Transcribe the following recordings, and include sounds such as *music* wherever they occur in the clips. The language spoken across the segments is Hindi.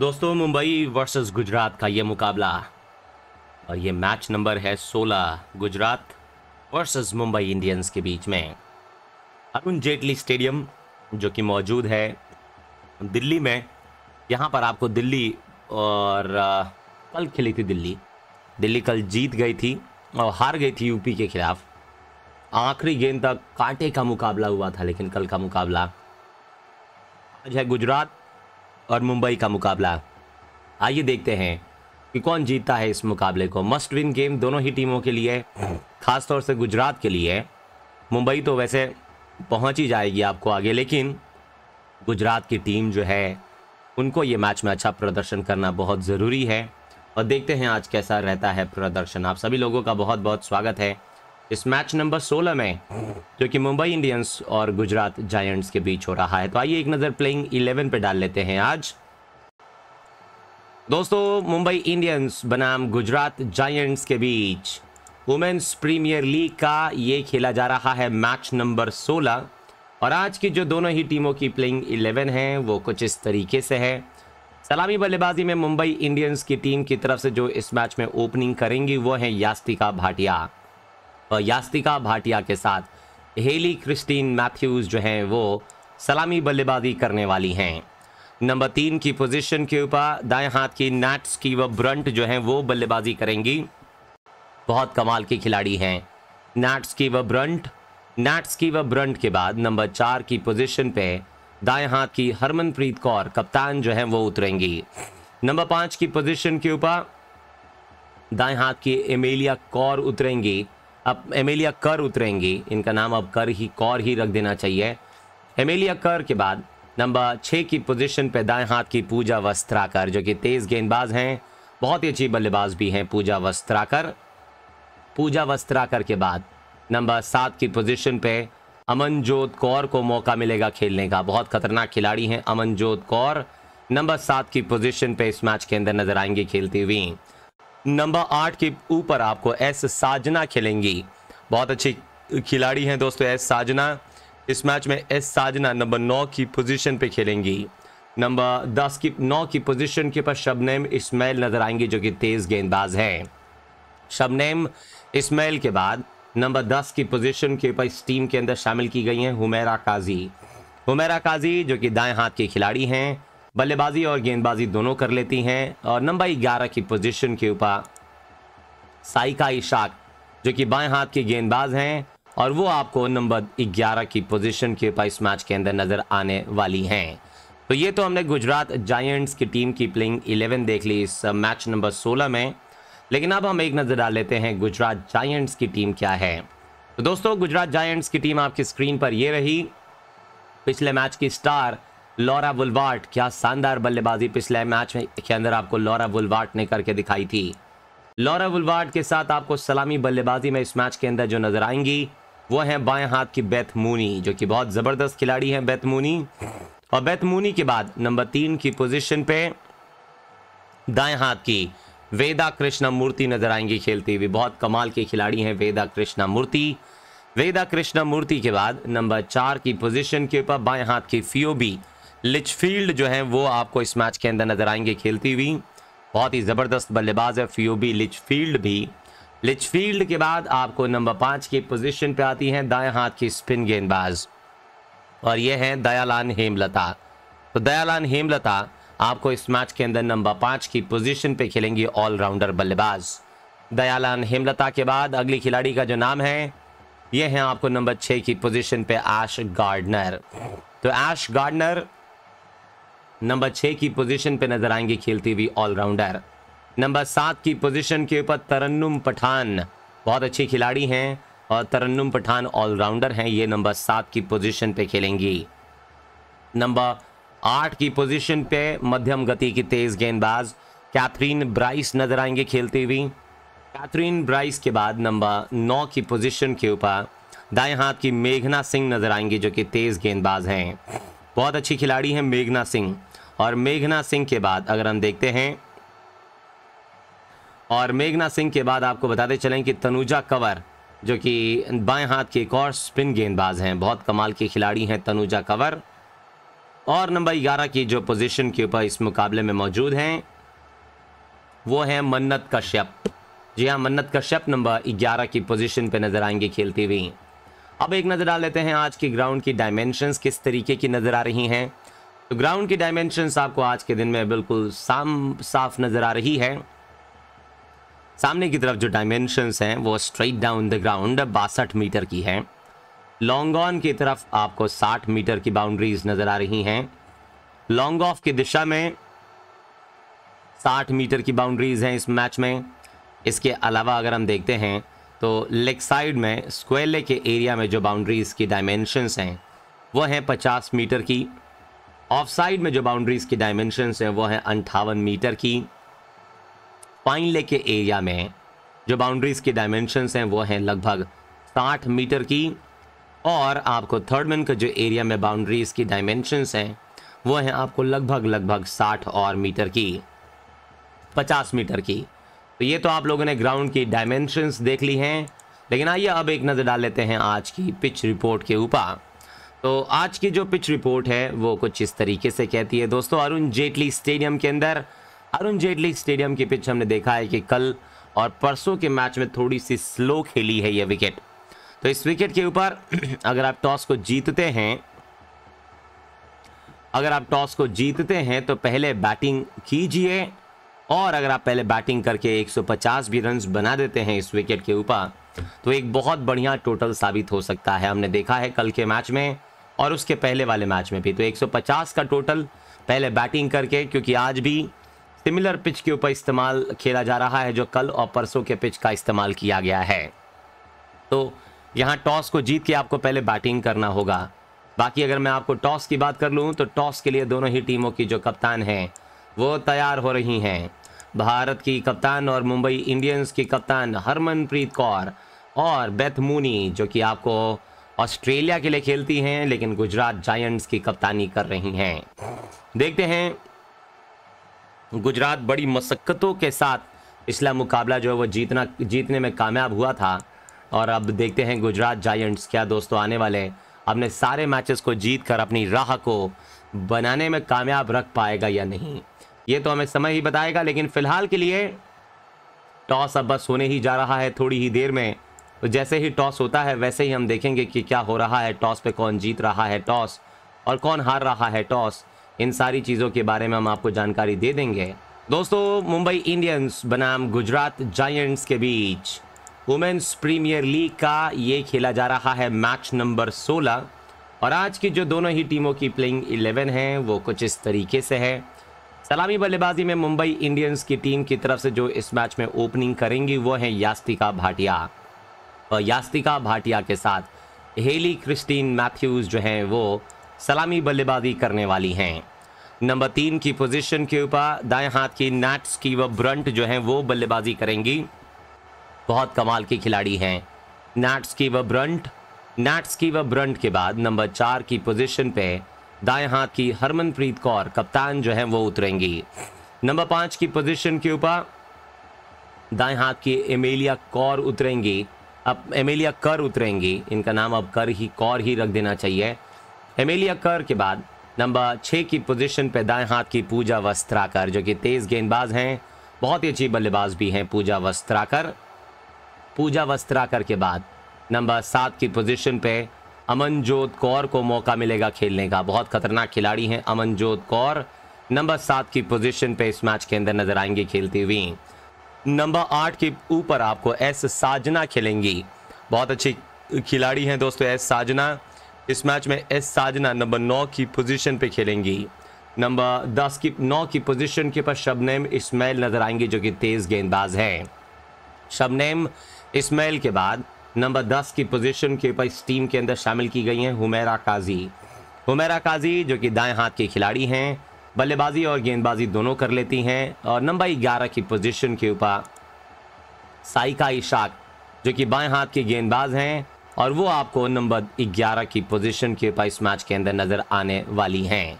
दोस्तों मुंबई वर्सेस गुजरात का ये मुकाबला और ये मैच नंबर है 16 गुजरात वर्सेस मुंबई इंडियंस के बीच में अरुण जेटली स्टेडियम जो कि मौजूद है दिल्ली में यहाँ पर आपको दिल्ली और कल खेली थी दिल्ली दिल्ली कल जीत गई थी और हार गई थी यूपी के खिलाफ आखिरी गेंद तक कांटे का मुकाबला हुआ था लेकिन कल का मुकाबला आज है गुजरात और मुंबई का मुकाबला आइए देखते हैं कि कौन जीतता है इस मुकाबले को मस्ट विन गेम दोनों ही टीमों के लिए खासतौर से गुजरात के लिए मुंबई तो वैसे पहुंच ही जाएगी आपको आगे लेकिन गुजरात की टीम जो है उनको ये मैच में अच्छा प्रदर्शन करना बहुत ज़रूरी है और देखते हैं आज कैसा रहता है प्रदर्शन आप सभी लोगों का बहुत बहुत स्वागत है इस मैच नंबर 16 में जो कि मुंबई इंडियंस और गुजरात जायंट्स के बीच हो रहा है तो आइए एक नज़र प्लेइंग 11 पे डाल लेते हैं आज दोस्तों मुंबई इंडियंस बनाम गुजरात जायंट्स के बीच वुमेन्स प्रीमियर लीग का ये खेला जा रहा है मैच नंबर 16 और आज की जो दोनों ही टीमों की प्लेइंग 11 है वो कुछ इस तरीके से है सलामी बल्लेबाजी में मुंबई इंडियंस की टीम की तरफ से जो इस मैच में ओपनिंग करेंगी वो है यास्तिका भाटिया यास्तिका भाटिया के साथ हेली क्रिस्टीन मैथ्यूज़ जो हैं वो सलामी बल्लेबाजी करने वाली हैं नंबर तीन की पोजीशन के ऊपर दाएं हाथ की नैट्स की व ब्रंट जो हैं वो बल्लेबाजी करेंगी बहुत कमाल की खिलाड़ी हैं नैट्स की व ब्रंट नैट्स की व ब्रंट के बाद नंबर चार की पोजीशन पे दाएं हाथ की हरमनप्रीत कौर कप्तान जो हैं वो उतरेंगी नंबर पाँच की पोजिशन के ऊपर दाएँ हाथ की एमेलिया कौर उतरेंगी अब एमेलिया कर उतरेंगी इनका नाम अब कर ही कौर ही रख देना चाहिए एमेलिया कर के बाद नंबर छः की पोजीशन पे दाएं हाथ की पूजा वस्त्राकर जो कि तेज़ गेंदबाज हैं बहुत ही अच्छी बल्लेबाज भी हैं पूजा वस्त्राकर पूजा वस्त्राकर के बाद नंबर सात की पोजीशन पे अमनजोत कौर को मौका मिलेगा खेलने का बहुत खतरनाक खिलाड़ी हैं अमनजोत कौर नंबर सात की पोजीशन पे इस मैच के अंदर नजर आएंगे खेलती हुई नंबर आठ के ऊपर आपको एस साजना खेलेंगी बहुत अच्छी खिलाड़ी हैं दोस्तों एस साजना इस मैच में एस साजना नंबर नौ की पोजीशन पे खेलेंगी नंबर दस की नौ की पोजीशन के ऊपर शबनेम इसमाइल नजर आएंगे जो कि तेज़ गेंदबाज हैं शबनेम इसमाइल के बाद नंबर दस की पोजीशन के ऊपर इस टीम के अंदर शामिल की गई हैं हुमेरा काजी हुमेरा काजी जो कि दाएं हाथ के खिलाड़ी हैं बल्लेबाजी और गेंदबाजी दोनों कर लेती हैं और नंबर ग्यारह की पोजीशन के ऊपर साइका इशाक जो कि बाएं हाथ के गेंदबाज हैं और वो आपको नंबर ग्यारह की पोजीशन के ऊपर इस मैच के अंदर नज़र आने वाली हैं तो ये तो हमने गुजरात जायंट्स की टीम की प्लेइंग इलेवन देख ली इस मैच नंबर सोलह में लेकिन अब हम एक नज़र डाल लेते हैं गुजरात जायंट्स की टीम क्या है तो दोस्तों गुजरात जायंट्स की टीम आपकी स्क्रीन पर ये रही पिछले मैच की स्टार लॉरा वुलवार्ट क्या शानदार बल्लेबाजी पिछले मैच में के अंदर आपको लॉरा वुलवार्ट ने करके दिखाई थी लॉरा वुलवार्ट के साथ आपको सलामी बल्लेबाजी में इस मैच के अंदर जो नजर आएंगी वो है बाएं हाथ की बैथ मूनी जो कि बहुत ज़बरदस्त खिलाड़ी है बैथ मूनी और बैथ मूनी के बाद नंबर तीन की पोजिशन पे दाएं हाथ की वेदा कृष्णा मूर्ति नजर आएंगी खेलती हुई बहुत कमाल के खिलाड़ी हैं वेदा कृष्णा मूर्ति वेदा कृष्णा मूर्ति के बाद नंबर चार की पोजीशन के ऊपर बाएं हाथ की फियोबी लिचफील्ड जो है वो आपको इस मैच के अंदर नज़र आएंगे खेलती हुई बहुत ही ज़बरदस्त बल्लेबाज है फ्यूबी लिचफील्ड भी लिचफील्ड के बाद आपको नंबर पाँच की पोजीशन पे आती हैं दाएं हाथ की स्पिन गेंदबाज और ये हैं दयालान हेमलता तो दयालान हेमलता आपको इस मैच के अंदर नंबर पाँच की पोजीशन पे खेलेंगी ऑलराउंडर बल्लेबाज दयालान हेमलता के बाद अगली खिलाड़ी का जो नाम है ये हैं आपको नंबर छः की पोजीशन पे ऐश गार्डनर तो ऐश गार्डनर नंबर छः की पोजीशन पे नजर आएंगे खेलती हुई ऑलराउंडर नंबर सात की पोजीशन के ऊपर तरन्नुम पठान बहुत अच्छे खिलाड़ी हैं और तरन्नुम पठान ऑलराउंडर हैं ये नंबर सात की पोजीशन पे खेलेंगी नंबर आठ की पोजीशन पे मध्यम गति की तेज़ गेंदबाज कैथरीन ब्राइस नजर आएंगे खेलती हुई कैथरीन ब्राइस के बाद नंबर नौ की पोजिशन के ऊपर दाएं हाथ की मेघना सिंह नजर आएंगी जो कि तेज़ गेंदबाज हैं बहुत अच्छी खिलाड़ी हैं मेघना सिंह और मेघना सिंह के बाद अगर हम देखते हैं और मेघना सिंह के बाद आपको बताते चलें कि तनुजा कंवर जो कि बाएं हाथ के एक और स्पिन गेंदबाज हैं बहुत कमाल के खिलाड़ी हैं तनुजा कंवर और नंबर ग्यारह की जो पोजीशन के ऊपर इस मुकाबले में मौजूद हैं वो हैं मन्नत कश्यप जी हाँ मन्नत कश्यप नंबर ग्यारह की पोजीशन पे नज़र आएंगे खेलती हुई अब एक नज़र डाल लेते हैं आज की ग्राउंड की डायमेंशन किस तरीके की नज़र आ रही हैं तो ग्राउंड की डायमेंशन आपको आज के दिन में बिल्कुल साम साफ नज़र आ रही है सामने की तरफ जो डायमेंशंस हैं वो स्ट्रेट डाउन द ग्राउंड बासठ मीटर की है लॉन्ग ऑन की तरफ आपको 60 मीटर की बाउंड्रीज नज़र आ रही हैं लॉन्ग ऑफ की दिशा में 60 मीटर की बाउंड्रीज हैं इस मैच में इसके अलावा अगर हम देखते हैं तो लेग साइड में स्क्वेले के एरिया में जो बाउंड्रीज़ की डायमेंशंस हैं वो हैं पचास मीटर की ऑफ साइड में जो बाउंड्रीज की डायमेंशन है वो है अंठावन मीटर की पाइन लेक के एरिया में जो बाउंड्रीज की डायमेंशन हैं वो हैं लगभग साठ मीटर की और आपको थर्ड मैन का जो एरिया में बाउंड्रीज की डायमेंशंस हैं वो हैं आपको लगभग लगभग साठ और मीटर की पचास मीटर की तो ये तो आप लोगों ने ग्राउंड की डायमेंशंस देख ली हैं लेकिन आइए अब एक नज़र डाल लेते हैं आज की पिच रिपोर्ट के ऊपर तो आज की जो पिच रिपोर्ट है वो कुछ इस तरीके से कहती है दोस्तों अरुण जेटली स्टेडियम के अंदर अरुण जेटली स्टेडियम की पिच हमने देखा है कि कल और परसों के मैच में थोड़ी सी स्लो खेली है यह विकेट तो इस विकेट के ऊपर *clears throat* अगर आप टॉस को जीतते हैं अगर आप टॉस को जीतते हैं तो पहले बैटिंग कीजिए और अगर आप पहले बैटिंग करके 150 भी रन बना देते हैं इस विकेट के ऊपर तो एक बहुत बढ़िया टोटल साबित हो सकता है हमने देखा है कल के मैच में और उसके पहले वाले मैच में भी तो 150 का टोटल पहले बैटिंग करके क्योंकि आज भी सिमिलर पिच के ऊपर इस्तेमाल खेला जा रहा है जो कल और परसों के पिच का इस्तेमाल किया गया है तो यहाँ टॉस को जीत के आपको पहले बैटिंग करना होगा बाकी अगर मैं आपको टॉस की बात कर लूँ तो टॉस के लिए दोनों ही टीमों की जो कप्तान हैं वो तैयार हो रही हैं भारत की कप्तान और मुंबई इंडियंस की कप्तान हरमनप्रीत कौर और बेथ मूनी जो कि आपको ऑस्ट्रेलिया के लिए खेलती हैं लेकिन गुजरात जायंट्स की कप्तानी कर रही हैं देखते हैं गुजरात बड़ी मशक्क़तों के साथ पिछला मुकाबला जो है वो जीतना जीतने में कामयाब हुआ था और अब देखते हैं गुजरात जायंट्स क्या दोस्तों आने वाले अपने सारे मैचेस को जीत कर अपनी राह को बनाने में कामयाब रख पाएगा या नहीं ये तो हमें समय ही बताएगा लेकिन फिलहाल के लिए टॉस अब बस होने ही जा रहा है थोड़ी ही देर में तो जैसे ही टॉस होता है वैसे ही हम देखेंगे कि क्या हो रहा है टॉस पे कौन जीत रहा है टॉस और कौन हार रहा है टॉस इन सारी चीज़ों के बारे में हम आपको जानकारी दे देंगे दोस्तों मुंबई इंडियंस बनाम गुजरात जायंट्स के बीच वुमेन्स प्रीमियर लीग का ये खेला जा रहा है मैच नंबर 16 और आज की जो दोनों ही टीमों की प्लेइंग 11 है वो कुछ इस तरीके से है सलामी बल्लेबाजी में मुंबई इंडियंस की टीम की तरफ से जो इस मैच में ओपनिंग करेंगी वो है यास्तिका भाटिया यास्तिका भाटिया के साथ हेली क्रिस्टीन मैथ्यूज़ जो हैं वो सलामी बल्लेबाजी करने वाली हैं नंबर तीन की पोजीशन के ऊपर दाएं हाथ की नैट्स की व ब्रंट जो हैं वो बल्लेबाजी करेंगी बहुत कमाल की खिलाड़ी हैं नैट्स की व ब्रंट नैट्स की व ब्रंट के बाद नंबर चार की पोजीशन पे दाएं हाथ की हरमनप्रीत कौर कप्तान जो हैं वो उतरेंगी नंबर पाँच की पोजिशन के ऊपर दाएँ हाथ की एमेलिया कौर उतरेंगी अब एमेलिया कर उतरेंगी इनका नाम अब कर ही कौर ही रख देना चाहिए एमेलिया कर के बाद नंबर छः की पोजीशन पे दाएं हाथ की पूजा वस्त्राकर जो कि तेज़ गेंदबाज हैं बहुत ही अच्छी बल्लेबाज भी हैं पूजा वस्त्राकर पूजा वस्त्राकर के बाद नंबर सात की पोजीशन पे अमनजोत कौर को मौका मिलेगा खेलने का बहुत खतरनाक खिलाड़ी हैं अमनजोत कौर नंबर सात की पोजीशन पे इस मैच के अंदर नजर आएंगे खेलती हुई नंबर आठ के ऊपर आपको एस साजना खेलेंगी बहुत अच्छी खिलाड़ी हैं दोस्तों एस साजना इस मैच में एस साजना नंबर नौ की पोजीशन पे खेलेंगी नंबर दस की नौ की पोजीशन के ऊपर शबनेम इसमाइल नजर आएंगे जो कि तेज़ गेंदबाज हैं शबनेम इसमाइल के बाद नंबर दस की पोजीशन के ऊपर इस टीम के अंदर शामिल की गई हैं हुमेरा काजी हुमेरा काजी जो कि दाएं हाथ के खिलाड़ी हैं बल्लेबाजी और गेंदबाजी दोनों कर लेती हैं और नंबर ग्यारह की पोजीशन के ऊपर साइका इशाक जो कि बाएं हाथ के गेंदबाज हैं और वो आपको नंबर ग्यारह की पोजीशन के ऊपर इस मैच के अंदर नज़र आने वाली हैं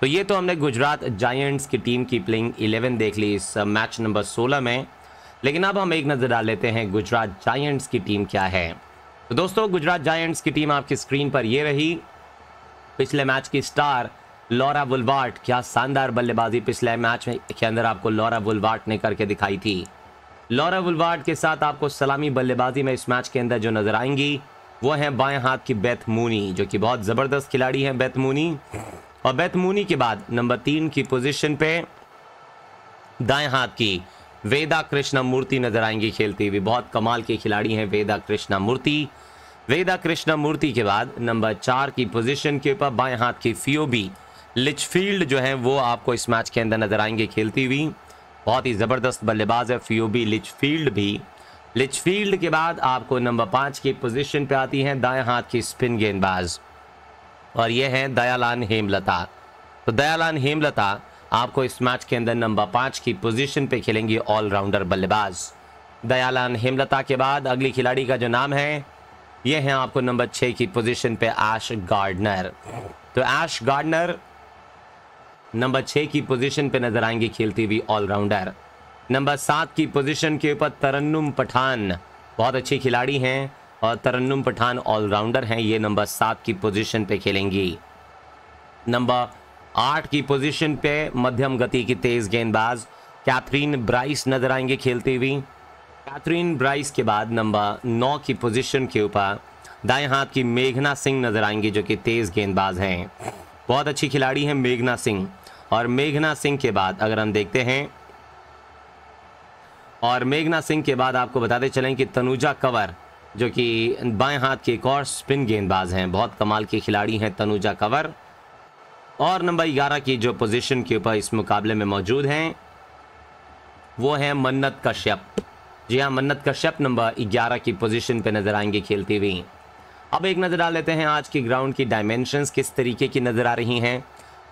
तो ये तो हमने गुजरात जायंट्स की टीम की प्लेइंग इलेवन देख ली इस मैच नंबर सोलह में लेकिन अब हम एक नज़र डाल लेते हैं गुजरात जायंट्स की टीम क्या है तो दोस्तों गुजरात जायंट्स की टीम आपकी स्क्रीन पर ये रही पिछले मैच की स्टार लॉरा वुलवार्ट क्या शानदार बल्लेबाजी पिछले मैच में के अंदर आपको लॉरा वुलवार्ट ने करके दिखाई थी लॉरा वुलवार्ट के साथ आपको सलामी बल्लेबाजी में इस मैच के अंदर जो नजर आएंगी वो है बाएं हाथ की बैथ मूनी जो कि बहुत ज़बरदस्त खिलाड़ी हैं बैथ मूनी और बैथ मूनी के बाद नंबर तीन की पोजिशन पे दाएं हाथ की वेदा कृष्णा मूर्ति नजर आएंगी खेलती हुई बहुत कमाल के खिलाड़ी हैं वेदा कृष्णा मूर्ति वेदा कृष्णा मूर्ति के बाद नंबर चार की पोजीशन के ऊपर बाएं हाथ की फियोबी लिचफील्ड जो है वो आपको इस मैच के अंदर नज़र आएंगे खेलती हुई बहुत ही ज़बरदस्त बल्लेबाज है फ्यूबी लिचफील्ड भी लिचफील्ड के बाद आपको नंबर पाँच की पोजीशन पे आती हैं दाएं हाथ की स्पिन गेंदबाज और ये हैं दयालान हेमलता तो दयालान हेमलता आपको इस मैच के अंदर नंबर पाँच की पोजीशन पे खेलेंगी ऑलराउंडर बल्लेबाज दयालान हेमलता के बाद अगली खिलाड़ी का जो नाम है ये हैं आपको नंबर छः की पोजीशन पे ऐश गार्डनर तो ऐश गार्डनर नंबर छः की पोजीशन पे नजर आएंगे खेलती हुई ऑलराउंडर नंबर सात की पोजीशन के ऊपर तरन्नुम पठान बहुत अच्छे खिलाड़ी हैं और तरन्नुम पठान ऑलराउंडर हैं ये नंबर सात की पोजीशन पे खेलेंगी नंबर आठ की पोजीशन पे मध्यम गति की तेज़ गेंदबाज कैथरीन ब्राइस नजर आएंगे खेलती हुई कैथरीन ब्राइस के बाद नंबर नौ की पोजिशन के ऊपर दाएं हाथ की मेघना सिंह नजर आएंगी जो कि तेज़ गेंदबाज हैं बहुत अच्छी खिलाड़ी हैं मेघना सिंह और मेघना सिंह के बाद अगर हम देखते हैं और मेघना सिंह के बाद आपको बताते चलें कि तनुजा कंवर जो कि बाएं हाथ के एक और स्पिन गेंदबाज हैं बहुत कमाल के खिलाड़ी हैं तनुजा कंवर और नंबर ग्यारह की जो पोजीशन के ऊपर इस मुकाबले में मौजूद हैं वो हैं मन्नत कश्यप जी हाँ मन्नत कश्यप नंबर ग्यारह की पोजीशन पे नज़र आएंगे खेलती हुई अब एक नज़र डाल लेते हैं आज की ग्राउंड की डायमेंशन किस तरीके की नज़र आ रही हैं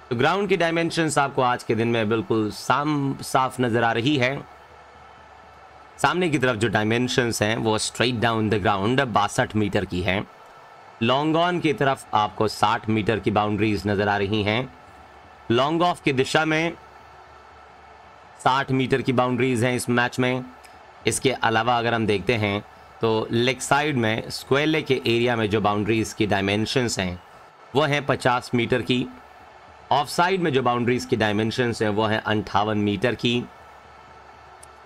तो ग्राउंड की डायमेंशंस आपको आज के दिन में बिल्कुल साम साफ नज़र आ रही है सामने की तरफ जो डायमेंशंस हैं वो स्ट्रेट डाउन द ग्राउंड बासठ मीटर की है लॉन्ग ऑन की तरफ आपको 60 मीटर की बाउंड्रीज नज़र आ रही हैं लॉन्ग ऑफ की दिशा में 60 मीटर की बाउंड्रीज हैं इस मैच में इसके अलावा अगर हम देखते हैं तो लेग साइड में स्क्वेले के एरिया में जो बाउंड्रीज़ की डायमेंशंस हैं वो हैं 50 मीटर की ऑफ साइड में जो बाउंड्रीज की डायमेंशन हैं वो हैं अंठावन मीटर की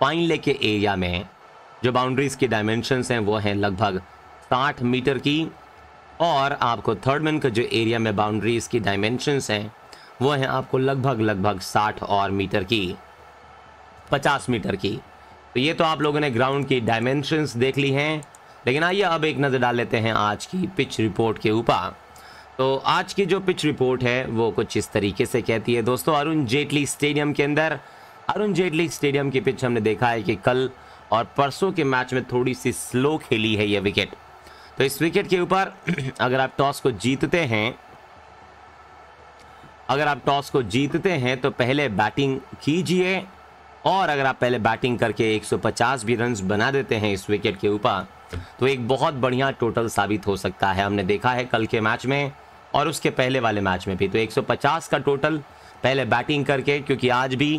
पाइन लेक के एरिया में जो बाउंड्रीज की डायमेंशंस हैं वो हैं लगभग साठ मीटर की और आपको थर्ड मैन का जो एरिया में बाउंड्रीज की डायमेंशंस हैं वो हैं आपको लगभग लगभग साठ और मीटर की पचास मीटर की तो ये तो आप लोगों ने ग्राउंड की डायमेंशंस देख ली हैं लेकिन आइए अब एक नज़र डाल लेते हैं आज की पिच रिपोर्ट के ऊपर तो आज की जो पिच रिपोर्ट है वो कुछ इस तरीके से कहती है दोस्तों अरुण जेटली स्टेडियम के अंदर अरुण जेटली स्टेडियम की पिच हमने देखा है कि कल और परसों के मैच में थोड़ी सी स्लो खेली है यह विकेट तो इस विकेट के ऊपर *clears throat* अगर आप टॉस को जीतते हैं अगर आप टॉस को जीतते हैं तो पहले बैटिंग कीजिए और अगर आप पहले बैटिंग करके 150 भी रन बना देते हैं इस विकेट के ऊपर तो एक बहुत बढ़िया टोटल साबित हो सकता है हमने देखा है कल के मैच में और उसके पहले वाले मैच में भी तो 150 का टोटल पहले बैटिंग करके क्योंकि आज भी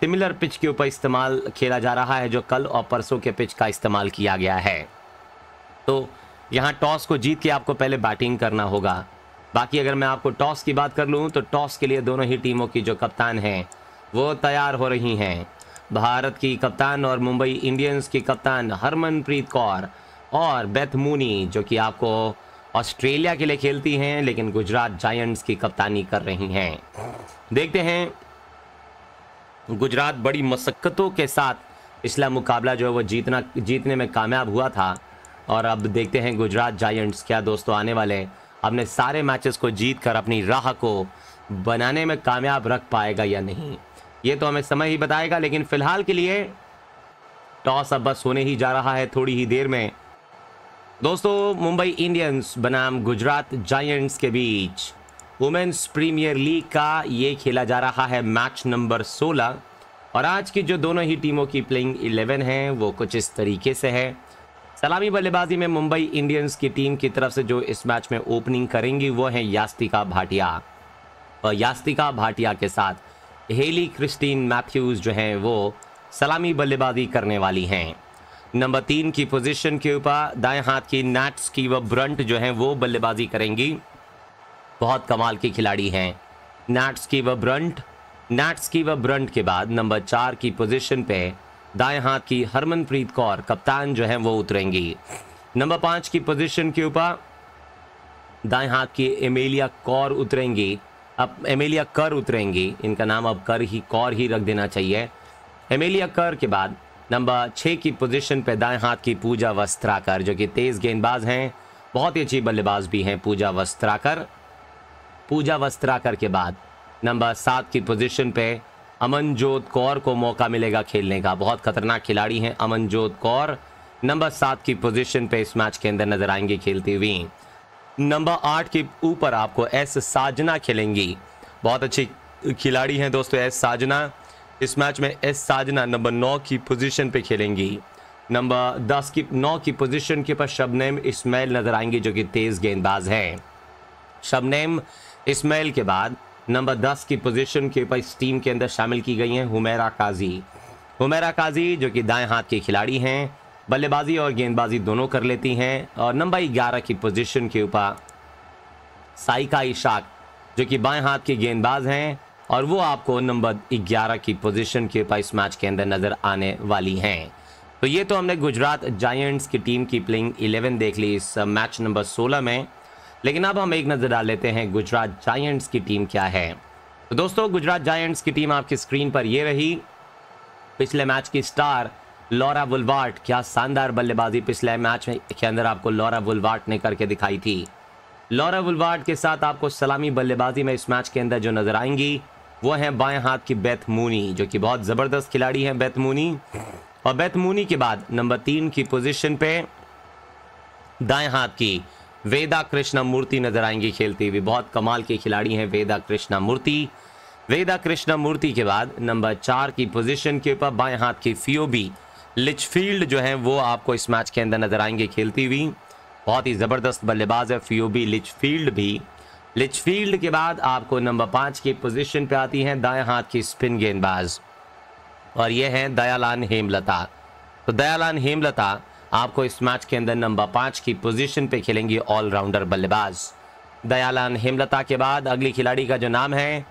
सिमिलर पिच के ऊपर इस्तेमाल खेला जा रहा है जो कल और परसों के पिच का इस्तेमाल किया गया है तो यहाँ टॉस को जीत के आपको पहले बैटिंग करना होगा बाकी अगर मैं आपको टॉस की बात कर लूँ तो टॉस के लिए दोनों ही टीमों की जो कप्तान हैं वो तैयार हो रही हैं भारत की कप्तान और मुंबई इंडियंस की कप्तान हरमनप्रीत कौर और बेथ मूनी जो कि आपको ऑस्ट्रेलिया के लिए खेलती हैं लेकिन गुजरात जायंट्स की कप्तानी कर रही हैं देखते हैं गुजरात बड़ी मशक्क़तों के साथ पिछला मुकाबला जो है वो जीतना जीतने में कामयाब हुआ था और अब देखते हैं गुजरात जायंट्स क्या दोस्तों आने वाले अपने सारे मैचेस को जीत कर अपनी राह को बनाने में कामयाब रख पाएगा या नहीं ये तो हमें समय ही बताएगा लेकिन फ़िलहाल के लिए टॉस अब बस होने ही जा रहा है थोड़ी ही देर में दोस्तों मुंबई इंडियंस बनाम गुजरात जायंट्स के बीच वुमेन्स प्रीमियर लीग का ये खेला जा रहा है मैच नंबर 16 और आज की जो दोनों ही टीमों की प्लेइंग 11 है वो कुछ इस तरीके से है सलामी बल्लेबाजी में मुंबई इंडियंस की टीम की तरफ से जो इस मैच में ओपनिंग करेंगी वो है यास्तिका भाटिया और यास्तिका भाटिया के साथ हेली क्रिस्टीन मैथ्यूज़ जो हैं वो सलामी बल्लेबाजी करने वाली हैं नंबर तीन की पोजीशन के ऊपर दाएं हाथ की नैट्स की व ब्रंट जो हैं वो बल्लेबाजी करेंगी बहुत कमाल की खिलाड़ी हैं नैट्स की व ब्रंट नैट्स की व ब्रंट के बाद नंबर चार की पोजीशन पे दाएं हाथ की हरमनप्रीत कौर कप्तान जो हैं वो उतरेंगी नंबर पाँच की पोजीशन के ऊपर दाएं हाथ की एमेलिया कौर उतरेंगी अब एमेलिया कर उतरेंगी इनका नाम अब कर ही कौर ही रख देना चाहिए एमेलिया कर के बाद नंबर छः की पोजीशन पे दाएं हाथ की पूजा वस्त्राकर जो कि तेज़ गेंदबाज हैं बहुत ही अच्छी बल्लेबाज भी हैं पूजा वस्त्राकर पूजा वस्त्राकर के बाद नंबर सात की पोजीशन पे अमनजोत कौर को मौका मिलेगा खेलने का बहुत खतरनाक खिलाड़ी हैं अमनजोत कौर नंबर सात की पोजीशन पे इस मैच के अंदर नजर आएंगे खेलती हुई नंबर आठ के ऊपर आपको एस साजना खेलेंगी बहुत अच्छी खिलाड़ी हैं दोस्तों एस साजना इस मैच में एस साजना नंबर नौ की पोजीशन पे खेलेंगी नंबर दस की नौ की पोजीशन के पर शबनेम इसमाइल नजर आएंगे जो कि तेज़ गेंदबाज हैं शबनेम इसमाइल के बाद नंबर दस की पोजीशन के ऊपर इस टीम के अंदर शामिल की गई हैं हुमेरा काजी हुमेरा काजी जो कि दाएं हाथ के खिलाड़ी हैं बल्लेबाजी और गेंदबाजी दोनों कर लेती हैं और नंबर ग्यारह की पोजीशन के ऊपर साइका इशाक जो कि बाएं हाथ के गेंदबाज हैं और वो आपको नंबर ग्यारह की पोजिशन के ऊपर इस मैच के अंदर नज़र आने वाली हैं तो ये तो हमने गुजरात जायंट्स की टीम की प्लेइंग 11 देख ली इस मैच नंबर 16 में लेकिन अब हम एक नज़र डाल लेते हैं गुजरात जायंट्स की टीम क्या है तो दोस्तों गुजरात जायंट्स की टीम आपकी स्क्रीन पर ये रही पिछले मैच की स्टार लॉरा वुलवार्ट क्या शानदार बल्लेबाजी पिछले मैच में के अंदर आपको लॉरा वुलवार्ट ने करके दिखाई थी लॉरा वुलवार्ट के साथ आपको सलामी बल्लेबाजी में इस मैच के अंदर जो नजर आएंगी वो हैं बाएं हाथ की बैथमूनी जो कि बहुत ज़बरदस्त खिलाड़ी हैं बैथमूनी और बैथमूनी के बाद नंबर तीन की पोजीशन पे दाएं हाथ की वेदा कृष्णा मूर्ति नज़र आएंगी खेलती हुई बहुत कमाल के खिलाड़ी हैं वेदा कृष्णा मूर्ति वेदा कृष्णा मूर्ति के बाद नंबर चार की पोजिशन के ऊपर बाएं हाथ की फियोबी लिचफील्ड जो है वो आपको इस मैच के अंदर नज़र आएंगे खेलती हुई बहुत ही ज़बरदस्त बल्लेबाज है फियोबी लिचफील्ड भी लिचफील्ड के बाद आपको नंबर पाँच की पोजीशन पे आती हैं दाएं हाथ की स्पिन गेंदबाज और ये हैं दयालान हेमलता तो दयालान हेमलता आपको इस मैच के अंदर नंबर पाँच की पोजीशन पे खेलेंगी ऑलराउंडर बल्लेबाज दयालान हेमलता के बाद अगली खिलाड़ी का जो नाम है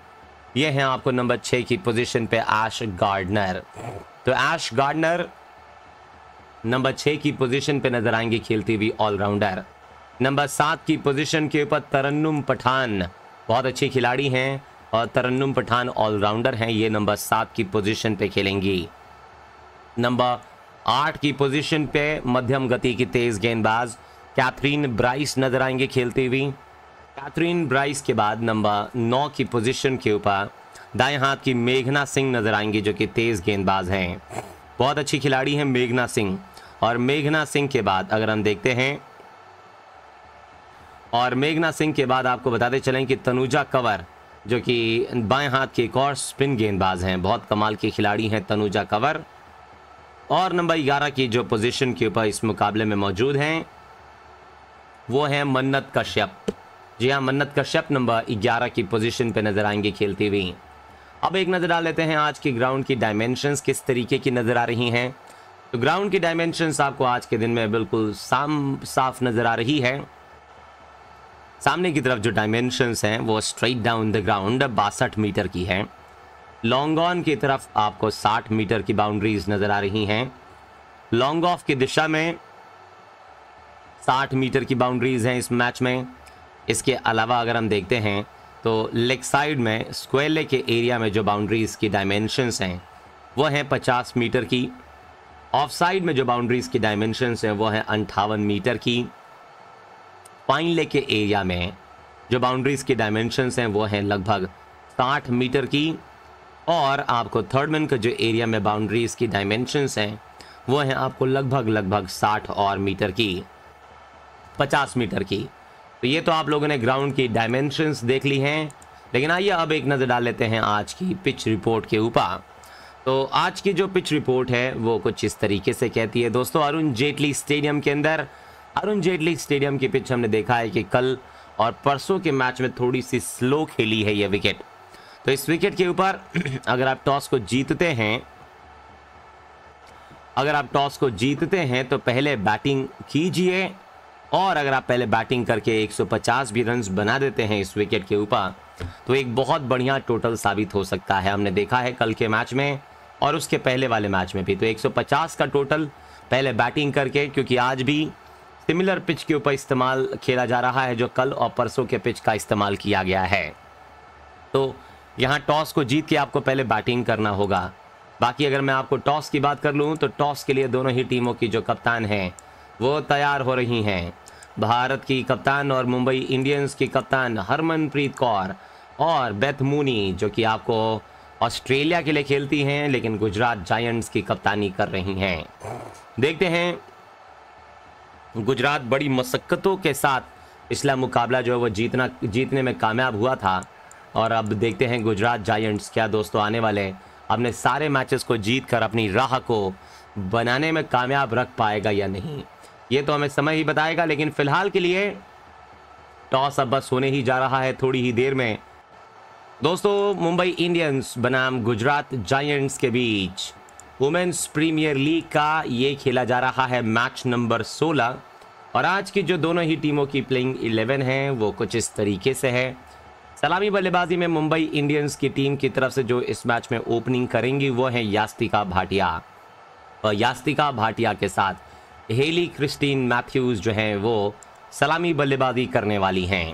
ये है आपको नंबर छः की पोजिशन पे ऐश गार्डनर तो ऐश गार्डनर नंबर छः की पोजीशन पे नजर आएंगी खेलती हुई ऑलराउंडर नंबर सात की पोजीशन के ऊपर तरन्नुम पठान बहुत अच्छे खिलाड़ी हैं और तरन्नुम पठान ऑलराउंडर हैं ये नंबर सात की पोजीशन पे खेलेंगी नंबर आठ की पोजीशन पे मध्यम गति की तेज गेंदबाज कैथरीन ब्राइस नजर आएंगे खेलती हुई कैथरीन ब्राइस के बाद नंबर नौ की पोजिशन के ऊपर दाएँ हाथ की मेघना सिंह नजर आएंगी जो कि तेज़ गेंदबाज हैं बहुत अच्छी खिलाड़ी हैं मेघना सिंह और मेघना सिंह के बाद अगर हम देखते हैं और मेघना सिंह के बाद आपको बताते चलें कि तनुजा कंवर जो कि बाएं हाथ के एक और स्पिन गेंदबाज हैं बहुत कमाल की खिलाड़ी हैं तनुजा कंवर और नंबर ग्यारह की जो पोजीशन के ऊपर इस मुकाबले में मौजूद हैं वो हैं मन्नत कश्यप जी हाँ मन्नत कश्यप नंबर ग्यारह की पोजीशन पे नज़र आएंगे खेलती हुई अब एक नज़र डाल लेते हैं आज की ग्राउंड की डायमेंशन किस तरीके की नज़र आ रही हैं तो ग्राउंड की डायमेंशन आपको आज के दिन में बिल्कुल साम साफ नज़र आ रही है सामने की तरफ जो डायमेंशंस हैं वो स्ट्रेट डाउन द ग्राउंड बासठ मीटर की है लॉन्ग ऑन की तरफ आपको 60 मीटर की बाउंड्रीज नज़र आ रही हैं लॉन्ग ऑफ की दिशा में 60 मीटर की बाउंड्रीज हैं इस मैच में इसके अलावा अगर हम देखते हैं तो लेग साइड में स्क्वेयर लेग के एरिया में जो बाउंड्रीज़ की डायमेंशंस हैं वो हैं 50 मीटर की ऑफ साइड में जो बाउंड्रीज़ की डायमेंशंस हैं वो हैं अंठावन मीटर की पाइन लेक के एरिया में जो बाउंड्रीज की डायमेंशंस हैं वो हैं लगभग 60 मीटर की और आपको थर्ड मैन का जो एरिया में बाउंड्रीज की डायमेंशंस हैं वो हैं आपको लगभग लगभग 60 और मीटर की 50 मीटर की तो ये तो आप लोगों ने ग्राउंड की डायमेंशंस देख ली हैं लेकिन आइए अब एक नज़र डाल लेते हैं आज की पिच रिपोर्ट के ऊपर तो आज की जो पिच रिपोर्ट है वो कुछ इस तरीके से कहती है दोस्तों अरुण जेटली स्टेडियम के अंदर अरुण जेटली स्टेडियम की पिच हमने देखा है कि कल और परसों के मैच में थोड़ी सी स्लो खेली है यह विकेट तो इस विकेट के ऊपर *clears throat* अगर आप टॉस को जीतते हैं अगर आप टॉस को जीतते हैं तो पहले बैटिंग कीजिए और अगर आप पहले बैटिंग करके 150 भी रन बना देते हैं इस विकेट के ऊपर तो एक बहुत बढ़िया टोटल साबित हो सकता है हमने देखा है कल के मैच में और उसके पहले वाले मैच में भी तो 150 का टोटल पहले बैटिंग करके क्योंकि आज भी सिमिलर पिच के ऊपर इस्तेमाल खेला जा रहा है जो कल और परसों के पिच का इस्तेमाल किया गया है तो यहाँ टॉस को जीत के आपको पहले बैटिंग करना होगा बाकी अगर मैं आपको टॉस की बात कर लूँ तो टॉस के लिए दोनों ही टीमों की जो कप्तान हैं वो तैयार हो रही हैं भारत की कप्तान और मुंबई इंडियंस की कप्तान हरमनप्रीत कौर और बेथ मूनी जो कि आपको ऑस्ट्रेलिया के लिए खेलती हैं लेकिन गुजरात जायंट्स की कप्तानी कर रही हैं देखते हैं गुजरात बड़ी मशक्क़तों के साथ पिछला मुकाबला जो है वो जीतना जीतने में कामयाब हुआ था और अब देखते हैं गुजरात जायंट्स क्या दोस्तों आने वाले अपने सारे मैचेस को जीत कर अपनी राह को बनाने में कामयाब रख पाएगा या नहीं ये तो हमें समय ही बताएगा लेकिन फ़िलहाल के लिए टॉस अब बस होने ही जा रहा है थोड़ी ही देर में दोस्तों मुंबई इंडियंस बनाम गुजरात जायंट्स के बीच वुमेन्स प्रीमियर लीग का ये खेला जा रहा है मैच नंबर 16 और आज की जो दोनों ही टीमों की प्लेइंग 11 है वो कुछ इस तरीके से है सलामी बल्लेबाजी में मुंबई इंडियंस की टीम की तरफ से जो इस मैच में ओपनिंग करेंगी वो है यास्तिका भाटिया और यास्तिका भाटिया के साथ हेली क्रिस्टीन मैथ्यूज़ जो हैं वो सलामी बल्लेबाजी करने वाली हैं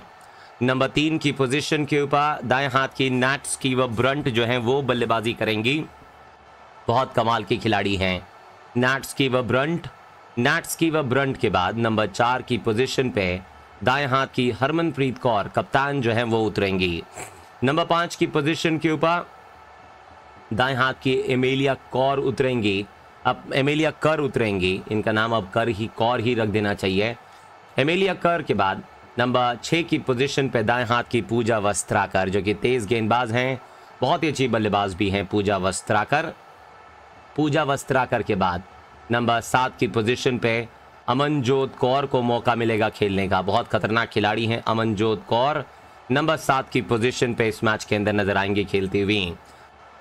नंबर तीन की पोजीशन के ऊपर दाएं हाथ की नैट्स की व ब्रंट जो हैं वो बल्लेबाजी करेंगी बहुत कमाल के खिलाड़ी हैं नैट्स की व ब्रंट नैट्स की व ब्रंट के बाद नंबर चार की पोजीशन पे दाएं हाथ की हरमनप्रीत कौर कप्तान जो है वो उतरेंगी नंबर पाँच की पोजीशन के ऊपर दाएं हाथ की एमेलिया कौर उतरेंगी अब एमेलिया कर उतरेंगी इनका नाम अब कर ही कौर ही रख देना चाहिए एमेलिया कर के बाद नंबर छः की पोजीशन पे दाएं हाथ की पूजा वस्त्राकर जो कि तेज़ गेंदबाज हैं बहुत ही अच्छी बल्लेबाज भी हैं पूजा वस्त्राकर पूजा वस्त्राकर के बाद नंबर सात की पोजीशन पे अमनजोत कौर को मौका मिलेगा खेलने का बहुत खतरनाक खिलाड़ी हैं अमनजोत कौर नंबर सात की पोजीशन पे इस मैच के अंदर नजर आएंगे खेलती हुई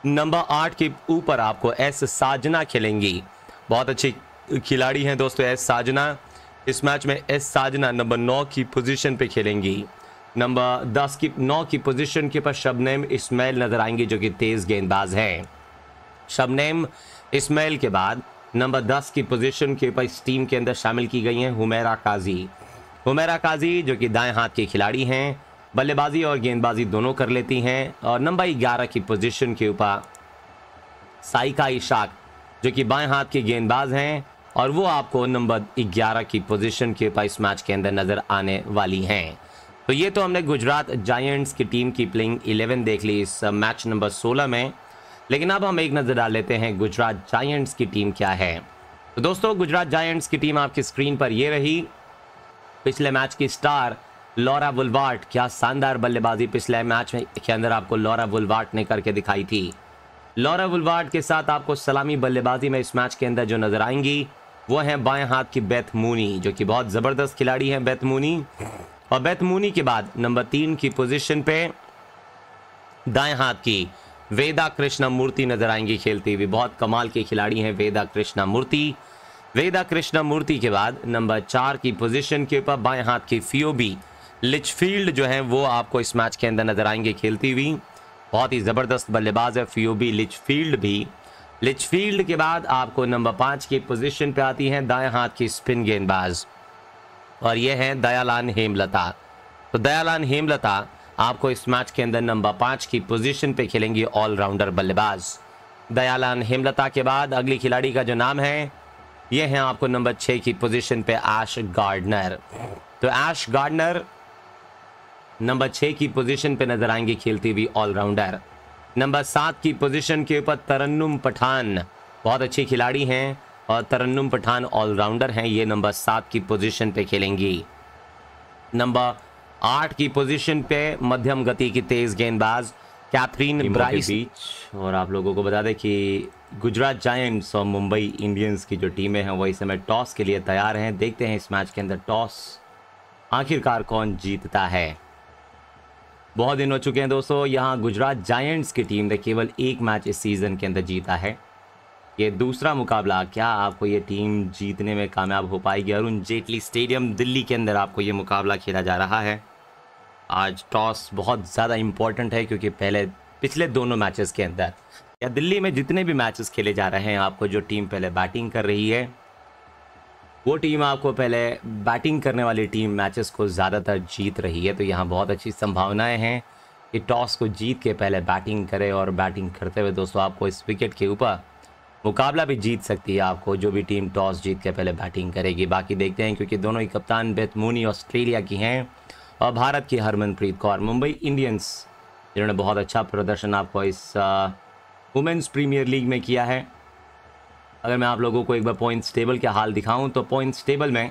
नंबर आठ के ऊपर आपको एस साजना खेलेंगी बहुत अच्छी खिलाड़ी हैं दोस्तों एस साजना इस मैच में एस साजना नंबर नौ की पोजीशन पे खेलेंगी नंबर दस की नौ की पोजीशन के पर शबनेम इस्माइल नजर आएंगे जो कि तेज़ गेंदबाज हैं शबनेम इसमाइल के बाद नंबर दस की पोजीशन के ऊपर इस टीम के अंदर शामिल की गई हैं हुमेरा काजी हुमेरा काजी जो कि दाएं हाथ के खिलाड़ी हैं बल्लेबाजी और गेंदबाजी दोनों कर लेती हैं और नंबर ग्यारह की पोजीशन के ऊपर साइका इशाक जो कि बाएं हाथ के गेंदबाज हैं और वो आपको नंबर ग्यारह की पोजीशन के ऊपर इस मैच के अंदर नज़र आने वाली हैं तो ये तो हमने गुजरात जायंट्स की टीम की प्लेइंग 11 देख ली इस मैच नंबर सोलह में लेकिन अब हम एक नज़र डाल लेते हैं गुजरात जायंट्स की टीम क्या है तो दोस्तों गुजरात जायंट्स की टीम आपकी स्क्रीन पर ये रही पिछले मैच की स्टार लॉरा वुलवार्ट क्या शानदार बल्लेबाजी पिछले मैच में के अंदर आपको लॉरा वुलवार्ट ने करके दिखाई थी लॉरा वुलवार्ट के साथ आपको सलामी बल्लेबाजी में इस मैच के अंदर जो नज़र आएंगी वो हैं बाएं हाथ की बैथ मूनी जो कि बहुत ज़बरदस्त खिलाड़ी हैं बैथ मूनी और बैथ मूनी के बाद नंबर तीन की पोजीशन पे दाएं हाथ की वेदा कृष्णा मूर्ति नजर आएंगी खेलती हुई बहुत कमाल के खिलाड़ी हैं वेदा कृष्णा मूर्ति वेदा कृष्णा मूर्ति के बाद नंबर चार की पोजीशन के ऊपर बाएं हाथ की फियोबी लिचफील्ड जो है वो आपको इस मैच के अंदर नजर आएंगे खेलती हुई बहुत ही ज़बरदस्त बल्लेबाज है फियोबी लिचफील्ड भी लिचफील्ड के बाद आपको नंबर पाँच की पोजिशन पे आती हैं दाएं हाथ की स्पिन गेंदबाज और ये हैं दयालान हेमलता तो दयालान हेमलता आपको इस मैच के अंदर नंबर पाँच की पोजीशन पे खेलेंगी ऑलराउंडर बल्लेबाज दयालान हेमलता के बाद अगली खिलाड़ी का जो नाम है ये है आपको नंबर छः की पोजीशन पे ऐश गार्डनर तो ऐश गार्डनर नंबर छः की पोजीशन पे नजर आएंगी खेलती हुई ऑलराउंडर नंबर सात की पोजिशन के ऊपर तरन्नुम पठान बहुत अच्छी खिलाड़ी हैं और तरन्नुम पठान ऑलराउंडर हैं ये नंबर सात की पोजीशन पे खेलेंगी नंबर आठ की पोजीशन पे मध्यम गति की तेज गेंदबाज कैथरीन ब्राइस बीच और आप लोगों को बता दें कि गुजरात जायंट्स और मुंबई इंडियंस की जो टीमें हैं वो इस समय टॉस के लिए तैयार हैं देखते हैं इस मैच के अंदर टॉस आखिरकार कौन जीतता है बहुत दिन हो चुके हैं दोस्तों यहाँ गुजरात जायंट्स की टीम ने केवल एक मैच इस सीज़न के अंदर जीता है ये दूसरा मुकाबला क्या आपको ये टीम जीतने में कामयाब हो पाएगी अरुण जेटली स्टेडियम दिल्ली के अंदर आपको ये मुकाबला खेला जा रहा है आज टॉस बहुत ज़्यादा इम्पॉर्टेंट है क्योंकि पहले पिछले दोनों मैचेस के अंदर या दिल्ली में जितने भी मैचेस खेले जा रहे हैं आपको जो टीम पहले बैटिंग कर रही है वो टीम आपको पहले बैटिंग करने वाली टीम मैचेस को ज़्यादातर जीत रही है तो यहाँ बहुत अच्छी संभावनाएं हैं कि टॉस को जीत के पहले बैटिंग करे और बैटिंग करते हुए दोस्तों आपको इस विकेट के ऊपर मुकाबला भी जीत सकती है आपको जो भी टीम टॉस जीत के पहले बैटिंग करेगी बाकी देखते हैं क्योंकि दोनों ही कप्तान बेतमूनी ऑस्ट्रेलिया की हैं और भारत की हरमनप्रीत कौर मुंबई इंडियंस जिन्होंने बहुत अच्छा प्रदर्शन आपको इस वुमेंस प्रीमियर लीग में किया है अगर मैं आप लोगों को एक बार पॉइंट्स टेबल के हाल दिखाऊं तो पॉइंट्स टेबल में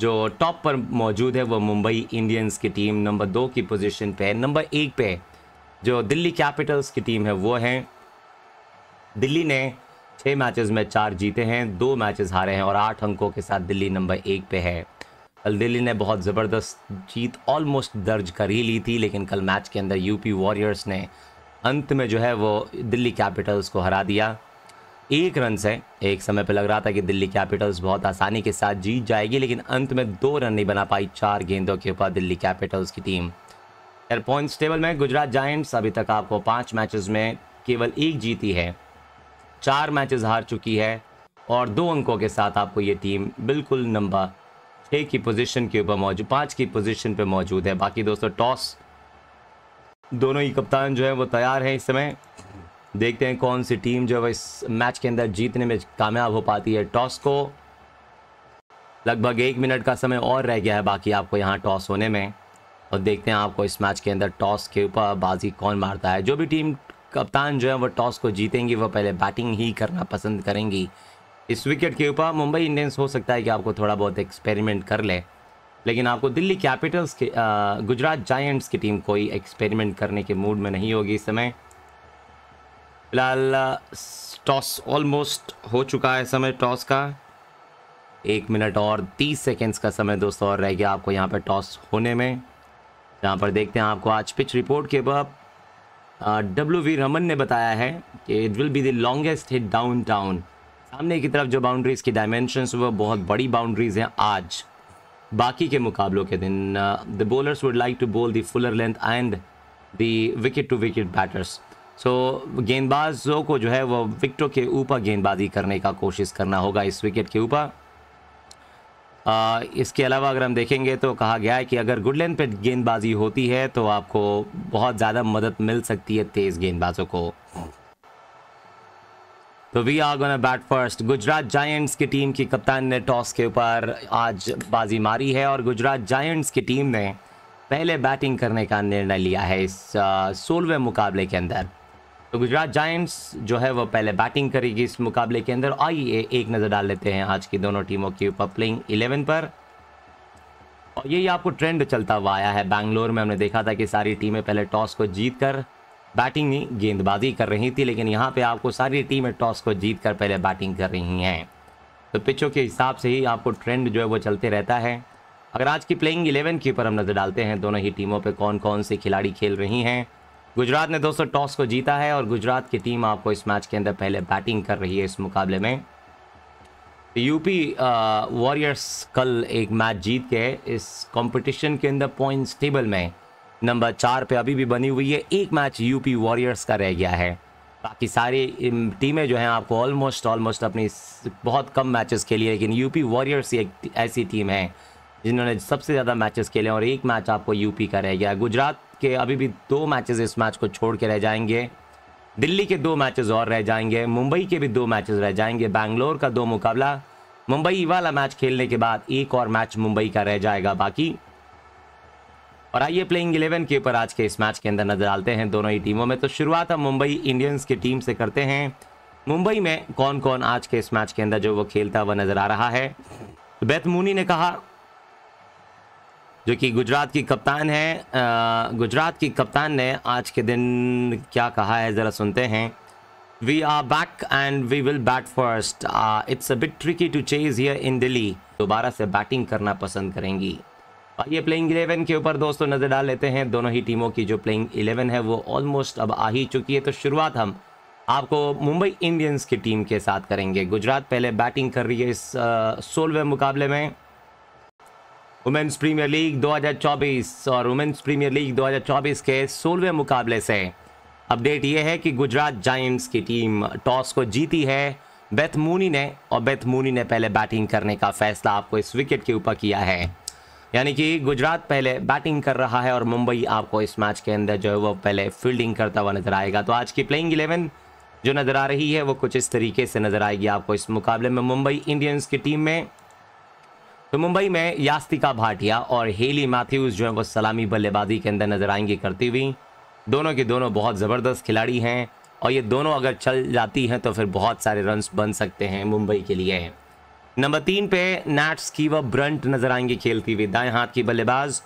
जो टॉप पर मौजूद है वो मुंबई इंडियंस की टीम नंबर दो की पोजीशन पे है नंबर एक पे जो दिल्ली कैपिटल्स की टीम है वो है दिल्ली ने छः मैचेस में चार जीते हैं दो मैचेस हारे हैं और आठ अंकों के साथ दिल्ली नंबर एक पे है कल दिल्ली ने बहुत ज़बरदस्त जीत ऑलमोस्ट दर्ज कर ही ली थी लेकिन कल मैच के अंदर यूपी वॉरियर्स ने अंत में जो है वो दिल्ली कैपिटल्स को हरा दिया एक रन से एक समय पर लग रहा था कि दिल्ली कैपिटल्स बहुत आसानी के साथ जीत जाएगी लेकिन अंत में दो रन नहीं बना पाई चार गेंदों के ऊपर दिल्ली कैपिटल्स की टीम एयर पॉइंट्स टेबल में गुजरात जायंट्स अभी तक आपको पाँच मैचेस में केवल एक जीती है चार मैचेस हार चुकी है और दो अंकों के साथ आपको ये टीम बिल्कुल नंबर छः की पोजीशन के ऊपर मौजूद पाँच की पोजीशन पे मौजूद है बाकी दोस्तों टॉस दोनों ही कप्तान जो है वो तैयार हैं इस समय देखते हैं कौन सी टीम जो है इस मैच के अंदर जीतने में कामयाब हो पाती है टॉस को लगभग एक मिनट का समय और रह गया है बाकी आपको यहाँ टॉस होने में और देखते हैं आपको इस मैच के अंदर टॉस के ऊपर बाजी कौन मारता है जो भी टीम कप्तान जो है वो टॉस को जीतेंगी वह पहले बैटिंग ही करना पसंद करेंगी इस विकेट के ऊपर मुंबई इंडियंस हो सकता है कि आपको थोड़ा बहुत एक्सपेरिमेंट कर ले लेकिन आपको दिल्ली कैपिटल्स के गुजरात जायंट्स की टीम कोई एक्सपेरिमेंट करने के मूड में नहीं होगी इस समय फिलहाल टॉस ऑलमोस्ट हो चुका है समय टॉस का एक मिनट और तीस सेकेंड्स का समय दोस्तों और रह गया आपको यहाँ पर टॉस होने में यहाँ पर देखते हैं आपको आज पिच रिपोर्ट के बाद डब्ल्यू वी रमन ने बताया है कि it will be the longest hit downtown सामने की तरफ जो बाउंड्रीज की डायमेंशन वह बहुत बड़ी बाउंड्रीज हैं आज बाकी के मुकाबलों के दिन the bowlers would like to bowl the fuller length and the wicket to wicket batters so गेंदबाजों को जो है वह विकटों के ऊपर गेंदबाजी करने का कोशिश करना होगा इस विकेट के ऊपर इसके अलावा अगर हम देखेंगे तो कहा गया है कि अगर गुड लेंथ पे गेंदबाजी होती है तो आपको बहुत ज़्यादा मदद मिल सकती है तेज़ गेंदबाजों को तो we are gonna bat first Gujarat Giants की टीम की कप्तान ने टॉस के ऊपर आज बाजी मारी है और गुजरात जायंट्स की टीम ने पहले बैटिंग करने का निर्णय लिया है इस सोलहवें मुकाबले के अंदर तो गुजरात जाइंट्स जो है वो पहले बैटिंग करेगी इस मुकाबले के अंदर आइए एक नज़र डाल लेते हैं आज की दोनों टीमों के ऊपर प्लेइंग इलेवन पर और यही आपको ट्रेंड चलता हुआ आया है बैंगलोर में हमने देखा था कि सारी टीमें पहले टॉस को जीत कर बैटिंग नहीं गेंदबाजी कर रही थी लेकिन यहाँ पे आपको सारी टीमें टॉस को जीत कर पहले बैटिंग कर रही हैं तो पिचों के हिसाब से ही आपको ट्रेंड जो है वो चलते रहता है अगर आज की प्लेइंग इलेवन के ऊपर हम नज़र डालते हैं दोनों ही टीमों पर कौन कौन से खिलाड़ी खेल रही हैं गुजरात ने दोस्तों टॉस को जीता है और गुजरात की टीम आपको इस मैच के अंदर पहले बैटिंग कर रही है इस मुकाबले में यूपी वॉरियर्स कल एक मैच जीत के इस कंपटीशन के अंदर पॉइंट्स टेबल में नंबर चार पे अभी भी बनी हुई है एक मैच यूपी वॉरियर्स का रह गया है बाकी सारी टीमें जो हैं आपको ऑलमोस्ट ऑलमोस्ट अपनी बहुत कम मैचेस खेली है लेकिन यूपी वॉरियर्स एक ऐसी टीम है जिन्होंने सबसे ज़्यादा मैचेस खेले और एक मैच आपको यूपी का रह गया गुजरात के अभी भी दो मैचेस इस मैच को छोड़ के रह जाएंगे दिल्ली के दो मैचेस और रह जाएंगे मुंबई के भी दो मैचेस रह जाएंगे बैंगलोर का दो मुकाबला मुंबई वाला मैच खेलने के बाद एक और मैच मुंबई का रह जाएगा बाकी और आइए प्लेइंग इलेवन के ऊपर आज के इस मैच के अंदर नजर डालते हैं दोनों ही टीमों में तो शुरुआत हम मुंबई इंडियंस की टीम से करते हैं मुंबई में कौन कौन आज के इस मैच के अंदर जो वो खेलता हुआ नजर आ रहा है तो बैतमूनी ने कहा जो कि गुजरात की कप्तान है गुजरात की कप्तान ने आज के दिन क्या कहा है ज़रा सुनते हैं we are back and we will bat first uh, it's a tricky to chase here in Delhi दोबारा से बैटिंग करना पसंद करेंगी और प्लेइंग 11 के ऊपर दोस्तों नज़र डाल लेते हैं दोनों ही टीमों की जो प्लेइंग 11 है वो ऑलमोस्ट अब आ ही चुकी है तो शुरुआत हम आपको मुंबई इंडियंस की टीम के साथ करेंगे गुजरात पहले बैटिंग कर रही है इस सोलहवें मुकाबले में वुमेंस प्रीमियर लीग 2024 और वुमेंस प्रीमियर लीग 2024 के सोलहवें मुकाबले से अपडेट ये है कि गुजरात जाइंट्स की टीम टॉस को जीती है मूनी ने और मूनी ने पहले बैटिंग करने का फैसला आपको इस विकेट के ऊपर किया है यानी कि गुजरात पहले बैटिंग कर रहा है और मुंबई आपको इस मैच के अंदर जो है वो पहले फील्डिंग करता हुआ नजर आएगा तो आज की प्लेइंग इलेवन जो नज़र आ रही है वो कुछ इस तरीके से नज़र आएगी आपको इस मुकाबले में मुंबई इंडियंस की टीम में तो मुंबई में यास्तिका भाटिया और हेली मैथ्यूज जो है वो सलामी बल्लेबाजी के अंदर नजर आएंगी करती हुई दोनों के दोनों बहुत ज़बरदस्त खिलाड़ी हैं और ये दोनों अगर चल जाती हैं तो फिर बहुत सारे रन बन सकते हैं मुंबई के लिए नंबर तीन पे नैट्स की व ब्रंट नजर आएंगे खेलती हुई दाएं हाथ की बल्लेबाज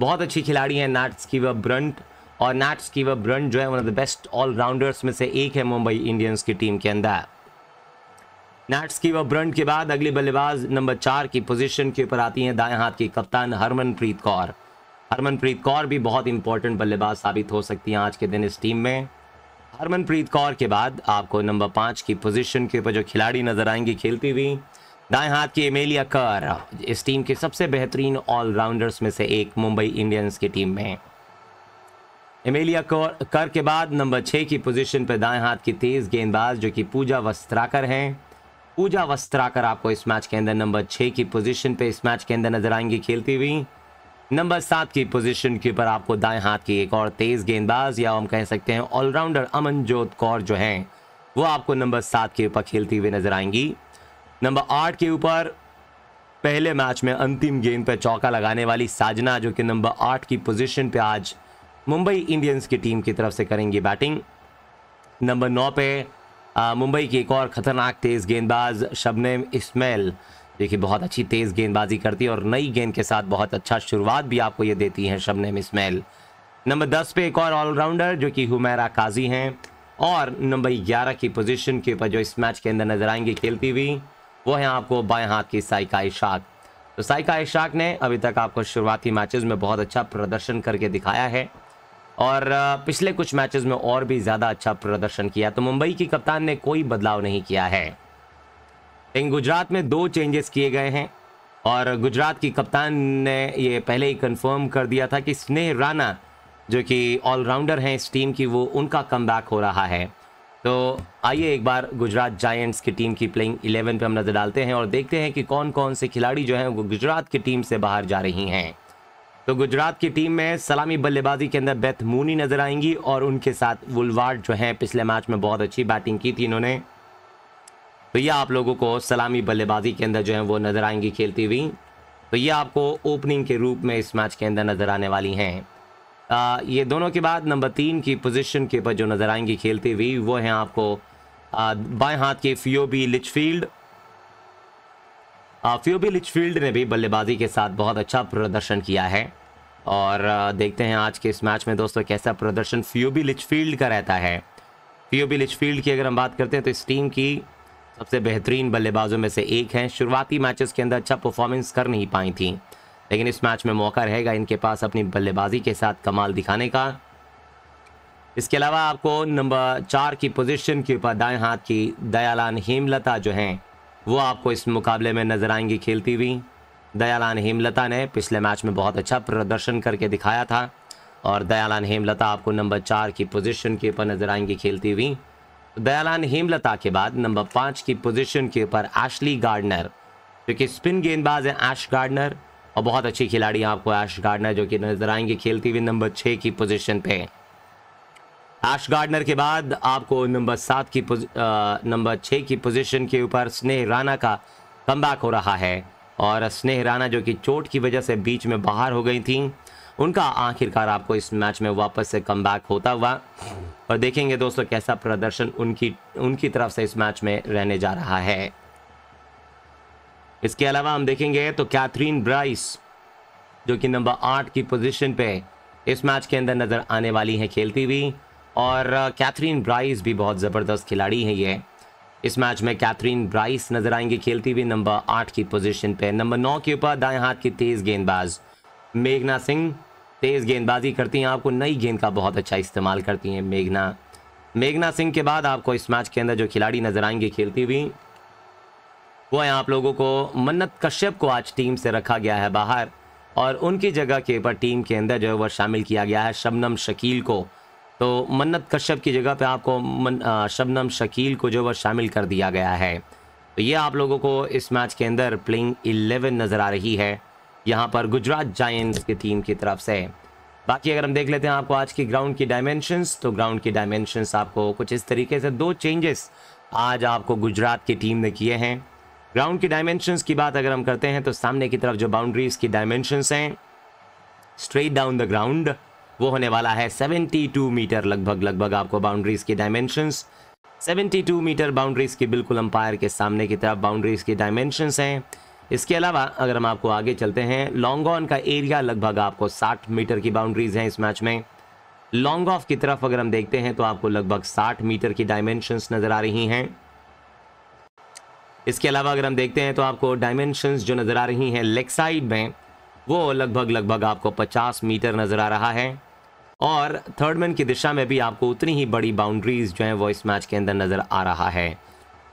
बहुत अच्छी खिलाड़ी हैं नैट्स की व ब्रंट और नैट्स की व ब्रंट जो है one of the best allrounders में से एक है मुंबई इंडियंस की टीम के अंदर नैट्स की व ब्रंट के बाद अगली बल्लेबाज नंबर चार की पोजीशन के ऊपर आती हैं दाएं हाथ की कप्तान हरमनप्रीत कौर हरमनप्रीत कौर भी बहुत इंपॉर्टेंट बल्लेबाज साबित हो सकती हैं आज के दिन इस टीम में हरमनप्रीत कौर के बाद आपको नंबर पाँच की पोजीशन के ऊपर जो खिलाड़ी नजर आएंगी खेलती हुई दाएं हाथ की एमेलिया कर इस टीम के सबसे बेहतरीन ऑलराउंडर्स में से एक मुंबई इंडियंस की टीम में एमेलिया कर के बाद नंबर छः की पोजीशन पर दाएं हाथ की तेज़ गेंदबाज जो कि पूजा वस्त्राकर हैं पूजा वस्त्राकर आपको इस मैच के अंदर नंबर छः की पोजीशन पे इस मैच के अंदर नजर आएंगी खेलती हुई नंबर सात की पोजीशन के ऊपर आपको दाएं हाथ की एक और तेज गेंदबाज या हम कह सकते हैं ऑलराउंडर अमनजोत कौर जो हैं वो आपको नंबर सात के ऊपर खेलती हुई नजर आएंगी नंबर आठ के ऊपर पहले मैच में अंतिम गेंद पर चौका लगाने वाली साजना जो कि नंबर आठ की पोजीशन पे आज मुंबई इंडियंस की टीम की तरफ से करेंगी बैटिंग नंबर नौ पे मुंबई की एक और ख़तरनाक तेज़ गेंदबाज शबनम इस्मेल जो कि बहुत अच्छी तेज़ गेंदबाजी करती है और नई गेंद के साथ बहुत अच्छा शुरुआत भी आपको ये देती हैं शबनम इसमैल नंबर दस पे एक और ऑलराउंडर जो कि हुमैरा काजी हैं और नंबर ग्यारह की पोजिशन के ऊपर जो इस मैच के अंदर नजर आएंगे खेलती हुई वो हैं आपको बाएँ हाथ की साइका इशाक तो साइका इशाक ने अभी तक आपको शुरुआती मैचेस में बहुत अच्छा प्रदर्शन करके दिखाया है और पिछले कुछ मैचेस में और भी ज़्यादा अच्छा प्रदर्शन किया तो मुंबई की कप्तान ने कोई बदलाव नहीं किया है लेकिन गुजरात में दो चेंजेस किए गए हैं और गुजरात की कप्तान ने ये पहले ही कंफर्म कर दिया था कि स्नेह राणा जो कि ऑलराउंडर हैं इस टीम की वो उनका कम हो रहा है तो आइए एक बार गुजरात जायंट्स की टीम की प्लेइंग इलेवन पर हम नज़र डालते हैं और देखते हैं कि कौन कौन से खिलाड़ी जो हैं वो गुजरात की टीम से बाहर जा रही हैं तो गुजरात की टीम में सलामी बल्लेबाजी के अंदर बेथ मूनी नज़र आएंगी और उनके साथ वुलवार्ड जो हैं पिछले मैच में बहुत अच्छी बैटिंग की थी इन्होंने तो ये आप लोगों को सलामी बल्लेबाजी के अंदर जो है वो नज़र आएंगी खेलती हुई तो ये आपको ओपनिंग के रूप में इस मैच के अंदर नज़र आने वाली हैं आ, ये दोनों के बाद नंबर तीन की पोजिशन के ऊपर जो नज़र आएंगी खेलती हुई वो हैं आपको बाएँ बाएं हाथ के फियोबी लिचफील्ड फ्योबी लिचफील्ड ने भी बल्लेबाजी के साथ बहुत अच्छा प्रदर्शन किया है और देखते हैं आज के इस मैच में दोस्तों कैसा प्रदर्शन फ्योबी लिचफील्ड का रहता है फ्योबी लिचफील्ड की अगर हम बात करते हैं तो इस टीम की सबसे बेहतरीन बल्लेबाजों में से एक हैं शुरुआती मैचेस के अंदर अच्छा परफॉर्मेंस कर नहीं पाई थी लेकिन इस मैच में मौका रहेगा इनके पास अपनी बल्लेबाजी के साथ कमाल दिखाने का इसके अलावा आपको नंबर चार की पोजीशन के ऊपर दाएं हाथ की दयालान हेमलता जो हैं वो आपको इस मुकाबले में नजर आएंगी खेलती हुई दयालान हेमलता ने पिछले मैच में बहुत अच्छा प्रदर्शन करके दिखाया था और दयालान हेमलता आपको नंबर चार की पोजीशन के ऊपर नजर आएंगी खेलती हुई दयालान हेमलता के बाद नंबर पाँच की पोजीशन के ऊपर एशली गार्डनर जो कि स्पिन गेंदबाज है ऐश गार्डनर और बहुत अच्छी खिलाड़ी आपको ऐश गार्डनर जो कि नजर आएंगे खेलती हुई नंबर छः की पोजिशन पर आश गार्डनर के बाद आपको नंबर सात की नंबर छः की पोजीशन के ऊपर स्नेह राणा का कम हो रहा है और स्नेह राणा जो कि चोट की वजह से बीच में बाहर हो गई थी उनका आखिरकार आपको इस मैच में वापस से कम होता हुआ और देखेंगे दोस्तों कैसा प्रदर्शन उनकी उनकी तरफ से इस मैच में रहने जा रहा है इसके अलावा हम देखेंगे तो कैथरीन ब्राइस जो कि नंबर आठ की पोजीशन पे इस मैच के अंदर नज़र आने वाली हैं खेलती हुई और कैथरीन ब्राइस भी बहुत ज़बरदस्त खिलाड़ी हैं ये इस मैच में कैथरीन ब्राइस नजर आएंगे खेलती हुई नंबर आठ की पोजीशन पे नंबर नौ के ऊपर दाएं हाथ की तेज़ गेंदबाज मेघना सिंह तेज़ गेंदबाजी करती हैं आपको नई गेंद का बहुत अच्छा इस्तेमाल करती हैं मेघना मेघना सिंह के बाद आपको इस मैच के अंदर जो खिलाड़ी नजर आएंगे खेलती हुई वो है आप लोगों को मन्नत कश्यप को आज टीम से रखा गया है बाहर और उनकी जगह के ऊपर टीम के अंदर जो है वह शामिल किया गया है शबनम शकील को तो मन्नत कश्यप की जगह पे आपको मन, आ, शबनम शकील को जो है शामिल कर दिया गया है तो ये आप लोगों को इस मैच के अंदर प्लेइंग इलेवन नज़र आ रही है यहाँ पर गुजरात जायंट्स की टीम की तरफ से बाकी अगर हम देख लेते हैं आपको आज की ग्राउंड की डायमेंशंस तो ग्राउंड की डायमेंशंस आपको कुछ इस तरीके से दो चेंजेस आज आपको गुजरात की टीम ने किए हैं ग्राउंड की डायमेंशंस की बात अगर हम करते हैं तो सामने की तरफ जो बाउंड्रीज की डायमेंशंस हैं स्ट्रेट डाउन द ग्राउंड वो होने वाला है 72 मीटर लगभग लगभग आपको बाउंड्रीज की डायमेंशंस 72 मीटर बाउंड्रीज की बिल्कुल अंपायर के सामने की तरफ बाउंड्रीज की डायमेंशंस हैं इसके अलावा अगर हम आपको आगे चलते हैं लॉन्ग ऑन का एरिया लगभग आपको 60 मीटर की बाउंड्रीज हैं इस मैच में लॉन्ग ऑफ की तरफ अगर हम देखते हैं तो आपको लगभग साठ मीटर की डायमेंशंस नज़र आ रही हैं इसके अलावा अगर हम देखते हैं तो आपको डायमेंशंस जो नज़र आ रही हैं लेग साइड में वो लगभग लगभग आपको 50 मीटर नज़र आ रहा है और थर्ड मैन की दिशा में भी आपको उतनी ही बड़ी बाउंड्रीज जो है वो इस मैच के अंदर नज़र आ रहा है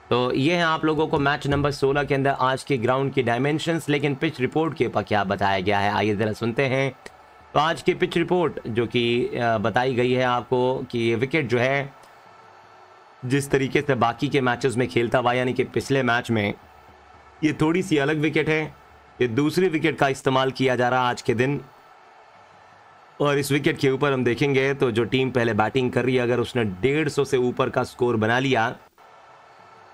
तो ये है आप लोगों को मैच नंबर 16 के अंदर आज के ग्राउंड की डायमेंशंस लेकिन पिच रिपोर्ट के ऊपर क्या बताया गया है आइए ज़रा सुनते हैं तो आज की पिच रिपोर्ट जो कि बताई गई है आपको कि ये विकेट जो है जिस तरीके से बाकी के मैचेस में खेलता हुआ यानी कि पिछले मैच में ये थोड़ी सी अलग विकेट है ये दूसरी विकेट का इस्तेमाल किया जा रहा आज के दिन और इस विकेट के ऊपर हम देखेंगे तो जो टीम पहले बैटिंग कर रही है अगर उसने डेढ़ सौ से ऊपर का स्कोर बना लिया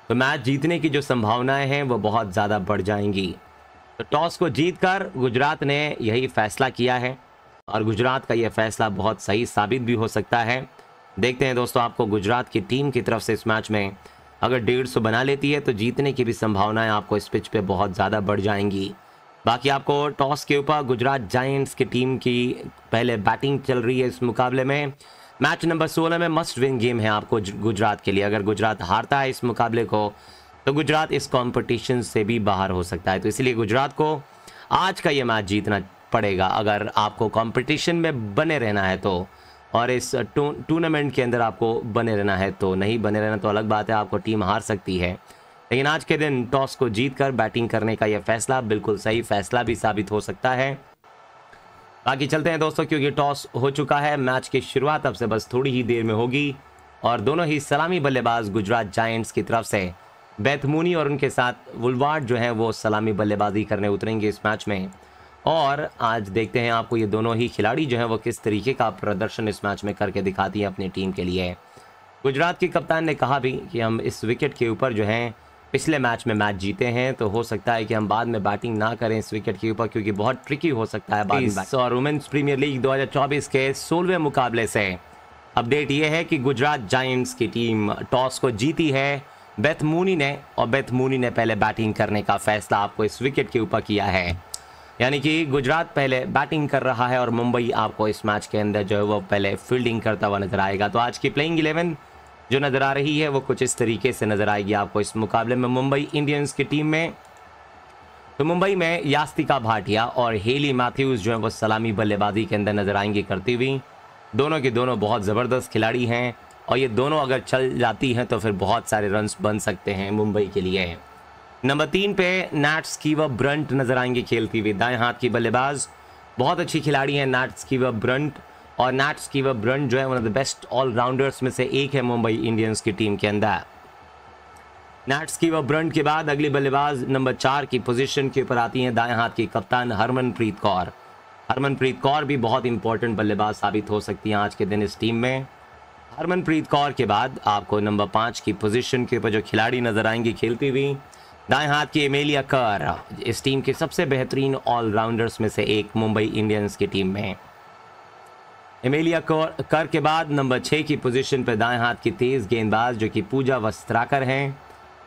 तो मैच जीतने की जो संभावनाएं हैं वो बहुत ज़्यादा बढ़ जाएंगी तो टॉस को जीतकर गुजरात ने यही फैसला किया है और गुजरात का यह फैसला बहुत सही साबित भी हो सकता है देखते हैं दोस्तों आपको गुजरात की टीम की तरफ से इस मैच में अगर डेढ़ सौ बना लेती है तो जीतने की भी संभावनाएं आपको इस पिच पे बहुत ज़्यादा बढ़ जाएंगी बाकी आपको टॉस के ऊपर गुजरात जाइंट्स की टीम की पहले बैटिंग चल रही है इस मुकाबले में मैच नंबर 16 में मस्ट विन गेम है आपको गुजरात के लिए अगर गुजरात हारता है इस मुकाबले को तो गुजरात इस कंपटीशन से भी बाहर हो सकता है तो इसलिए गुजरात को आज का ये मैच जीतना पड़ेगा अगर आपको कॉम्पिटिशन में बने रहना है तो और इस टूर्नामेंट के अंदर आपको बने रहना है तो नहीं बने रहना तो अलग बात है आपको टीम हार सकती है लेकिन आज के दिन टॉस को जीत कर बैटिंग करने का यह फैसला बिल्कुल सही फैसला भी साबित हो सकता है बाकी चलते हैं दोस्तों क्योंकि टॉस हो चुका है मैच की शुरुआत अब से बस थोड़ी ही देर में होगी और दोनों ही सलामी बल्लेबाज गुजरात जायंट्स की तरफ से बैथमूनी और उनके साथ वुलवाड जो है वो सलामी बल्लेबाजी करने उतरेंगे इस मैच में और आज देखते हैं आपको ये दोनों ही खिलाड़ी जो हैं वो किस तरीके का प्रदर्शन इस मैच में करके दिखाती हैं अपनी टीम के लिए गुजरात के कप्तान ने कहा भी कि हम इस विकेट के ऊपर जो हैं पिछले मैच में मैच जीते हैं तो हो सकता है कि हम बाद में बैटिंग ना करें इस विकेट के ऊपर क्योंकि बहुत ट्रिकी हो सकता है बाद में और वुमेन्स प्रीमियर लीग 2024 के सोलहवें मुकाबले से अपडेट ये है कि गुजरात जाइंट्स की टीम टॉस को जीती है बेथ मूनी ने और बेथ मूनी ने पहले बैटिंग करने का फैसला आपको इस विकेट के ऊपर किया है यानी कि गुजरात पहले बैटिंग कर रहा है और मुंबई आपको इस मैच के अंदर जो है वो पहले फील्डिंग करता हुआ नजर आएगा तो आज की प्लेइंग इलेवन जो नज़र आ रही है वो कुछ इस तरीके से नज़र आएगी आपको इस मुकाबले में मुंबई इंडियंस की टीम में तो मुंबई में यास्तिका भाटिया और हेली मैथ्यूज़ जो है वो सलामी बल्लेबाजी के अंदर नज़र आएंगी करती हुई दोनों के दोनों बहुत ज़बरदस्त खिलाड़ी हैं और ये दोनों अगर चल जाती हैं तो फिर बहुत सारे रन बन सकते हैं मुंबई के लिए नंबर तीन पे नैट्स की व ब्रंट नज़र आएंगे खेलती हुई दाएं हाथ की बल्लेबाज बहुत अच्छी खिलाड़ी हैं नैट्स की व ब्रंट और नैट्स की वह ब्रंट जो है one of the best allrounders में से एक है मुंबई इंडियंस की टीम के अंदर नैट्स की वह ब्रंट के बाद अगली बल्लेबाज नंबर चार की पोजीशन के ऊपर आती हैं दाएं हाथ की कप्तान हरमनप्रीत कौर हरमनप्रीत कौर भी बहुत इंपॉर्टेंट बल्लेबाज साबित हो सकती हैं आज के दिन इस टीम में हरमनप्रीत कौर के बाद आपको नंबर पाँच की पोजिशन के ऊपर जो खिलाड़ी नजर आएंगी खेलती हुई दाएँ हाथ की एमेलिया कर इस टीम के सबसे बेहतरीन ऑलराउंडर्स में से एक मुंबई इंडियंस की टीम में एमेलिया कर, कर के बाद नंबर छः की पोजीशन पर दाएं हाथ की तेज़ गेंदबाज जो कि पूजा वस्त्राकर हैं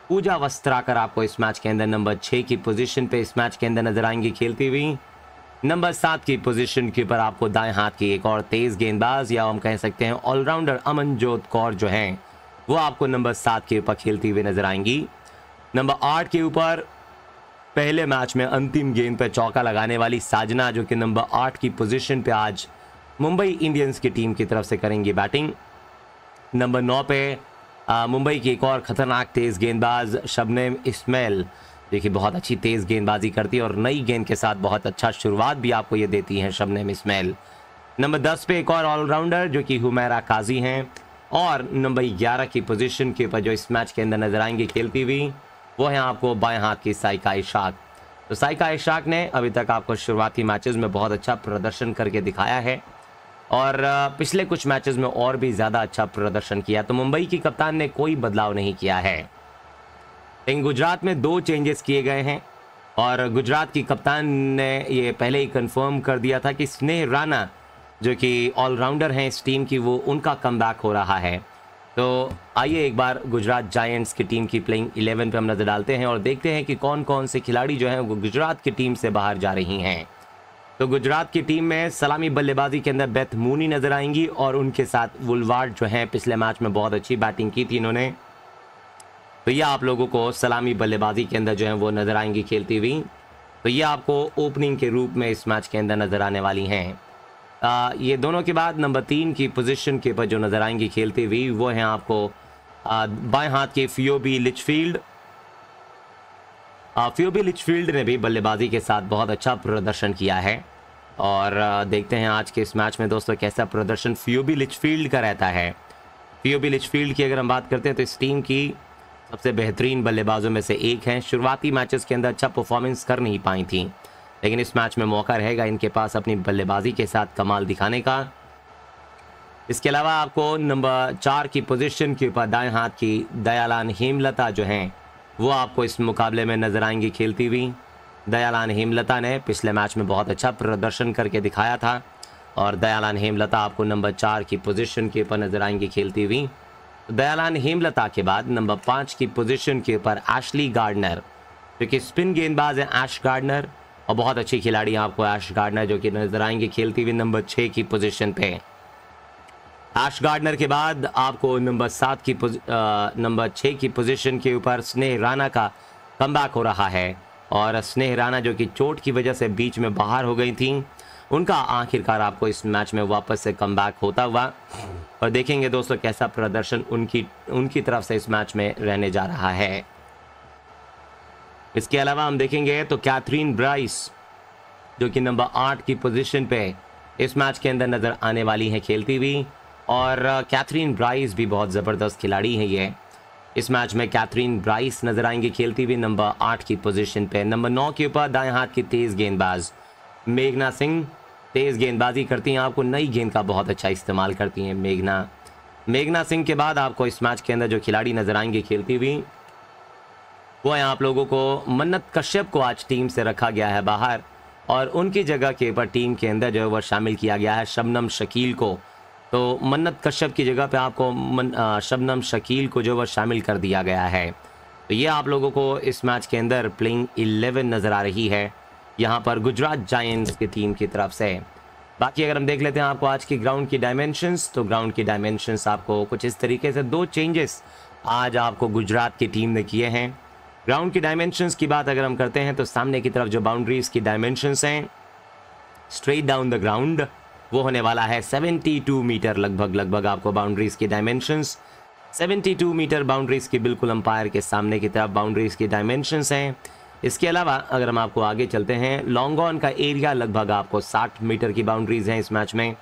पूजा वस्त्राकर आपको इस मैच के अंदर नंबर छः की पोजीशन पे इस मैच के अंदर नजर आएंगी खेलती हुई नंबर सात की पोजीशन के ऊपर आपको दाएं हाथ की एक और तेज़ गेंदबाज या हम कह सकते हैं ऑलराउंडर अमनजोत कौर जो हैं वो आपको नंबर सात के ऊपर खेलती हुई नजर आएंगी नंबर आठ के ऊपर पहले मैच में अंतिम गेंद पर चौका लगाने वाली साजना जो कि नंबर आठ की पोजिशन पर आज मुंबई इंडियंस की टीम की तरफ से करेंगे बैटिंग नंबर नौ पे मुंबई की एक और ख़तरनाक तेज़ गेंदबाज शबनम इस्मेल जो कि बहुत अच्छी तेज़ गेंदबाजी करती है और नई गेंद के साथ बहुत अच्छा शुरुआत भी आपको ये देती हैं शबनम इसमैल नंबर दस पे एक और ऑलराउंडर जो कि हुमैरा काजी हैं और नंबर ग्यारह की पोजिशन के ऊपर जो इस मैच के अंदर नजर आएंगे खेलती हुई वो है आपको बाएँ हाथ की साइका इशाक तो साइका इशाक ने अभी तक आपको शुरुआती मैचेस में बहुत अच्छा प्रदर्शन करके दिखाया है और पिछले कुछ मैचेस में और भी ज़्यादा अच्छा प्रदर्शन किया तो मुंबई की कप्तान ने कोई बदलाव नहीं किया है लेकिन गुजरात में दो चेंजेस किए गए हैं और गुजरात की कप्तान ने ये पहले ही कंफर्म कर दिया था कि स्नेह राणा जो कि ऑलराउंडर हैं इस टीम की वो उनका कम हो रहा है तो आइए एक बार गुजरात जायंट्स की टीम की प्लेइंग 11 पे हम नज़र डालते हैं और देखते हैं कि कौन कौन से खिलाड़ी जो हैं वो गुजरात की टीम से बाहर जा रही हैं तो गुजरात की टीम में सलामी बल्लेबाजी के अंदर बेथ मूनी नजर आएंगी और उनके साथ वुलवार जो हैं पिछले मैच में बहुत अच्छी बैटिंग की थी इन्होंने तो ये आप लोगों को सलामी बल्लेबाजी के अंदर जो है वो नजर आएंगी खेलती हुई तो ये आपको ओपनिंग के रूप में इस मैच के अंदर नजर आने वाली हैं आ, ये दोनों के बाद नंबर तीन की पोजिशन के ऊपर जो नज़र आएंगी खेलती हुई वो हैं आपको बाएँ हाथ के फियोबी लिचफील्ड फ्यूबी लिचफील्ड ने भी बल्लेबाजी के साथ बहुत अच्छा प्रदर्शन किया है और देखते हैं आज के इस मैच में दोस्तों कैसा प्रदर्शन फ्योबी लिचफील्ड का रहता है फ्योबी लिचफील्ड की अगर हम बात करते हैं तो इस टीम की सबसे बेहतरीन बल्लेबाजों में से एक हैं शुरुआती मैचेस के अंदर अच्छा परफॉर्मेंस कर नहीं पाई थी लेकिन इस मैच में मौका रहेगा इनके पास अपनी बल्लेबाजी के साथ कमाल दिखाने का इसके अलावा आपको नंबर चार की पोजीशन के ऊपर दाएं हाथ की दयालान हेमलता जो हैं वो आपको इस मुकाबले में नजर आएंगी खेलती हुई दयालान हेमलता ने पिछले मैच में बहुत अच्छा प्रदर्शन करके दिखाया था और दयालान हेमलता आपको नंबर चार की पोजीशन के ऊपर नजर आएंगी खेलती हुई दयालान हेमलता के बाद नंबर पाँच की पोजीशन के ऊपर एशली गार्डनर क्योंकि स्पिन गेंदबाज हैं ऐश गार्डनर और बहुत अच्छी खिलाड़ी आपको ऐश गार्डनर जो कि नजर आएंगे खेलती हुई नंबर छः की पोजिशन पर एश गार्डनर के बाद आपको नंबर सात की नंबर छः की पोजीशन के ऊपर स्नेह राणा का कम हो रहा है और स्नेह राणा जो कि चोट की वजह से बीच में बाहर हो गई थी उनका आखिरकार आपको इस मैच में वापस से कम होता हुआ और देखेंगे दोस्तों कैसा प्रदर्शन उनकी उनकी तरफ से इस मैच में रहने जा रहा है इसके अलावा हम देखेंगे तो कैथरीन ब्राइस जो कि नंबर आठ की पोजीशन पे इस मैच के अंदर नज़र आने वाली हैं खेलती हुई और कैथरीन ब्राइस भी बहुत ज़बरदस्त खिलाड़ी हैं ये इस मैच में कैथरीन ब्राइस नज़र आएंगे खेलती हुई नंबर आठ की पोजीशन पे नंबर नौ के ऊपर दाएं हाथ की तेज़ गेंदबाज मेघना सिंह तेज़ गेंदबाजी करती हैं आपको नई गेंद का बहुत अच्छा इस्तेमाल करती हैं मेघना मेघना सिंह के बाद आपको इस मैच के अंदर जो खिलाड़ी नज़र आएंगे खेलती हुई वो हैं आप लोगों को मन्नत कश्यप को आज टीम से रखा गया है बाहर और उनकी जगह के ऊपर टीम के अंदर जो है वह शामिल किया गया है शबनम शकील को तो मन्नत कश्यप की जगह पे आपको मन, आ, शबनम शकील को जो है शामिल कर दिया गया है तो ये आप लोगों को इस मैच के अंदर प्लेइंग 11 नज़र आ रही है यहाँ पर गुजरात जायंट्स की टीम की तरफ से बाकी अगर हम देख लेते हैं आपको आज की ग्राउंड की डायमेंशंस तो ग्राउंड की डायमेंशंस आपको कुछ इस तरीके से दो चेंजेस आज आपको गुजरात की टीम ने किए हैं ग्राउंड की डायमेंशंस की बात अगर हम करते हैं तो सामने की तरफ जो बाउंड्रीज की डायमेंशंस हैं स्ट्रेट डाउन द ग्राउंड वो होने वाला है 72 मीटर लगभग लगभग आपको बाउंड्रीज की डायमेंशंस 72 मीटर बाउंड्रीज की बिल्कुल अंपायर के सामने की तरफ बाउंड्रीज की डायमेंशंस हैं इसके अलावा अगर हम आपको आगे चलते हैं लॉन्ग ऑन का एरिया लगभग आपको 60 मीटर की बाउंड्रीज हैं इस मैच में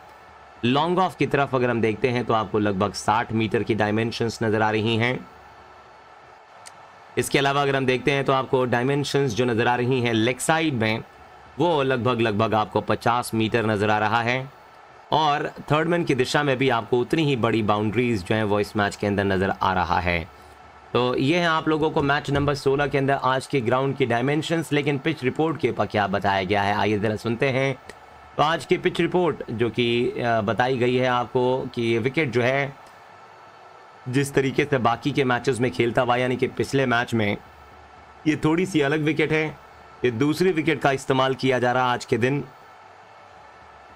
लॉन्ग ऑफ की तरफ अगर हम देखते हैं तो आपको लगभग साठ मीटर की डायमेंशंस नज़र आ रही हैं इसके अलावा अगर हम देखते हैं तो आपको डायमेंशंस जो नज़र आ रही हैं लेग साइड में वो लगभग लगभग आपको 50 मीटर नज़र आ रहा है और थर्ड मैन की दिशा में भी आपको उतनी ही बड़ी बाउंड्रीज़ जो हैं वो इस मैच के अंदर नज़र आ रहा है तो ये है आप लोगों को मैच नंबर 16 के अंदर आज के ग्राउंड की डायमेंशंस लेकिन पिच रिपोर्ट के ऊपर क्या बताया गया है आइए ज़रा सुनते हैं तो आज की पिच रिपोर्ट जो कि बताई गई है आपको कि विकेट जो है जिस तरीके से बाकी के मैचेस में खेलता हुआ यानी कि पिछले मैच में ये थोड़ी सी अलग विकेट है ये दूसरी विकेट का इस्तेमाल किया जा रहा आज के दिन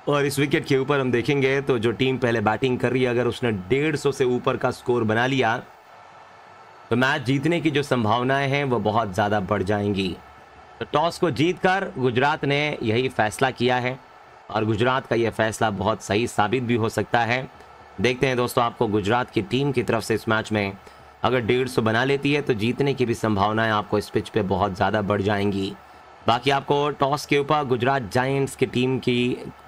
और इस विकेट के ऊपर हम देखेंगे तो जो टीम पहले बैटिंग कर रही है अगर उसने डेढ़ सौ से ऊपर का स्कोर बना लिया तो मैच जीतने की जो संभावनाएं हैं वो बहुत ज़्यादा बढ़ जाएंगी तो टॉस को जीतकर गुजरात ने यही फैसला किया है और गुजरात का यह फैसला बहुत सही साबित भी हो सकता है देखते हैं दोस्तों आपको गुजरात की टीम की तरफ से इस मैच में अगर डेढ़ सौ बना लेती है तो जीतने की भी संभावनाएं आपको इस पिच पे बहुत ज़्यादा बढ़ जाएंगी बाकी आपको टॉस के ऊपर गुजरात जाइंट्स की टीम की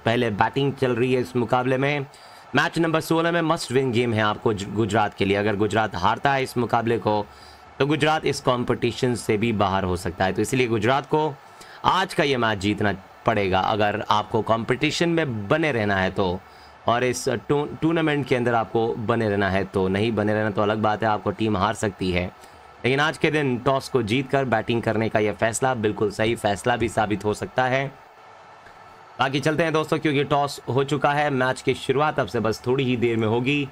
पहले बैटिंग चल रही है इस मुकाबले में मैच नंबर 16 में मस्ट विन गेम है आपको गुजरात के लिए अगर गुजरात हारता है इस मुकाबले को तो गुजरात इस कंपटीशन से भी बाहर हो सकता है तो इसलिए गुजरात को आज का ये मैच जीतना पड़ेगा अगर आपको कॉम्पिटिशन में बने रहना है तो और इस टूर्नामेंट के अंदर आपको बने रहना है तो नहीं बने रहना तो अलग बात है आपको टीम हार सकती है लेकिन आज के दिन टॉस को जीतकर बैटिंग करने का यह फैसला बिल्कुल सही फैसला भी साबित हो सकता है बाकी चलते हैं दोस्तों क्योंकि टॉस हो चुका है मैच की शुरुआत अब से बस थोड़ी ही देर में होगी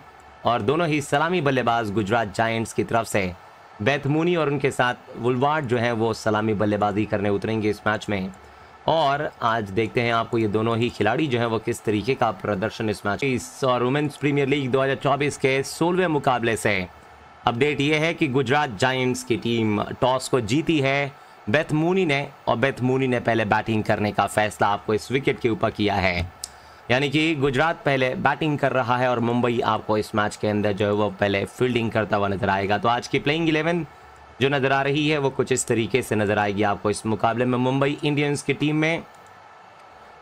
और दोनों ही सलामी बल्लेबाज गुजरात जायंट्स की तरफ से बैथमूनी और उनके साथ वुलवाड जो हैं वो सलामी बल्लेबाजी करने उतरेंगे इस मैच में और आज देखते हैं आपको ये दोनों ही खिलाड़ी जो हैं वो किस तरीके का प्रदर्शन इस मैच इस और वुमेन्स प्रीमियर लीग 2024 के सोलहवें मुकाबले से अपडेट ये है कि गुजरात जाइंट्स की टीम टॉस को जीती है बेथमूनी ने और बेथमूनी ने पहले बैटिंग करने का फैसला आपको इस विकेट के ऊपर किया है यानी कि गुजरात पहले बैटिंग कर रहा है और मुंबई आपको इस मैच के अंदर जो है वो पहले फील्डिंग करता हुआ नजर आएगा तो आज की प्लेइंग इलेवन जो नज़र आ रही है वो कुछ इस तरीके से नज़र आएगी आपको इस मुकाबले में मुंबई इंडियंस की टीम में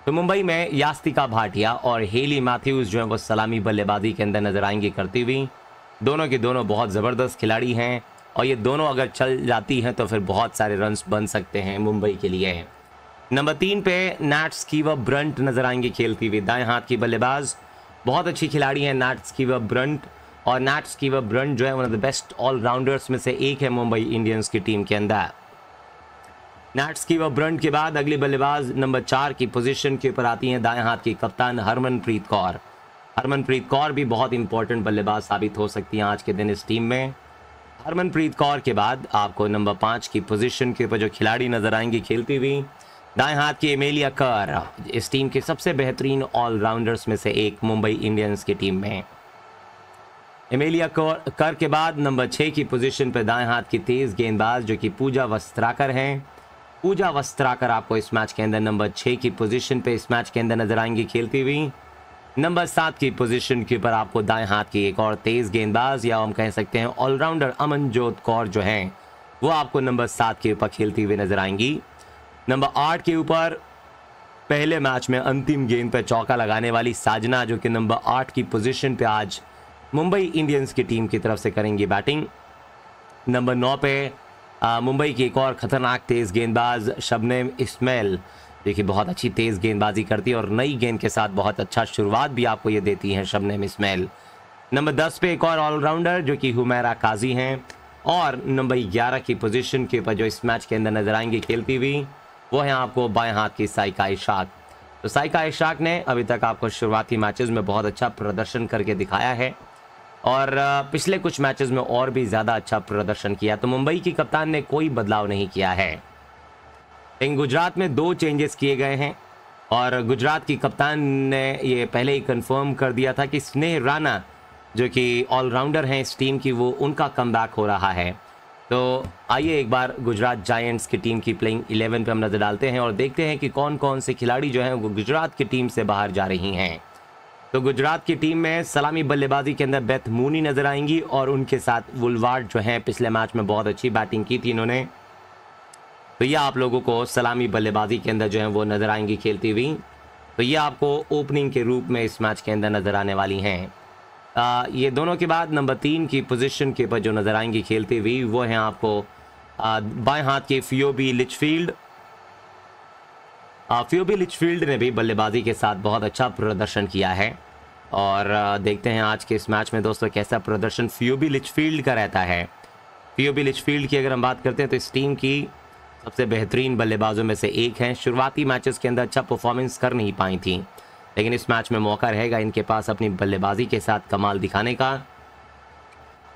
तो मुंबई में यास्तिका भाटिया और हेली मैथ्यूज़ जो है वो सलामी बल्लेबाजी के अंदर नज़र आएंगी करती हुई दोनों के दोनों बहुत ज़बरदस्त खिलाड़ी हैं और ये दोनों अगर चल जाती हैं तो फिर बहुत सारे रन बन सकते हैं मुंबई के लिए नंबर तीन पे नाट्स की व ब्रंट नज़र आएंगे खेलती हुई दाएं हाथ की बल्लेबाज बहुत अच्छी खिलाड़ी हैं नाट्स की व ब्रंट और नाट्स की व ब्रंट जो है one of the best allrounders में से एक है मुंबई इंडियंस की टीम के अंदर नाट्स की व ब्रंट के बाद अगली बल्लेबाज नंबर चार की पोजीशन के ऊपर आती हैं दाएँ हाथ की कप्तान हरमनप्रीत कौर हरमनप्रीत कौर भी बहुत इंपॉर्टेंट बल्लेबाज साबित हो सकती हैं आज के दिन इस टीम में हरमनप्रीत कौर के बाद आपको नंबर पाँच की पोजीशन के ऊपर जो खिलाड़ी नजर आएंगी खेलती हुई दाएं हाथ की एमेलिया कर इस टीम के सबसे बेहतरीन ऑलराउंडर्स में से एक मुंबई इंडियंस की टीम में एमेलिया कर, कर के बाद नंबर छः की पोजीशन पर दाएं हाथ की तेज़ गेंदबाज जो कि पूजा वस्त्राकर हैं पूजा वस्त्राकर आपको इस मैच के अंदर नंबर छः की पोजीशन पर इस मैच के अंदर नजर आएंगी खेलती हुई नंबर सात की पोजीशन के ऊपर आपको दाएं हाथ की एक और तेज गेंदबाज या हम कह सकते हैं ऑलराउंडर अमनजोत कौर जो हैं वो आपको नंबर सात के ऊपर खेलती हुई नजर आएंगी नंबर आठ के ऊपर पहले मैच में अंतिम गेंद पर चौका लगाने वाली साजना जो कि नंबर आठ की पोजीशन पे आज मुंबई इंडियंस की टीम की तरफ से करेंगी बैटिंग नंबर नौ पे मुंबई की एक और ख़तरनाक तेज़ गेंदबाज शबनम इसमैल देखिए बहुत अच्छी तेज़ गेंदबाजी करती है और नई गेंद के साथ बहुत अच्छा शुरुआत भी आपको ये देती हैं शबनम इसमैल नंबर दस पे एक और ऑलराउंडर जो कि हुमैरा काजी हैं और नंबर ग्यारह की पोजीशन के ऊपर जो इस मैच के अंदर नजर आएंगे खेलती हुई वो है आपको बाएं हाथ की साइका इशाक तो साइका इशाक ने अभी तक आपको शुरुआती मैचेस में बहुत अच्छा प्रदर्शन करके दिखाया है और पिछले कुछ मैचेस में और भी ज़्यादा अच्छा प्रदर्शन किया तो मुंबई की कप्तान ने कोई बदलाव नहीं किया है लेकिन गुजरात में दो चेंजेस किए गए हैं और गुजरात की कप्तान ने ये पहले ही कंफर्म कर दिया था कि स्नेह राणा जो कि ऑलराउंडर हैं इस टीम की वो उनका कम हो रहा है तो आइए एक बार गुजरात जायंट्स की टीम की प्लेइंग 11 पे हम नज़र डालते हैं और देखते हैं कि कौन कौन से खिलाड़ी जो हैं वो गुजरात की टीम से बाहर जा रही हैं तो गुजरात की टीम में सलामी बल्लेबाजी के अंदर बेथ मूनी नज़र आएंगी और उनके साथ वुलवार्ड जो हैं पिछले मैच में बहुत अच्छी बैटिंग की थी इन्होंने तो ये आप लोगों को सलामी बल्लेबाजी के अंदर जो है वो नज़र आएंगी खेलती हुई तो ये आपको ओपनिंग के रूप में इस मैच के अंदर नज़र आने वाली हैं आ, ये दोनों के बाद नंबर तीन की पोजीशन के ऊपर जो नज़र आएंगी खेलती हुई वो हैं आपको बाएं हाथ के फ्योबी लिचफील्ड फ्योबी लिचफील्ड ने भी बल्लेबाजी के साथ बहुत अच्छा प्रदर्शन किया है और देखते हैं आज के इस मैच में दोस्तों कैसा प्रदर्शन फ्योबी लिचफील्ड का रहता है फ्योबी लिचफील्ड की अगर हम बात करते हैं तो इस टीम की सबसे बेहतरीन बल्लेबाजों में से एक हैं शुरुआती मैचेस के अंदर अच्छा परफॉर्मेंस कर नहीं पाई थी लेकिन इस मैच में मौका रहेगा इनके पास अपनी बल्लेबाजी के साथ कमाल दिखाने का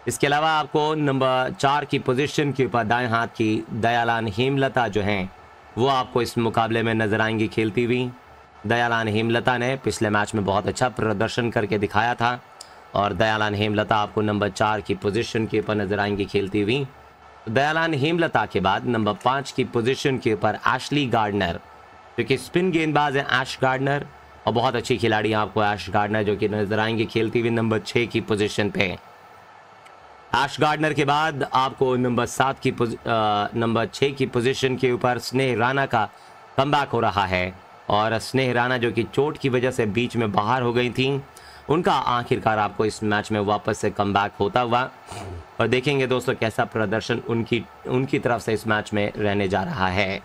इसके अलावा आपको नंबर चार की पोजीशन के ऊपर दाएं हाथ की दयालान हेमलता जो हैं वो आपको इस मुकाबले में नज़र आएंगी खेलती हुई दयालान हेमलता ने पिछले मैच में बहुत अच्छा प्रदर्शन करके दिखाया था और दयालान हेमलता आपको नंबर चार की पोजीशन के ऊपर नज़र आएंगी खेलती हुई दयालान हेमलता के बाद नंबर पाँच की पोजीशन के ऊपर एशली गार्डनर जो कि स्पिन गेंदबाज है ऐश गार्डनर और बहुत अच्छी खिलाड़ी आपको ऐश गार्डनर जो कि नजर आएंगे खेलती हुई नंबर छः की पोजीशन पे ऐश गार्डनर के बाद आपको नंबर सात की नंबर छः की पोजीशन के ऊपर स्नेह राणा का कमबैक हो रहा है और स्नेह राणा जो कि चोट की वजह से बीच में बाहर हो गई थी उनका आखिरकार आपको इस मैच में वापस से कम होता हुआ और देखेंगे दोस्तों कैसा प्रदर्शन उनकी उनकी तरफ से इस मैच में रहने जा रहा है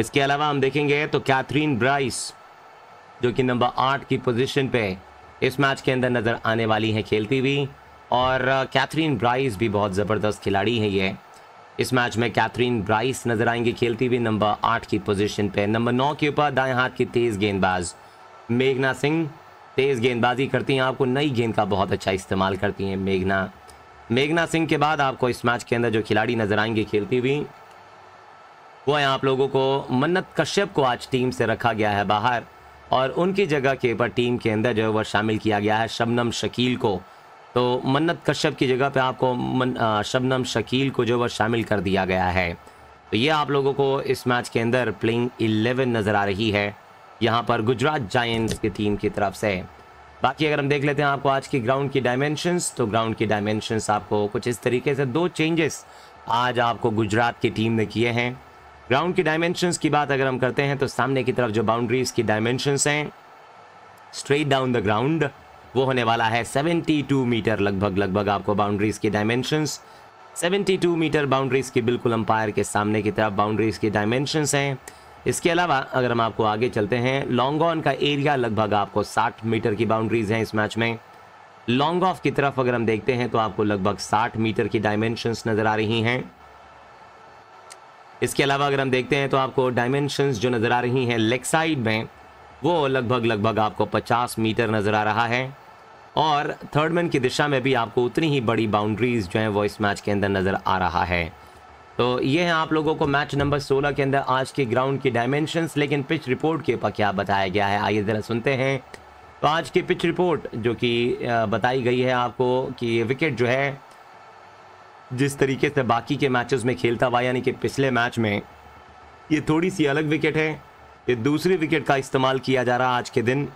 इसके अलावा हम देखेंगे तो कैथरीन ब्राइस जो कि नंबर आठ की पोजीशन पे इस मैच के अंदर नज़र आने वाली हैं खेलती हुई और कैथरीन ब्राइस भी बहुत ज़बरदस्त खिलाड़ी हैं ये इस मैच में कैथरीन ब्राइस नज़र आएंगी खेलती हुई नंबर आठ की पोजीशन पे नंबर नौ के ऊपर दाएं हाथ की तेज़ गेंदबाज मेघना सिंह तेज़ गेंदबाजी करती हैं आपको नई गेंद का बहुत अच्छा इस्तेमाल करती हैं मेघना मेघना सिंह के बाद आपको इस मैच के अंदर जो खिलाड़ी नज़र आएंगे खेलती हुई वो है आप लोगों को मन्नत कश्यप को आज टीम से रखा गया है बाहर और उनकी जगह के ऊपर टीम के अंदर जो है वह शामिल किया गया है शबनम शकील को तो मन्नत कश्यप की जगह पे आपको मन शबनम शकील को जो वह शामिल कर दिया गया है तो ये आप लोगों को इस मैच के अंदर प्लेइंग 11 नज़र आ रही है यहाँ पर गुजरात जायंट्स के टीम की तरफ से बाकी अगर हम देख लेते हैं आपको आज की ग्राउंड की डायमेंशंस तो ग्राउंड की डायमेंशंस आपको कुछ इस तरीके से दो चेंजेस आज आपको गुजरात की टीम ने किए हैं ग्राउंड की डायमेंशंस की बात अगर हम करते हैं तो सामने की तरफ जो बाउंड्रीज की डायमेंशंस हैं स्ट्रेट डाउन द ग्राउंड वो होने वाला है 72 मीटर लगभग लगभग आपको बाउंड्रीज की डायमेंशंस 72 मीटर बाउंड्रीज की बिल्कुल अंपायर के सामने की तरफ बाउंड्रीज की डायमेंशंस हैं इसके अलावा अगर हम आपको आगे चलते हैं लॉन्ग ऑन का एरिया लगभग आपको 60 मीटर की बाउंड्रीज हैं इस मैच में लॉन्ग ऑफ की तरफ अगर हम देखते हैं तो आपको लगभग 60 मीटर की डायमेंशंस नज़र आ रही हैं इसके अलावा अगर हम देखते हैं तो आपको डायमेंशंस जो नज़र आ रही हैं लेग साइड में वो लगभग लगभग आपको 50 मीटर नज़र आ रहा है और थर्ड मैन की दिशा में भी आपको उतनी ही बड़ी बाउंड्रीज जो हैं वो इस मैच के अंदर नज़र आ रहा है तो ये हैं आप लोगों को मैच नंबर 16 के अंदर आज के ग्राउंड की डायमेंशंस लेकिन पिच रिपोर्ट के ऊपर क्या बताया गया है आइए ज़रा सुनते हैं तो आज की पिच रिपोर्ट जो कि बताई गई है आपको कि ये विकेट जो है जिस तरीके से बाकी के मैचेस में खेलता हुआ यानी कि पिछले मैच में ये थोड़ी सी अलग विकेट है ये दूसरी विकेट का इस्तेमाल किया जा रहा आज के दिन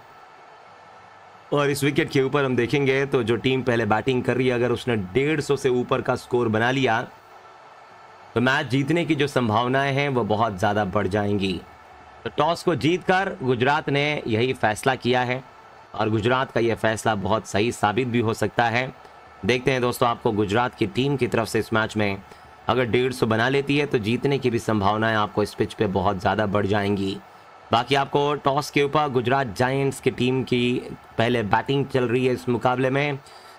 और इस विकेट के ऊपर हम देखेंगे तो जो टीम पहले बैटिंग कर रही है अगर उसने डेढ़ सौ से ऊपर का स्कोर बना लिया तो मैच जीतने की जो संभावनाएं हैं वो बहुत ज़्यादा बढ़ जाएंगी तो टॉस को जीतकर गुजरात ने यही फैसला किया है और गुजरात का यह फैसला बहुत सही साबित भी हो सकता है देखते हैं दोस्तों आपको गुजरात की टीम की तरफ से इस मैच में अगर डेढ़ सौ बना लेती है तो जीतने की भी संभावनाएं आपको इस पिच पे बहुत ज़्यादा बढ़ जाएंगी बाकी आपको टॉस के ऊपर गुजरात जाइंट्स की टीम की पहले बैटिंग चल रही है इस मुकाबले में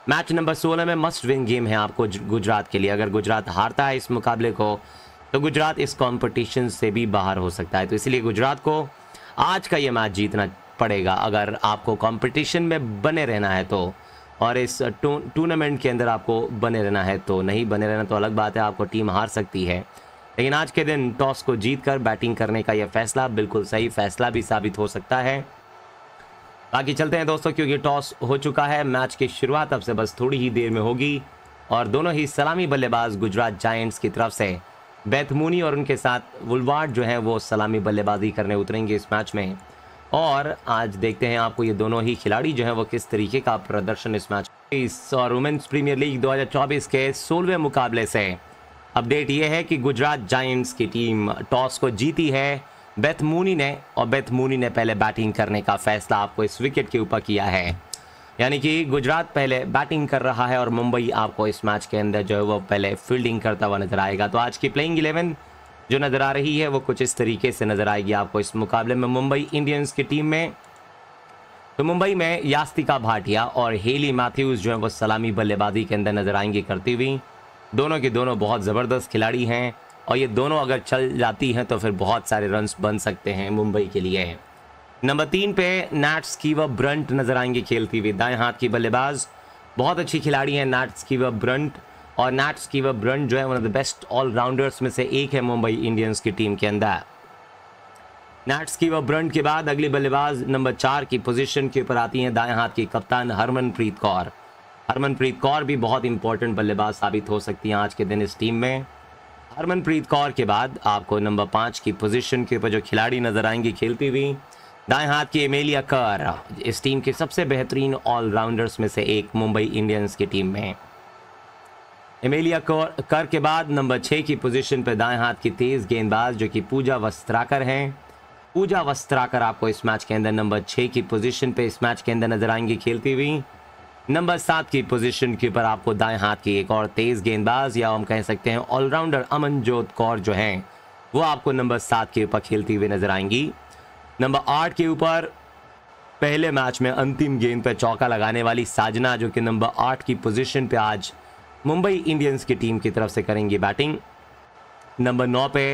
मैच नंबर सोलह में मस्ट विन गेम है आपको गुजरात के लिए अगर गुजरात हारता है इस मुकाबले को तो गुजरात इस कॉम्पिटिशन से भी बाहर हो सकता है तो इसलिए गुजरात को आज का ये मैच जीतना पड़ेगा अगर आपको कॉम्पिटिशन में बने रहना है तो और इस टूर्नामेंट के अंदर आपको बने रहना है तो नहीं बने रहना तो अलग बात है आपको टीम हार सकती है लेकिन आज के दिन टॉस को जीत कर बैटिंग करने का यह फैसला बिल्कुल सही फैसला भी साबित हो सकता है बाकी चलते हैं दोस्तों क्योंकि टॉस हो चुका है मैच की शुरुआत अब से बस थोड़ी ही देर में होगी और दोनों ही सलामी बल्लेबाज गुजरात जायंट्स की तरफ से बैथमूनी और उनके साथ वुलवाड जो हैं वो सलामी बल्लेबाजी करने उतरेंगे इस मैच में और आज देखते हैं आपको ये दोनों ही खिलाड़ी जो हैं वो किस तरीके का प्रदर्शन इस मैच इस और वुमेंस प्रीमियर लीग 2024 के सोलहवें मुकाबले से अपडेट ये है कि गुजरात जायंट्स की टीम टॉस को जीती है मूनी ने और मूनी ने पहले बैटिंग करने का फैसला आपको इस विकेट के ऊपर किया है यानी कि गुजरात पहले बैटिंग कर रहा है और मुंबई आपको इस मैच के अंदर जो है वो पहले फील्डिंग करता हुआ नजर आएगा तो आज की प्लेइंग इलेवन जो नज़र आ रही है वो कुछ इस तरीके से नज़र आएगी आपको इस मुकाबले में मुंबई इंडियंस की टीम में तो मुंबई में यास्तिका भाटिया और हेली मैथ्यूज़ जो है वो सलामी बल्लेबाजी के अंदर नज़र आएंगी करती हुई दोनों के दोनों बहुत ज़बरदस्त खिलाड़ी हैं और ये दोनों अगर चल जाती हैं तो फिर बहुत सारे रन बन सकते हैं मुंबई के लिए नंबर तीन पे नाट्स की व ब्रंट नज़र आएंगे खेलती हुई दाएँ हाथ की बल्लेबाज बहुत अच्छी खिलाड़ी हैं नाट्स की व ब्रंट और नाट्स की व ब्रंट जो है one of the best allrounders में से एक है मुंबई इंडियंस की टीम के अंदर नाट्स की व ब्रंट के बाद अगली बल्लेबाज नंबर चार की पोजीशन के ऊपर आती हैं दाएँ हाथ की कप्तान हरमनप्रीत कौर हरमनप्रीत कौर भी बहुत इंपॉर्टेंट बल्लेबाज साबित हो सकती हैं आज के दिन इस टीम में हरमनप्रीत कौर के बाद आपको नंबर पाँच की पोजीशन के ऊपर जो खिलाड़ी नजर आएंगी खेलती हुई दाएं हाथ की एमेलिया कर इस टीम के सबसे बेहतरीन ऑलराउंडर्स में से एक मुंबई इंडियंस की टीम में एमेलिया कर, कर के बाद नंबर छः की पोजीशन पर दाएं हाथ की तेज़ गेंदबाज जो कि पूजा वस्त्राकर हैं पूजा वस्त्राकर आपको इस मैच के अंदर नंबर छः की पोजीशन पे इस मैच के अंदर नजर आएंगी खेलती हुई नंबर सात की पोजीशन के ऊपर आपको दाएं हाथ की एक और तेज गेंदबाज या हम कह सकते हैं ऑलराउंडर अमनजोत कौर जो हैं वो आपको नंबर सात के ऊपर खेलती हुई नजर आएंगी नंबर आठ के ऊपर पहले मैच में अंतिम गेंद पर चौका लगाने वाली साजना जो कि नंबर आठ की पोजीशन पे आज मुंबई इंडियंस की टीम की तरफ से करेंगी बैटिंग नंबर नौ पे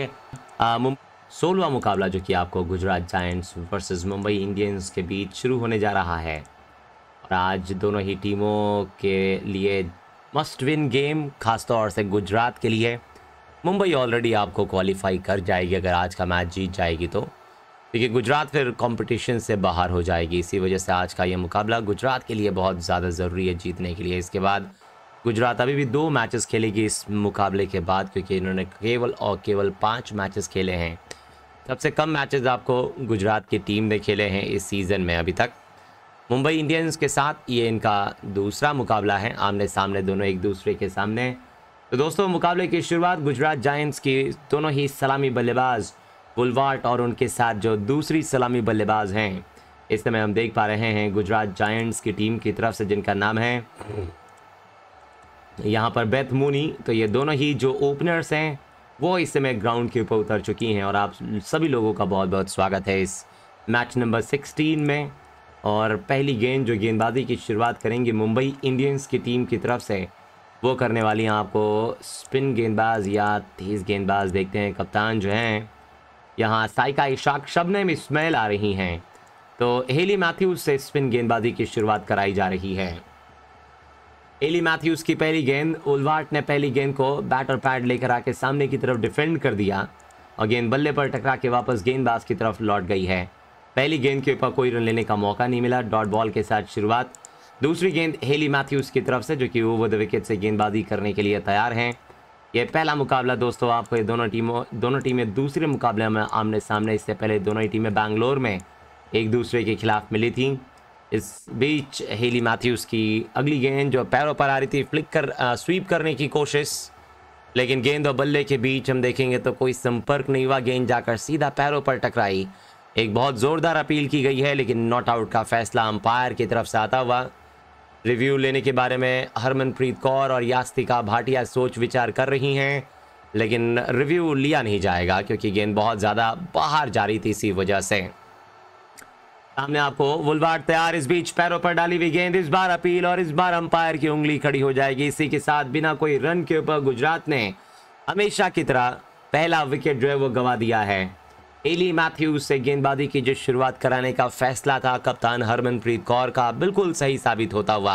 सोलवा मुकाबला जो कि आपको Gujarat Giants versus Mumbai Indians के बीच शुरू होने जा रहा है आज दोनों ही टीमों के लिए मस्ट विन गेम खासतौर से गुजरात के लिए मुंबई ऑलरेडी आपको क्वालिफाई कर जाएगी अगर आज का मैच जीत जाएगी तो क्योंकि गुजरात फिर कंपटीशन से बाहर हो जाएगी इसी वजह से आज का ये मुकाबला गुजरात के लिए बहुत ज़्यादा ज़रूरी है जीतने के लिए इसके बाद गुजरात अभी भी दो मैचेस खेलेगी इस मुकाबले के बाद क्योंकि इन्होंने केवल और केवल पाँच मैचेस खेले हैं सबसे कम मैचेस आपको गुजरात की टीम ने खेले हैं इस सीज़न में अभी तक मुंबई इंडियंस के साथ ये इनका दूसरा मुकाबला है आमने सामने दोनों एक दूसरे के सामने तो दोस्तों मुकाबले की शुरुआत गुजरात जायंट्स की दोनों ही सलामी बल्लेबाज बुलवाट और उनके साथ जो दूसरी सलामी बल्लेबाज हैं इस समय हम देख पा रहे हैं गुजरात जायंट्स की टीम की तरफ से जिनका नाम है यहाँ पर बेथ मूनी तो ये दोनों ही जो ओपनर्स हैं वो इस समय ग्राउंड के ऊपर उतर चुकी हैं और आप सभी लोगों का बहुत बहुत स्वागत है इस मैच नंबर सिक्सटीन में और पहली गेंद जो गेंदबाजी की शुरुआत करेंगे मुंबई इंडियंस की टीम की तरफ से वो करने वाली हैं आपको स्पिन गेंदबाज या तेज़ गेंदबाज देखते हैं कप्तान जो हैं यहाँ साइका इशाक शबनम स्मेल आ रही हैं तो हेली मैथ्यूज से स्पिन गेंदबाजी की शुरुआत कराई जा रही है हेली मैथ्यूज की पहली गेंद उलवाट ने पहली गेंद को बैट और पैड लेकर आके सामने की तरफ डिफेंड कर दिया और गेंद बल्ले पर टकरा के वापस गेंदबाज की तरफ लौट गई है पहली गेंद के ऊपर कोई रन लेने का मौका नहीं मिला डॉट बॉल के साथ शुरुआत दूसरी गेंद हेली मैथ्यूज की तरफ से जो कि ओवर द विकेट से गेंदबाजी करने के लिए तैयार हैं ये पहला मुकाबला दोस्तों आपको दोनों टीमों दोनों टीमें दूसरे मुकाबले में आमने सामने इससे पहले दोनों ही टीमें बैंगलोर में एक दूसरे के खिलाफ मिली थी इस बीच हेली मैथ्यूज़ की अगली गेंद जो पैरों पर आ रही थी फ्लिक कर आ, स्वीप करने की कोशिश लेकिन गेंद और बल्ले के बीच हम देखेंगे तो कोई संपर्क नहीं हुआ गेंद जाकर सीधा पैरों पर टकराई एक बहुत ज़ोरदार अपील की गई है लेकिन नॉट आउट का फैसला अंपायर की तरफ से आता हुआ रिव्यू लेने के बारे में हरमनप्रीत कौर और यास्तिका भाटिया सोच विचार कर रही हैं लेकिन रिव्यू लिया नहीं जाएगा क्योंकि गेंद बहुत ज़्यादा बाहर जा रही थी इसी वजह से सामने आपको वुलवाट तैयार इस बीच पैरों पर डाली हुई गेंद इस बार अपील और इस बार अंपायर की उंगली खड़ी हो जाएगी इसी के साथ बिना कोई रन के ऊपर गुजरात ने हमेशा की तरह पहला विकेट जो है वो गंवा दिया है एली मैथ्यूज से गेंदबाजी की जो शुरुआत कराने का फैसला था कप्तान हरमनप्रीत कौर का बिल्कुल सही साबित होता हुआ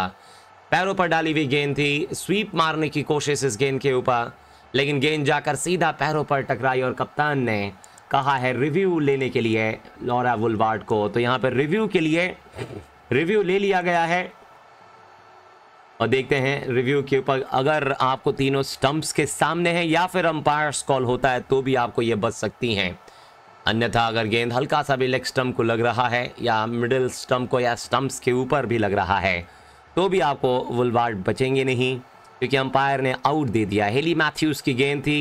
पैरों पर डाली हुई गेंद थी स्वीप मारने की कोशिश इस गेंद के ऊपर लेकिन गेंद जाकर सीधा पैरों पर टकराई और कप्तान ने कहा है रिव्यू लेने के लिए लॉरा वुलवार्ड को तो यहाँ पर रिव्यू के लिए रिव्यू ले लिया गया है और देखते हैं रिव्यू के ऊपर अगर आपको तीनों स्टंप्स के सामने हैं या फिर अंपायर्स कॉल होता है तो भी आपको ये बच सकती हैं अन्यथा अगर गेंद हल्का सा भी लेग स्टम्प को लग रहा है या मिडिल स्टम्प को या स्टम्प्स के ऊपर भी लग रहा है तो भी आपको वुलवार्ड बचेंगे नहीं क्योंकि अंपायर ने आउट दे दिया हेली मैथ्यूज़ की गेंद थी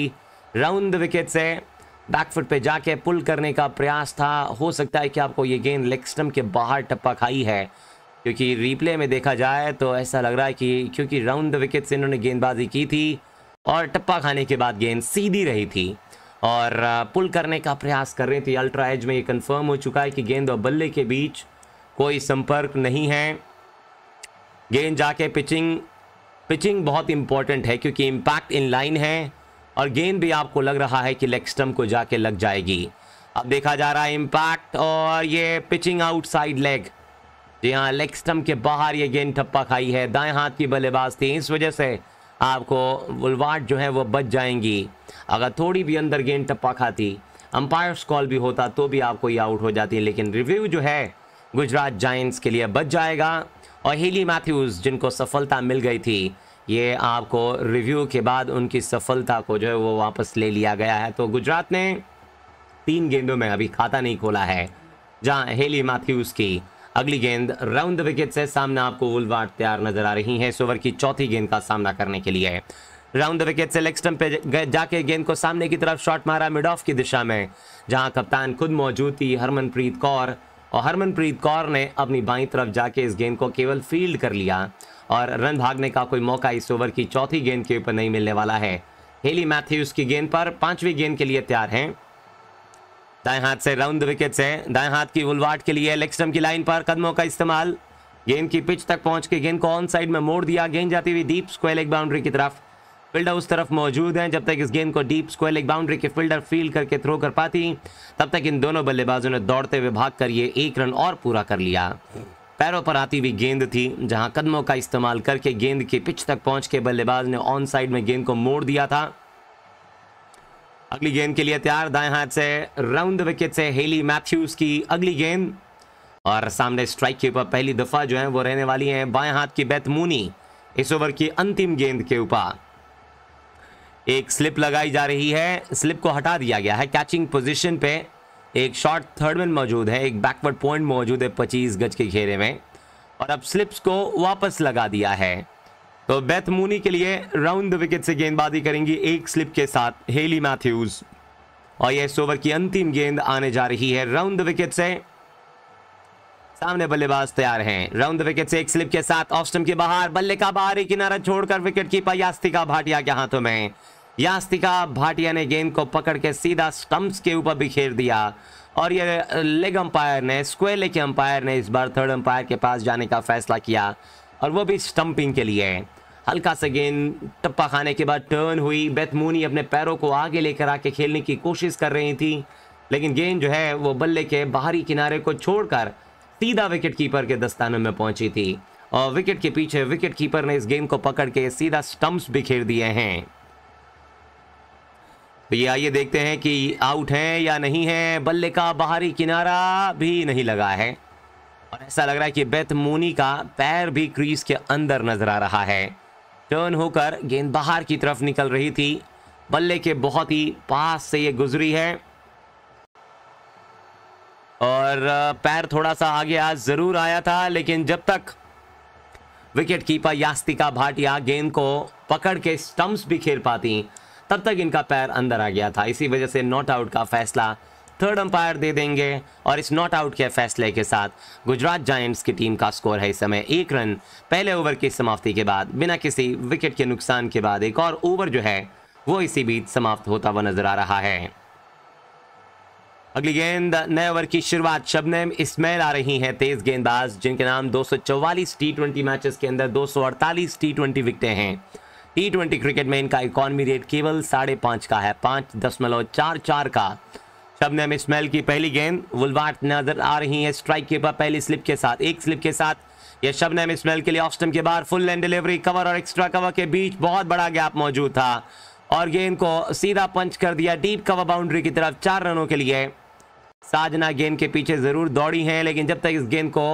राउंड विकेट से बैकफुट पे जाके पुल करने का प्रयास था हो सकता है कि आपको ये गेंद लेग स्टम्प के बाहर टप्पा खाई है क्योंकि रीप्ले में देखा जाए तो ऐसा लग रहा है कि क्योंकि राउंड विकेट से इन्होंने गेंदबाजी की थी और टप्पा खाने के बाद गेंद सीधी रही थी और पुल करने का प्रयास कर रहे थे अल्ट्रा एज में ये कंफर्म हो चुका है कि गेंद और बल्ले के बीच कोई संपर्क नहीं है गेंद जाके पिचिंग पिचिंग बहुत इंपॉर्टेंट है क्योंकि इम्पैक्ट इन लाइन है और गेंद भी आपको लग रहा है कि लेग स्टम्प को जाके लग जाएगी अब देखा जा रहा है इम्पैक्ट और ये पिचिंग आउटसाइड लेग जी हाँ लेग स्टम्प के बाहर ये गेंद ठप्पा खाई है दाएं हाथ की बल्लेबाज थी इस वजह से आपको बुलवाट जो है वो बच जाएंगी अगर थोड़ी भी अंदर गेंद टप्पा खाती अंपायर्स कॉल भी होता तो भी आपको ये आउट हो जाती लेकिन रिव्यू जो है गुजरात जाइंट्स के लिए बच जाएगा और हेली मैथ्यूज़ जिनको सफलता मिल गई थी ये आपको रिव्यू के बाद उनकी सफलता को जो है वो वापस ले लिया गया है तो गुजरात ने तीन गेंदों में अभी खाता नहीं खोला है जहाँ हेली मैथ्यूज़ की अगली गेंद राउंड द विकेट से सामना आपको वुलवार तैयार नजर आ रही है इस ओवर की चौथी गेंद का सामना करने के लिए राउंड द विकेट से लेग पे जाके गेंद को सामने की तरफ शॉट मारा मिड ऑफ की दिशा में जहां कप्तान खुद मौजूद थी हरमनप्रीत कौर और हरमनप्रीत कौर ने अपनी बाई तरफ जाके इस गेंद को केवल फील्ड कर लिया और रन भागने का कोई मौका इस ओवर की चौथी गेंद के ऊपर नहीं मिलने वाला है हेली मैथ्यूज की गेंद पर पांचवी गेंद के लिए तैयार हैं दाएं हाथ से राउंड विकेट्स हैं दाएं हाथ की उलवाट के लिए लेक्स्टम की लाइन पर कदमों का इस्तेमाल गेंद की पिच तक पहुंच के गेंद को ऑन साइड में मोड़ दिया गेंद जाती हुई डीप स्क्वेल एक बाउंड्री की तरफ फील्डर उस तरफ मौजूद हैं जब तक इस गेंद को डीप स्क्वेल एक बाउंड्री के फील्डर फील करके थ्रो कर पाती तब तक इन दोनों बल्लेबाजों ने दौड़ते हुए भाग कर ये एक रन और पूरा कर लिया पैरों पर आती हुई गेंद थी जहां कदमों का इस्तेमाल करके गेंद की पिच तक पहुंच के बल्लेबाज ने ऑन साइड में गेंद को मोड़ दिया था अगली गेंद के लिए तैयार दाएं हाथ से राउंड विकेट से हेली मैथ्यूज की अगली गेंद और सामने स्ट्राइक के ऊपर पहली दफा जो है वो रहने वाली है बाएं हाथ की बैत मूनी इस ओवर की अंतिम गेंद के ऊपर एक स्लिप लगाई जा रही है स्लिप को हटा दिया गया है कैचिंग पोजीशन पे एक शॉर्ट थर्ड मैन मौजूद है एक बैकवर्ड पॉइंट मौजूद है पच्चीस गज के घेरे में और अब स्लिप्स को वापस लगा दिया है तो बेथ मूनी के लिए राउंड द विकेट से गेंदबाजी करेंगी एक स्लिप के साथ हेली मैथ्यूज और यह ओवर की अंतिम गेंद आने जा रही है राउंड द विकेट से सामने बल्लेबाज तैयार हैं राउंड द विकेट से एक स्लिप के साथ ऑफ स्टम के बाहर बल्ले का बाहरी किनारा छोड़कर विकेट कीपर यास्तिका भाटिया के हाथों में यास्तिका भाटिया ने गेंद को पकड़ के सीधा स्टम्प्स के ऊपर बिखेर दिया और यह लेग अंपायर ने स्क्वेयर लेग के अंपायर ने इस बार थर्ड अंपायर के पास जाने का फैसला किया और वो भी स्टंपिंग के लिए हल्का सा गेंद टप्पा खाने के बाद टर्न हुई बेथमूनी अपने पैरों को आगे लेकर आके खेलने की कोशिश कर रही थी लेकिन गेंद जो है वो बल्ले के बाहरी किनारे को छोड़कर सीधा विकेट कीपर के दस्तानों में पहुंची थी और विकेट के पीछे विकेट कीपर ने इस गेंद को पकड़ के सीधा स्टंप्स बिखेर दिए हैं तो ये आइए देखते हैं कि आउट है या नहीं है बल्ले का बाहरी किनारा भी नहीं लगा है और ऐसा लग रहा है कि बेथ मोनी का पैर भी क्रीज के अंदर नजर आ रहा है टर्न होकर गेंद बाहर की तरफ निकल रही थी बल्ले के बहुत ही पास से ये गुजरी है और पैर थोड़ा सा आगे आज जरूर आया था लेकिन जब तक विकेट कीपर यास्तिका भाटिया गेंद को पकड़ के स्टम्प्स भी खेल पाती तब तक इनका पैर अंदर आ गया था इसी वजह से नॉट आउट का फैसला थर्ड अंपायर दे देंगे और इस नॉट आउट के फैसले के साथ गुजरात जायंट्स की टीम का स्कोर है इस समय एक रन पहले ओवर की समाप्ति के बाद बिना किसी विकेट के नुकसान के बाद एक और ओवर जो है वो इसी बीच समाप्त होता हुआ नजर आ रहा है अगली गेंद नए ओवर की शुरुआत शबनम इसमेल आ रही हैं तेज गेंदबाज जिनके नाम 244 टी मैचेस के अंदर 248 टी विकटें हैं टी ट्वेंटी क्रिकेट में इनका इकॉनमी रेट केवल साढ़े पाँच का है पाँच दशमलव चार चार का शब ने हमें स्मेल की पहली गेंद वुलवाट नजर आ रही है स्ट्राइक के बाद पहली स्लिप के साथ एक स्लिप के साथ यह हमें स्मेल के लिए ऑप्शन के बाहर फुल एंड डिलीवरी कवर और एक्स्ट्रा कवर के बीच बहुत बड़ा गैप मौजूद था और गेंद को सीधा पंच कर दिया डीप कवर बाउंड्री की तरफ चार रनों के लिए साजना गेंद के पीछे ज़रूर दौड़ी है लेकिन जब तक इस गेंद को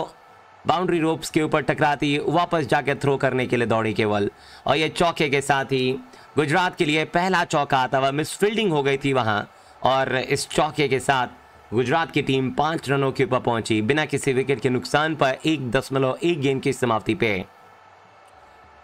बाउंड्री रोप्स के ऊपर टकराती वापस जाकर थ्रो करने के लिए दौड़ी केवल और यह चौके के साथ ही गुजरात के लिए पहला चौका आता हुआ मिसफील्डिंग हो गई थी वहाँ और इस चौके के साथ गुजरात की टीम पाँच रनों के ऊपर पहुंची बिना किसी विकेट के नुकसान पर एक दशमलव एक गेंद की समाप्ति पे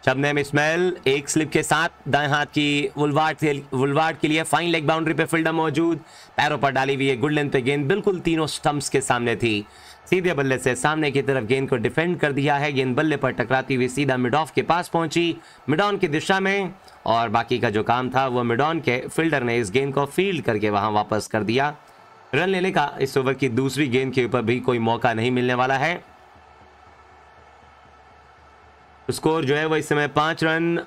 शबनम इसमैल एक स्लिप के साथ दाएं हाथ की वुलवार्ड वुलवार्ड के लिए फाइन लेग बाउंड्री पे फील्डर मौजूद पैरों पर डाली हुई है गुड लेंथ पे गेंद बिल्कुल तीनों स्टंप्स के सामने थी सीधे बल्ले से सामने की तरफ गेंद को डिफेंड कर दिया है गेंद बल्ले पर टकराती हुई सीधा मिड ऑफ के पास पहुंची मिड ऑन की दिशा में और बाकी का जो काम था वो मिडॉन के फील्डर ने इस गेंद को फील्ड करके वहां वापस कर दिया रन लेने का इस ओवर की दूसरी गेंद के ऊपर भी कोई मौका नहीं मिलने वाला है स्कोर जो है वो इस समय पांच रन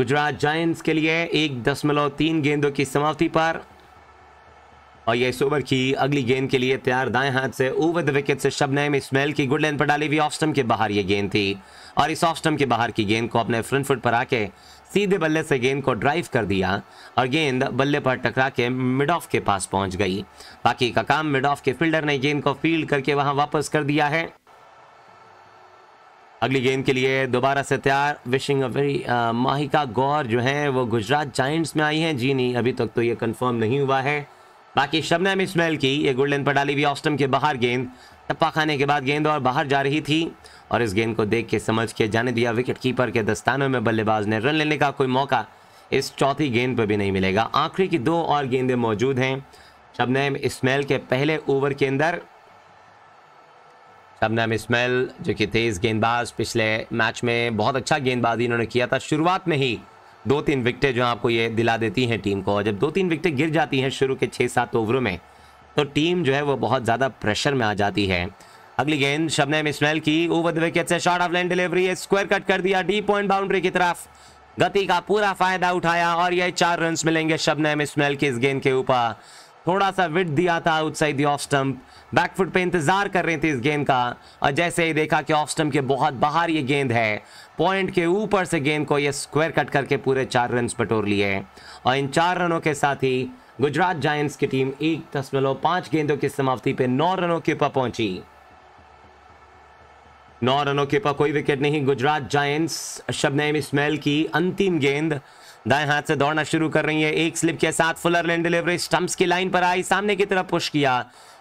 गुजरात जायंट्स के लिए एक दशमलव तीन गेंदों की समाप्ति पर और यह इस ओवर की अगली गेंद के लिए तैयार दाएं हाथ से ओवर द विकेट से शबनैम स्मेल की गुड लेंथ पर डाली हुई ऑफ स्टम के बाहर यह गेंद थी और इस ऑफ स्टम के बाहर की गेंद को अपने फ्रंट फुट पर आके सीधे बल्ले से गेंद को ड्राइव कर दिया और गेंद बल्ले पर टकरा के मिड ऑफ के पास पहुंच गई बाकी का काम मिड ऑफ के फील्डर ने गेंद को फील्ड करके वहां वापस कर दिया है अगली गेंद के लिए दोबारा से तैयार विशिंग अ वेरी माहिका गौर जो है वो गुजरात जाइंट्स में आई हैं जी नहीं अभी तक तो ये कंफर्म नहीं हुआ है बाकी शबनम इसमेल की ये गोल्डन पर डाली हुई ऑस्टम के बाहर गेंद टप्पा खाने के बाद गेंद और बाहर जा रही थी और इस गेंद को देख के समझ के जाने दिया विकेट कीपर के दस्तानों में बल्लेबाज ने रन लेने का कोई मौका इस चौथी गेंद पर भी नहीं मिलेगा आखिरी की दो और गेंदें मौजूद हैं शबनम इसमैल के पहले ओवर के अंदर शबनम इसमैल जो कि तेज़ गेंदबाज पिछले मैच में बहुत अच्छा गेंदबाजी इन्होंने किया था शुरुआत में ही दो तीन विकटें जो आपको ये दिला देती हैं टीम को और जब दो तीन विकटें गिर जाती हैं शुरू के छः सात ओवरों में तो टीम जो है वो बहुत ज़्यादा प्रेशर में आ जाती है अगली गेंद शबनम स्मेल की ओवर द विकेट से short of line delivery square cut कर दिया डी पॉइंट बाउंड्री की तरफ गति का पूरा फायदा उठाया और ये चार रन मिलेंगे शबनम स्मेल की इस गेंद के ऊपर थोड़ा सा विट दिया था outside the off stump back foot पे इंतजार कर रहे थे इस गेंद का और जैसे ही देखा कि ऑफ स्टम्प के बहुत बाहर ये गेंद है पॉइंट के ऊपर से गेंद को ये स्क्वायर कट करके पूरे चार रन बटोर लिए और इन चार रनों के साथ ही गुजरात जायंट्स की टीम एक दशमलव पांच गेंदों की समाप्ति पर नौ रनों के ऊपर पहुंची नौ रनों के ऊपर कोई विकेट नहीं गुजरात जायंट्स शबनैम इस्माइल की अंतिम गेंद दाएं हाथ से दौड़ना शुरू कर रही है एक स्लिप के साथ फुलर लैंड डिलीवरी स्टंप्स की लाइन पर आई सामने की तरफ पुश किया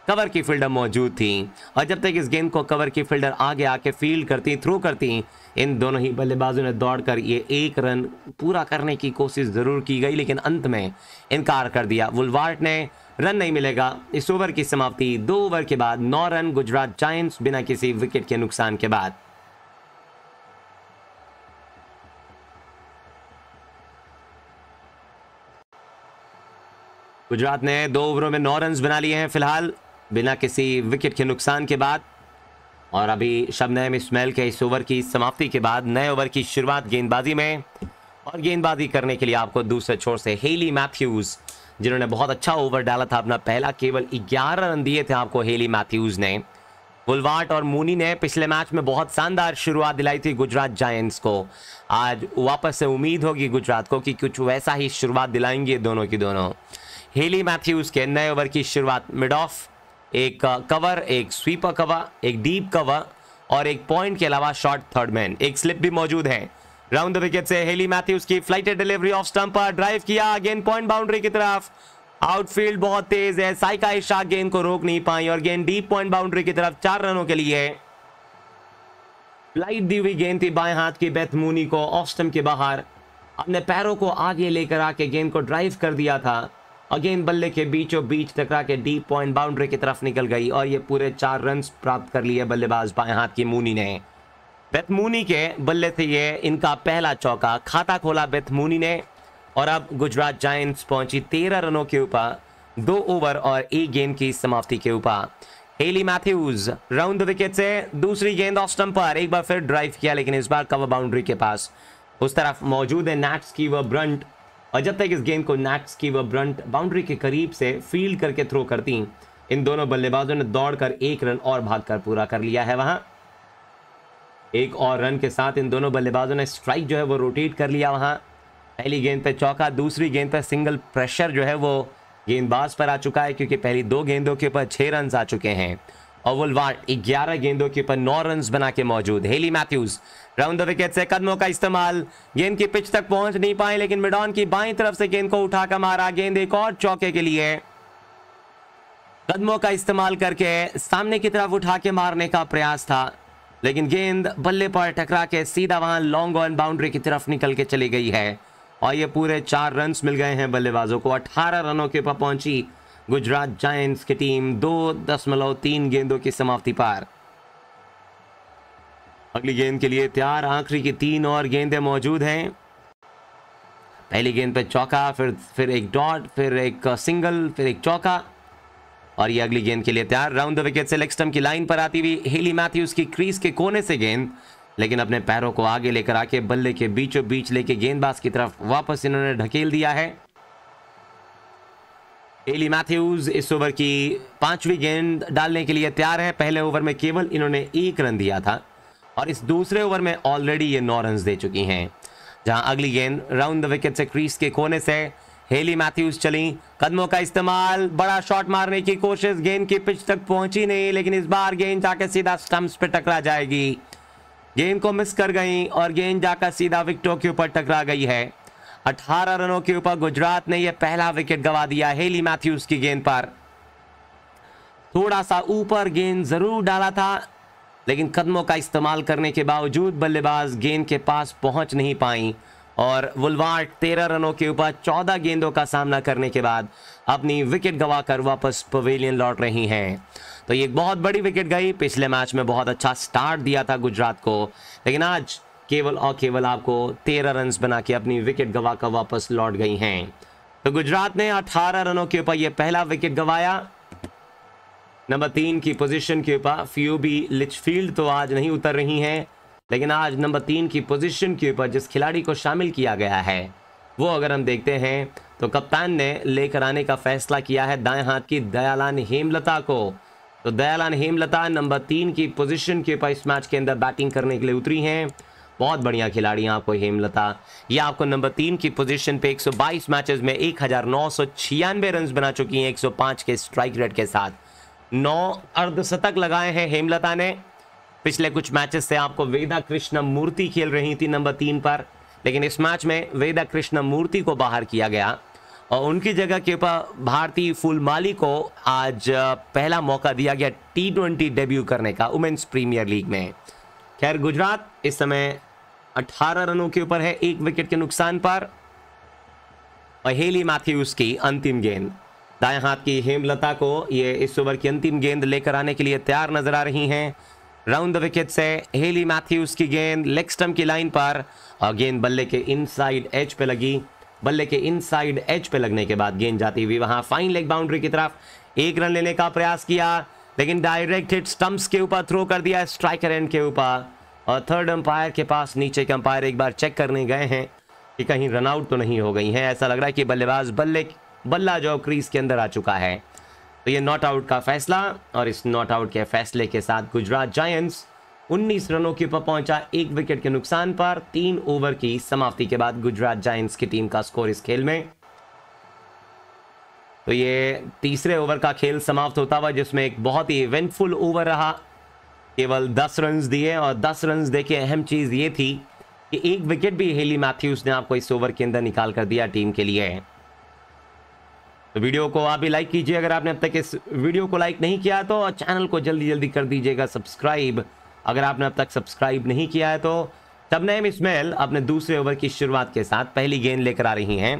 कवर की फील्डर मौजूद थी और जब तक इस गेंद को कवर की फील्डर आगे आके फील्ड करती थ्रू करती इन दोनों ही बल्लेबाजों ने दौड़कर ये एक रन पूरा करने की कोशिश ज़रूर की गई लेकिन अंत में इनकार कर दिया वुलवार्ट ने रन नहीं मिलेगा इस ओवर की समाप्ति दो ओवर के बाद नौ रन गुजरात जायंट्स बिना किसी विकेट के नुकसान के बाद गुजरात ने दो ओवरों में नौ रन बना लिए हैं फिलहाल बिना किसी विकेट के नुकसान के बाद और अभी शबनैम इसमैल के इस ओवर की समाप्ति के बाद नए ओवर की शुरुआत गेंदबाजी में और गेंदबाजी करने के लिए आपको दूसरे छोर से हेली मैथ्यूज़ जिन्होंने बहुत अच्छा ओवर डाला था अपना पहला केवल 11 रन दिए थे आपको हेली मैथ्यूज़ ने बुलवाट और मूनी ने पिछले मैच में बहुत शानदार शुरुआत दिलाई थी गुजरात जायंट्स को आज वापस से उम्मीद होगी गुजरात को कि कुछ वैसा ही शुरुआत दिलाएंगे दोनों की दोनों हेली मैथ्यूज़ के नए ओवर की शुरुआत मिड ऑफ एक कवर एक स्वीपर कवर एक डीप कवर और एक पॉइंट के अलावा शॉर्ट थर्ड मैन एक स्लिप भी मौजूद है राउंड द विकेट से हेली मैथ्यूज की फ्लाइट डिलीवरी ऑफ पर ड्राइव किया अगेन पॉइंट बाउंड्री की तरफ आउटफील्ड बहुत तेज है साइका ईशा गेंद को रोक नहीं पाई और गेंद डीप पॉइंट बाउंड्री की तरफ चार रनों के लिए लाइट दी हुई गेंद थी बाएं हाथ की बेथ मूनी को ऑफ स्टम्प के बाहर अपने पैरों को आगे लेकर आके गेंद को ड्राइव कर दिया था अगेन बल्ले के बीचों बीच टकरा के डीप पॉइंट बाउंड्री की तरफ निकल गई और ये पूरे चार रन प्राप्त कर लिए बल्लेबाज बाएं हाथ की मूनी ने बेथमूनी के बल्ले से ये इनका पहला चौका खाता खोला बेथमूनी ने और अब गुजरात जायंट्स पहुंची तेरह रनों के ऊपर दो ओवर और एक गेंद की समाप्ति के ऊपर हेली मैथ्यूज राउंड विकेट से दूसरी गेंद ऑफ पर एक बार फिर ड्राइव किया लेकिन इस बार कवर बाउंड्री के पास उस तरफ मौजूद है नैट्स की वह ब्रंट और जब तक इस गेम को नैक्स की वह ब्रंट बाउंड्री के करीब से फील्ड करके थ्रो करती इन दोनों बल्लेबाजों ने दौड़कर एक रन और भाग कर पूरा कर लिया है वहां एक और रन के साथ इन दोनों बल्लेबाजों ने स्ट्राइक जो है वो रोटेट कर लिया वहाँ पहली गेंद पे चौका दूसरी गेंद पे सिंगल प्रेशर जो है वो गेंदबाज पर आ चुका है क्योंकि पहली दो गेंदों के ऊपर छः रन आ चुके हैं ओवलवाट 11 गेंदों के ऊपर 9 रन बना के मौजूद Hayley Matthews round the wicket से कदमों का इस्तेमाल गेंद की पिच तक पहुंच नहीं पाए लेकिन मिडॉन की बाई तरफ से गेंद को उठाकर मारा गेंद एक और चौके के लिए कदमों का इस्तेमाल करके सामने की तरफ उठा के मारने का प्रयास था लेकिन गेंद बल्ले पर टकरा के सीधा वहां लॉन्ग ऑन बाउंड्री की तरफ निकल के चली गई है और ये पूरे चार रन मिल गए हैं बल्लेबाजों को अठारह रनों के ऊपर पहुंची गुजरात जायंट्स की टीम दो दशमलव तीन गेंदों की समाप्ति पार अगली गेंद के लिए तैयार आखिरी की तीन और गेंदें मौजूद हैं पहली गेंद पर चौका फिर फिर एक डॉट फिर एक सिंगल फिर एक चौका और ये अगली गेंद के लिए तैयार राउंड द विकेट से लेक्स्टम की लाइन पर आती हुई हेली मैथ्यूज की क्रीज के कोने से गेंद लेकिन अपने पैरों को आगे लेकर आके बल्ले के बीचों बीच लेके गेंदबाज की तरफ वापस इन्होंने ढकेल दिया है एली मैथ्यूज इस ओवर की पांचवी गेंद डालने के लिए तैयार है पहले ओवर में केवल इन्होंने एक रन दिया था और इस दूसरे ओवर में ऑलरेडी ये नौ रन दे चुकी हैं जहां अगली गेंद राउंड द विकेट से क्रीज के कोने से हेली मैथ्यूज चली कदमों का इस्तेमाल बड़ा शॉट मारने की कोशिश गेंद की पिच तक पहुंची नहीं लेकिन इस बार गेंद जाकर सीधा स्टम्प्स पे टकरा जाएगी गेंद को मिस कर गई और गेंद जाकर सीधा विकटों के ऊपर टकरा गई है 18 रनों के ऊपर गुजरात ने यह पहला विकेट गवा दिया हेली मैथ्यूज की गेंद पर थोड़ा सा ऊपर गेंद जरूर डाला था लेकिन कदमों का इस्तेमाल करने के बावजूद बल्लेबाज गेंद के पास पहुंच नहीं पाई और वुलवार तेरह रनों के ऊपर चौदह गेंदों का सामना करने के बाद अपनी विकेट गवाकर वापस पवेलियन लौट रही हैं तो ये बहुत बड़ी विकेट गई पिछले मैच में बहुत अच्छा स्टार्ट दिया था गुजरात को लेकिन आज केवल और केवल आपको तेरह रन बना के अपनी विकेट गवा कर वापस लौट गई हैं तो गुजरात ने अठारह रनों के ऊपर यह पहला विकेट गवाया नंबर तीन की पोजीशन के ऊपर फ्यूबी लिचफील्ड तो आज नहीं उतर रही हैं लेकिन आज नंबर तीन की पोजीशन के ऊपर जिस खिलाड़ी को शामिल किया गया है वो अगर हम देखते हैं तो कप्तान ने लेकर आने का फैसला किया है दाएं हाथ की दयालान हेमलता को तो दयालान हेमलता नंबर तीन की पोजीशन के ऊपर इस मैच के अंदर बैटिंग करने के लिए उतरी हैं बहुत बढ़िया खिलाड़ी हैं आपको हेमलता ये आपको नंबर तीन की पोजीशन पे 122 मैचेस में एक हज़ार नौ सौ छियानवे रन बना चुकी हैं 105 के स्ट्राइक रेट के साथ नौ अर्धशतक लगाए हैं हेमलता ने पिछले कुछ मैचेस से आपको वेदा कृष्ण मूर्ति खेल रही थी नंबर तीन पर लेकिन इस मैच में वेदा कृष्ण मूर्ति को बाहर किया गया और उनकी जगह के ऊपर भारतीय फुलमाली को आज पहला मौका दिया गया टी ट्वेंटी डेब्यू करने का वुमेन्स प्रीमियर लीग में खैर गुजरात इस समय 18 रनों के ऊपर है एक विकेट के नुकसान पर पहेली मैथ्यूज की अंतिम गेंद दाएं हाथ की हेमलता को ये इस ओवर की अंतिम गेंद लेकर आने के लिए तैयार नजर आ रही हैं राउंड द विकेट से हेली मैथ्यूज की गेंद लेग स्टम्प की लाइन पर और गेंद बल्ले के इनसाइड एज पे लगी बल्ले के इनसाइड एज पे लगने के बाद गेंद जाती हुई वहां फाइन लेग बाउंड्री की तरफ एक रन लेने का प्रयास किया लेकिन डायरेक्ट हिट स्टम्प्स के ऊपर थ्रो कर दिया स्ट्राइकर एंड के ऊपर और थर्ड अंपायर के पास नीचे के अंपायर एक बार चेक करने गए हैं कि कहीं रनआउट तो नहीं हो गई हैं ऐसा लग रहा है कि बल्लेबाज बल्ले बल्ला जो क्रीज के अंदर आ चुका है तो ये नॉट आउट का फैसला और इस नॉट आउट के फैसले के साथ गुजरात जायंट्स उन्नीस रनों के ऊपर पहुंचा एक विकेट के नुकसान पर तीन ओवर की समाप्ति के बाद गुजरात जायंट्स की टीम का स्कोर इस खेल में तो ये तीसरे ओवर का खेल समाप्त होता हुआ जिसमें एक बहुत ही इवेंटफुल ओवर रहा केवल 10 रन दिए और 10 रन देखिए अहम चीज़ ये थी कि एक विकेट भी हेली मैथ्यूज ने आपको इस ओवर के अंदर निकाल कर दिया टीम के लिए तो वीडियो को आप भी लाइक कीजिए अगर आपने अब तक इस वीडियो को लाइक नहीं किया तो चैनल को जल्दी जल्दी कर दीजिएगा सब्सक्राइब अगर आपने अब तक सब्सक्राइब नहीं किया है तो शबनैम इसमैल अपने दूसरे ओवर की शुरुआत के साथ पहली गेंद लेकर आ रही हैं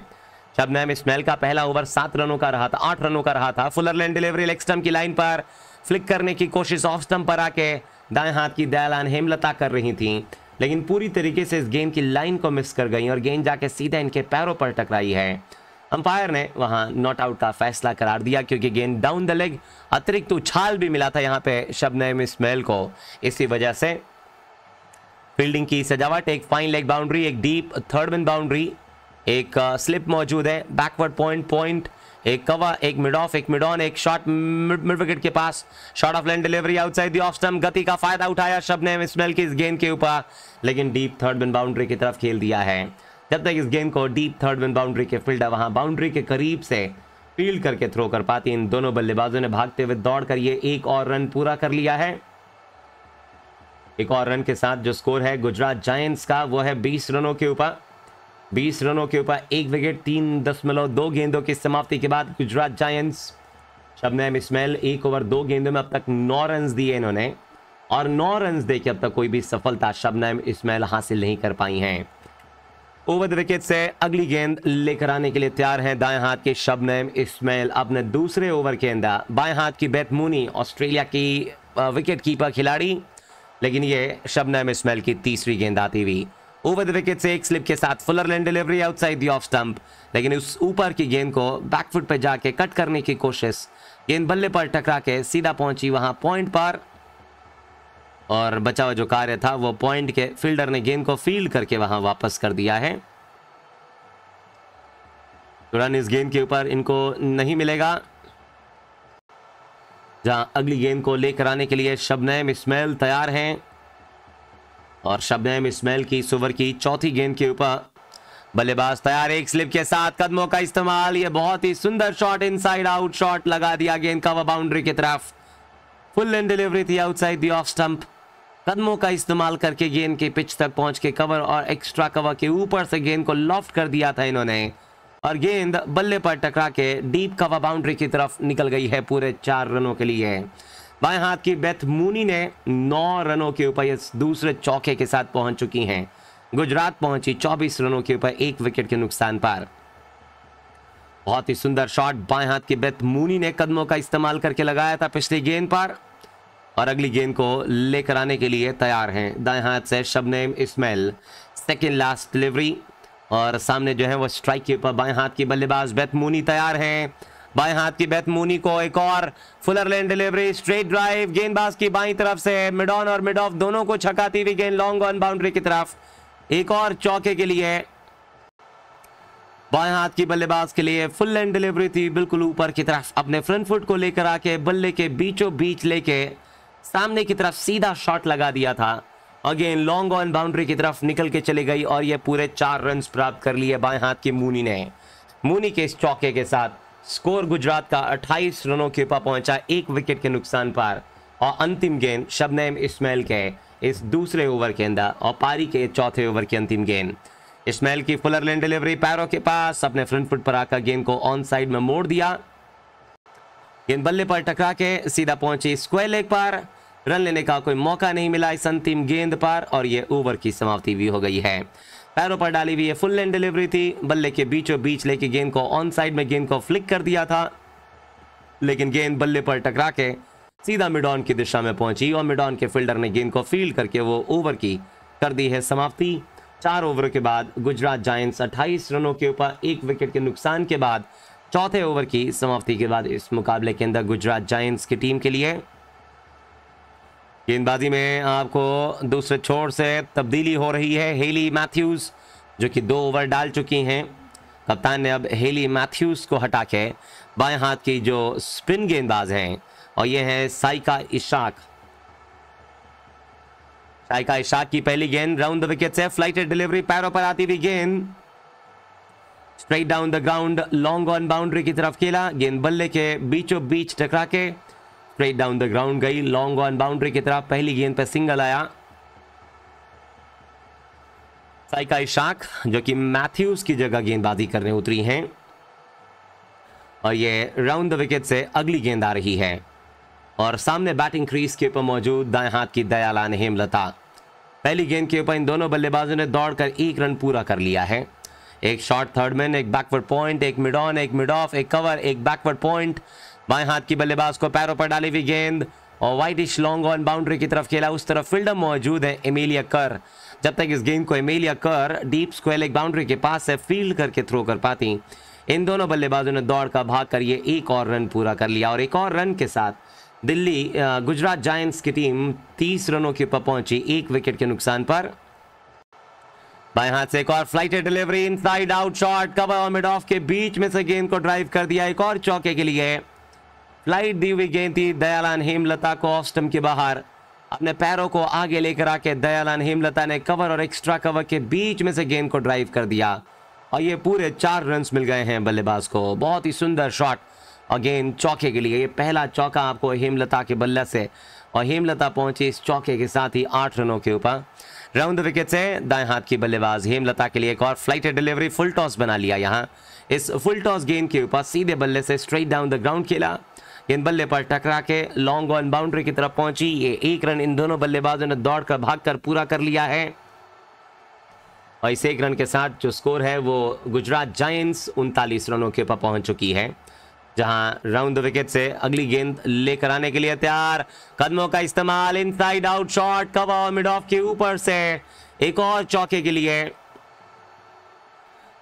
शबनैम इसमैल का पहला ओवर सात रनों का रहा था आठ रनों का रहा था फुलरलैंड डिलीवरी लेक्सटम की लाइन पर फ्लिक करने की कोशिश ऑफ स्टम्प पर आके दाएं हाथ की दयालान हेमलता कर रही थी लेकिन पूरी तरीके से इस गेंद की लाइन को मिस कर गई और गेंद जाके सीधा इनके पैरों पर टकराई है अंपायर ने वहां नॉट आउट का फैसला करार दिया क्योंकि गेंद डाउन द लेग अतिरिक्त उछाल भी मिला था यहाँ पे शबनम स्मेल को इसी वजह से फील्डिंग की सजावट एक फाइन लेग बाउंड्री एक डीप थर्ड मैन बाउंड्री एक स्लिप मौजूद है बैकवर्ड पॉइंट पॉइंट एक कवा एक मिड ऑफ एक मिड ऑन एक शॉट मिड विकेट के पास short of length delivery outside the off stump गति का फायदा उठाया शब ने स्मेल की इस गेंद के ऊपर लेकिन डीप थर्ड बिन बाउंड्री की तरफ खेल दिया है जब तक इस गेंद को डीप थर्ड बिन बाउंड्री के फील्ड है वहां बाउंड्री के करीब से फील्ड करके थ्रो कर पाती इन दोनों बल्लेबाजों ने भागते हुए दौड़ कर ये एक और रन पूरा कर लिया है एक और रन के साथ जो स्कोर है गुजरात जायंट्स का वो है बीस रनों के ऊपर बीस रनों के ऊपर एक विकेट तीन दशमलव दो गेंदों की समाप्ति के बाद गुजरात जायंट्स शबनम इसमैल एक ओवर दो गेंदों में अब तक नौ रन दिए इन्होंने और नौ रन दे के अब तक कोई भी सफलता शबनम इसमैल हासिल नहीं कर पाई हैं ओवर द विकेट से अगली गेंद लेकर आने के लिए तैयार हैं दाएं हाथ के शबनम इसमैल अपने दूसरे ओवर के अंदर बाएं हाथ की बेथ मूनी ऑस्ट्रेलिया की विकेट कीपर खिलाड़ी लेकिन ये शबनम इसमैल की तीसरी गेंद आती हुई ओवर द विकेट से एक स्लिप के साथ fuller length delivery outside the off stump लेकिन उस ऊपर की गेंद को बैकफुट पर जाके कट करने की कोशिश गेंद बल्ले पर टकरा के सीधा पहुंची वहां पॉइंट पर और बचा हुआ जो कार्य था वो पॉइंट के फील्डर ने गेंद को फील्ड करके वहां वापस कर दिया है रन इस गेंद के ऊपर इनको नहीं मिलेगा जहां अगली गेंद को लेकर आने के लिए शबनम इस्माइल तैयार हैं और शबनम इसमेल की सुवर की चौथी गेंद के ऊपर बल्लेबाज तैयार एक स्लिप के साथ कदमों का इस्तेमाल ये बहुत ही सुंदर शॉट इनसाइड आउट शॉट लगा दिया गेंद का वह बाउंड्री की तरफ फुल एंड डिलीवरी थी आउटसाइड दी ऑफ स्टंप कदमों का इस्तेमाल करके गेंद के पिच तक पहुंच के कवर और एक्स्ट्रा कवर के ऊपर से गेंद को लॉफ्ट कर दिया था इन्होंने और गेंद बल्ले पर टकरा के डीप कवर बाउंड्री की तरफ निकल गई है पूरे चार रनों के लिए बाएं हाथ की बेथ मूनी ने नौ रनों के ऊपर दूसरे चौके के साथ पहुंच चुकी हैं गुजरात पहुंची 24 रनों के ऊपर एक विकेट के नुकसान पर बहुत ही सुंदर शॉट बाएं हाथ की बेथ मूनी ने कदमों का इस्तेमाल करके लगाया था पिछली गेंद पर और अगली गेंद को लेकर आने के लिए तैयार हैं दाएं हाथ से Shabnim Ismail second last delivery और सामने जो है वो स्ट्राइक के ऊपर बाएं हाथ की बल्लेबाज बेथ मूनी तैयार हैं बाएं हाथ की बेथ मूनी को एक और fuller length delivery straight drive गेंदबाज की बाई तरफ से मिड ऑन और मिड ऑफ दोनों को छकाती हुई गेंद लॉन्ग ऑन बाउंड्री की तरफ एक और चौके के लिए बाएं हाथ की बल्लेबाज के लिए फुल लेन डिलीवरी थी बिल्कुल ऊपर की तरफ अपने फ्रंट फुट को लेकर आके बल्ले के बीचों बीच लेके सामने की तरफ सीधा शॉट लगा दिया था अगेन लॉन्ग ऑन बाउंड्री की तरफ निकल के चली गई और ये पूरे चार रन प्राप्त कर लिए बाएं हाथ की मूनी ने मूनी के इस चौके के साथ स्कोर गुजरात का 28 रनों के ऊपर पहुंचा एक विकेट के नुकसान पर और अंतिम गेंद शबनैम इस्माइल के इस दूसरे ओवर के अंदर और पारी के चौथे ओवर की अंतिम गेंद इस्माइल की फुलर लेन डिलीवरी पैरों के पास अपने फ्रंट फुट पर आकर गेंद को ऑन साइड में मोड़ दिया गेंद बल्ले पर टकरा के सीधा पहुंची स्क्वायर लेग पर रन लेने का कोई मौका नहीं मिला इस अंतिम गेंद पर और यह ओवर की समाप्ति भी हो गई है पैरों पर डाली हुई है फुल लेंथ डिलीवरी थी बल्ले के बीचों बीच लेके गेंद को ऑन साइड में गेंद को फ्लिक कर दिया था लेकिन गेंद बल्ले पर टकरा के सीधा मिडॉन की दिशा में पहुंची और मिडॉन के फील्डर ने गेंद को फील्ड करके वो ओवर की कर दी है समाप्ति चार ओवर के बाद गुजरात जायंट्स अट्ठाईस रनों के ऊपर एक विकेट के नुकसान के बाद चौथे ओवर की समाप्ति के बाद इस मुकाबले के अंदर गुजरात जायंट्स की टीम के लिए गेंदबाजी में आपको दूसरे छोर से तब्दीली हो रही है हेली मैथ्यूज़ जो कि दो ओवर डाल चुकी हैं कप्तान ने अब हेली मैथ्यूज़ को हटा के बाएं हाथ की जो स्पिन गेंदबाज हैं और ये हैं साइका इशाक साइका इशाक की पहली गेंद राउंड द विकेट से फ्लाइटेड डिलीवरी पैरों पर आती हुई गेंद straight down the ground long on boundary की तरफ खेला गेंद बल्ले के बीचों बीच टकरा के स्ट्रेट डाउन द ग्राउंड गई लॉन्ग ऑन बाउंड्री की तरफ पहली गेंद पर सिंगल आया साइका इशाक जो कि मैथ्यूज की जगह गेंदबाजी करने उतरी हैं और ये राउंड द विकेट से अगली गेंद आ रही है और सामने बैटिंग क्रीज के ऊपर मौजूद दाएं हाथ की दयाला हेमलता पहली गेंद के ऊपर इन दोनों बल्लेबाजों ने दौड़कर एक रन पूरा कर लिया है एक शॉर्ट थर्डमैन एक बैकवर्ड पॉइंट एक मिड ऑन एक मिड ऑफ एक कवर एक बैकवर्ड पॉइंट बाएं हाथ की बल्लेबाज को पैरों पर डाली हुई गेंद और वाइटिश लॉन्ग ऑन बाउंड्री की तरफ खेला उस तरफ फील्डर मौजूद है एमिलिया कर जब तक इस गेंद को एमिलिया कर डीप स्क्वेल एक बाउंड्री के पास से फील्ड करके थ्रो कर पाती इन दोनों बल्लेबाजों ने दौड़ का भाग कर ये एक और रन पूरा कर लिया और एक और रन के साथ दिल्ली गुजरात जायंट्स की टीम तीस रनों के ऊपर पहुंची एक विकेट के नुकसान पर बाएं हाथ से एक और flight delivery inside out shot cover और मिड ऑफ के बीच में से गेंद को ड्राइव कर दिया एक और चौके के लिए फ्लाइट दी हुई गेंद थी दयालान हेमलता को ऑफ के बाहर अपने पैरों को आगे लेकर आके दयालान हेमलता ने कवर और एक्स्ट्रा कवर के बीच में से गेंद को ड्राइव कर दिया और ये पूरे चार रन मिल गए हैं बल्लेबाज को बहुत ही सुंदर शॉट और गेंद चौके के लिए ये पहला चौका आपको हेमलता के बल्ले से और हेमलता पहुंची इस चौके के साथ ही आठ रनों के ऊपर राउंड द विकेट से दाएं हाथ की बल्लेबाज हेमलता के लिए एक और फ्लाइट डिलीवरी फुल टॉस बना लिया यहाँ इस फुल टॉस गेंद के ऊपर सीधे बल्ले से स्ट्रेट डाउन द ग्राउंड खेला गेंद बल्ले पर टकरा के लॉन्ग ऑन बाउंड्री की तरफ पहुंची ये एक रन इन दोनों बल्लेबाजों ने दौड़कर भागकर पूरा कर लिया है और इस एक रन के साथ जो स्कोर है वो गुजरात जायंट्स उनतालीस रनों के ऊपर पहुंच चुकी है जहां राउंड द विकेट से अगली गेंद लेकर आने के लिए तैयार कदमों का इस्तेमाल inside out shot cover mid off के ऊपर से एक और चौके के लिए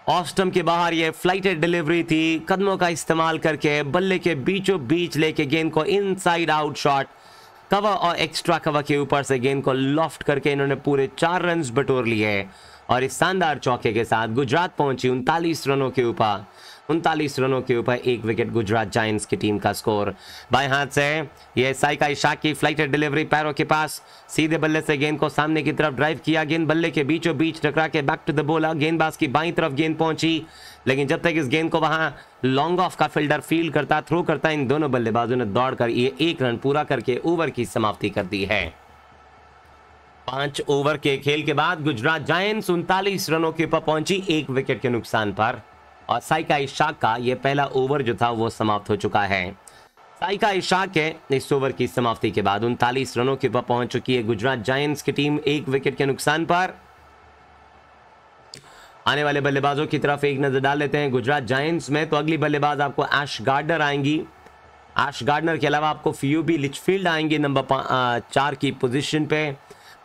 ऑस्टम के बाहर ये फ्लाइटेड डिलीवरी थी कदमों का इस्तेमाल करके बल्ले के बीचों बीच लेके गेंद को इनसाइड आउट शॉट कवर और एक्स्ट्रा कवर के ऊपर से गेंद को लॉफ्ट करके इन्होंने पूरे चार रन बटोर लिए और इस शानदार चौके के साथ गुजरात पहुंची उनतालीस रनों के ऊपर उनतालीस रनों के ऊपर एक विकेट गुजरात जायंट्स की टीम का स्कोर बाएं हाथ से ये साइका इशाक की फ्लाइटेड डिलीवरी पैरों के पास सीधे बल्ले से गेंद को सामने की तरफ ड्राइव किया गेंद बल्ले के बीचों बीच टकरा के बैक टू द बोला गेंदबाज की बाई तरफ गेंद पहुंची लेकिन जब तक इस गेंद को वहां लॉन्ग ऑफ का फील्डर फील करता थ्रो करता इन दोनों बल्लेबाजों ने दौड़कर ये एक रन पूरा करके ओवर की समाप्ति कर दी है पांच ओवर के खेल के बाद गुजरात जायंट्स उनतालीस रनों के ऊपर पहुंची एक विकेट के नुकसान पर और साइका इशाक का ये पहला ओवर जो था वो समाप्त हो चुका है साइका इशाक है इस ओवर की समाप्ति के बाद उनतालीस रनों के ऊपर पहुंच चुकी है गुजरात जायंट्स की टीम एक विकेट के नुकसान पर आने वाले बल्लेबाजों की तरफ एक नजर डाल लेते हैं गुजरात जायंट्स में तो अगली बल्लेबाज आपको एश गार्डनर आएंगी एश गार्डनर के अलावा आपको फ्यूबी लिचफील्ड आएंगे नंबर चार की पोजीशन पे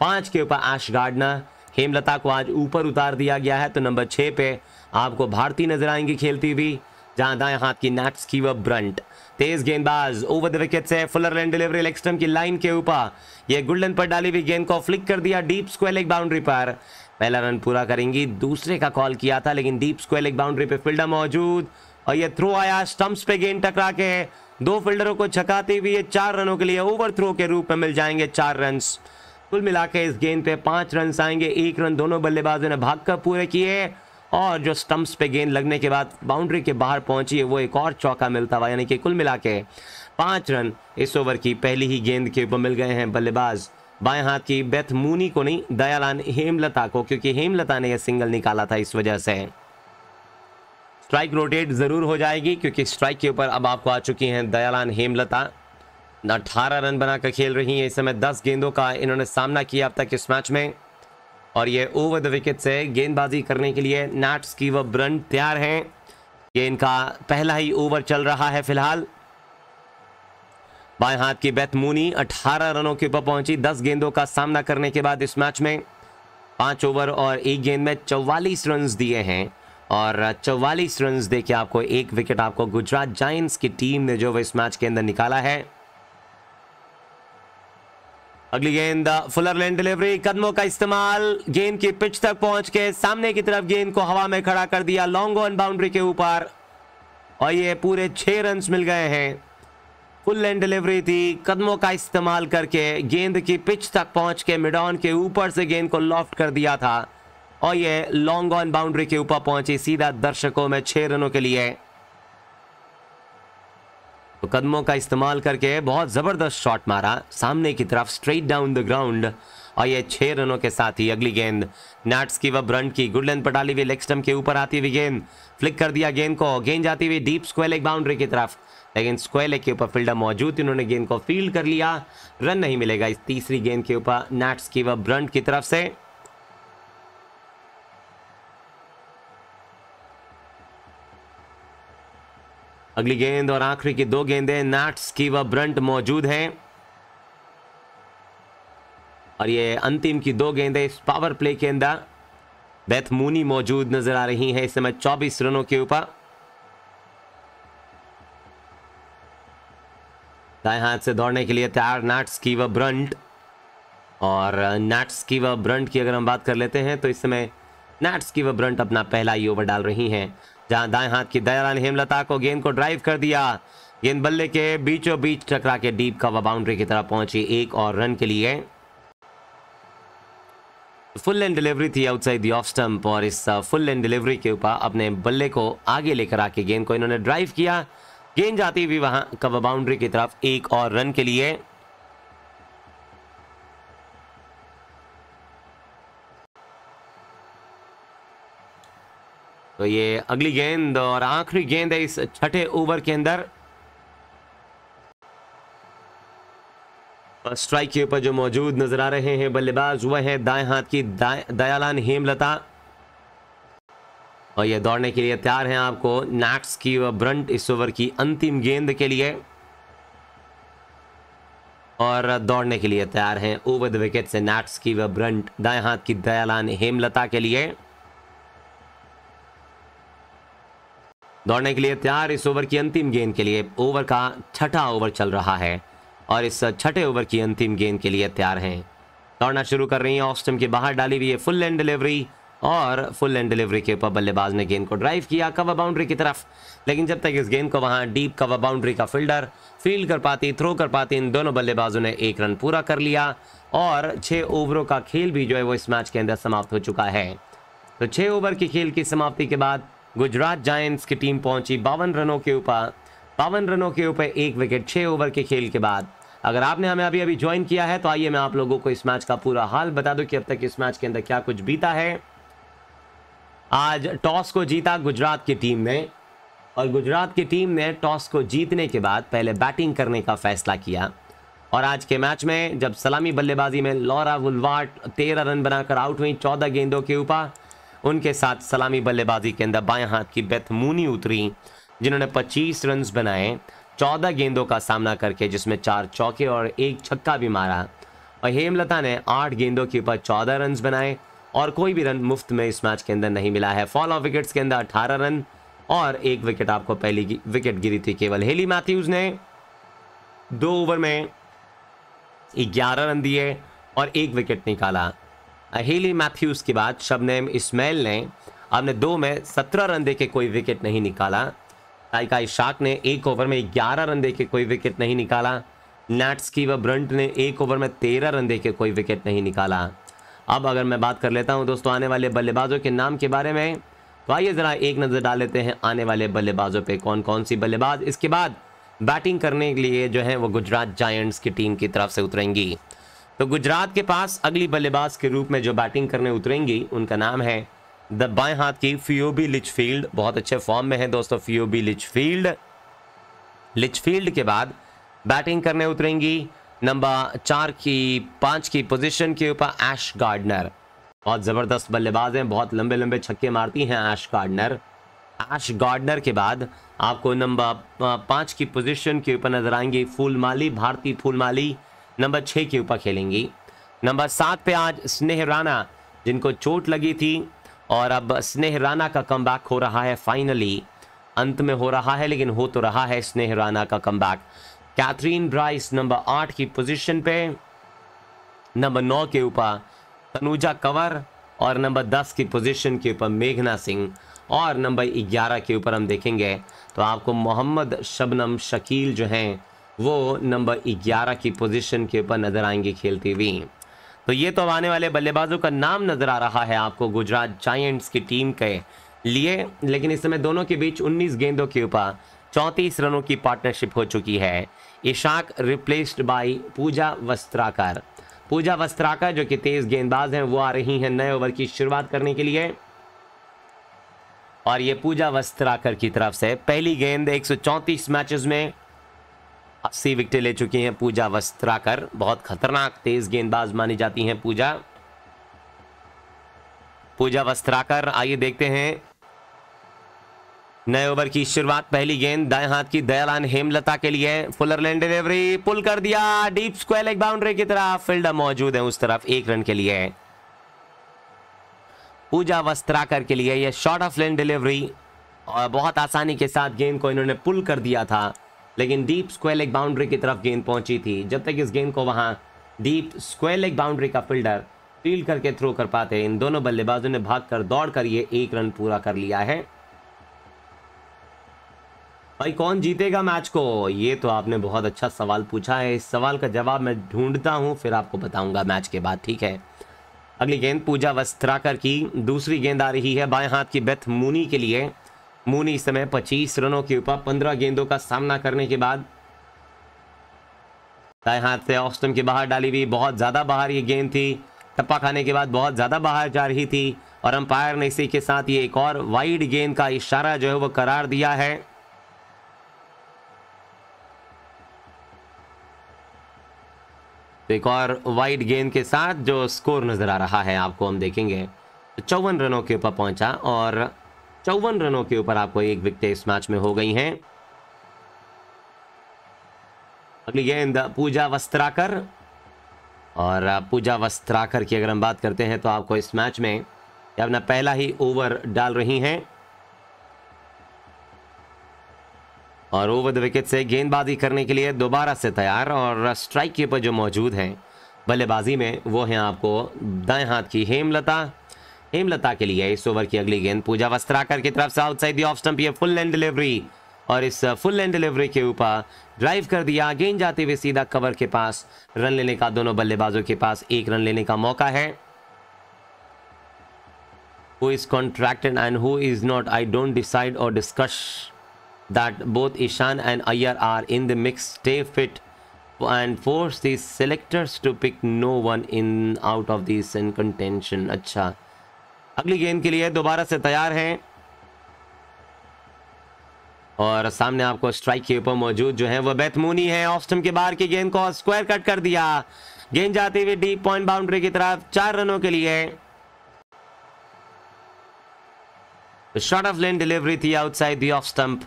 पांच के ऊपर एश गार्डनर हेमलता को आज ऊपर उतार दिया गया है तो नंबर छः पे आपको भारती नजर आएंगी खेलती हुई जहां दाएं हाथ की नैक्स की व ब्रंट तेज गेंदबाज ओवर द विकेट से फुलर लैंड डिलीवरी लेक्स्टम की लाइन के ऊपर ये गुल्डन पर डाली हुई गेंद को फ्लिक कर दिया डीप स्क्वेल एक बाउंड्री पर पहला रन पूरा करेंगी दूसरे का कॉल किया था लेकिन डीप स्क्वेल एक बाउंड्री पे फील्डर मौजूद और ये थ्रो आया स्टंप्स पे गेंद टकरा के दो फील्डरों को छकाते हुए ये चार रनों के लिए ओवर थ्रो के रूप में मिल जाएंगे चार रन्स कुल मिलाकर इस गेंद पे पांच रन आएंगे एक रन दोनों बल्लेबाजों ने भाग कर पूरे किए और जो स्टंप्स पे गेंद लगने के बाद बाउंड्री के बाहर पहुंची है वो एक और चौका मिलता हुआ यानी कि कुल मिला के पाँच रन इस ओवर की पहली ही गेंद के ऊपर मिल गए हैं बल्लेबाज बाएं हाथ की बेथ मूनी को नहीं दयालान हेमलता को क्योंकि हेमलता ने यह सिंगल निकाला था इस वजह से स्ट्राइक रोटेट ज़रूर हो जाएगी क्योंकि स्ट्राइक के ऊपर अब आपको आ चुकी हैं दयालान हेमलता अठारह रन बनाकर खेल रही हैं इस समय दस गेंदों का इन्होंने सामना किया अब तक इस मैच में और ये ओवर द विकेट से गेंदबाजी करने के लिए नैट्स की व ब्रंट तैयार हैं ये इनका पहला ही ओवर चल रहा है फिलहाल बाएं हाथ की बेथ मूनी 18 रनों के ऊपर पहुंची 10 गेंदों का सामना करने के बाद इस मैच में पांच ओवर और एक गेंद में 44 रन दिए हैं और 44 रन दे के आपको एक विकेट आपको गुजरात जाइंट्स की टीम ने जो इस मैच के अंदर निकाला है अगली गेंद फुलर लैंड डिलीवरी कदमों का इस्तेमाल गेंद की पिच तक पहुंच के सामने की तरफ गेंद को हवा में खड़ा कर दिया लॉन्ग ऑन बाउंड्री के ऊपर और ये पूरे छः रन मिल गए हैं फुल लैंड डिलीवरी थी कदमों का इस्तेमाल करके गेंद की पिच तक पहुंच के मिडॉन के ऊपर से गेंद को लॉफ्ट कर दिया था और ये लॉन्ग ऑन बाउंड्री के ऊपर पहुंची सीधा दर्शकों में छः रनों के लिए तो कदमों का इस्तेमाल करके बहुत ज़बरदस्त शॉट मारा सामने की तरफ स्ट्रेट डाउन द ग्राउंड और ये छः रनों के साथ ही अगली गेंद नैट्स की व ब्रंट की गुड लेंथ पटाली हुई लेक्स्टम के ऊपर आती हुई गेंद फ्लिक कर दिया गेंद को गेंद जाती हुई डीप स्क्वेल एक बाउंड्री की तरफ लेकिन स्क्वेले के ऊपर फील्डर मौजूद इन्होंने गेंद को फील्ड कर लिया रन नहीं मिलेगा इस तीसरी गेंद के ऊपर नैट्स की व ब्रंट की तरफ से अगली गेंद और आखिरी की दो गेंदें नाट्स की व ब्रंट मौजूद हैं और ये अंतिम की दो गेंदें इस पावर प्ले के अंदर बेथ मूनी मौजूद नजर आ रही हैं इस समय 24 रनों के ऊपर दाएं हाथ से दौड़ने के लिए तैयार नाट्स की व ब्रंट और नाट्स की व ब्रंट की अगर हम बात कर लेते हैं तो इस समय नाट्स की व ब्रंट अपना पहला ही ओवर डाल रही हैं जहां दाएं हाथ की रानी हेमलता को गेंद को ड्राइव कर दिया गेंद बल्ले के बीचों बीच टकरा के डीप कवर बाउंड्री की तरफ पहुंची एक और रन के लिए फुल एंड डिलीवरी थी आउटसाइड दी ऑफ स्टंप और इस फुल एंड डिलीवरी के ऊपर अपने बल्ले को आगे लेकर आके गेंद को इन्होंने ड्राइव किया गेंद जाती हुई वहां कवर बाउंड्री की तरफ एक और रन के लिए तो ये अगली गेंद और आखिरी गेंद है इस छठे ओवर के अंदर स्ट्राइक के ऊपर जो मौजूद नजर आ रहे हैं बल्लेबाज वह है दाएं हाथ की दयालान हेमलता और ये दौड़ने के लिए तैयार हैं आपको नैट्स की व ब्रंट इस ओवर की अंतिम गेंद के लिए और दौड़ने के लिए तैयार हैं ओवर द विकेट से नैट्स की व ब्रंट दाएं हाथ की दयालान हेमलता के लिए दौड़ने के लिए तैयार इस ओवर की अंतिम गेंद के लिए ओवर का छठा ओवर चल रहा है और इस छठे ओवर की अंतिम गेंद के लिए तैयार हैं दौड़ना शुरू कर रही हैं ऑफ स्टम्प के बाहर डाली हुई है फुल एंड डिलीवरी और फुल एंड डिलीवरी के ऊपर बल्लेबाज ने गेंद को ड्राइव किया कवर बाउंड्री की तरफ लेकिन जब तक इस गेंद को वहाँ डीप कवर बाउंड्री का फील्डर फील्ड कर पाती थ्रो कर पाती इन दोनों बल्लेबाजों ने एक रन पूरा कर लिया और छः ओवरों का खेल भी जो है वो इस मैच के अंदर समाप्त हो चुका है तो छः ओवर के खेल की समाप्ति के बाद गुजरात जायंट्स की टीम पहुंची बावन रनों के ऊपर बावन रनों के ऊपर एक विकेट छः ओवर के खेल के बाद अगर आपने हमें अभी अभी ज्वाइन किया है तो आइए मैं आप लोगों को इस मैच का पूरा हाल बता दूं कि अब तक इस मैच के अंदर क्या कुछ बीता है आज टॉस को जीता गुजरात की टीम ने और गुजरात की टीम ने टॉस को जीतने के बाद पहले बैटिंग करने का फैसला किया और आज के मैच में जब सलामी बल्लेबाजी में लॉरा वुलवाट तेरह रन बनाकर आउट हुई चौदह गेंदों के ऊपर उनके साथ सलामी बल्लेबाजी के अंदर बाएं हाथ की बेथमूनी उतरी जिन्होंने 25 रन बनाए 14 गेंदों का सामना करके जिसमें चार चौके और एक छक्का भी मारा और हेमलता ने आठ गेंदों के ऊपर चौदह रन बनाए और कोई भी रन मुफ्त में इस मैच के अंदर नहीं मिला है फॉल ऑफ विकेट्स के अंदर अठारह रन और एक विकेट आपको पहली विकेट गिरी थी केवल हेली मैथ्यूज ने दो ओवर में ग्यारह रन दिए और एक विकेट निकाला अहेली मैथ्यूज के बाद शबनेम इस्माइल ने अपने दो में सत्रह रन दे के कोई विकेट नहीं निकाला ताइकाई शाक ने एक ओवर में ग्यारह रन दे के कोई विकेट नहीं निकाला नैट्स की व ब्रंट ने एक ओवर में तेरह रन दे के कोई विकेट नहीं निकाला अब अगर मैं बात कर लेता हूँ दोस्तों आने वाले बल्लेबाजों के नाम के बारे में तो आइए ज़रा एक नज़र डाल लेते हैं आने वाले बल्लेबाजों पे कौन कौन सी बल्लेबाज इसके बाद बैटिंग करने के लिए जो है वो गुजरात जायंट्स की टीम की तरफ से उतरेंगी तो गुजरात के पास अगली बल्लेबाज के रूप में जो बैटिंग करने उतरेंगी उनका नाम है द बाएं हाथ की फियोबी लिचफील्ड बहुत अच्छे फॉर्म में है दोस्तों फियोबी लिचफील्ड लिचफील्ड के बाद बैटिंग करने उतरेंगी नंबर चार की पाँच की पोजीशन के ऊपर ऐश गार्डनर बहुत ज़बरदस्त बल्लेबाज हैं बहुत लंबे लंबे छक्के मारती हैं ऐश गार्डनर ऐश गार्डनर के बाद आपको नंबर पांच की पोजीशन के ऊपर नजर आएंगी फूलमाली भारतीय फूलमाली नंबर छः के ऊपर खेलेंगी नंबर सात पे आज स्नेह राणा जिनको चोट लगी थी और अब स्नेह राणा का कम हो रहा है फाइनली अंत में हो रहा है लेकिन हो तो रहा है स्नेह राणा का कम कैथरीन ब्राइस नंबर आठ की पोजीशन पे नंबर नौ के ऊपर तनुजा कंवर और नंबर दस की पोजीशन के ऊपर मेघना सिंह और नंबर ग्यारह के ऊपर हम देखेंगे तो आपको मोहम्मद शबनम शकील जो हैं वो नंबर 11 की पोजीशन के ऊपर नज़र आएंगे खेलती हुई तो ये तो आने वाले बल्लेबाजों का नाम नज़र आ रहा है आपको गुजरात जायंट्स की टीम के लिए लेकिन इस समय दोनों के बीच 19 गेंदों के ऊपर चौंतीस रनों की पार्टनरशिप हो चुकी है इशाक रिप्लेस्ड बाई पूजा वस्त्राकर पूजा वस्त्राकर जो कि तेज़ गेंदबाज हैं वो आ रही हैं नए ओवर की शुरुआत करने के लिए और ये पूजा वस्त्राकर की तरफ से पहली गेंद एक मैचेस में अस्सी विकटें ले चुकी हैं पूजा वस्त्राकर बहुत खतरनाक तेज गेंदबाज मानी जाती हैं पूजा पूजा वस्त्राकर आइए देखते हैं नए ओवर की शुरुआत पहली गेंद दाएं हाथ की दयालान हेमलता के लिए लैंड डिलीवरी पुल कर दिया डीप स्क्वेल एक बाउंड्री की तरफ फील्डर मौजूद है उस तरफ एक रन के लिए पूजा वस्त्राकर के लिए यह शॉर्ट ऑफ लैंड डिलीवरी और बहुत आसानी के साथ गेंद को इन्होंने पुल कर दिया था लेकिन डीप स्क्वेयर लेग बाउंड्री की तरफ गेंद पहुंची थी जब तक इस गेंद को वहां डीप स्क्वेयर लेग बाउंड्री का फील्डर फील्ड करके थ्रो कर पाते इन दोनों बल्लेबाजों ने भाग कर दौड़ कर ये एक रन पूरा कर लिया है भाई कौन जीतेगा मैच को ये तो आपने बहुत अच्छा सवाल पूछा है इस सवाल का जवाब मैं ढूंढता हूँ फिर आपको बताऊंगा मैच के बाद ठीक है अगली गेंद पूजा वस्त्राकर की दूसरी गेंद आ रही है बाएं हाथ की बेथ मूनी के लिए मुनी इस समय 25 रनों के ऊपर 15 गेंदों का सामना करने के बाद दाएं हाथ से ऑफ के बाहर डाली हुई बहुत ज़्यादा बाहर ये गेंद थी टप्पा खाने के बाद बहुत ज़्यादा बाहर जा रही थी और अंपायर ने इसी के साथ ये एक और वाइड गेंद का इशारा जो है वो करार दिया है एक और वाइड गेंद के साथ जो स्कोर नज़र आ रहा है आपको हम देखेंगे चौवन रनों के ऊपर पहुंचा और चौवन रनों के ऊपर आपको एक विकेट इस मैच में हो गई हैं अगली गेंद पूजा वस्त्राकर और पूजा वस्त्राकर की अगर हम बात करते हैं तो आपको इस मैच में अपना पहला ही ओवर डाल रही हैं और ओवर द विकेट से गेंदबाजी करने के लिए दोबारा से तैयार और स्ट्राइक के ऊपर जो मौजूद हैं बल्लेबाजी में वो हैं आपको दाएं हाथ की हेमलता हेमलता के लिए इस ओवर की अगली गेंद पूजा वस्त्राकर की तरफ से आउटसाइड ऑफ स्टंप ये फुल लैंड डिलीवरी और इस फुल लैंड डिलीवरी के ऊपर ड्राइव कर दिया गेंद जाते हुए सीधा कवर के पास रन लेने का दोनों बल्लेबाजों के पास एक रन लेने का मौका है who is contracted and who is not I don't decide or discuss that both Ishan and Iyer are in the mix stay fit and force the selectors to pick no one in out of this in contention अच्छा अगली गेंद के लिए दोबारा से तैयार हैं और सामने आपको स्ट्राइक के ऊपर मौजूद जो है वो बैथमूनी है ऑफ के बाहर की गेंद को स्क्वायर कट कर दिया गेंद जाते हुए डीप पॉइंट बाउंड्री की तरफ चार रनों के लिए शॉर्ट ऑफ लेन डिलीवरी थी outside the off stump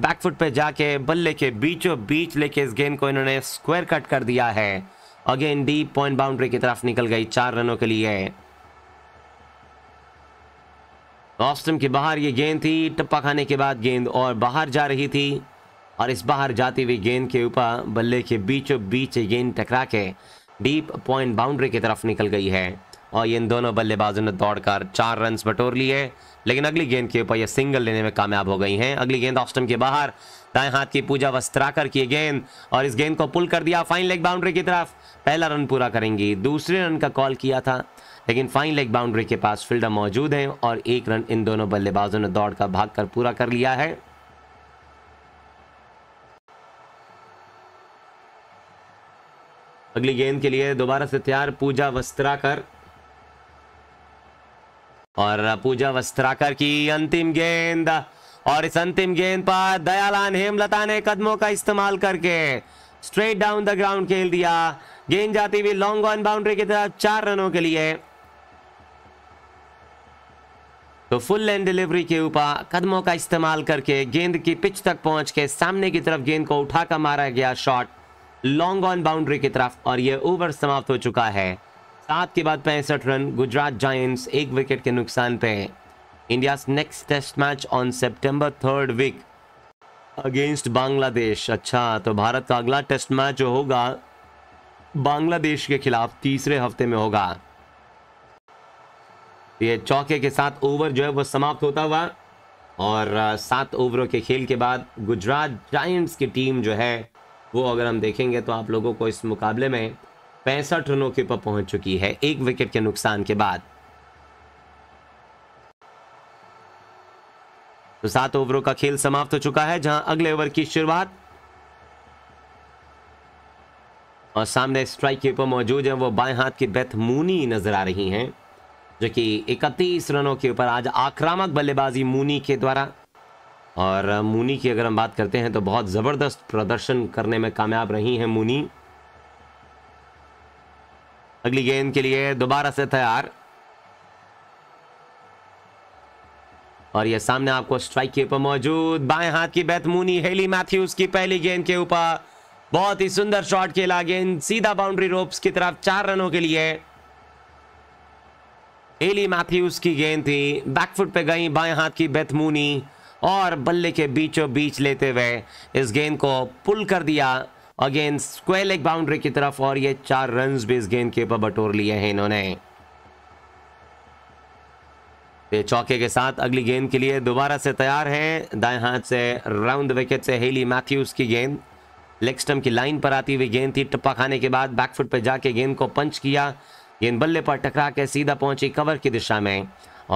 back foot पे जाके बल्ले के बीचों बीच लेके इस गेंद को इन्होंने स्क्वायर कट कर दिया है अगेन डीप पॉइंट बाउंड्री की तरफ निकल गई चार रनों के लिए ऑफ के बाहर ये गेंद थी टप्पा खाने के बाद गेंद और बाहर जा रही थी और इस बाहर जाती हुई गेंद के ऊपर बल्ले के बीचों बीच गेंद टकरा के डीप पॉइंट बाउंड्री की तरफ निकल गई है और इन दोनों बल्लेबाजों ने दौड़कर चार रन बटोर लिए लेकिन अगली गेंद के ऊपर ये सिंगल लेने में कामयाब हो गई हैं अगली गेंद ऑफ के बाहर दाएं हाथ की पूजा वस्त्राकर की गेंद और इस गेंद को पुल कर दिया फाइन लेग बाउंड्री की तरफ पहला रन पूरा करेंगी दूसरे रन का कॉल किया था लेकिन फाइन लेग बाउंड्री के पास फील्डर मौजूद हैं और एक रन इन दोनों बल्लेबाजों ने दौड़ का भाग कर पूरा कर लिया है अगली गेंद के लिए दोबारा से तैयार पूजा वस्त्राकर और पूजा वस्त्राकर की अंतिम गेंद और इस अंतिम गेंद पर दयालान हेमलता ने कदमों का इस्तेमाल करके स्ट्रेट डाउन द ग्राउंड खेल दिया गेंद जाती हुई लॉन्ग ऑन बाउंड्री की तरफ चार रनों के लिए तो फुल लेंथ डिलीवरी के ऊपर कदमों का इस्तेमाल करके गेंद की पिच तक पहुंच के सामने की तरफ गेंद को उठाकर मारा गया शॉट लॉन्ग ऑन बाउंड्री की तरफ और यह ओवर समाप्त हो चुका है सात के बाद पैंसठ रन गुजरात जायंट्स एक विकेट के नुकसान पे India next test match on September third week against Bangladesh अच्छा तो भारत का अगला टेस्ट मैच जो होगा बांग्लादेश के खिलाफ तीसरे हफ्ते में होगा ये चौके के साथ ओवर जो है वो समाप्त होता हुआ और सात ओवरों के खेल के बाद गुजरात जाइंट्स की टीम जो है वो अगर हम देखेंगे तो आप लोगों को इस मुकाबले में पैंसठ रनों के ऊपर पहुंच चुकी है एक विकेट के नुकसान के बाद तो सात ओवरों का खेल समाप्त हो चुका है जहां अगले ओवर की शुरुआत और सामने स्ट्राइक के ऊपर मौजूद है वो बाएं हाथ की बेथ मूनी नजर आ रही हैं जो कि 31 रनों के ऊपर आज आक्रामक बल्लेबाजी मूनी के द्वारा और मूनी की अगर हम बात करते हैं तो बहुत ज़बरदस्त प्रदर्शन करने में कामयाब रही हैं मूनी अगली गेंद के लिए दोबारा से तैयार और यह सामने आपको स्ट्राइक के ऊपर मौजूद बाएं हाथ की बैत मूनी हेली मैथ्यूज की पहली गेंद के ऊपर बहुत ही सुंदर शॉट खेला गेंद सीधा बाउंड्री रोप्स की तरफ चार रनों के लिए एली मैथ्यूज की गेंद थी बैकफुट पे गई बाएं हाथ की बेथमूनी और बल्ले के बीचों बीच लेते हुए इस गेंद को पुल कर दिया अगेन स्क्वेयर लेग बाउंड्री की तरफ और ये चार रन भी इस गेंद के ऊपर बटोर लिए हैं इन्होंने ये चौके के साथ अगली गेंद के लिए दोबारा से तैयार है दाएं हाथ से राउंड विकेट से हेली मैथ्यूज की गेंद लेग स्टम्प की लाइन पर आती हुई गेंद थी टप्पा खाने के बाद बैकफुट पर जाके गेंद को पंच किया गेंद बल्ले पर टकरा के सीधा पहुंची कवर की दिशा में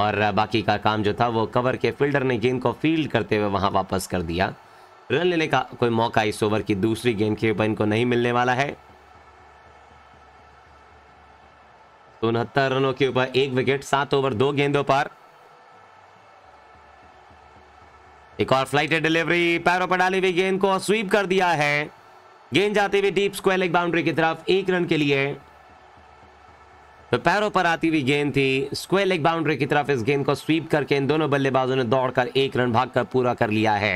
और बाकी का काम जो था वो कवर के फील्डर ने गेंद को फील्ड करते हुए वहां वापस कर दिया रन लेने का कोई मौका इस ओवर की दूसरी गेंद के ऊपर इनको नहीं मिलने वाला है उनहत्तर रनों के ऊपर एक विकेट सात ओवर दो गेंदों पर एक और फ्लाइट डिलीवरी पैरों पर डाली हुई गेंद को स्वीप कर दिया है गेंद जाते हुए डीप स्क्वायर लेग बाउंड्री की तरफ एक रन के लिए तो पैरों पर आती हुई गेंद थी स्क्वेयर लेग बाउंड्री की तरफ इस गेंद को स्वीप करके इन दोनों बल्लेबाजों ने दौड़कर एक रन भागकर पूरा कर लिया है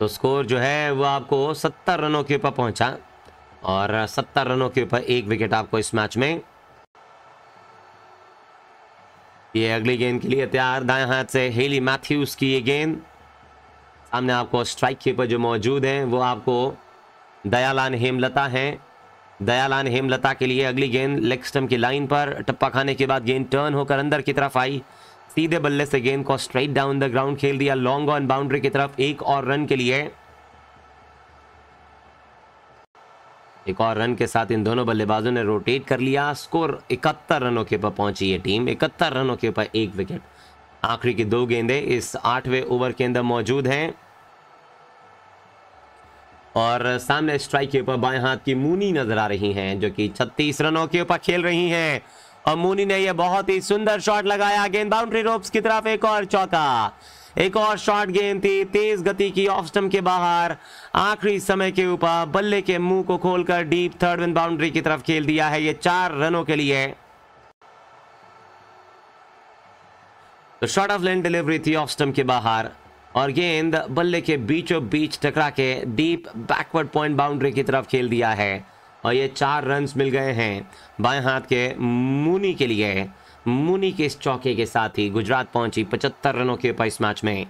तो स्कोर जो है वो आपको सत्तर रनों के ऊपर पहुंचा और सत्तर रनों के ऊपर एक विकेट आपको इस मैच में ये अगली गेंद के लिए तैयार दाएं हाथ से हेली मैथ्यूज की ये गेंद सामने आपको स्ट्राइक के ऊपर जो मौजूद हैं वो आपको दयालान हेमलता हैं दयालान हेमलता के लिए अगली गेंद लेग स्टम्प की लाइन पर टप्पा खाने के बाद गेंद टर्न होकर अंदर की तरफ आई सीधे बल्ले से गेंद को स्ट्राइट डाउन द ग्राउंड खेल दिया लॉन्ग ऑन बाउंड्री की तरफ एक और रन के लिए एक और रन के साथ इन दोनों बल्लेबाजों ने रोटेट कर लिया स्कोर इकहत्तर रनों के ऊपर पहुंची है टीम इकहत्तर रनों के ऊपर एक विकेट आखिरी की दो गेंदें इस आठवें ओवर के अंदर मौजूद हैं और सामने स्ट्राइक के ऊपर बाएं हाथ की मूनी नजर आ रही हैं जो कि 36 रनों के ऊपर खेल रही हैं और मूनी ने यह बहुत ही सुंदर शॉट लगाया गेंद बाउंड्री रोप्स की तरफ एक और चौका एक और शॉट गेंद थी तेज गति की ऑफ स्टम्प के बाहर आखिरी समय के ऊपर बल्ले के मुंह को खोलकर डीप थर्ड विन बाउंड्री की तरफ खेल दिया है ये चार रनों के लिए तो शॉर्ट ऑफ लेन डिलीवरी थी ऑफ स्टम्प के बाहर और गेंद बल्ले के बीचों बीच टकरा के डीप बैकवर्ड पॉइंट बाउंड्री की तरफ खेल दिया है और ये चार रन मिल गए हैं बाएं हाथ के मुनी के लिए मुनी के इस चौके के साथ ही गुजरात पहुंची पचहत्तर रनों के ऊपर इस मैच में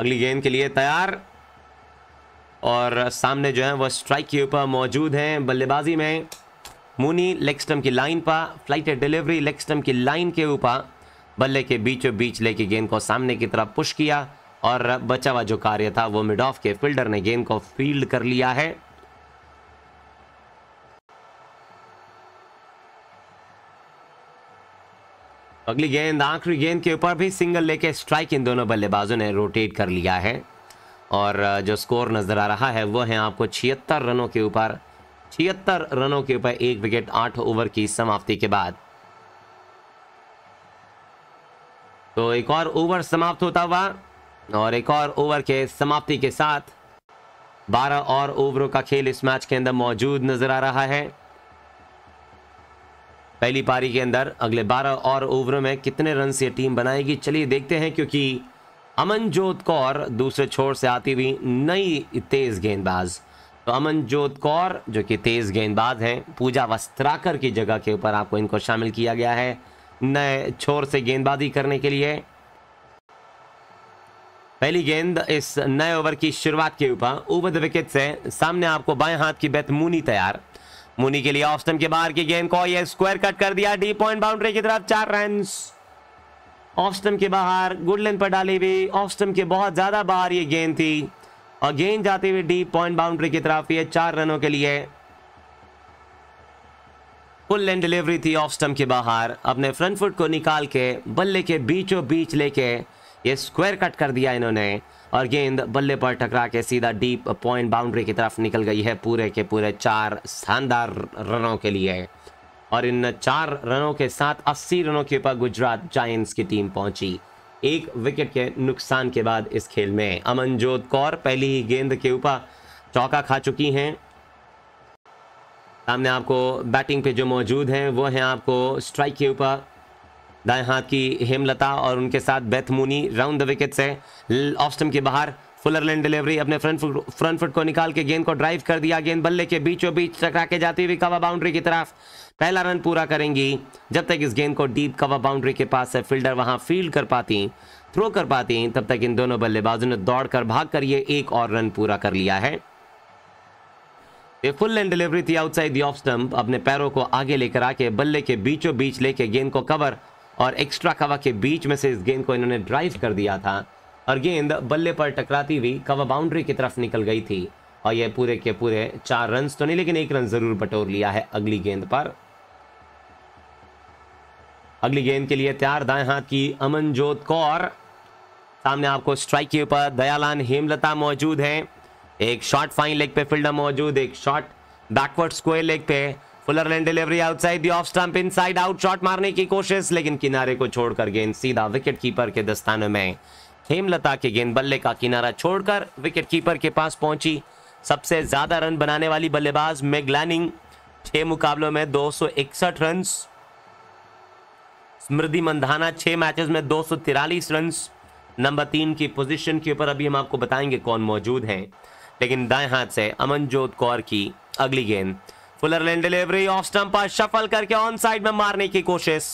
अगली गेंद के लिए तैयार और सामने जो है वह स्ट्राइक के ऊपर मौजूद हैं बल्लेबाजी में मुनी लेग स्टम्प की लाइन पर फ्लाइट डिलीवरी लेग स्टम्प की लाइन के ऊपर बल्ले के बीचों बीच लेके गेंद को सामने की तरफ पुश किया और बचा हुआ जो कार्य था वो मिड ऑफ के फील्डर ने गेंद को फील्ड कर लिया है अगली गेंद आखिरी गेंद के ऊपर भी सिंगल लेके स्ट्राइक इन दोनों बल्लेबाजों ने रोटेट कर लिया है और जो स्कोर नज़र आ रहा है वो है आपको छिहत्तर रनों के ऊपर छिहत्तर रनों के ऊपर एक विकेट आठ ओवर की समाप्ति के बाद तो एक और ओवर समाप्त होता हुआ और एक और ओवर के समाप्ति के साथ 12 और ओवरों का खेल इस मैच के अंदर मौजूद नजर आ रहा है पहली पारी के अंदर अगले 12 और ओवरों में कितने रन से टीम बनाएगी चलिए देखते हैं क्योंकि अमनजोत कौर दूसरे छोर से आती हुई नई तेज गेंदबाज तो अमनजोत कौर जो कि तेज गेंदबाज हैं पूजा वस्त्राकर की जगह के ऊपर आपको इनको शामिल किया गया है नए छोर से गेंदबाजी करने के लिए पहली गेंद इस नए ओवर की शुरुआत के ऊपर ओवर द विकेट से सामने आपको बाएं हाथ की बैत मुनी तैयार मुनी के लिए ऑफ्टन के बाहर की गेंद को यह स्क्वायर कट कर दिया डी पॉइंट बाउंड्री की तरफ चार रन ऑफ्टन के बाहर गुड लेंथ पर डाली हुई ऑफ्टन के बहुत ज्यादा बाहर ये गेंद थी और गेंद जाते हुए डी पॉइंट बाउंड्री की तरफ ये चार रनों के लिए फुल लेन डिलीवरी थी ऑफ स्टम्प के बाहर अपने फ्रंट फुट को निकाल के बल्ले के बीचों बीच लेके ये स्क्वायर कट कर दिया इन्होंने और गेंद बल्ले पर टकरा के सीधा डीप पॉइंट बाउंड्री की तरफ निकल गई है पूरे के पूरे चार शानदार रनों के लिए और इन चार रनों के साथ 80 रनों के ऊपर गुजरात जायंट्स की टीम पहुंची एक विकेट के नुकसान के बाद इस खेल में अमनजोत कौर पहली ही गेंद के ऊपर चौका खा चुकी हैं सामने आपको बैटिंग पे जो मौजूद हैं वो हैं आपको स्ट्राइक के ऊपर दाएं हाथ की हेमलता और उनके साथ Beth Mooney round the wicket से ऑफ के बाहर फुलर लेन डिलीवरी अपने फ्रंट फुट फ्रंट फुट को निकाल के गेंद को ड्राइव कर दिया गेंद बल्ले के बीचों बीच टकरा के जाती हुई कवा बाउंड्री की तरफ पहला रन पूरा करेंगी जब तक इस गेंद को डीप कवा बाउंड्री के पास से फील्डर वहां फील्ड कर पाती थ्रो कर पाती तब तक इन दोनों बल्लेबाजों ने दौड़ कर भाग कर ये एक और रन पूरा कर लिया है ये फुल लेंथ डिलीवरी थी आउटसाइड दी ऑफ स्टंप अपने पैरों को आगे लेकर आके बल्ले के बीचों बीच लेके गेंद को कवर और एक्स्ट्रा कवर के बीच में से इस गेंद को इन्होंने ड्राइव कर दिया था और गेंद बल्ले पर टकराती हुई कवर बाउंड्री की तरफ निकल गई थी और ये पूरे के पूरे चार रन तो नहीं लेकिन एक रन जरूर बटोर लिया है अगली गेंद पर अगली गेंद के लिए तैयार दाएं हाथ की अमनजोत कौर सामने आपको स्ट्राइक के ऊपर दयालान हेमलता मौजूद हैं एक शॉट फाइन लेग पे फील्डर मौजूद एक शॉट बैकवर्ड स्क्वायर लेग पे fuller length delivery outside the off stump inside out shot मारने की कोशिश लेकिन किनारे को छोड़कर गेंद सीधा विकेट कीपर के दस्तानों में हेमलता के गेंद बल्ले का किनारा छोड़कर विकेट कीपर के पास पहुंची सबसे ज्यादा रन बनाने वाली बल्लेबाज मेगलैनिंग छह मुकाबलों में दो रन स्मृति मंधाना छह मैचेस में दो रन नंबर तीन की पोजीशन के ऊपर अभी हम आपको बताएंगे कौन मौजूद हैं लेकिन दाएं हाथ से अमनजोत कौर की अगली गेंद fuller length delivery off stump पर शफल करके ऑन साइड में मारने की कोशिश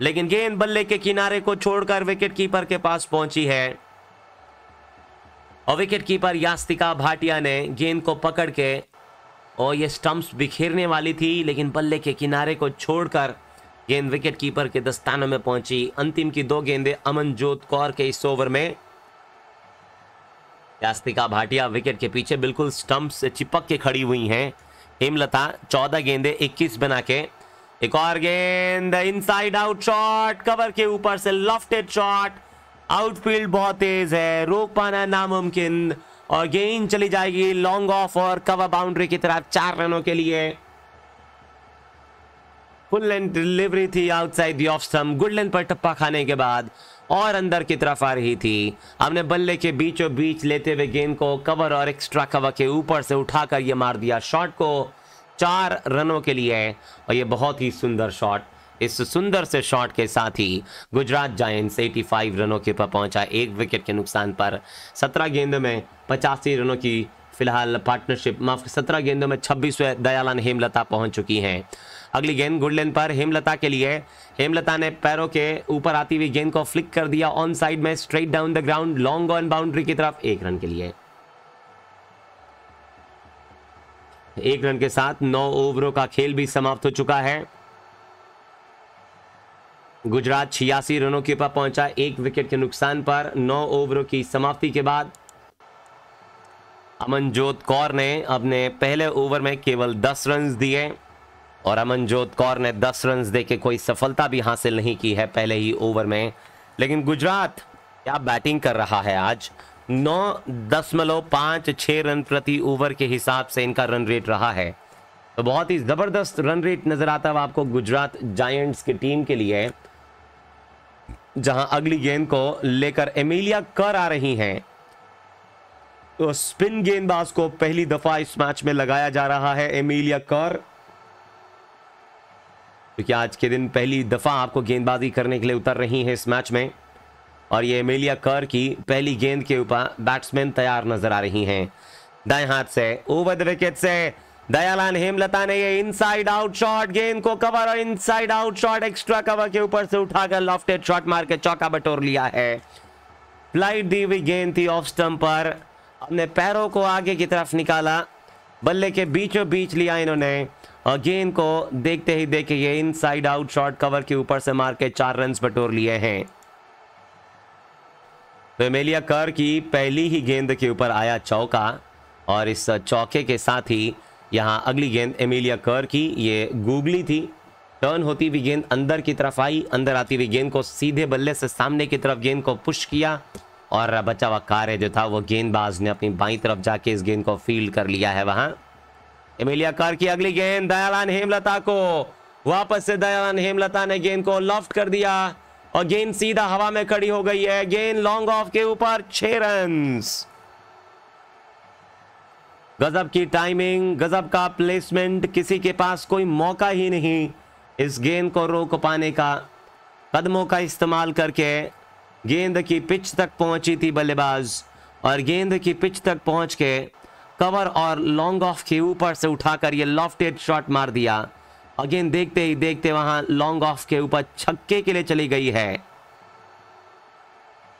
लेकिन गेंद बल्ले के किनारे को छोड़कर विकेट कीपर के पास पहुंची है और विकेट कीपर यास्तिका भाटिया ने गेंद को पकड़ के और ये स्टंप्स बिखेरने वाली थी लेकिन बल्ले के किनारे को छोड़कर गेंद विकेट कीपर के दस्तानों में पहुंची अंतिम की दो गेंदें अमनजोत कौर के इस ओवर में यास्तिका भाटिया विकेट के पीछे बिल्कुल स्टंप से चिपक के खड़ी हुई हैं हेमलता चौदह गेंदे इक्कीस बना के एक और गेंद इनसाइड आउट शॉट कवर के ऊपर से लॉफ्टेड शॉट आउटफील्ड बहुत तेज है रोक पाना नामुमकिन और गेंद चली जाएगी लॉन्ग ऑफ और कवर बाउंड्री की तरफ चार रनों के लिए फुल लेंथ डिलीवरी थी outside the off stump good length पर टप्पा खाने के बाद और अंदर की तरफ आ रही थी हमने बल्ले के बीचों बीच लेते हुए गेंद को कवर और एक्स्ट्रा कवर के ऊपर से उठाकर ये मार दिया शॉट को चार रनों के लिए और ये बहुत ही सुंदर शॉट इस सुंदर से शॉट के साथ ही गुजरात जायंट्स 85 रनों के ऊपर पहुंचा एक विकेट के नुकसान पर 17 गेंदों में पचासी रनों की फिलहाल पार्टनरशिप माफ सत्रह गेंदों में छब्बीस दयालान हेमलता पहुंच चुकी हैं अगली गेंद गुड लेंथ पर हेमलता के लिए हेमलता ने पैरों के ऊपर आती हुई गेंद को फ्लिक कर दिया ऑन साइड में straight down the ground long on boundary की तरफ एक रन के लिए एक रन के साथ नौ ओवरों का खेल भी समाप्त हो चुका है गुजरात छियासी रनों के ऊपर पहुंचा एक विकेट के नुकसान पर नौ ओवरों की समाप्ति के बाद अमनजोत कौर ने अपने पहले ओवर में केवल दस रन दिए और अमनजोत कौर ने 10 रन देके कोई सफलता भी हासिल नहीं की है पहले ही ओवर में लेकिन गुजरात क्या बैटिंग कर रहा है आज नौ दशमलव पांच छ रन प्रति ओवर के हिसाब से इनका रन रेट रहा है तो बहुत ही ज़बरदस्त रन रेट नज़र आता है आपको गुजरात जायंट्स की टीम के लिए जहां अगली गेंद को लेकर एमिलिया कर आ रही हैं तो स्पिन गेंदबाज को पहली दफा इस मैच में लगाया जा रहा है एमिलिया कर क्योंकि आज के दिन पहली दफ़ा आपको गेंदबाजी करने के लिए उतर रही हैं इस मैच में और ये एमेलिया कर की पहली गेंद के ऊपर बैट्समैन तैयार नजर आ रही हैं दाएं हाथ से ओवर द विकेट से दयालान हेमलता ने ये इनसाइड आउट शॉट गेंद को कवर और inside out shot extra cover के ऊपर से उठाकर लॉफ्टेड शॉट मार के चौका बटोर लिया है फ्लाइट दी हुई गेंद थी ऑफ स्टम्प पर अपने पैरों को आगे की तरफ निकाला बल्ले के बीचों बीच लिया इन्होंने गेंद को देखते ही ये inside out short cover के ऊपर से मार के चार रन बटोर लिए हैं तो मेलिया कर की पहली ही गेंद के ऊपर आया चौका और इस चौके के साथ ही यहां अगली गेंद एमिलिया कर की ये गूगली थी टर्न होती हुई गेंद अंदर की तरफ आई अंदर आती हुई गेंद को सीधे बल्ले से सामने की तरफ गेंद को पुश किया और बचा हुआ कार्य जो था वो गेंदबाज ने अपनी बाई तरफ जाके इस गेंद को फील्ड कर लिया है वहां एमिलिया कार की अगली गेंद दयालान हेमलता को वापस से दयालान हेमलता ने गेंद को लॉफ्ट कर दिया और गेंद सीधा हवा में खड़ी हो गई है गेंद लॉन्ग ऑफ के ऊपर छह रन गजब की टाइमिंग गजब का प्लेसमेंट किसी के पास कोई मौका ही नहीं इस गेंद को रोक पाने का कदमों का इस्तेमाल करके गेंद की पिच तक पहुंची थी बल्लेबाज और गेंद की पिच तक पहुंच के कवर और लॉन्ग ऑफ के ऊपर से उठाकर ये लॉफ्टेड शॉट मार दिया अगेन देखते ही देखते वहां लॉन्ग ऑफ के ऊपर छक्के के लिए चली गई है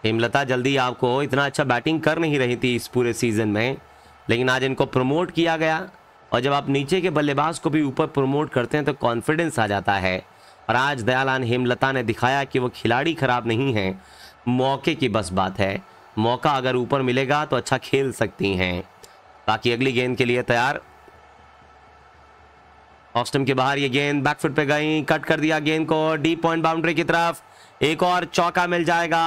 हेमलता जल्दी आपको इतना अच्छा बैटिंग कर नहीं रही थी इस पूरे सीजन में लेकिन आज इनको प्रमोट किया गया और जब आप नीचे के बल्लेबाज को भी ऊपर प्रमोट करते हैं तो कॉन्फिडेंस आ जाता है और आज दयालान हेमलता ने दिखाया कि वो खिलाड़ी खराब नहीं है मौके की बस बात है मौका अगर ऊपर मिलेगा तो अच्छा खेल सकती हैं ताकि अगली गेंद के लिए तैयार ऑस्टम के बाहर ये गेंद बैकफुट पे गई कट कर दिया गेंद को डीप पॉइंट बाउंड्री की तरफ एक और चौका मिल जाएगा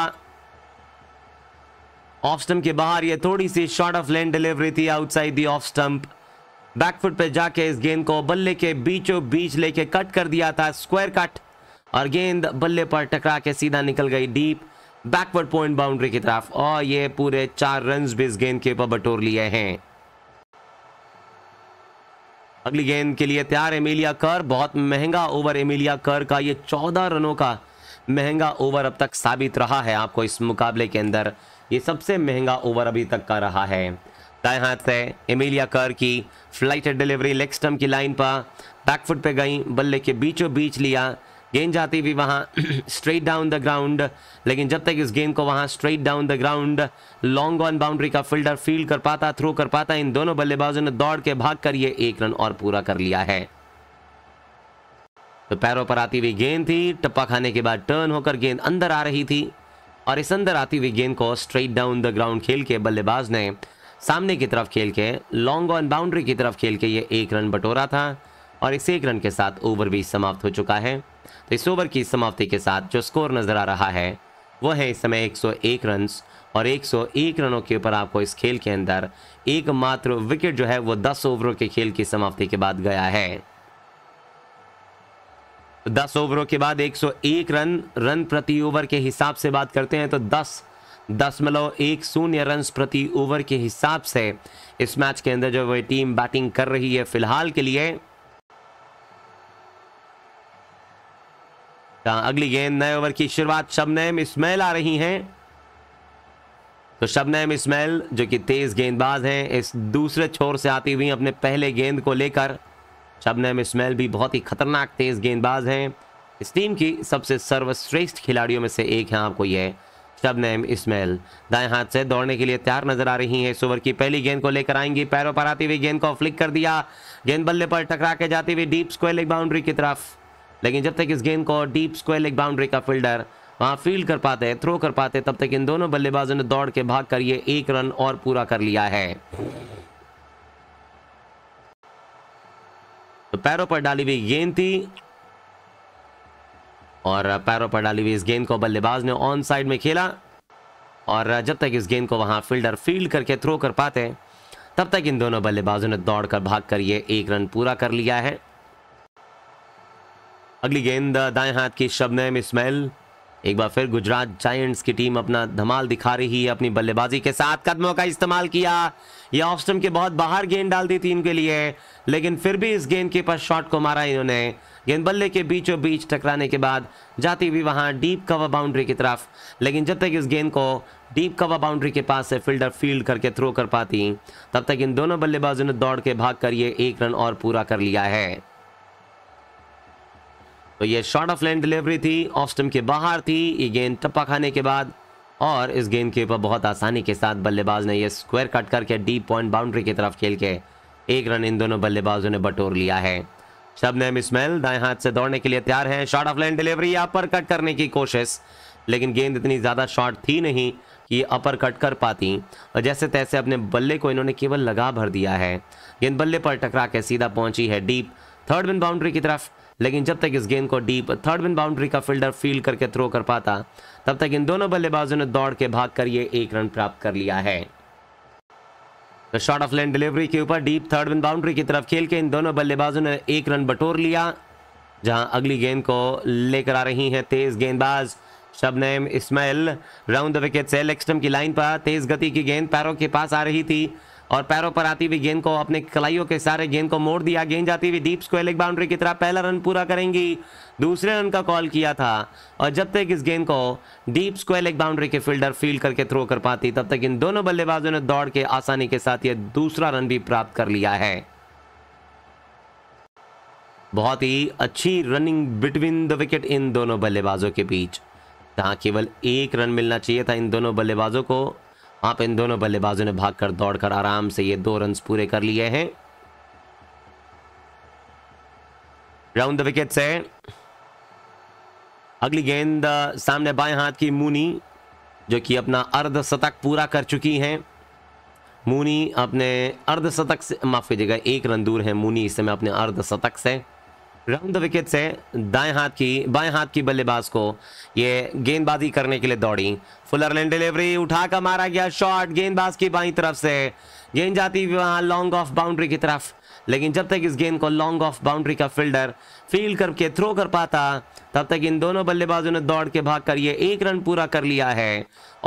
ऑफ स्टम्प के बाहर ये थोड़ी सी शॉर्ट ऑफ लेन डिलीवरी थी outside the off stump back foot पे जाके इस गेंद को बल्ले के बीचों बीच लेके कट कर दिया था स्क्वायर कट और गेंद बल्ले पर टकरा के सीधा निकल गई डीप बैकवर्ड पॉइंट बाउंड्री की तरफ और ये पूरे चार रन भी इस गेंद के ऊपर बटोर लिए हैं अगली गेंद के लिए तैयार एमिलिया कर बहुत महंगा ओवर एमिलिया कर का ये चौदह रनों का महंगा ओवर अब तक साबित रहा है आपको इस मुकाबले के अंदर ये सबसे महंगा ओवर अभी तक का रहा है दाएं हाथ से एमिलिया कर की फ्लाइट डिलीवरी लेग स्टम्प की लाइन पर बैकफुट पे गई बल्ले के बीचों बीच लिया गेंद जाती हुई वहां स्ट्रेट डाउन द ग्राउंड लेकिन जब तक इस गेंद को वहां straight down the ground long on boundary का फील्डर फील्ड कर पाता थ्रो कर पाता इन दोनों बल्लेबाजों ने दौड़ के भाग कर ये एक रन और पूरा कर लिया है तो पैरों पर आती हुई गेंद थी टप्पा खाने के बाद टर्न होकर गेंद अंदर आ रही थी और इस अंदर आती हुई गेंद को स्ट्रेट डाउन द ग्राउंड खेल के बल्लेबाज ने सामने की तरफ खेल के लॉन्ग ऑन बाउंड्री की तरफ खेल के ये एक रन बटोरा था और एक एक रन के साथ ओवर भी समाप्त हो चुका है तो इस ओवर की समाप्ति के साथ जो स्कोर नज़र आ रहा है वह है इस समय 101 रन और 101 रनों के ऊपर आपको इस खेल के अंदर एकमात्र विकेट जो है वो 10 ओवरों के खेल की समाप्ति के बाद गया है 10 ओवरों के बाद 101 रन रन प्रति ओवर के हिसाब से बात करते हैं तो 10 दशमलव एक शून्य रन प्रति ओवर के हिसाब से इस मैच के अंदर जो वह टीम बैटिंग कर रही है फिलहाल के लिए अगली गेंद नए ओवर की शुरुआत शबनैम इस्माइल आ रही हैं तो शबनैम इस्माइल जो कि तेज गेंदबाज हैं इस दूसरे छोर से आती हुई अपने पहले गेंद को लेकर शबनैम इस्माइल भी बहुत ही खतरनाक तेज गेंदबाज हैं इस टीम की सबसे सर्वश्रेष्ठ खिलाड़ियों में से एक है आपको यह शबनैम इस्माइल दाएं हाथ से दौड़ने के लिए तैयार नजर आ रही हैं इस ओवर की पहली गेंद को लेकर आएंगी पैरों पर आती हुई गेंद को फ्लिक कर दिया गेंद बल्ले पर टकरा के जाती हुई डीप एक बाउंड्री की तरफ लेकिन जब तक इस गेंद को डीप स्क्वेर लेग बाउंड्री का फील्डर वहाँ फील्ड कर पाते हैं थ्रो कर पाते हैं तब तक इन दोनों बल्लेबाजों ने दौड़ के भाग कर ये एक रन और पूरा कर लिया है तो पैरों पर डाली हुई गेंद थी और पैरों पर डाली हुई इस गेंद को बल्लेबाज ने ऑन साइड में खेला और जब तक इस गेंद को वहां फील्डर फील्ड करके थ्रो कर पाते तब तक इन दोनों बल्लेबाजों ने दौड़कर भाग कर ये एक रन पूरा कर लिया है अगली गेंद दाएं हाथ की शबनम इस्माइल एक बार फिर गुजरात जायंट्स की टीम अपना धमाल दिखा रही है अपनी बल्लेबाजी के साथ कदमों का इस्तेमाल किया ये ऑफ के बहुत बाहर गेंद डाल दी थी इनके लिए लेकिन फिर भी इस गेंद के पास शॉट को मारा इन्होंने गेंद बल्ले के बीचों बीच टकराने के बाद जाती हुई वहां डीप कवर बाउंड्री की तरफ लेकिन जब तक इस गेंद को डीप कवर बाउंड्री के पास से फील्डर फील्ड करके थ्रो कर पाती तब तक इन दोनों बल्लेबाजों ने दौड़ के भाग कर ये एक रन और पूरा कर लिया है तो ये शॉर्ट ऑफ लाइन डिलीवरी थी ऑफ स्टम के बाहर थी ये गेंद टप्पा खाने के बाद और इस गेंद के ऊपर बहुत आसानी के साथ बल्लेबाज ने ये स्क्वायर कट करके डीप पॉइंट बाउंड्री की तरफ खेल के एक रन इन दोनों बल्लेबाजों ने बटोर लिया है शबनम इसमेल दाएं हाथ से दौड़ने के लिए तैयार हैं short of line delivery upper cut करने की कोशिश लेकिन गेंद इतनी ज़्यादा शॉर्ट थी नहीं कि ये अपर कट कर पाती और जैसे तैसे अपने बल्ले को इन्होंने केवल लगा भर दिया है गेंद बल्ले पर टकरा के सीधा पहुंची है डीप थर्ड बिन बाउंड्री की तरफ लेकिन जब तक इस गेंद को डीप थर्ड बिन बाउंड्री का फील्डर फील करके थ्रो कर पाता तब तक इन दोनों बल्लेबाजों ने दौड़ के भाग कर ये एक रन प्राप्त कर लिया है तो शॉर्ट ऑफ लेन डिलीवरी के ऊपर डीप थर्ड बिन बाउंड्री की तरफ खेल के इन दोनों बल्लेबाजों ने एक रन बटोर लिया जहां अगली गेंद को लेकर आ रही हैं तेज गेंदबाज Shabnim Ismail round the wicket से लेक्स्टम की लाइन पर तेज गति की गेंद पैरों के पास आ रही थी और पैरों पर आती हुई गेंद को अपने कलाइयों के सारे गेंद को मोड़ दिया गेंद जाती हुई डीप स्क्वेयर एक बाउंड्री की तरह पहला रन पूरा करेंगी दूसरे रन का कॉल किया था और जब तक इस गेंद को डीप स्क्वेयर एक बाउंड्री के फील्डर फील्ड करके थ्रो कर पाती तब तक इन दोनों बल्लेबाजों ने दौड़ के आसानी के साथ ये दूसरा रन भी प्राप्त कर लिया है बहुत ही अच्छी रनिंग बिटवीन द विकेट इन दोनों बल्लेबाजों के बीच जहाँ केवल एक रन मिलना चाहिए था इन दोनों बल्लेबाजों को वहां इन दोनों बल्लेबाजों ने भागकर दौड़कर आराम से ये दो रन पूरे कर लिए हैं राउंड द विकेट से अगली गेंद सामने बाएं हाथ की मुनी जो कि अपना अर्धशतक पूरा कर चुकी हैं मुनी अपने अर्धशतक से माफ कीजिएगा एक रन दूर है मुनी इस समय अपने अर्धशतक से राउंड द विकेट से दाएं हाथ की बाएं हाथ की बल्लेबाज को ये गेंदबाजी करने के लिए दौड़ी फुलर लेन डिलीवरी उठा उठाकर मारा गया शॉट गेंदबाज की बाई तरफ से गेंद जाती हुई वहां लॉन्ग ऑफ बाउंड्री की तरफ लेकिन जब तक इस गेंद को लॉन्ग ऑफ बाउंड्री का फील्डर फील्ड करके थ्रो कर पाता तब तक इन दोनों बल्लेबाजों ने दौड़ के भाग कर ये एक रन पूरा कर लिया है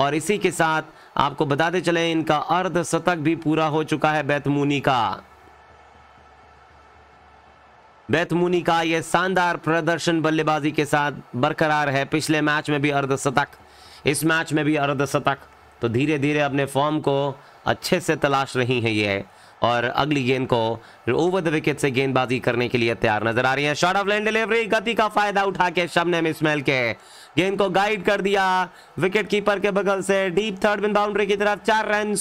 और इसी के साथ आपको बताते चले इनका अर्ध शतक भी पूरा हो चुका है बैतमूनी का बैतमूनी का यह शानदार प्रदर्शन बल्लेबाजी के साथ बरकरार है पिछले मैच में भी अर्धशतक इस मैच में भी अर्धशतक तो धीरे धीरे अपने फॉर्म को अच्छे से तलाश रही हैं ये और अगली गेंद को ओवर द विकेट से गेंदबाजी करने के लिए तैयार नजर आ रही है शॉर्ट ऑफ लेन डिलीवरी गति का फायदा उठा के शबनम इसमैल के गेंद को गाइड कर दिया विकेट कीपर के बगल से डीप थर्ड विन बाउंड्री की तरफ चार रन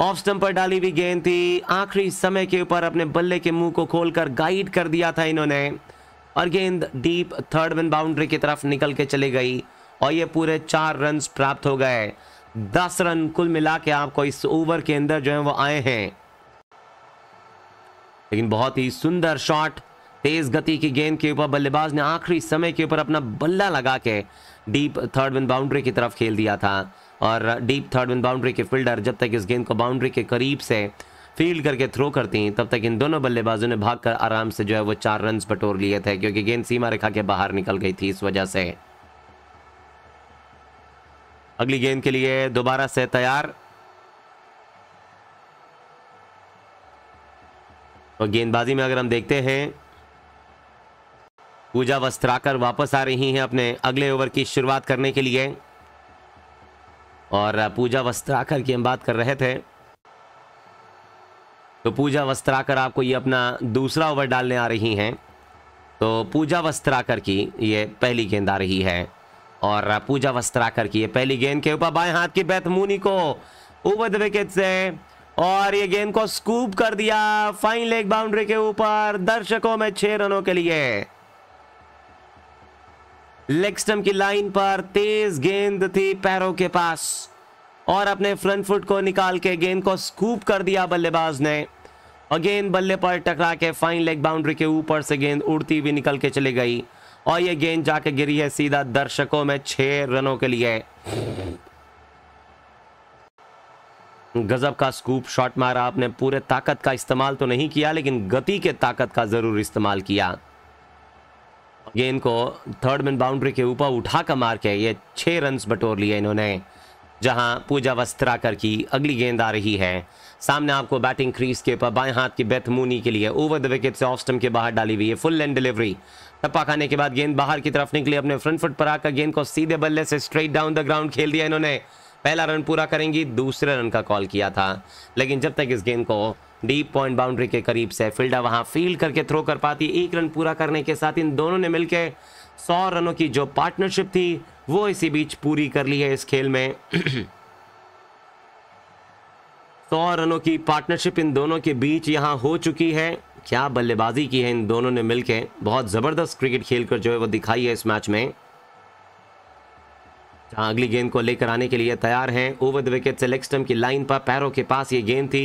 ऑफ स्टंप पर डाली हुई गेंद थी आखिरी समय के ऊपर अपने बल्ले के मुंह को खोलकर गाइड कर दिया था इन्होंने और गेंद डीप थर्ड मैन बाउंड्री की तरफ निकल के चली गई और ये पूरे चार रन प्राप्त हो गए दस रन कुल मिला के आपको इस ओवर के अंदर जो है वो आए हैं लेकिन बहुत ही सुंदर शॉट तेज गति की गेंद के ऊपर बल्लेबाज ने आखिरी समय के ऊपर अपना बल्ला लगा के डीप थर्ड मैन बाउंड्री की तरफ खेल दिया था और डीप थर्ड मैन बाउंड्री के फील्डर जब तक इस गेंद को बाउंड्री के करीब से फील्ड करके थ्रो करती तब तक इन दोनों बल्लेबाजों ने भागकर आराम से जो है वो चार रन बटोर लिए थे क्योंकि गेंद सीमा रेखा के बाहर निकल गई थी इस वजह से अगली गेंद के लिए दोबारा से तैयार और गेंदबाजी में अगर हम देखते हैं पूजा वस्त्राकर वापस आ रही हैं अपने अगले ओवर की शुरुआत करने के लिए और पूजा वस्त्राकर की हम बात कर रहे थे तो पूजा वस्त्राकर आपको ये अपना दूसरा ओवर डालने आ रही हैं तो पूजा वस्त्राकर की ये पहली गेंद आ रही है और पूजा वस्त्राकर की ये पहली गेंद के ऊपर बाएं हाथ की मुनी को ऊपर विकेट से और ये गेंद को स्कूप कर दिया फाइन लेग बाउंड्री के ऊपर दर्शकों में छह रनों के लिए लेग स्टम्प की लाइन पर तेज गेंद थी पैरों के पास और अपने फ्रंट फुट को निकाल के गेंद को स्कूप कर दिया बल्लेबाज ने अगेन बल्ले पर टकरा के फाइन लेग बाउंड्री के ऊपर से गेंद उड़ती हुई निकल के चली गई और ये गेंद जाके गिरी है सीधा दर्शकों में छह रनों के लिए गजब का स्कूप शॉट मारा आपने पूरे ताकत का इस्तेमाल तो नहीं किया लेकिन गति के ताकत का जरूर इस्तेमाल किया गेंद को थर्ड मैन बाउंड्री के ऊपर उठा कर मार के ये छह रन बटोर लिए इन्होंने जहां पूजा वस्त्राकर की अगली गेंद आ रही है सामने आपको बैटिंग क्रीज के ऊपर बाएं हाथ की बेथ मूनी के लिए ओवर द विकेट से ऑफ स्टम के बाहर डाली हुई है फुल एंड डिलीवरी टप्पा खाने के बाद गेंद बाहर की तरफ निकली अपने फ्रंट फुट पर आकर गेंद को सीधे बल्ले से स्ट्रेट डाउन द ग्राउंड खेल दिया इन्होंने पहला रन पूरा करेंगी दूसरे रन का कॉल किया था लेकिन जब तक इस गेंद को डीप पॉइंट बाउंड्री के करीब से फील्डर वहां फील्ड करके थ्रो कर पाती एक रन पूरा करने के साथ इन दोनों ने मिलकर सौ रनों की जो पार्टनरशिप थी वो इसी बीच पूरी कर ली है इस खेल में सौ रनों की पार्टनरशिप इन दोनों के बीच यहां हो चुकी है क्या बल्लेबाजी की है इन दोनों ने मिलकर बहुत ज़बरदस्त क्रिकेट खेलकर जो है वो दिखाई है इस मैच में जहां अगली गेंद को लेकर आने के लिए तैयार हैं ओवर द विकेट से लेग स्टम्प की लाइन पर पैरों के पास ये गेंद थी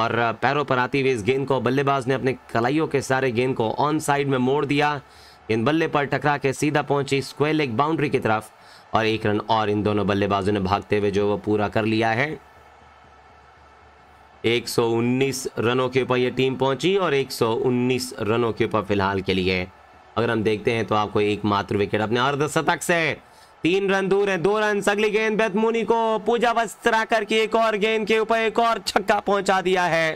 और पैरों पर आती हुई इस गेंद को बल्लेबाज ने अपने कलाइयों के सारे गेंद को ऑन साइड में मोड़ दिया इन बल्ले पर टकरा के सीधा पहुंची स्क्वायर लेग बाउंड्री की तरफ और एक रन और इन दोनों बल्लेबाजों ने भागते हुए जो वो पूरा कर लिया है 119 रनों के ऊपर ये टीम पहुंची और 119 रनों के ऊपर फिलहाल के लिए अगर हम देखते हैं तो आपको एकमात्र विकेट अपने अर्धशतक से तीन रन दूर है दो रन अगली गेंद बेतमुनी को पूजा वस्त्राकर की एक और गेंद के ऊपर एक और छक्का पहुंचा दिया है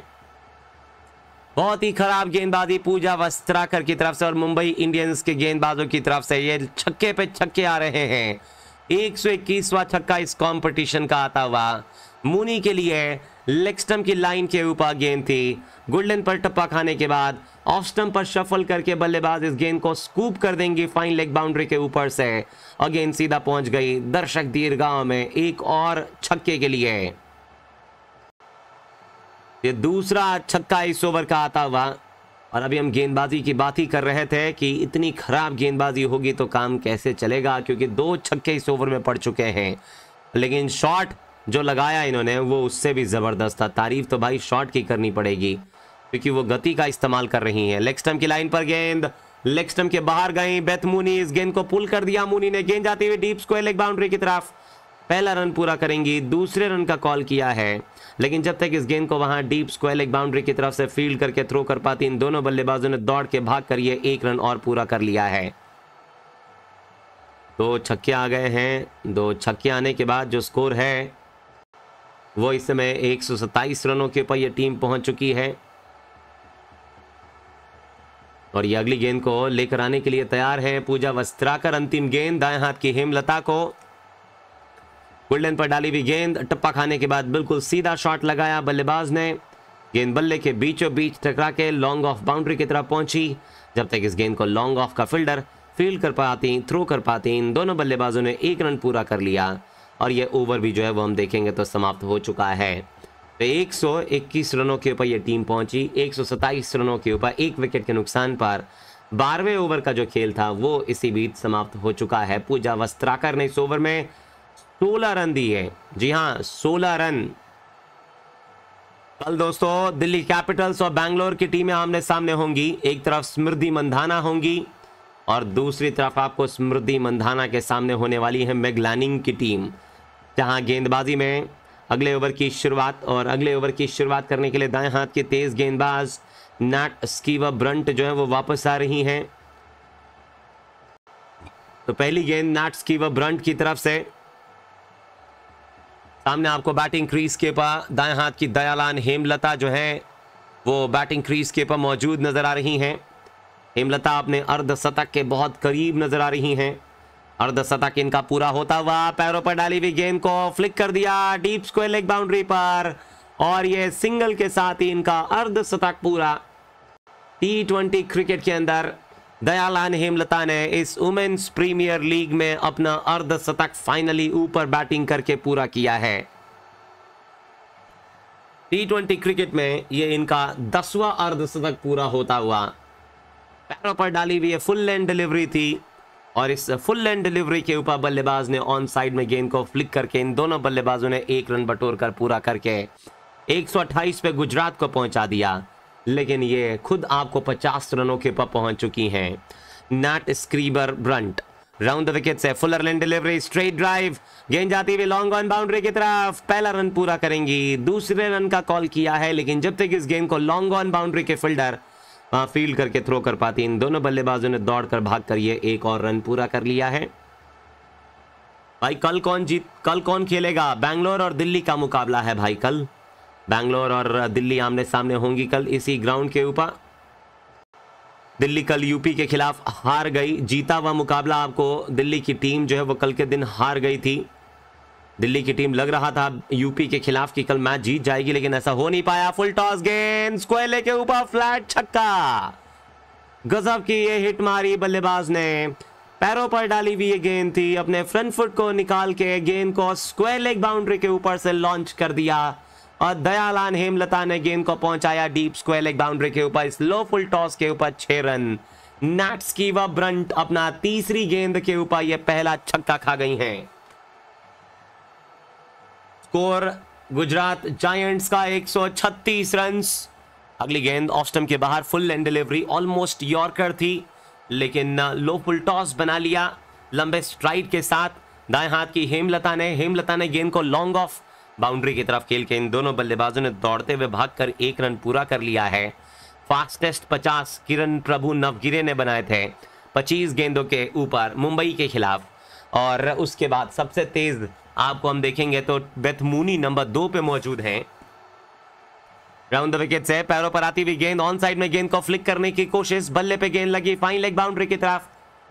बहुत ही खराब गेंदबाजी पूजा वस्त्राकर की तरफ से और मुंबई इंडियंस के गेंदबाजों की तरफ से ये छक्के पे छक्के आ रहे हैं एक सौ इक्कीसवा छक्का इस कंपटीशन का आता हुआ मुनी के लिए लेक्सटम की लाइन के ऊपर गेंद थी गोल्डन पर टप्पा खाने के बाद ऑफ स्टम्प पर शफल करके बल्लेबाज इस गेंद को स्कूप कर देंगे फाइन लेग बाउंड्री के ऊपर से और गेंद सीधा पहुंच गई दर्शक दीर्घाओं में एक और छक्के के लिए ये दूसरा छक्का इस ओवर का आता हुआ और अभी हम गेंदबाजी की बात ही कर रहे थे कि इतनी खराब गेंदबाजी होगी तो काम कैसे चलेगा क्योंकि दो छक्के इस ओवर में पड़ चुके हैं लेकिन शॉट जो लगाया इन्होंने वो उससे भी ज़बरदस्त था तारीफ तो भाई शॉट की करनी पड़ेगी क्योंकि वो गति का इस्तेमाल कर रही हैं लेक्स्टम की लाइन पर गेंद लेक्स्टम के बाहर गई बेथ मुनी इस गेंद को पुल कर दिया मूनी ने गेंद जाती हुई डीप स्क्वेयर लेग बाउंड्री की तरफ पहला रन पूरा करेंगी दूसरे रन का कॉल किया है लेकिन जब तक इस गेंद को वहां डीप स्क्वेल एक बाउंड्री की तरफ से फील्ड करके थ्रो कर पाती इन दोनों बल्लेबाजों ने दौड़ के भाग कर ये एक रन और पूरा कर लिया है दो छक्के आ गए हैं दो छक्के आने के बाद जो स्कोर है वो इस समय एक रनों के ऊपर ये टीम पहुंच चुकी है और ये अगली गेंद को लेकर आने के लिए तैयार है पूजा वस्त्राकर अंतिम गेंद दाएं हाथ की हेमलता को गोल्डन पर डाली हुई गेंद टप्पा खाने के बाद बिल्कुल सीधा शॉट लगाया बल्लेबाज ने गेंद बल्ले के बीचों बीच टकरा के लॉन्ग ऑफ बाउंड्री की तरफ पहुंची जब तक इस गेंद को लॉन्ग ऑफ का फील्डर फील्ड कर पाती थ्रो कर पाती इन दोनों बल्लेबाजों ने एक रन पूरा कर लिया और ये ओवर भी जो है वो हम देखेंगे तो समाप्त हो चुका है तो 121 रनों के ऊपर ये टीम पहुंची एक रनों के ऊपर एक विकेट के नुकसान पर बारहवें ओवर का जो खेल था वो इसी बीच समाप्त हो चुका है पूजा वस्त्राकर ने इस ओवर में सोलह रन दिए जी हाँ सोलह रन कल दोस्तों दिल्ली कैपिटल्स और बैंगलोर की टीमें आमने सामने होंगी एक तरफ स्मृति मंधाना होंगी और दूसरी तरफ आपको स्मृति मंधाना के सामने होने वाली है मेगलानिंग की टीम जहां गेंदबाजी में अगले ओवर की शुरुआत और अगले ओवर की शुरुआत करने के लिए दाएं हाथ के तेज़ गेंदबाज नैट स्कीवा ब्रंट जो है वो वापस आ रही हैं तो पहली गेंद नैट स्कीवा ब्रंट की तरफ से सामने आपको बैटिंग क्रीज के पा दाएं हाथ की दयालान हेमलता जो है वो बैटिंग क्रीज के पर मौजूद नज़र आ रही हैं हेमलता अपने अर्धशतक के बहुत करीब नज़र आ रही हैं अर्धशतक इनका पूरा होता हुआ पैरों पर डाली हुई गेंद को फ्लिक कर दिया डीप स्क्वेयर लेग बाउंड्री पर और ये सिंगल के साथ ही इनका अर्धशतक पूरा टी ट्वेंटी क्रिकेट के अंदर दयालान हेमलता ने इस वुमेन्स प्रीमियर लीग में अपना अर्धशतक फाइनली ऊपर बैटिंग करके पूरा किया है टी ट्वेंटी क्रिकेट में ये इनका दसवां अर्धशतक पूरा होता हुआ पैरों पर डाली हुई फुल लेंथ डिलीवरी थी और इस फुल लेंथ डिलीवरी के ऊपर बल्लेबाज ने ऑन साइड में गेंद को फ्लिक करके इन दोनों बल्लेबाजों ने एक रन बटोर कर पूरा करके अट्ठाईस पे गुजरात को पहुंचा दिया लेकिन ये खुद आपको 50 रनों के ऊपर पहुंच चुकी हैं नैट स्क्रीबर ब्रंट राउंड द विकेट से fuller length delivery straight drive गेंद जाती हुई लॉन्ग ऑन बाउंड्री की तरफ पहला रन पूरा करेंगी दूसरे रन का कॉल किया है लेकिन जब तक इस गेंद को लॉन्ग ऑन बाउंड्री के फील्डर वहां फील्ड करके थ्रो कर पाती इन दोनों बल्लेबाजों ने दौड़ कर भाग कर ये एक और रन पूरा कर लिया है भाई कल कौन जीत कल कौन खेलेगा बैंगलोर और दिल्ली का मुकाबला है भाई कल बैंगलोर और दिल्ली आमने सामने होंगी कल इसी ग्राउंड के ऊपर दिल्ली कल यूपी के खिलाफ हार गई जीता हुआ मुकाबला आपको दिल्ली की टीम जो है वो कल के दिन हार गई थी दिल्ली की टीम लग रहा था यूपी के खिलाफ कि कल मैच जीत जाएगी लेकिन ऐसा हो नहीं पाया फुल टॉस गेंद स्क्वेले के ऊपर फ्लैट छक्का गजब की ये हिट मारी बल्लेबाज ने पैरों पर डाली हुई ये गेंद थी अपने फ्रंट फुट को निकाल के गेंद को स्क्वायर लेग बाउंड्री के ऊपर से लॉन्च कर दिया और दयालान हेमलता ने गेंद को पहुंचाया डीप स्क्वेल एक बाउंड्री के ऊपर स्लो फुल टॉस के ऊपर छह रन नैट्स की व ब्रंट अपना तीसरी गेंद के ऊपर यह पहला छक्का खा गई हैं स्कोर गुजरात जायंट्स का 136 रन्स अगली गेंद ऑस्टम के बाहर full and delivery almost yorker थी लेकिन लो फुल टॉस बना लिया लंबे स्ट्राइड के साथ दाएं हाथ की हेमलता ने हेमलता ने गेंद को लॉन्ग ऑफ बाउंड्री की तरफ खेल के इन दोनों बल्लेबाजों ने दौड़ते हुए भागकर एक रन पूरा कर लिया है फास्टेस्ट 50 किरण प्रभु नवगिरे ने बनाए थे 25 गेंदों के ऊपर मुंबई के खिलाफ और उसके बाद सबसे तेज आपको हम देखेंगे तो बेथमूनी नंबर दो पे मौजूद हैं राउंड द विकेट से पैरों पर आती हुई गेंद ऑन साइड में गेंद को फ्लिक करने की कोशिश बल्ले पे गेंद लगी फाइन लेग बाउंड्री की तरफ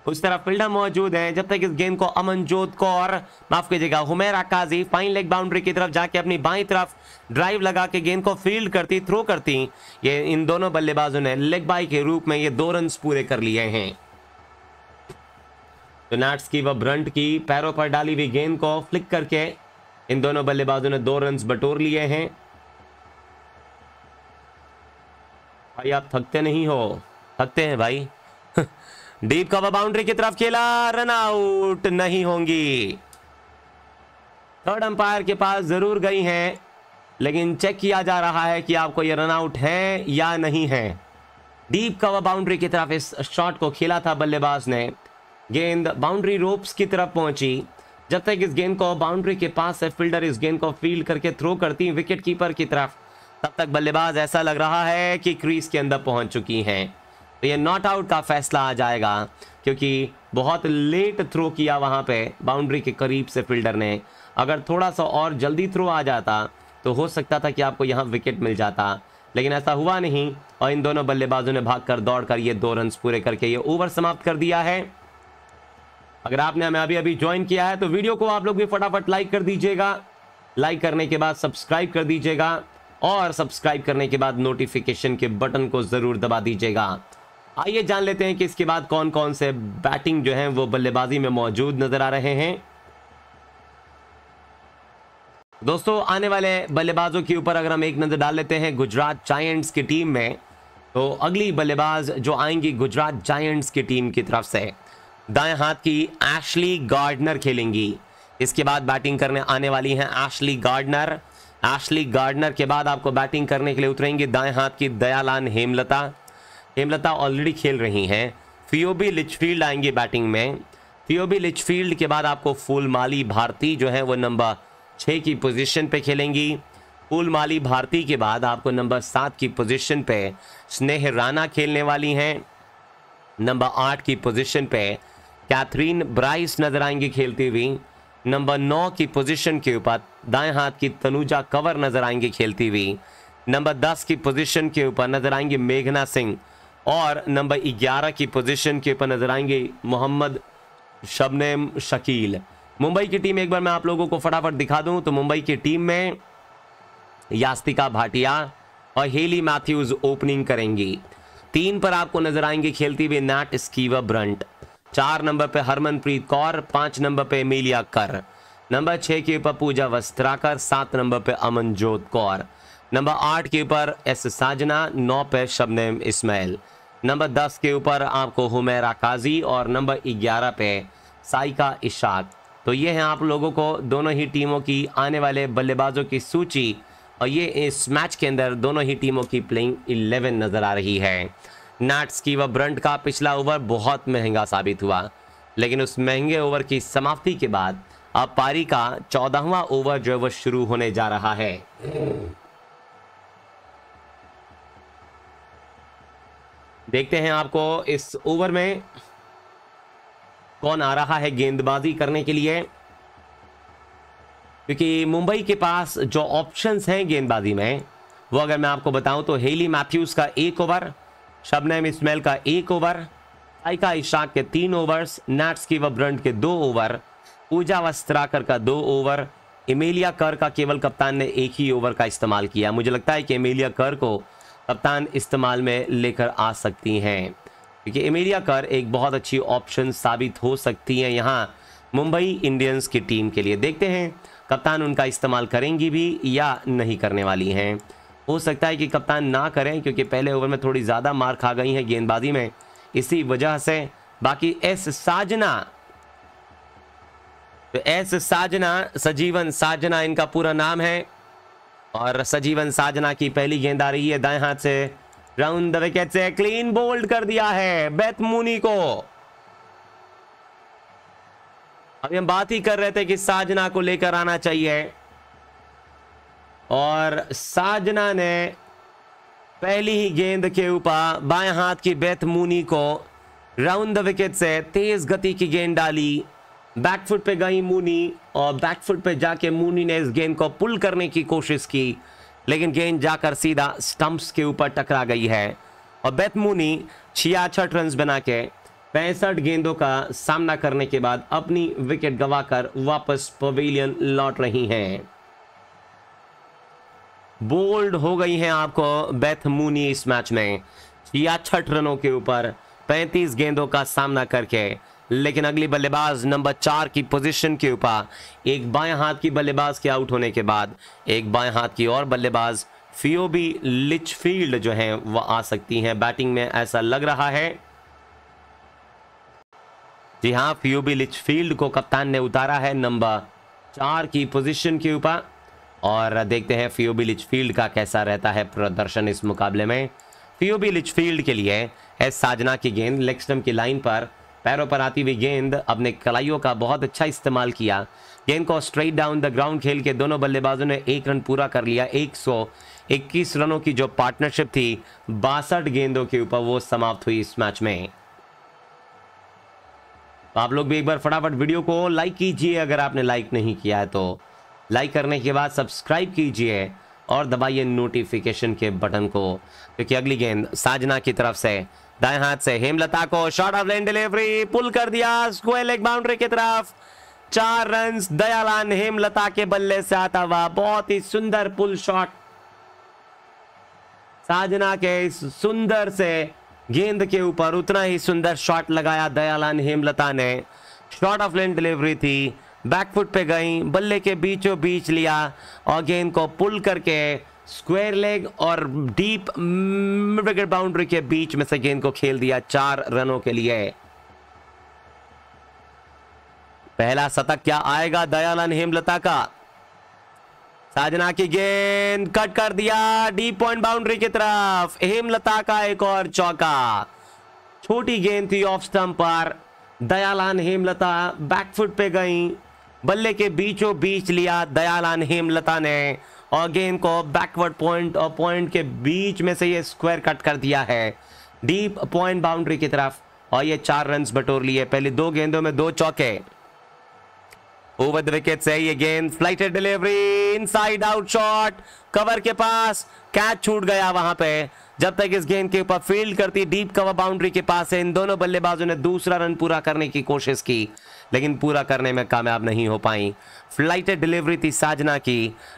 उस तरफ फील्डर मौजूद हैं जब तक इस गेंद को अमनजोत कौर माफ कीजिएगा Humaira Kazi fine leg boundary की तरफ जाके अपनी बाई तरफ ड्राइव लगा के गेंद को फील्ड करती थ्रो करती ये इन दोनों बल्लेबाजों ने लेग बाई के रूप में ये दो रन पूरे कर लिए हैं तो नाट्स की व ब्रंट की पैरों पर डाली हुई गेंद को फ्लिक करके इन दोनों बल्लेबाजों ने दो रन बटोर लिए हैं भाई आप थकते नहीं हो थकते हैं भाई डीप कवर बाउंड्री की तरफ खेला रन आउट नहीं होंगी थर्ड अंपायर के पास जरूर गई हैं लेकिन चेक किया जा रहा है कि आपको ये रन आउट है या नहीं है डीप कवर बाउंड्री की तरफ इस शॉट को खेला था बल्लेबाज ने गेंद बाउंड्री रोप्स की तरफ पहुंची जब तक इस गेंद को बाउंड्री के पास से फील्डर इस गेंद को फील्ड करके थ्रो करती विकेट कीपर की तरफ तब तक बल्लेबाज ऐसा लग रहा है कि क्रीज के अंदर पहुंच चुकी हैं तो ये नॉट आउट का फैसला आ जाएगा क्योंकि बहुत लेट थ्रो किया वहाँ पे बाउंड्री के करीब से फील्डर ने अगर थोड़ा सा और जल्दी थ्रो आ जाता तो हो सकता था कि आपको यहाँ विकेट मिल जाता लेकिन ऐसा हुआ नहीं और इन दोनों बल्लेबाजों ने भागकर दौड़कर ये दो रन पूरे करके ये ओवर समाप्त कर दिया है अगर आपने हमें अभी अभी ज्वाइन किया है तो वीडियो को आप लोग भी फटाफट लाइक कर दीजिएगा लाइक करने के बाद सब्सक्राइब कर दीजिएगा और सब्सक्राइब करने के बाद नोटिफिकेशन के बटन को ज़रूर दबा दीजिएगा आइए जान लेते हैं कि इसके बाद कौन कौन से बैटिंग जो है वो बल्लेबाजी में मौजूद नजर आ रहे हैं दोस्तों आने वाले बल्लेबाजों के ऊपर अगर हम एक नजर डाल लेते हैं गुजरात जायंट्स की टीम में तो अगली बल्लेबाज जो आएंगी गुजरात जायंट्स की टीम की तरफ से दाएं हाथ की एशली गार्डनर खेलेंगी इसके बाद बैटिंग करने आने वाली हैं एशली गार्डनर एशली गार्डनर के बाद आपको बैटिंग करने के लिए उतरेंगे दाएं हाथ की दयालान हेमलता हेमलता ऑलरेडी खेल रही हैं फियोबी लिचफील्ड आएंगे बैटिंग में फियोबी लिचफील्ड के बाद आपको फूलमाली भारती जो है वो नंबर छः की पोजीशन पे खेलेंगी फूलमाली भारती के बाद आपको नंबर सात की पोजीशन पे स्नेह राणा खेलने वाली हैं नंबर आठ की पोजीशन पे कैथरीन ब्राइस नजर आएंगी खेलती हुई नंबर नौ की पोजीशन के ऊपर दाएं हाथ की तनुजा कवर नजर आएंगी खेलती हुई नंबर दस की पोजीशन के ऊपर नजर आएंगी मेघना सिंह और नंबर ग्यारह की पोजीशन के ऊपर नजर आएंगे मोहम्मद शबनेम शकील मुंबई की टीम एक बार मैं आप लोगों को फटाफट दिखा दूं तो मुंबई की टीम में यास्तिका भाटिया और हेली मैथ्यूज ओपनिंग करेंगी तीन पर आपको नजर आएंगे खेलती हुई नैट स्कीवा ब्रंट चार नंबर पे हरमनप्रीत कौर पांच नंबर पे मिलिया कर नंबर छः के ऊपर पूजा वस्त्राकर सात नंबर पे अमनजोत कौर नंबर आठ के ऊपर एस साजना नौ पे शबनम इस्माइल नंबर दस के ऊपर आपको हुमेरा काजी और नंबर ग्यारह पे साइका इशाक तो ये हैं आप लोगों को दोनों ही टीमों की आने वाले बल्लेबाजों की सूची और ये इस मैच के अंदर दोनों ही टीमों की प्लेइंग इलेवन नज़र आ रही है नाट्स की व ब्रंट का पिछला ओवर बहुत महंगा साबित हुआ लेकिन उस महंगे ओवर की समाप्ति के बाद अब पारी का चौदहवा ओवर जो है वो शुरू होने जा रहा है देखते हैं आपको इस ओवर में कौन आ रहा है गेंदबाजी करने के लिए क्योंकि मुंबई के पास जो ऑप्शंस हैं गेंदबाजी में वो अगर मैं आपको बताऊं तो हेली मैथ्यूज का एक ओवर शबनम इसमेल का एक ओवर आइका इशाक के तीन ओवर्स नैट्स की व ब्रंट के दो ओवर पूजा वस्त्राकर का दो ओवर इमेलिया कर का केवल कप्तान ने एक ही ओवर का इस्तेमाल किया मुझे लगता है कि इमेलिया कर को कप्तान इस्तेमाल में लेकर आ सकती हैं क्योंकि एमेलिया कर एक बहुत अच्छी ऑप्शन साबित हो सकती हैं यहाँ मुंबई इंडियंस की टीम के लिए देखते हैं कप्तान उनका इस्तेमाल करेंगी भी या नहीं करने वाली हैं हो सकता है कि कप्तान ना करें क्योंकि पहले ओवर में थोड़ी ज़्यादा मार खा गई हैं गेंदबाजी में इसी वजह से बाकी एस साजना तो एस साजना सजीवन साजना इनका पूरा नाम है और सजीवन साजना की पहली गेंद आ रही है दाएं हाथ से राउंड द विकेट से क्लीन बोल्ड कर दिया है मुनी को अभी हम बात ही कर रहे थे कि साजना को लेकर आना चाहिए और साजना ने पहली ही गेंद के ऊपर बाएं हाथ की मुनी को राउंड द विकेट से तेज गति की गेंद डाली बैकफुट पे गई मुनी और बैकफुट पे जाके मूनी ने इस गेंद को पुल करने की कोशिश की लेकिन गेंद जाकर सीधा स्टंप्स के ऊपर टकरा गई है और बेथ मूनी छियासठ रन बना के पैंसठ गेंदों का सामना करने के बाद अपनी विकेट गंवाकर वापस पवेलियन लौट रही हैं बोल्ड हो गई हैं आपको बेथ मूनी इस मैच में छियासठ रनों के ऊपर 35 गेंदों का सामना करके लेकिन अगली बल्लेबाज नंबर चार की पोजीशन के ऊपर एक बाएं हाथ की बल्लेबाज के आउट होने के बाद एक बाएं हाथ की और बल्लेबाज फियोबी लिचफील्ड जो हैं वह आ सकती हैं बैटिंग में ऐसा लग रहा है जी हाँ फियोबी लिचफील्ड को कप्तान ने उतारा है नंबर चार की पोजीशन के ऊपर और देखते हैं फियोबी लिचफील्ड का कैसा रहता है प्रदर्शन इस मुकाबले में फियोबी लिचफील्ड के लिए एस साजना की गेंद लेग स्टम्प की लाइन पर पैरों पर आती हुई गेंद अपने कलाइयों का बहुत अच्छा इस्तेमाल किया गेंद को स्ट्रेट डाउन द ग्राउंड खेल के दोनों बल्लेबाजों ने एक रन पूरा कर लिया 121 रनों की जो पार्टनरशिप थी बासठ गेंदों के ऊपर वो समाप्त हुई इस मैच में तो आप लोग भी एक बार फटाफट वीडियो को लाइक कीजिए अगर आपने लाइक नहीं किया है तो लाइक करने के बाद सब्सक्राइब कीजिए और दबाइए नोटिफिकेशन के बटन को क्योंकि अगली गेंद साजना की तरफ से दाएं हाथ से हेमलता को short of length delivery pull कर दिया स्क्वेयर लेग बाउंड्री की तरफ चार रन दयालान हेमलता के बल्ले से आता हुआ बहुत ही सुंदर पुल शॉट साजना के इस सुंदर से गेंद के ऊपर उतना ही सुंदर शॉट लगाया दयालान हेमलता ने शॉर्ट ऑफ लेन डिलीवरी थी बैकफुट पे गई बल्ले के बीचों बीच लिया और गेंद को पुल करके स्क्वायर लेग और डीप विकेट बाउंड्री के बीच में से गेंद को खेल दिया चार रनों के लिए पहला शतक क्या आएगा दयानंद हेमलता का साजना की गेंद कट कर दिया डीप पॉइंट बाउंड्री की तरफ हेमलता का एक और चौका छोटी गेंद थी ऑफ स्टंप पर दयालान हेमलता बैकफुट पे गई बल्ले के बीचों बीच लिया दयालान हेमलता ने और गेम को बैकवर्ड पॉइंट और पॉइंट के बीच में से ये स्क्वायर कट कर दिया है डीप पॉइंट बाउंड्री की तरफ और ये चार रन बटोर लिए पहले दो गेंदों में दो चौके ओवर द विकेट से ये गेंद flighted delivery inside out shot cover के पास कैच छूट गया वहां पे जब तक इस गेंद के ऊपर फील्ड करती डीप कवर बाउंड्री के पास है इन दोनों बल्लेबाजों ने दूसरा रन पूरा करने की कोशिश की लेकिन पूरा करने में कामयाब नहीं हो पाई फ्लाइट डिलीवरी थी साजना की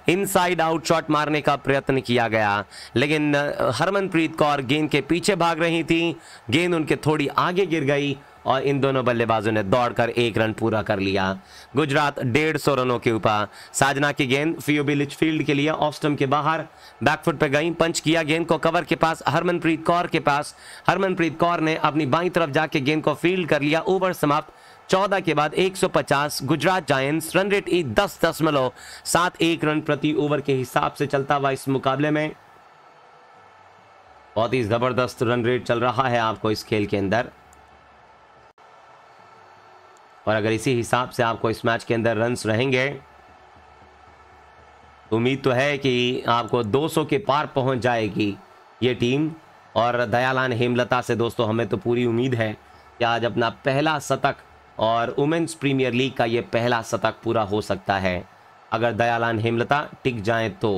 इनसाइड आउट शॉट मारने का प्रयत्न किया गया लेकिन हरमनप्रीत कौर गेंद के पीछे भाग रही थी गेंद उनके थोड़ी आगे गिर गई और इन दोनों बल्लेबाजों ने दौड़कर एक रन पूरा कर लिया गुजरात डेढ़ सौ रनों के ऊपर साजना की गेंद फियोबिलिच फील्ड के लिए ऑफ के बाहर बैकफुट पर गई पंच किया गेंद को कवर के पास हरमनप्रीत कौर के पास हरमनप्रीत कौर ने अपनी बाई तरफ जाके गेंद को फील्ड कर लिया ओवर समाप्त चौदह के बाद 150 गुजरात जायंट्स रन रेट एक दस दशमलव सात एक रन प्रति ओवर के हिसाब से चलता हुआ इस मुकाबले में बहुत ही जबरदस्त रन रेट चल रहा है आपको इस खेल के अंदर और अगर इसी हिसाब से आपको इस मैच के अंदर रन्स रहेंगे उम्मीद तो है कि आपको 200 के पार पहुंच जाएगी ये टीम और दयालान हेमलता से दोस्तों हमें तो पूरी उम्मीद है कि आज अपना पहला शतक और वुमेन्स प्रीमियर लीग का ये पहला शतक पूरा हो सकता है अगर दयालान हेमलता टिक जाएं तो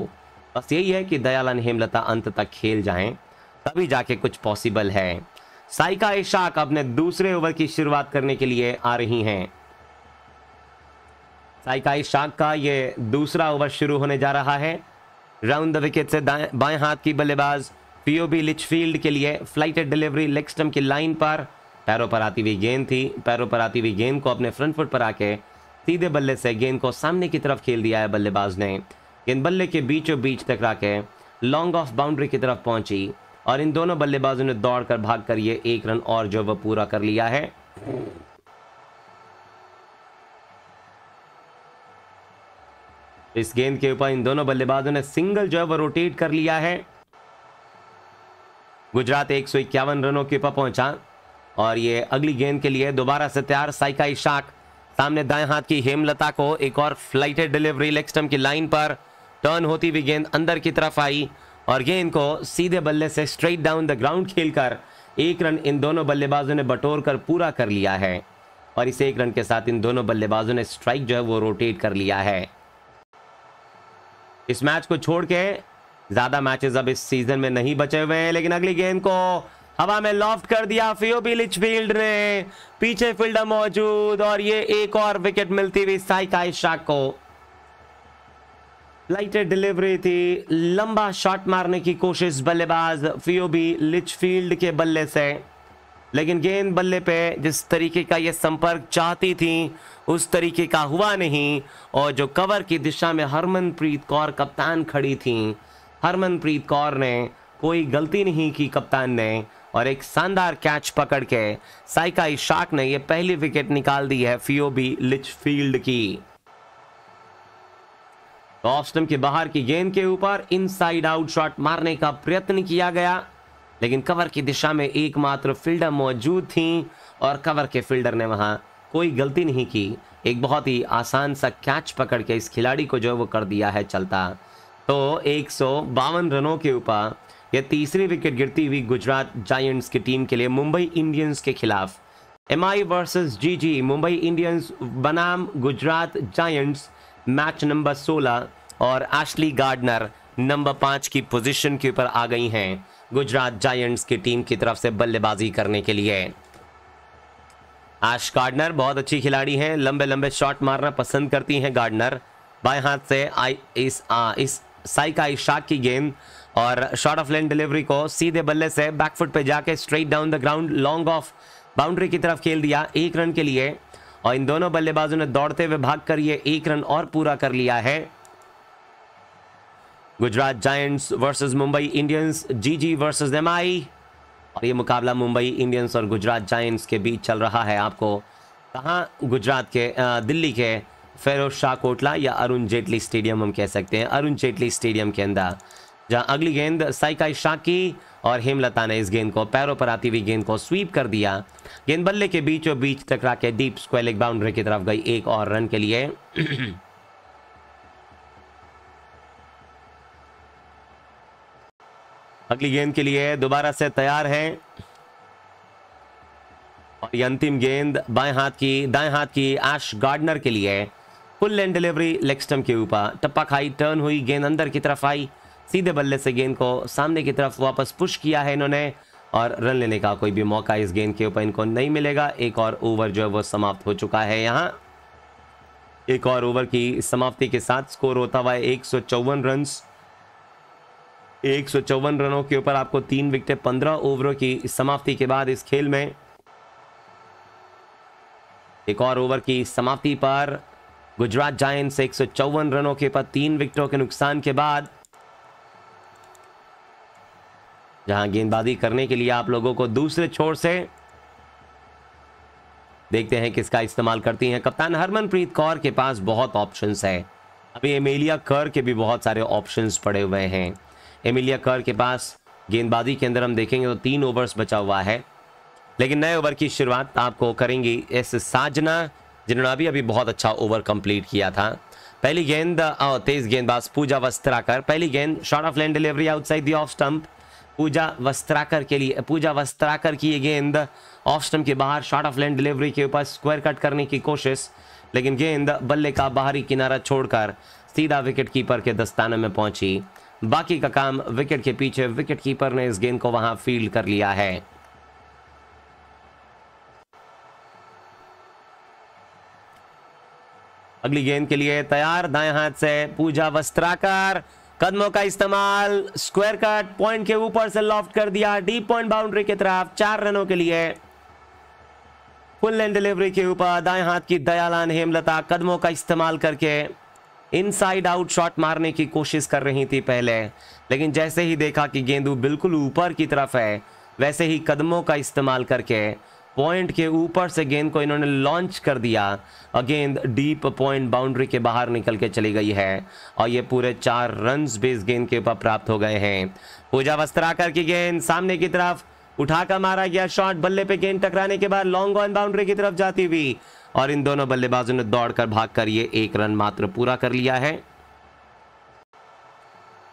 बस यही है कि दयालान हेमलता अंत तक खेल जाएं तभी जाके कुछ पॉसिबल है साइका इशाक अपने दूसरे ओवर की शुरुआत करने के लिए आ रही हैं साइका इशाक का ये दूसरा ओवर शुरू होने जा रहा है राउंड द विकेट से बाएं हाथ की बल्लेबाज पीओबी लिचफील्ड के लिए फ्लाइटेड डिलीवरी लेक्स्टम की लाइन पर पैरों पर आती हुई गेंद थी पैरों पर आती हुई गेंद को अपने फ्रंट फुट पर आके सीधे बल्ले से गेंद को सामने की तरफ खेल दिया है बल्लेबाज ने गेंद बल्ले के बीचों बीच टकरा के लॉन्ग ऑफ बाउंड्री की तरफ पहुंची और इन दोनों बल्लेबाजों ने दौड़कर भाग कर ये एक रन और जो वह पूरा कर लिया है इस गेंद के ऊपर इन दोनों बल्लेबाजों ने सिंगल जो है वह रोटेट कर लिया है गुजरात एक रनों के ऊपर पहुंचा और ये अगली गेंद के लिए दोबारा से तैयार साइका इशाक सामने दाएं हाथ की हेमलता को एक और फ्लाइटेड डिलीवरी लेग की लाइन पर टर्न होती हुई गेंद अंदर की तरफ आई और गेंद को सीधे बल्ले से स्ट्रेट डाउन द ग्राउंड खेलकर एक रन इन दोनों बल्लेबाजों ने बटोर कर पूरा कर लिया है और इस एक रन के साथ इन दोनों बल्लेबाजों ने स्ट्राइक जो है वो रोटेट कर लिया है इस मैच को छोड़ के ज़्यादा मैचेस अब इस सीजन में नहीं बचे हुए हैं लेकिन अगली गेंद को हवा में लॉफ्ट कर दिया फियोबिलिच फील्ड ने पीछे फील्डर मौजूद और ये एक और विकेट मिलती हुई साइकाई शाक को लाइटेड डिलीवरी थी लंबा शॉट मारने की कोशिश बल्लेबाज फियोबी लिचफील्ड के बल्ले से लेकिन गेंद बल्ले पे जिस तरीके का ये संपर्क चाहती थी उस तरीके का हुआ नहीं और जो कवर की दिशा में हरमनप्रीत कौर कप्तान खड़ी थी हरमनप्रीत कौर ने कोई गलती नहीं की कप्तान ने और एक शानदार कैच पकड़ के साइकाई शाक ने यह पहली विकेट निकाल दी है फियोबी लिचफील्ड की तो ऑफ के बाहर की गेंद के ऊपर इनसाइड आउट शॉट मारने का प्रयत्न किया गया लेकिन कवर की दिशा में एकमात्र फील्डर मौजूद थी और कवर के फील्डर ने वहां कोई गलती नहीं की एक बहुत ही आसान सा कैच पकड़ के इस खिलाड़ी को जो है वो कर दिया है चलता तो एक रनों के ऊपर यह तीसरी विकेट गिरती हुई गुजरात जायंट्स की टीम के लिए मुंबई इंडियंस के खिलाफ M I versus G G Mumbai Indians बनाम गुजरात जायंट्स मैच नंबर 16 और एशली गार्डनर नंबर पाँच की पोजीशन के ऊपर आ गई हैं गुजरात जायंट्स की टीम की तरफ से बल्लेबाजी करने के लिए आश गार्डनर बहुत अच्छी खिलाड़ी हैं लंबे लंबे शॉट मारना पसंद करती हैं गार्डनर बाएं हाथ से आई इस आ, इस साई का इशाक की गेंद और शॉर्ट ऑफ लेन डिलीवरी को सीधे बल्ले से बैकफुट पे जाके straight down the ground long off boundary की तरफ खेल दिया एक रन के लिए और इन दोनों बल्लेबाजों ने दौड़ते हुए भाग कर ये एक रन और पूरा कर लिया है Gujarat Giants versus Mumbai Indians GG versus MI और ये मुकाबला मुंबई इंडियंस और गुजरात जायंट्स के बीच चल रहा है आपको कहाँ गुजरात के दिल्ली के फेरोज शाह कोटला या अरुण जेटली स्टेडियम हम कह सकते हैं अरुण जेटली स्टेडियम के अंदर जहां अगली गेंद साइकाई शाकी और हेमलता ने इस गेंद को पैरों पर आती हुई गेंद को स्वीप कर दिया गेंद बल्ले के बीचों बीच टकरा के डीप स्क्वेल एक बाउंड्री की तरफ गई एक और रन के लिए *clears throat* अगली गेंद के लिए दोबारा से तैयार हैं और ये अंतिम गेंद बाएं हाथ की दाएं हाथ की एश गार्डनर के लिए full and delivery leg stump के ऊपर टप्पा खाई टर्न हुई गेंद अंदर की तरफ आई सीधे बल्ले से गेंद को सामने की तरफ वापस पुश किया है इन्होंने और रन लेने का कोई भी मौका इस गेंद के ऊपर इनको नहीं मिलेगा एक और ओवर जो है वो समाप्त हो चुका है यहाँ एक और ओवर की समाप्ति के साथ स्कोर होता हुआ एक सौ चौवन रन एक सौ चौवन रनों के ऊपर आपको तीन विकेट पंद्रह ओवरों की समाप्ति के बाद इस खेल में एक और ओवर की समाप्ति पर गुजरात जायंट्स एक सौ चौवन रनों के ऊपर तीन विकेटों के नुकसान के बाद जहां गेंदबाजी करने के लिए आप लोगों को दूसरे छोर से देखते हैं किसका इस्तेमाल करती हैं कप्तान हरमनप्रीत कौर के पास बहुत ऑप्शंस है अभी एमिलिया कर के भी बहुत सारे ऑप्शंस पड़े हुए हैं एमिलिया कर के पास गेंदबाजी के अंदर हम देखेंगे तो तीन ओवर्स बचा हुआ है लेकिन नए ओवर की शुरुआत आपको करेंगी एस साजना जिन्होंने अभी अभी बहुत अच्छा ओवर कंप्लीट किया था पहली गेंद तेज गेंदबाज पूजा वस्त्राकर पहली गेंद short of length delivery outside the off stump Pooja Vastrakar के लिए पूजा वस्त्राकर की गेंद ऑफ स्टम्प के बाहर शॉर्ट ऑफ लैंड डिलीवरी के ऊपर स्क्वायर कट करने की कोशिश लेकिन गेंद बल्ले का बाहरी किनारा छोड़कर सीधा विकेट कीपर के दस्ताने में पहुंची बाकी का काम विकेट के पीछे विकेट कीपर ने इस गेंद को वहां फील्ड कर लिया है अगली गेंद के लिए तैयार दाएं हाथ से पूजा वस्त्राकर कदमों का इस्तेमाल स्क्वायर कट पॉइंट के ऊपर से लॉफ्ट कर दिया डीप पॉइंट बाउंड्री की तरफ चार रनों के लिए फुल लेन डिलीवरी के ऊपर दाएं हाथ की दयालान हेमलता कदमों का इस्तेमाल करके इनसाइड आउट शॉट मारने की कोशिश कर रही थी पहले लेकिन जैसे ही देखा कि गेंदू बिल्कुल ऊपर की तरफ है वैसे ही कदमों का इस्तेमाल करके पॉइंट के ऊपर से गेंद को इन्होंने लॉन्च कर दिया और गेंद डीप पॉइंट बाउंड्री के बाहर निकल के चली गई है और ये पूरे चार रन भी इस गेंद के ऊपर प्राप्त हो गए हैं पूजा वस्त्राकर की गेंद सामने की तरफ उठाकर मारा गया शॉट बल्ले पे गेंद टकराने के बाद लॉन्ग ऑन बाउंड्री की तरफ जाती हुई और इन दोनों बल्लेबाजों ने दौड़कर भागकर ये एक रन मात्र पूरा कर लिया है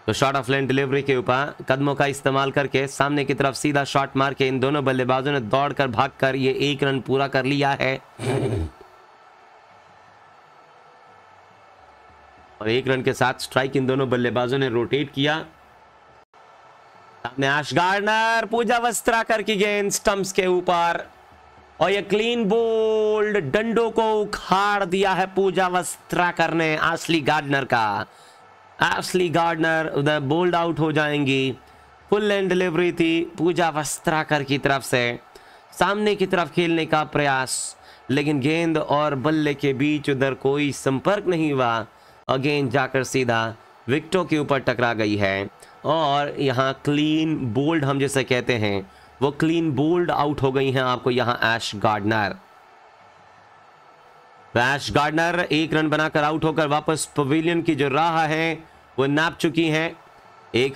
तो शॉट ऑफ लेंथ डिलीवरी के ऊपर कदमों का इस्तेमाल करके सामने की तरफ सीधा शॉट मार के इन दोनों बल्लेबाजों ने दौड़कर भागकर ये एक रन पूरा कर लिया है और एक रन के साथ स्ट्राइक इन दोनों बल्लेबाजों ने रोटेट किया सामने आश गार्डनर पूजा वस्त्राकर की गेंद स्टंप्स के ऊपर और ये क्लीन बोल्ड डंडों को उखाड़ दिया है पूजा वस्त्राकर ने आशली गार्डनर का एप्सली गार्डनर उधर बोल्ड आउट हो जाएंगी फुल एंड डिलीवरी थी पूजा वस्त्राकर की तरफ से सामने की तरफ खेलने का प्रयास लेकिन गेंद और बल्ले के बीच उधर कोई संपर्क नहीं हुआ और गेंद जाकर सीधा विकटों के ऊपर टकरा गई है और यहाँ क्लीन बोल्ड हम जैसे कहते हैं वो क्लीन बोल्ड आउट हो गई हैं आपको यहाँ ऐश गार्डनर ऐश गार्डनर एक रन बनाकर आउट होकर वापस पवेलियन की जो राह है वो नाप चुकी हैं एक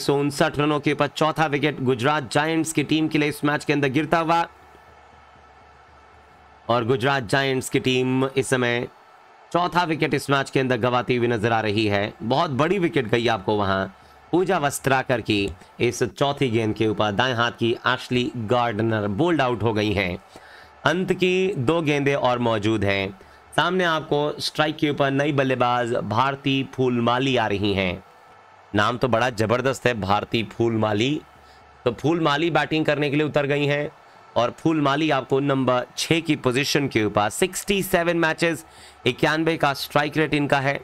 रनों के ऊपर चौथा विकेट गुजरात जायंट्स की टीम के लिए इस मैच के अंदर गिरता हुआ और गुजरात जायंट्स की टीम इस समय चौथा विकेट इस मैच के अंदर गवाती हुई नजर आ रही है बहुत बड़ी विकेट गई आपको वहां पूजा वस्त्राकर की इस चौथी गेंद के ऊपर दाएं हाथ की आशली गार्डनर बोल्ड आउट हो गई हैं अंत की दो गेंदें और मौजूद हैं सामने आपको स्ट्राइक के ऊपर नई बल्लेबाज भारती फूलमाली आ रही हैं नाम तो बड़ा ज़बरदस्त है भारती फूलमाली तो फूलमाली बैटिंग करने के लिए उतर गई हैं और फूलमाली आपको नंबर छः की पोजीशन के ऊपर 67 मैचेस इक्यानवे का स्ट्राइक रेट इनका है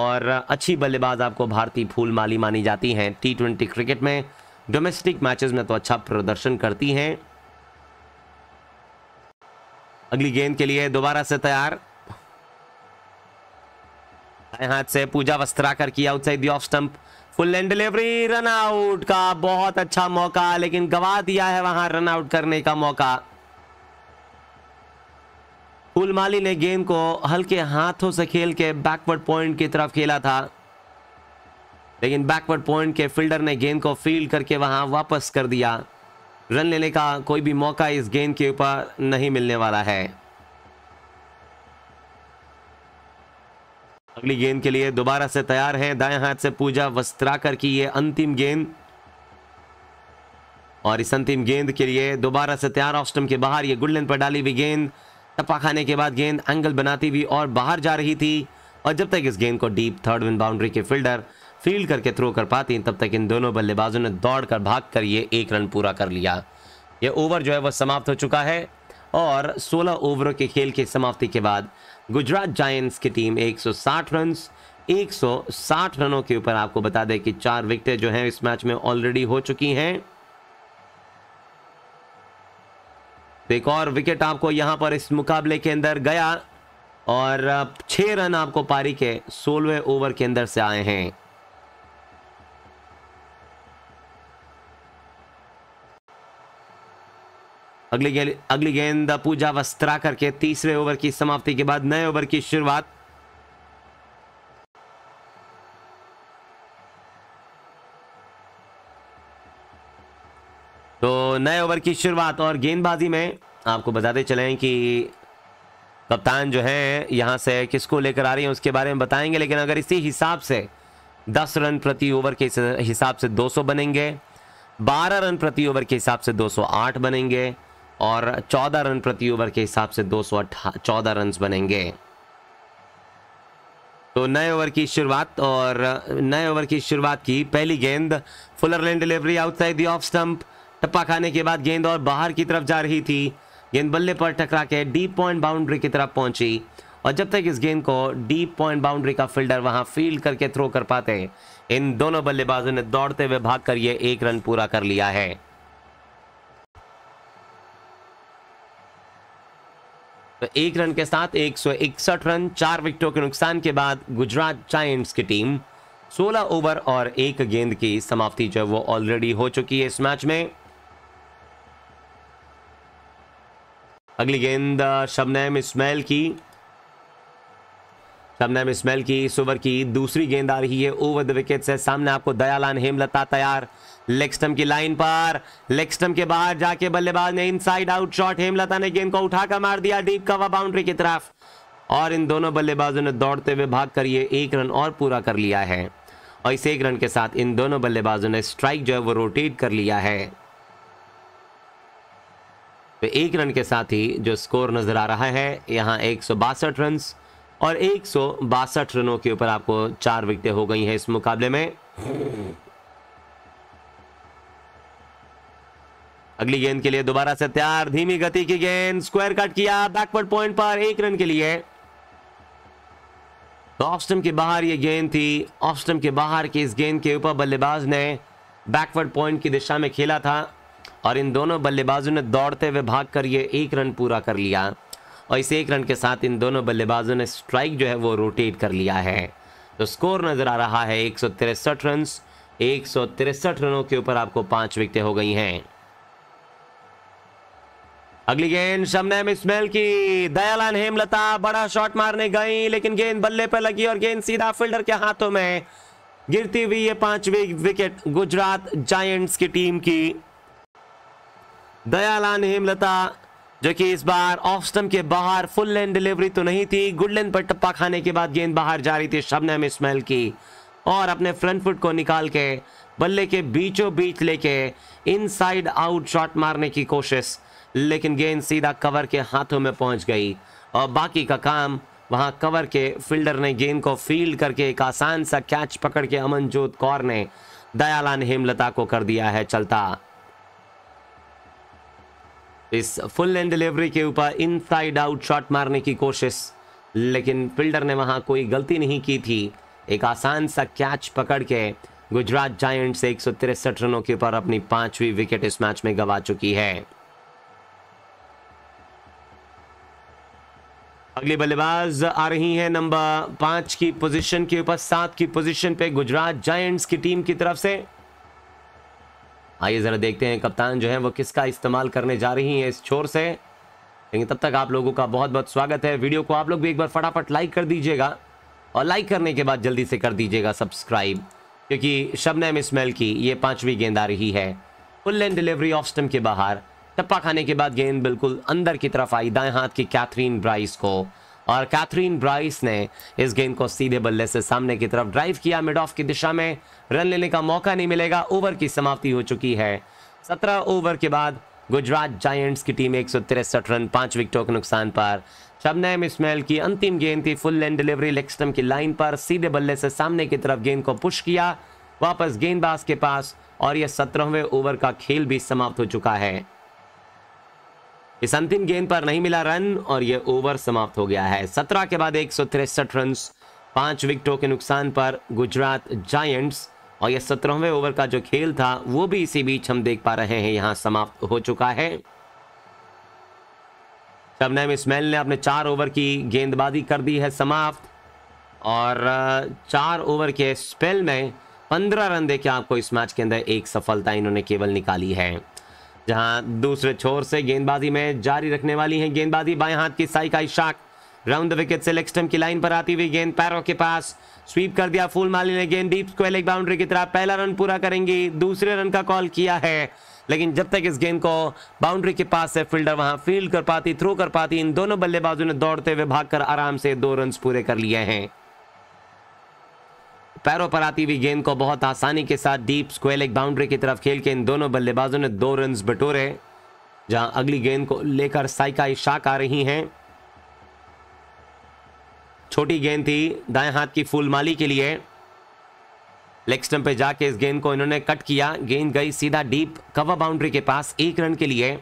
और अच्छी बल्लेबाज आपको भारतीय फूलमाली मानी जाती हैं टी ट्वेंटी क्रिकेट में डोमेस्टिक मैचेज में तो अच्छा प्रदर्शन करती हैं अगली गेंद के लिए दोबारा से तैयार बाएं हाथ से पूजा वस्त्राकर किया outside the off stump full and delivery run out का बहुत अच्छा मौका लेकिन गवा दिया है वहां रन आउट करने का मौका माली ने गेम को हल्के हाथों से खेल के बैकवर्ड पॉइंट की तरफ खेला था लेकिन बैकवर्ड पॉइंट के फील्डर ने गेंद को फील्ड करके वहां वापस कर दिया रन लेने का कोई भी मौका इस गेंद के ऊपर नहीं मिलने वाला है अगली गेंद के लिए दोबारा से तैयार हैं दाएं हाथ से पूजा वस्त्राकर की ये अंतिम गेंद और इस अंतिम गेंद के लिए दोबारा से तैयार ऑस्टम के बाहर ये गुड पर डाली हुई गेंद टपा खाने के बाद गेंद एंगल बनाती हुई और बाहर जा रही थी और जब तक इस गेंद को डीप थर्ड विन बाउंड्री के फील्डर फील्ड करके थ्रो कर पाती तब तक इन दोनों बल्लेबाजों ने दौड़ कर भाग कर ये एक रन पूरा कर लिया ये ओवर जो है वह समाप्त हो चुका है और 16 ओवरों के खेल के समाप्ति के बाद गुजरात जायंट्स की टीम 160 रन 160 रनों के ऊपर आपको बता दें कि चार विकेटें जो हैं इस मैच में ऑलरेडी हो चुकी हैं तो एक और विकेट आपको यहां पर इस मुकाबले के अंदर गया और छह रन आपको पारी के सोलवे ओवर के अंदर से आए हैं अगली गेंद अगली गेंद पूजा वस्त्रा करके तीसरे ओवर की समाप्ति के बाद नए ओवर की शुरुआत तो नए ओवर की शुरुआत और गेंदबाजी में आपको बताते चले कि कप्तान जो है यहां से किसको लेकर आ रही है उसके बारे में बताएंगे लेकिन अगर इसी हिसाब से 10 रन प्रति ओवर के हिसाब से 200 बनेंगे 12 रन प्रति ओवर के हिसाब से 208 बनेंगे और 14 रन प्रति ओवर के हिसाब से दो सौ चौदह रन बनेंगे तो नए ओवर की शुरुआत और नए ओवर की शुरुआत की पहली गेंद fuller length delivery outside the off stump टप्पा खाने के बाद गेंद और बाहर की तरफ जा रही थी गेंद बल्ले पर टकरा के डीप पॉइंट बाउंड्री की तरफ पहुंची और जब तक इस गेंद को डीप पॉइंट बाउंड्री का फील्डर वहां फील्ड करके थ्रो कर पाते इन दोनों बल्लेबाजों ने दौड़ते हुए भाग कर ये एक रन पूरा कर लिया है तो एक रन के साथ एक रन चार विकेटों के नुकसान के बाद गुजरात जायंट्स की टीम 16 ओवर और एक गेंद की समाप्ति जो वो ऑलरेडी हो चुकी है इस मैच में अगली गेंद शबनैम इस्माइल की शबनैम इस्माइल की इस ओवर की दूसरी गेंद आ रही है ओवर द विकेट से सामने आपको दयालान हेमलता तैयार लेक्सटम की लाइन पर लेक्सटम के बाहर जाके बल्लेबाज ने इनसाइड आउट शॉट हेमलता ने गेंद को उठाकर मार दिया डीप कवा बाउंड्री की तरफ और इन दोनों बल्लेबाजों ने दौड़ते हुए भाग कर ये एक रन और पूरा कर लिया है और इस एक रन के साथ इन दोनों बल्लेबाजों ने स्ट्राइक जो है वो रोटेट कर लिया है तो एक रन के साथ ही जो स्कोर नज़र आ रहा है यहाँ एक सौ बासठ रन और एक रनों के ऊपर आपको चार विकटें हो गई हैं इस मुकाबले में अगली गेंद के लिए दोबारा से तैयार धीमी गति की गेंद स्क्वायर कट किया बैकवर्ड पॉइंट पर एक रन के लिए तो के बाहर यह गेंद थी ऑफ के बाहर की इस गेंद के ऊपर बल्लेबाज ने बैकवर्ड पॉइंट की दिशा में खेला था और इन दोनों बल्लेबाजों ने दौड़ते हुए भाग कर ये एक रन पूरा कर लिया और इस एक रन के साथ इन दोनों बल्लेबाजों ने स्ट्राइक जो है वो रोटेट कर लिया है तो स्कोर नज़र आ रहा है एक सौ तिरसठ रन एक सौ तिरसठ रनों के ऊपर आपको पाँच विकटें हो गई हैं अगली गेंद शमनैम स्मेल की दयालान हेमलता बड़ा शॉट मारने गई लेकिन गेंद बल्ले पर लगी और गेंद सीधा फील्डर के हाथों में गिरती हुई ये पांचवी विकेट गुजरात जायंट्स की टीम की दयालान हेमलता जो कि इस बार ऑफ स्टम के बाहर फुल लेंथ डिलीवरी तो नहीं थी गुड लेंथ पर टप्पा खाने के बाद गेंद बाहर जा रही थी शबनम स्मेल की और अपने फ्रंट फुट को निकाल के बल्ले के बीचों बीच लेके इनसाइड आउट शॉट मारने की कोशिश लेकिन गेंद सीधा कवर के हाथों में पहुंच गई और बाकी का काम वहां कवर के फील्डर ने गेंद को फील्ड करके एक आसान सा कैच पकड़ के अमनजोत कौर ने दयालान हेमलता को कर दिया है चलता इस फुल एंड डिलीवरी के ऊपर इनसाइड आउट शॉट मारने की कोशिश लेकिन फील्डर ने वहां कोई गलती नहीं की थी एक आसान सा कैच पकड़ के गुजरात जायंट्स एक रनों के ऊपर अपनी पांचवी विकेट इस मैच में गवा चुकी है अगली बल्लेबाज आ रही है नंबर पांच की पोजीशन के ऊपर सात की पोजीशन पे गुजरात जायंट्स की टीम की तरफ से आइए जरा देखते हैं कप्तान जो है वो किसका इस्तेमाल करने जा रही है इस छोर से लेकिन तब तक आप लोगों का बहुत बहुत स्वागत है वीडियो को आप लोग भी एक बार फटाफट लाइक कर दीजिएगा और लाइक करने के बाद जल्दी से कर दीजिएगा सब्सक्राइब क्योंकि शबनम इसमेल की ये पांचवी गेंद आ रही है full and delivery off stump के बाहर टप्पा खाने के बाद गेंद बिल्कुल अंदर की तरफ आई दाएं हाथ की कैथरीन ब्राइस को और कैथरीन ब्राइस ने इस गेंद को सीधे बल्ले से सामने की तरफ ड्राइव किया मिड ऑफ की दिशा में रन लेने का मौका नहीं मिलेगा ओवर की समाप्ति हो चुकी है सत्रह ओवर के बाद गुजरात जायंट्स की टीम एक रन पांच विकेटों के नुकसान पर शबनैम इसमेल की अंतिम गेंद थी फुल एंड डिलीवरी लेक्स्टम की लाइन पर सीधे बल्ले से सामने की तरफ गेंद को पुश किया वापस गेंदबाज के पास और यह सत्रहवें ओवर का खेल भी समाप्त हो चुका है इस अंतिम गेंद पर नहीं मिला रन और यह ओवर समाप्त हो गया है सत्रह के बाद एक रन पांच विकेटों के नुकसान पर गुजरात जायंट्स और यह सत्रहवें ओवर का जो खेल था वो भी इसी बीच हम देख पा रहे हैं यहां समाप्त हो चुका है शबनम इसमैल ने अपने चार ओवर की गेंदबाजी कर दी है समाप्त और चार ओवर के स्पेल में पंद्रह रन देकर आपको इस मैच के अंदर एक सफलता इन्होंने केवल निकाली है जहां दूसरे छोर से गेंदबाजी में जारी रखने वाली हैं गेंदबाजी बाएं हाथ की साई का शाक राउंड द विकेट से लेक्सटम की लाइन पर आती हुई गेंद पैरों के पास स्वीप कर दिया फूल माली ने गेंद डीप स्क्वेल एक बाउंड्री की तरफ पहला रन पूरा करेंगी दूसरे रन का कॉल किया है लेकिन जब तक इस गेंद को बाउंड्री के पास से फील्डर वहां फील्ड कर पाती थ्रो कर पाती इन दोनों बल्लेबाजों ने दौड़ते हुए भागकर आराम से दो रन पूरे कर लिए हैं पैरों पर आती हुई गेंद को बहुत आसानी के साथ डीप स्क्वेल एक बाउंड्री की तरफ खेल के इन दोनों बल्लेबाजों ने दो रन बटोरे जहां अगली गेंद को लेकर साइका इशाक आ रही हैं छोटी गेंद थी दाएं हाथ की फूल माली के लिए लेग स्टम्प पे जाके इस गेंद को इन्होंने कट किया गेंद गई सीधा डीप कवर बाउंड्री के पास एक रन के लिए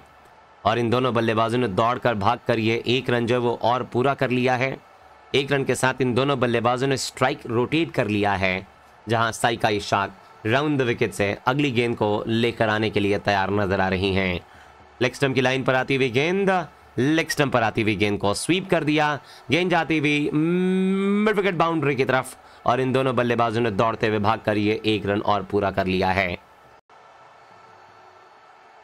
और इन दोनों बल्लेबाजों ने दौड़कर भाग कर ये एक रन जो है वो और पूरा कर लिया है एक रन के साथ इन दोनों बल्लेबाजों ने स्ट्राइक रोटेट कर लिया है जहां Saika Ishaque round the wicket से अगली गेंद को लेकर आने के लिए तैयार नजर आ रही हैं लेग की लाइन पर आती हुई गेंद लेग पर आती हुई गेंद को स्वीप कर दिया गेंद जाती हुई मिड विकेट बाउंड्री की तरफ और इन दोनों बल्लेबाजों ने दौड़ते हुए भाग कर ये एक रन और पूरा कर लिया है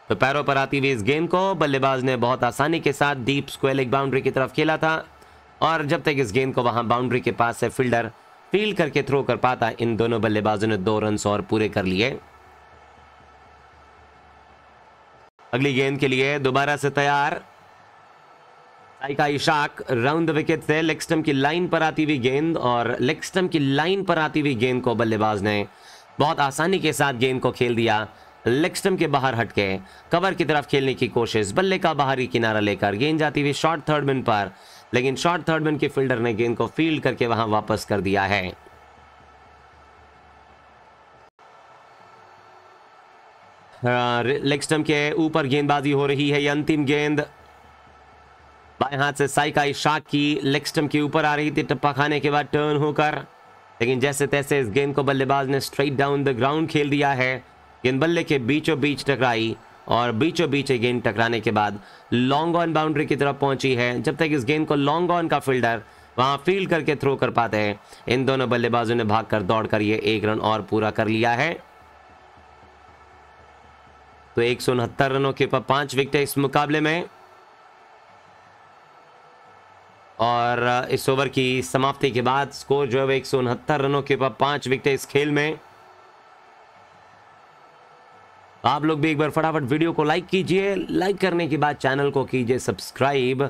तो पैरों पर आती हुई इस गेंद को बल्लेबाज ने बहुत आसानी के साथ डीप स्क्वेल एक बाउंड्री की तरफ खेला था और जब तक इस गेंद को वहां बाउंड्री के पास से फील्डर फील्ड करके थ्रो कर पाता इन दोनों बल्लेबाजों ने दो रन और पूरे कर लिए अगली गेंद के लिए दोबारा से तैयार इशाक राउंड विकेट से लेग की लाइन पर आती हुई गेंद और लेग की लाइन पर आती हुई गेंद को बल्लेबाज ने बहुत आसानी के साथ गेंद को खेल दिया लेग के बाहर हटके कवर की तरफ खेलने की कोशिश बल्ले का बाहरी किनारा लेकर गेंद जाती हुई शॉर्ट थर्ड मिन पर लेकिन शॉर्ट थर्ड मैन के फील्डर ने गेंद को फील्ड करके वहां वापस कर दिया है हाँ, लेग स्टम्प के ऊपर गेंदबाजी हो रही है यह अंतिम गेंद बाएं हाथ से साइकाई इशाक की लेग स्टम्प के ऊपर आ रही थी टप्पा खाने के बाद टर्न होकर लेकिन जैसे तैसे इस गेंद को बल्लेबाज ने स्ट्रेट डाउन द ग्राउंड खेल दिया है गेंद बल्ले के बीचों बीच टकराई और बीचों बीच गेंद टकराने के बाद लॉन्ग ऑन बाउंड्री की तरफ पहुंची है जब तक इस गेंद को लॉन्ग ऑन का फील्डर वहां फील्ड करके थ्रो कर पाते हैं इन दोनों बल्लेबाजों ने भागकर दौड़कर ये एक रन और पूरा कर लिया है तो एक रनों के ऊपर पांच विकेट इस मुकाबले में और इस ओवर की समाप्ति के बाद स्कोर जो है वो एक रनों के ऊपर पांच विकेट इस खेल में आप लोग भी एक बार फटाफट वीडियो को लाइक कीजिए लाइक करने के बाद चैनल को कीजिए सब्सक्राइब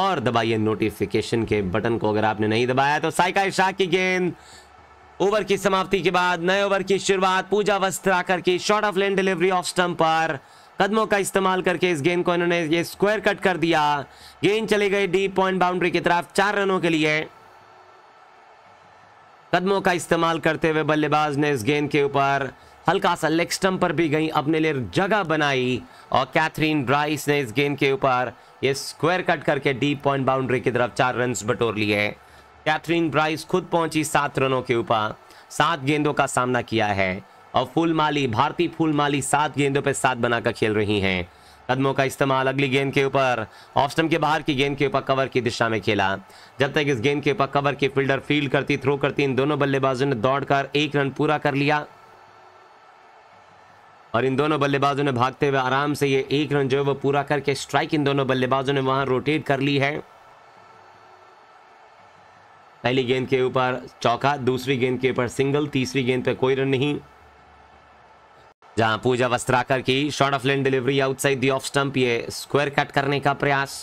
और दबाइए नोटिफिकेशन के बटन को अगर आपने नहीं दबाया तो साइका शाह की गेंद ओवर की समाप्ति के बाद नए ओवर की शुरुआत पूजा वस्त्राकर की short of length delivery off stump पर कदमों का इस्तेमाल करके इस गेंद को इन्होंने ये स्क्वायर कट कर दिया गेंद चली गई डीप पॉइंट बाउंड्री की तरफ चार रनों के लिए कदमों का इस्तेमाल करते हुए बल्लेबाज ने इस गेंद के ऊपर हल्का सा लेग स्टम्प पर भी गई अपने लिए जगह बनाई और कैथरीन ब्राइस ने इस गेंद के ऊपर ये स्क्वायर कट करके डीप पॉइंट बाउंड्री की तरफ चार रन बटोर लिए कैथरीन ब्राइस खुद पहुंची सात रनों के ऊपर सात गेंदों का सामना किया है और फूल माली भारतीय फूल माली सात गेंदों पर सात बनाकर खेल रही हैं कदमों का इस्तेमाल अगली गेंद के ऊपर ऑफस्टम के बाहर की गेंद के ऊपर कवर की दिशा में खेला जब तक इस गेंद के ऊपर कवर की फील्डर फील्ड करती थ्रो करती इन दोनों बल्लेबाजों ने दौड़कर एक रन पूरा कर लिया और इन दोनों बल्लेबाजों ने भागते हुए आराम से ये एक रन जो है वो पूरा करके स्ट्राइक इन दोनों बल्लेबाजों ने वहां रोटेट कर ली है पहली गेंद के ऊपर चौका दूसरी गेंद के ऊपर सिंगल तीसरी गेंद पर कोई रन नहीं जहां पूजा वस्त्राकर की short of length delivery outside the off stump ये स्क्वायर कट करने का प्रयास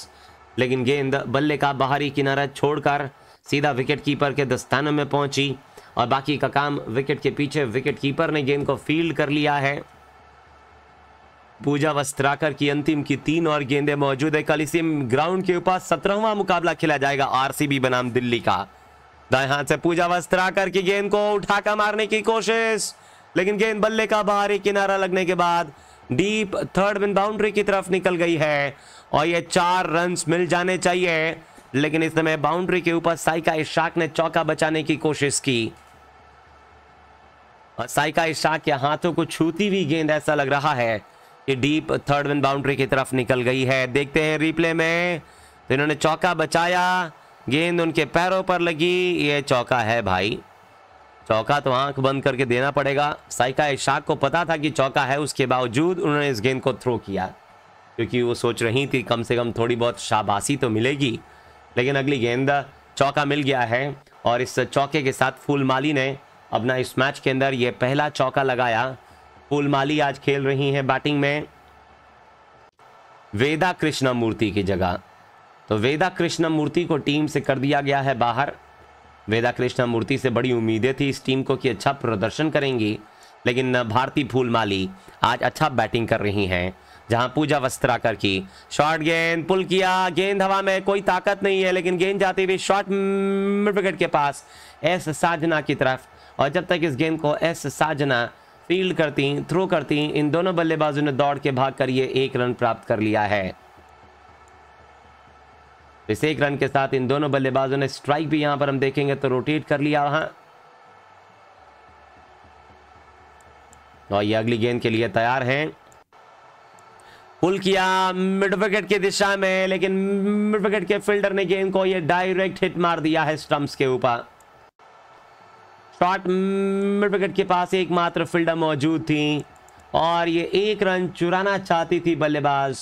लेकिन गेंद बल्ले का बाहरी किनारा छोड़कर सीधा विकेट कीपर के दस्तानों में पहुंची और बाकी का काम विकेट के पीछे विकेट कीपर ने गेंद को फील्ड कर लिया है पूजा वस्त्राकर की अंतिम की तीन और गेंदे मौजूद है कल इसी ग्राउंड के ऊपर सत्रहवा मुकाबला खेला जाएगा आरसीबी बनाम दिल्ली का दाएं हाथ से पूजा वस्त्राकर की गेंद को उठाकर मारने की कोशिश लेकिन गेंद बल्ले का बाहरी किनारा लगने के बाद डीप थर्ड बिन बाउंड्री की तरफ निकल गई है और ये चार रन मिल जाने चाहिए लेकिन इस समय बाउंड्री के ऊपर साइका इशाक ने चौका बचाने की कोशिश की और साइका इशाक के हाथों को छूती हुई गेंद ऐसा लग रहा है ये डीप थर्ड विन बाउंड्री की तरफ निकल गई है देखते हैं रिप्ले में तो इन्होंने चौका बचाया गेंद उनके पैरों पर लगी ये चौका है भाई चौका तो आंख बंद करके देना पड़ेगा साइका इशाक को पता था कि चौका है उसके बावजूद उन्होंने इस गेंद को थ्रो किया क्योंकि वो सोच रही थी कम से कम थोड़ी बहुत शाबाशी तो मिलेगी लेकिन अगली गेंद चौका मिल गया है और इस चौके के साथ फूल माली ने अपना इस मैच के अंदर ये पहला चौका लगाया फूलमाली माली आज खेल रही हैं बैटिंग में वेदा कृष्ण मूर्ति की जगह तो वेदा कृष्ण मूर्ति को टीम से कर दिया गया है बाहर वेदा कृष्ण मूर्ति से बड़ी उम्मीदें थी इस टीम को कि अच्छा प्रदर्शन करेंगी लेकिन भारती फूलमाली आज अच्छा बैटिंग कर रही हैं जहां पूजा वस्त्रा कर की शॉर्ट गेंद पुल किया गेंद हवा में कोई ताकत नहीं है लेकिन गेंद जाती हुई शॉर्ट विकेट के पास एस साजना की तरफ और जब तक इस गेंद को एस साजना फील्ड करती थ्रो करती इन दोनों बल्लेबाजों ने दौड़ के भाग कर ये एक रन प्राप्त कर लिया है इस एक रन के साथ इन दोनों बल्लेबाजों ने स्ट्राइक भी यहां पर हम देखेंगे तो रोटेट कर लिया वहां और ये अगली गेंद के लिए तैयार हैं पुल किया मिड विकेट की दिशा में लेकिन मिड विकेट के फील्डर ने गेंद को ये डायरेक्ट हिट मार दिया है स्टम्प्स के ऊपर शॉट मिड विकेट के पास एकमात्र फील्डर मौजूद थी और ये एक रन चुराना चाहती थी बल्लेबाज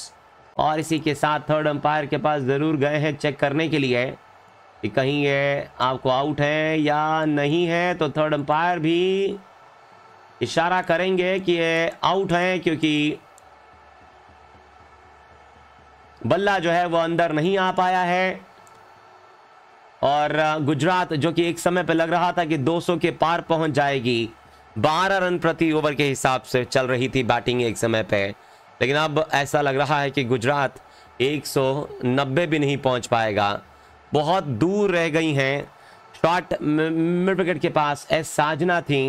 और इसी के साथ थर्ड अंपायर के पास ज़रूर गए हैं चेक करने के लिए कि कहीं ये आपको आउट है या नहीं है तो थर्ड अंपायर भी इशारा करेंगे कि ये आउट है क्योंकि बल्ला जो है वो अंदर नहीं आ पाया है और गुजरात जो कि एक समय पर लग रहा था कि 200 के पार पहुंच जाएगी 12 रन प्रति ओवर के हिसाब से चल रही थी बैटिंग एक समय पे लेकिन अब ऐसा लग रहा है कि गुजरात 190 भी नहीं पहुंच पाएगा बहुत दूर रह गई हैं शॉट मिड विकेट के पास एस साजना थी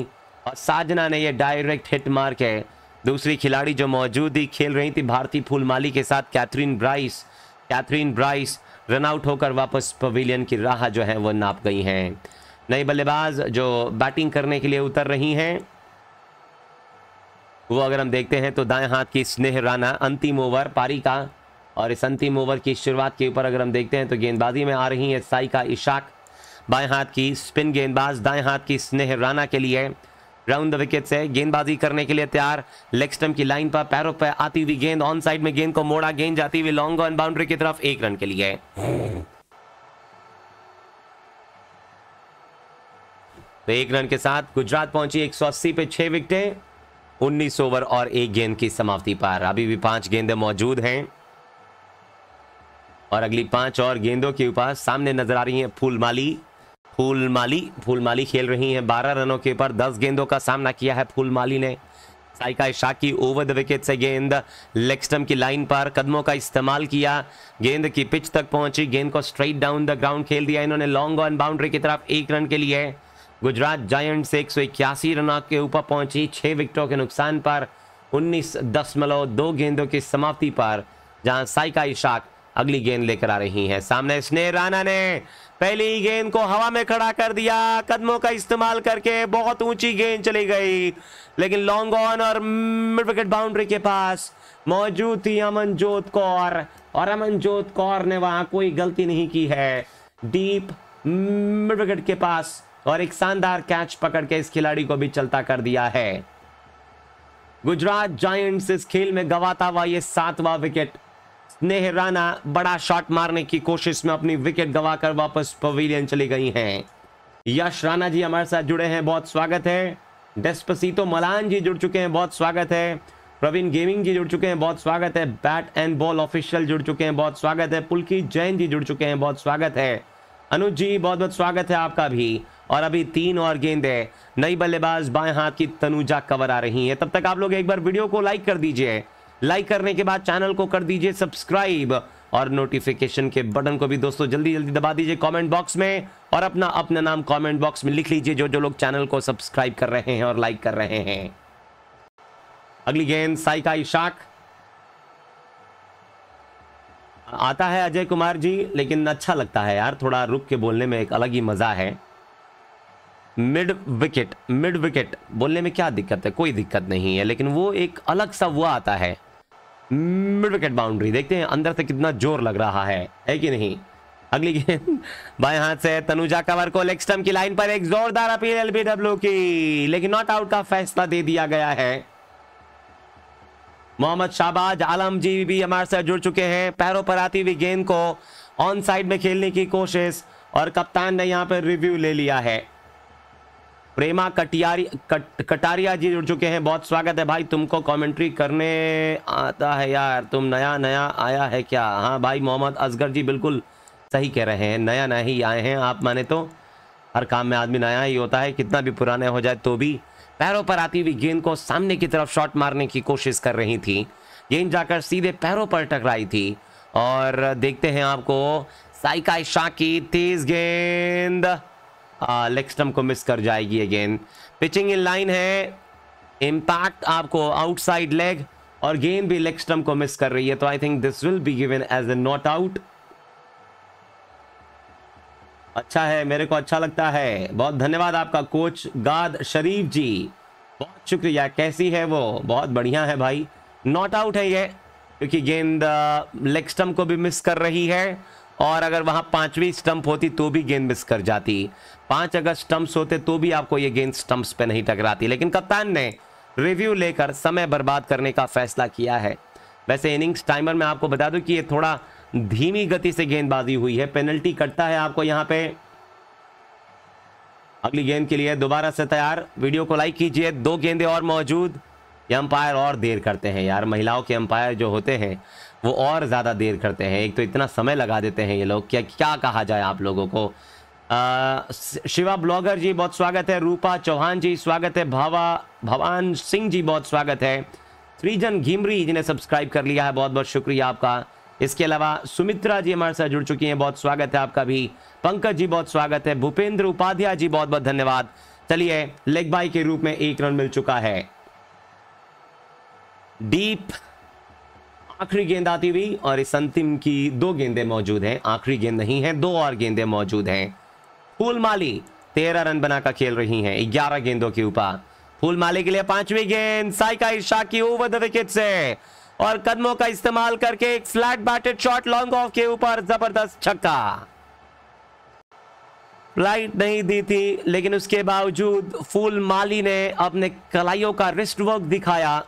और साजना ने यह डायरेक्ट हिट मार के दूसरी खिलाड़ी जो मौजूद ही खेल रही थी भारतीय फूलमाली के साथ Kathryn Bryce Kathryn Bryce run out होकर वापस पवेलियन की राह जो है वो नाप गई हैं नई बल्लेबाज जो बैटिंग करने के लिए उतर रही हैं वो अगर हम देखते हैं तो दाएं हाथ की स्नेह राना अंतिम ओवर पारी का और इस अंतिम ओवर की शुरुआत के ऊपर अगर हम देखते हैं तो गेंदबाजी में आ रही है साई का इशाक बाएं हाथ की स्पिन गेंदबाज दाएं हाथ की स्नेह राना के लिए राउंड द विकेट से गेंदबाजी करने के लिए तैयार लेग स्टम्प की लाइन पर पैरों पर आती हुई गेंद ऑन साइड में गेंद को मोड़ा गेंद जाती हुई लॉन्ग ऑन बाउंड्री की तरफ एक रन के लिए तो एक रन के साथ गुजरात पहुंची 180 पे छह विकेटें 19 ओवर और एक गेंद की समाप्ति पर अभी भी पांच गेंदें मौजूद हैं और अगली पांच और गेंदों के ऊपर सामने नजर आ रही है फूलमाली फूलमाली फूलमाली खेल रही हैं बारह रनों के ऊपर दस गेंदों का सामना किया है फूलमाली ने साइका की ओवर द विकेट से गेंद लेग स्टम्प की लाइन पर कदमों का इस्तेमाल किया गेंद की पिच तक पहुंची गेंद को स्ट्रेट डाउन द ग्राउंड खेल दिया इन्होंने लॉन्ग ऑन बाउंड्री की तरफ एक रन के लिए गुजरात जायंट से एक रन के ऊपर पहुंची छः विकेटों के नुकसान पर उन्नीस दशमलव दो गेंदों की समाप्ति पर जहां साइका इशाक अगली गेंद लेकर आ रही हैं सामने स्नेह राणा ने पहली गेंद को हवा में खड़ा कर दिया कदमों का इस्तेमाल करके बहुत ऊंची गेंद चली गई लेकिन लॉन्ग ऑन और मिड विकेट बाउंड्री के पास मौजूद थी अमनजोत कौर और अमनजोत कौर ने वहां कोई गलती नहीं की है डीप मिड विकेट के पास और एक शानदार कैच पकड़ के इस खिलाड़ी को भी चलता कर दिया है गुजरात जायंट्स इस खेल में गवाता हुआ ये सातवां विकेट नेहराना बड़ा शॉट मारने की कोशिश में अपनी विकेट गवाकर वापस पवेलियन चली गई हैं यश राणा जी हमारे साथ जुड़े हैं बहुत स्वागत है डेस्पसीतो मलान जी जुड़ चुके हैं बहुत स्वागत है प्रवीण गेमिंग जी जुड़ चुके हैं बहुत स्वागत है बैट एंड बॉल ऑफिशियल जुड़ चुके हैं बहुत स्वागत है पुलकी जैन जी जुड़ चुके हैं बहुत स्वागत है अनुज जी बहुत बहुत स्वागत है आपका भी और अभी तीन और है नई बल्लेबाज बाएं हाथ की तनुजा कवर आ रही है तब तक आप लोग एक बार वीडियो को लाइक कर दीजिए लाइक करने के बाद चैनल को कर दीजिए सब्सक्राइब और नोटिफिकेशन के बटन को भी दोस्तों जल्दी जल्दी दबा दीजिए कमेंट बॉक्स में और अपना अपना नाम कमेंट बॉक्स में लिख लीजिए जो जो लोग चैनल को सब्सक्राइब कर रहे हैं और लाइक कर रहे हैं अगली गेंद साइका इशाक आता है अजय कुमार जी लेकिन अच्छा लगता है यार थोड़ा रुक के बोलने में एक अलग ही मजा है मिड विकेट मिड विकेट बोलने में क्या दिक्कत है कोई दिक्कत नहीं है लेकिन वो एक अलग सा वो आता है मिड विकेट बाउंड्री देखते हैं अंदर से कितना जोर लग रहा है है कि नहीं अगली गेंद बाएं हाथ से तनुजा कवर को लेग की लाइन पर एक जोरदार अपील एलबीडब्ल्यू की लेकिन नॉट आउट का फैसला दे दिया गया है मोहम्मद शाहबाज आलम जी भी हमारे साथ जुड़ चुके हैं पैरों पर आती हुई गेंद को ऑन साइड में खेलने की कोशिश और कप्तान ने यहां पर रिव्यू ले लिया है प्रेमा कटियारी कट, कटारिया जी जुड़ चुके हैं बहुत स्वागत है भाई तुमको कमेंट्री करने आता है यार तुम नया नया आया है क्या हाँ भाई मोहम्मद असगर जी बिल्कुल सही कह रहे हैं नया नया ही आए हैं आप माने तो हर काम में आदमी नया ही होता है कितना भी पुराने हो जाए तो भी पैरों पर आती हुई गेंद को सामने की तरफ शॉट मारने की कोशिश कर रही थी गेंद जाकर सीधे पैरों पर टकराई थी और देखते हैं आपको साइका शाह की तेज गेंद लेक्सटम को मिस कर जाएगी अगेन पिचिंग इन लाइन है इम्पैक्ट आपको आउटसाइड लेग और गेंद भी लेक्सटम को मिस कर रही है तो I think this will be given as a not out अच्छा है मेरे को अच्छा लगता है बहुत धन्यवाद आपका कोच गाद शरीफ जी बहुत शुक्रिया कैसी है वो बहुत बढ़िया है भाई नॉट आउट है ये क्योंकि गेंद लेग को भी मिस कर रही है और अगर वहां पांचवी स्टंप होती तो भी गेंद मिस कर जाती पांच अगर स्टंप्स होते तो भी आपको ये गेंद स्टंप्स पे नहीं टकराती लेकिन कप्तान ने रिव्यू लेकर समय बर्बाद करने का फैसला किया है वैसे इनिंग्स टाइमर में आपको बता दूं कि ये थोड़ा धीमी गति से गेंदबाजी हुई है पेनल्टी कटता है आपको यहाँ पे अगली गेंद के लिए दोबारा से तैयार वीडियो को लाइक कीजिए दो गेंदे और मौजूद ये अंपायर और देर करते हैं यार महिलाओं के अंपायर जो होते हैं वो और ज़्यादा देर करते हैं एक तो इतना समय लगा देते हैं ये लोग क्या क्या कहा जाए आप लोगों को आ, शिवा ब्लॉगर जी बहुत स्वागत है रूपा चौहान जी स्वागत है भावा भवान सिंह जी बहुत स्वागत है श्रीजन घिमरी जिन्हें सब्सक्राइब कर लिया है बहुत बहुत शुक्रिया आपका इसके अलावा सुमित्रा जी हमारे साथ जुड़ चुकी हैं बहुत स्वागत है आपका भी पंकज जी बहुत स्वागत है भूपेंद्र उपाध्याय जी बहुत बहुत धन्यवाद चलिए लेग बाई के रूप में एक रन मिल चुका है डीप आखिरी गेंद आती हुई और इस अंतिम की दो गेंदें मौजूद हैं आखिरी गेंद नहीं है दो और गेंदें मौजूद हैं फूलमाली तेरह रन बनाकर खेल रही हैं ग्यारह गेंदों के ऊपर फूलमाली के लिए पांचवी गेंद साइका ईशा की ओवर द विकेट से और कदमों का इस्तेमाल करके एक flat batted shot long off के ऊपर जबरदस्त छक्का फ्लाइट नहीं दी थी लेकिन उसके बावजूद फूल माली ने अपने कलाइयों का रिस्ट वर्क दिखाया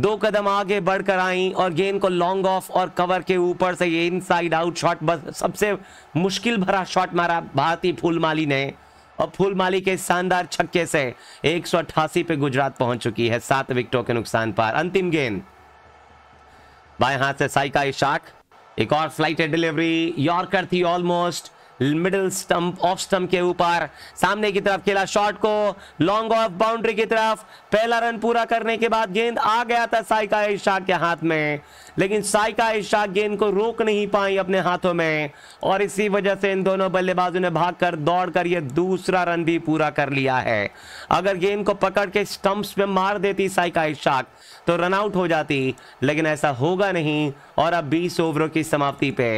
दो कदम आगे बढ़कर आई और गेंद को लॉन्ग ऑफ और कवर के ऊपर से ये इनसाइड आउट शॉट बस सबसे मुश्किल भरा शॉट मारा भारतीय फूलमाली ने और फूलमाली के शानदार छक्के से एक पे गुजरात पहुंच चुकी है सात विकेटों के नुकसान पर अंतिम गेंद बाएं हाथ से साइका इशाक एक और फ्लाइट है डिलीवरी यॉर्कर थी almost middle stump off stump के ऊपर सामने की तरफ खेला शॉट को लॉन्ग ऑफ बाउंड्री की तरफ पहला रन पूरा करने के बाद गेंद आ गया था साइका शाह के हाथ में लेकिन साइका इशाक गेंद को रोक नहीं पाई अपने हाथों में और इसी वजह से इन दोनों बल्लेबाजों ने भागकर दौड़कर ये दूसरा रन भी पूरा कर लिया है अगर गेंद को पकड़ के स्टंप्स में मार देती साइका इशाक तो रनआउट हो जाती लेकिन ऐसा होगा नहीं और अब 20 ओवरों की समाप्ति पे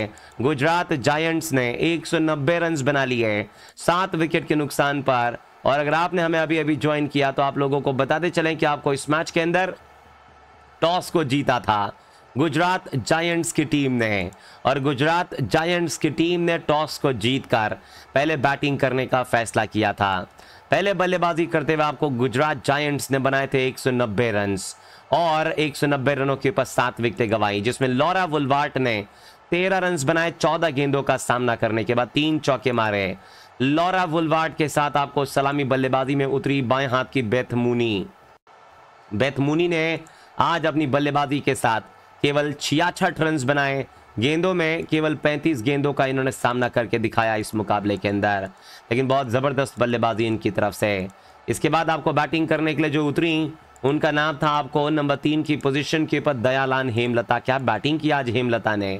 गुजरात जायंट्स ने 190 रन बना लिए सात विकेट के नुकसान पर और अगर आपने हमें अभी अभी ज्वाइन किया तो आप लोगों को बताते चलें कि आपको इस मैच के अंदर टॉस को जीता था गुजरात जायंट्स की टीम ने और गुजरात जायंट्स की टीम ने टॉस को जीतकर पहले बैटिंग करने का फैसला किया था पहले बल्लेबाजी करते हुए आपको गुजरात जायंट्स ने बनाए थे 190 रन और 190 रनों के ऊपर सात विकेटें गवाई जिसमें लॉरा वुलवार्ट ने तेरह रन बनाए चौदह गेंदों का सामना करने के बाद तीन चौके मारे लॉरा वुलवार्ट के साथ आपको सलामी बल्लेबाजी में उतरी बाएं हाथ की बेथमूनी बेथमूनी ने आज अपनी बल्लेबाजी के साथ केवल छियाछठ रन बनाए गेंदों में केवल 35 गेंदों का इन्होंने सामना करके दिखाया इस मुकाबले के अंदर लेकिन बहुत ज़बरदस्त बल्लेबाजी इनकी तरफ से इसके बाद आपको बैटिंग करने के लिए जो उतरी उनका नाम था आपको नंबर तीन की पोजीशन के ऊपर दयालान हेमलता क्या बैटिंग की आज हेमलता ने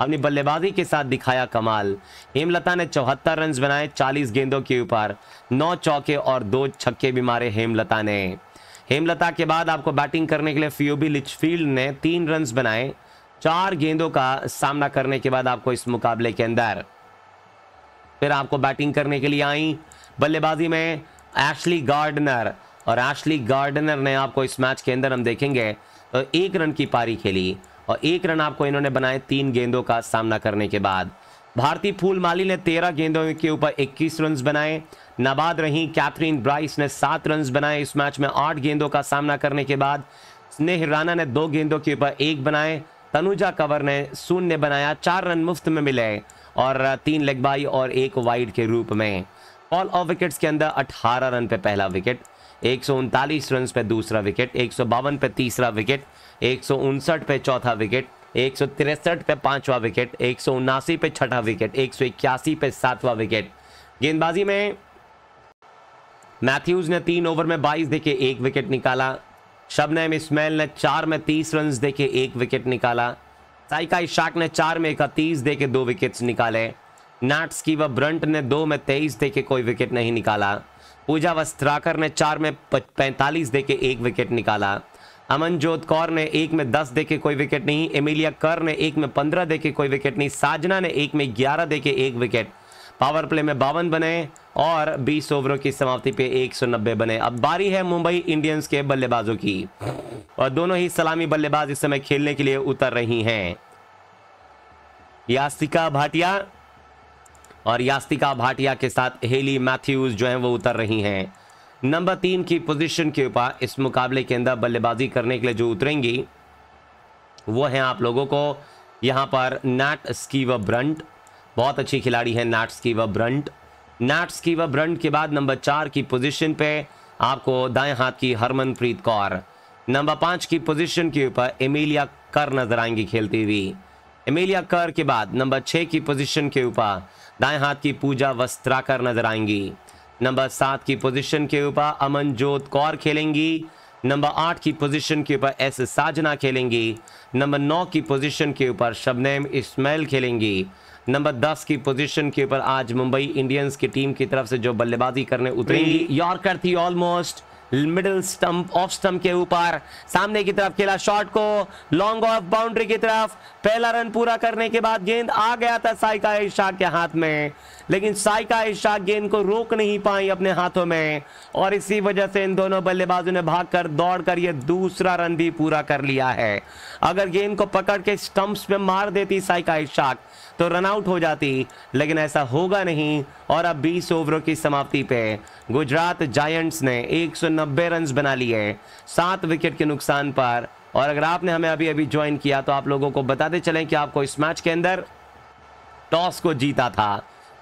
अपनी बल्लेबाजी के साथ दिखाया कमाल हेमलता ने चौहत्तर रन बनाए चालीस गेंदों के ऊपर नौ चौके और दो छक्के भी मारे हेमलता ने हेमलता के बाद आपको बैटिंग करने के लिए फ्यूबी लिचफील्ड ने तीन रन्स बनाए चार गेंदों का सामना करने के बाद आपको इस मुकाबले के अंदर फिर आपको बैटिंग करने के लिए आई बल्लेबाजी में एशली गार्डनर और एशली गार्डनर ने आपको इस मैच के अंदर हम देखेंगे तो एक रन की पारी खेली और एक रन आपको इन्होंने बनाए तीन गेंदों का सामना करने के बाद भारतीय फूल माली ने तेरह गेंदों के ऊपर इक्कीस रन बनाए नाबाद रहीं कैथरीन ब्राइस ने सात रन बनाए इस मैच में आठ गेंदों का सामना करने के बाद स्नेह राणा ने दो गेंदों के ऊपर एक बनाए तनुजा कंवर ने शून्य बनाया चार रन मुफ्त में मिले और तीन लेगबाई और एक वाइड के रूप में ऑल ऑफ विकेट्स के अंदर अठारह रन पे पहला विकेट एक रन पे दूसरा विकेट एक पे तीसरा विकेट एक पे चौथा विकेट एक पे पांचवा विकेट एक पे छठा विकेट एक पे सातवा विकेट गेंदबाजी में मैथ्यूज ने तीन ओवर में बाईस देखे एक विकेट निकाला शबनम इसमैल ने चार में तीस रन देखे एक विकेट निकाला साइका इशाक ने चार में इकतीस दे के दो विकेट्स निकाले नाट्स की व ब्रंट ने दो में तेईस दे के कोई विकेट नहीं निकाला पूजा वस्त्राकर ने चार में पैंतालीस दे के एक विकेट निकाला अमनजोत कौर ने एक में दस दे के कोई विकेट नहीं एमिलिया कर ने एक में पंद्रह दे के कोई विकेट नहीं साजना ने एक में ग्यारह दे के एक विकेट पावर प्ले में बावन बने और 20 ओवरों की समाप्ति पे 190 बने अब बारी है मुंबई इंडियंस के बल्लेबाजों की और दोनों ही सलामी बल्लेबाज इस समय खेलने के लिए उतर रही हैं यास्तिका भाटिया और यास्तिका भाटिया के साथ हेली मैथ्यूज जो है वो उतर रही हैं नंबर तीन की पोजीशन के ऊपर इस मुकाबले के अंदर बल्लेबाजी करने के लिए जो उतरेंगी वो हैं आप लोगों को यहाँ पर नैट स्कीव ब्रंट बहुत अच्छी खिलाड़ी है नाट्स की व ब्रंट नाट्स की व ब्रंट के बाद नंबर चार की पोजीशन पे आपको दाएं हाथ की हरमनप्रीत कौर नंबर पाँच की पोजीशन के ऊपर एमिलिया कर नजर आएंगी खेलती हुई एमिलिया कर के बाद नंबर छः की पोजीशन के ऊपर दाएं हाथ की पूजा वस्त्राकर नजर आएंगी नंबर सात की पोजीशन के ऊपर अमनजोत कौर खेलेंगी नंबर आठ की पोजीशन के ऊपर एस साजना खेलेंगी नंबर नौ की पोजीशन के ऊपर शबनेम इस्माइल खेलेंगी नंबर दस की पोजीशन के ऊपर आज मुंबई इंडियंस की टीम की तरफ से जो बल्लेबाजी करने उतरेंगी हम्म। यॉर्कर थी almost middle stump off stump के ऊपर सामने की तरफ खेला शॉट को लॉन्ग ऑफ बाउंड्री की तरफ पहला रन पूरा करने के बाद गेंद आ गया था साइका इशाक के हाथ में लेकिन साइका इशाक गेंद को रोक नहीं पाई अपने हाथों में और इसी वजह से इन दोनों बल्लेबाजों ने भागकर दौड़कर ये दूसरा रन भी पूरा कर लिया है अगर गेंद को पकड़ के स्टंप्स में मार देती साइका इशाक तो रनआउट हो जाती लेकिन ऐसा होगा नहीं और अब 20 ओवरों की समाप्ति पे गुजरात जायंट्स ने 190 रन बना लिए सात विकेट के नुकसान पर और अगर आपने हमें अभी अभी ज्वाइन किया तो आप लोगों को बताते चलें कि आपको इस मैच के अंदर टॉस को जीता था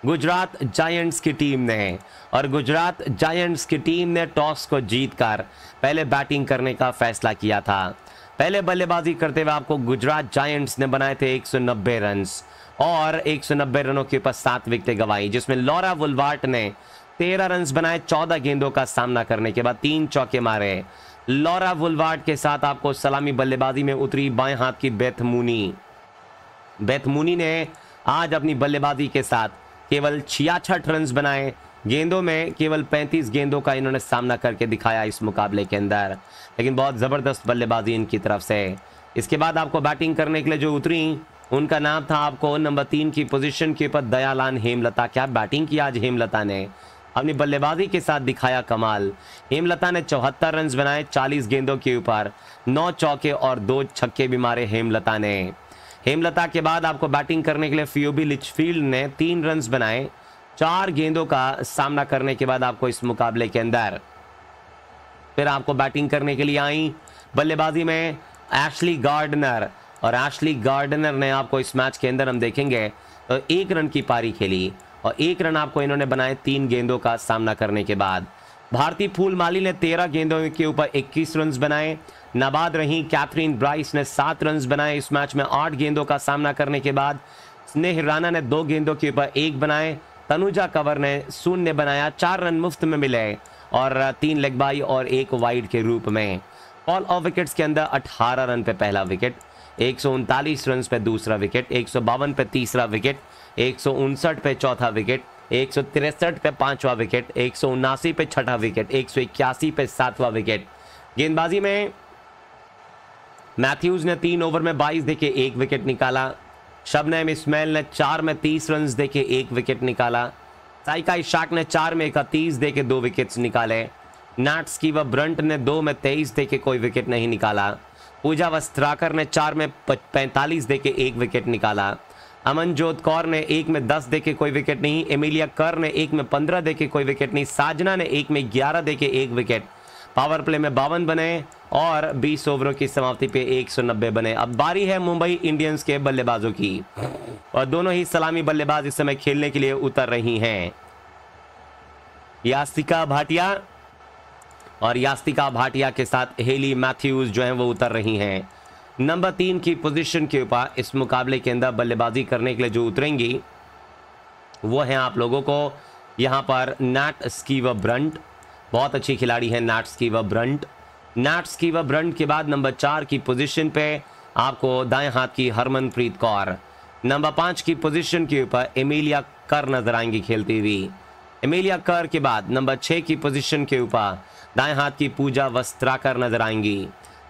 गुजरात जायंट्स की टीम ने और गुजरात जायंट्स की टीम ने टॉस को जीतकर पहले बैटिंग करने का फैसला किया था पहले बल्लेबाजी करते हुए आपको गुजरात जायंट्स ने बनाए थे 190 सौ और 190 रनों के ऊपर सात विकेटें गवाई जिसमें लॉरा वुलवार्ट ने तेरह रन बनाए चौदह गेंदों का सामना करने के बाद तीन चौके मारे लॉरा वुलवार्ट के साथ आपको सलामी बल्लेबाजी में उतरी बाएं हाथ की बेथमूनी बेथमूनी ने आज अपनी बल्लेबाजी के साथ केवल छियाछठ रन बनाए गेंदों में केवल 35 गेंदों का इन्होंने सामना करके दिखाया इस मुकाबले के अंदर लेकिन बहुत ज़बरदस्त बल्लेबाजी इनकी तरफ से इसके बाद आपको बैटिंग करने के लिए जो उतरी उनका नाम था आपको नंबर तीन की पोजीशन के ऊपर दयालान हेमलता क्या बैटिंग की आज हेमलता ने अपनी बल्लेबाजी के साथ दिखाया कमाल हेमलता ने चौहत्तर रन बनाए 40 गेंदों के ऊपर नौ चौके और दो छक्के भी मारे हेमलता ने हेमलता के बाद आपको बैटिंग करने के लिए फ्यूबी लिचफील्ड ने तीन रन बनाए चार गेंदों का सामना करने के बाद आपको इस मुकाबले के अंदर फिर आपको बैटिंग करने के लिए आई बल्लेबाजी में एशली गार्डनर और एशली गार्डनर ने आपको इस मैच के अंदर हम देखेंगे तो एक रन की पारी खेली और एक रन आपको इन्होंने बनाए तीन गेंदों का सामना करने के बाद भारतीय फूल माली ने तेरह गेंदों के ऊपर इक्कीस रन बनाए नाबाद रही कैथरीन ब्राइस ने सात रन बनाए इस मैच में आठ गेंदों का सामना करने के बाद स्नेह राणा ने दो गेंदों के ऊपर एक बनाए तनुजा कंवर ने शून्य बनाया चार रन मुफ्त में मिले और तीन लेग बाई और एक वाइड के रूप में ऑल ऑफ विकेट्स के अंदर 18 रन पे पहला विकेट एक सौ उनतालीस रन पर दूसरा विकेट एक सौ बावन पे तीसरा विकेट एक सौ उनसठ पे चौथा विकेट एक सौ तिरसठ पे पांचवा विकेट एक सौ पे छठा विकेट एक सौ इक्यासी पे सातवा विकेट गेंदबाजी में मैथ्यूज ने तीन ओवर में बाईस देखे एक विकेट निकाला शबनम इसमैल ने चार में तीस रन देखे एक विकेट निकाला साइका इशाक ने चार में इकतीस देखे दो विकेट्स निकाले नाट्स की व ब्रंट ने दो में तेईस देखे कोई विकेट नहीं निकाला पूजा वस्त्राकर ने चार में पैंतालीस दे के एक विकेट निकाला अमनजोत कौर ने एक में दस दे के कोई विकेट नहीं एमिलिया कर ने एक में पंद्रह देके कोई विकेट नहीं साजना ने एक में ग्यारह दे के एक विकेट पावर प्ले में बावन बने और 20 ओवरों की समाप्ति पे 190 बने अब बारी है मुंबई इंडियंस के बल्लेबाजों की और दोनों ही सलामी बल्लेबाज इस समय खेलने के लिए उतर रही हैं यासिका भाटिया और यास्तिका भाटिया के साथ हेली मैथ्यूज जो है वो उतर रही हैं नंबर तीन की पोजीशन के ऊपर इस मुकाबले के अंदर बल्लेबाजी करने के लिए जो उतरेंगी वो हैं आप लोगों को यहाँ पर नाट स्कीव ब्रंट बहुत अच्छी खिलाड़ी है नाट Sciver Brunt Nat Sciver Brunt के बाद नंबर चार की पोजीशन पे आपको दाएं हाथ की हरमनप्रीत कौर नंबर पाँच की पोजीशन के ऊपर एमिलिया कर नजर आएंगी खेलती हुई एमिलिया कर के बाद नंबर छः की पोजीशन के ऊपर दाएं हाथ की पूजा वस्त्राकर नजर आएंगी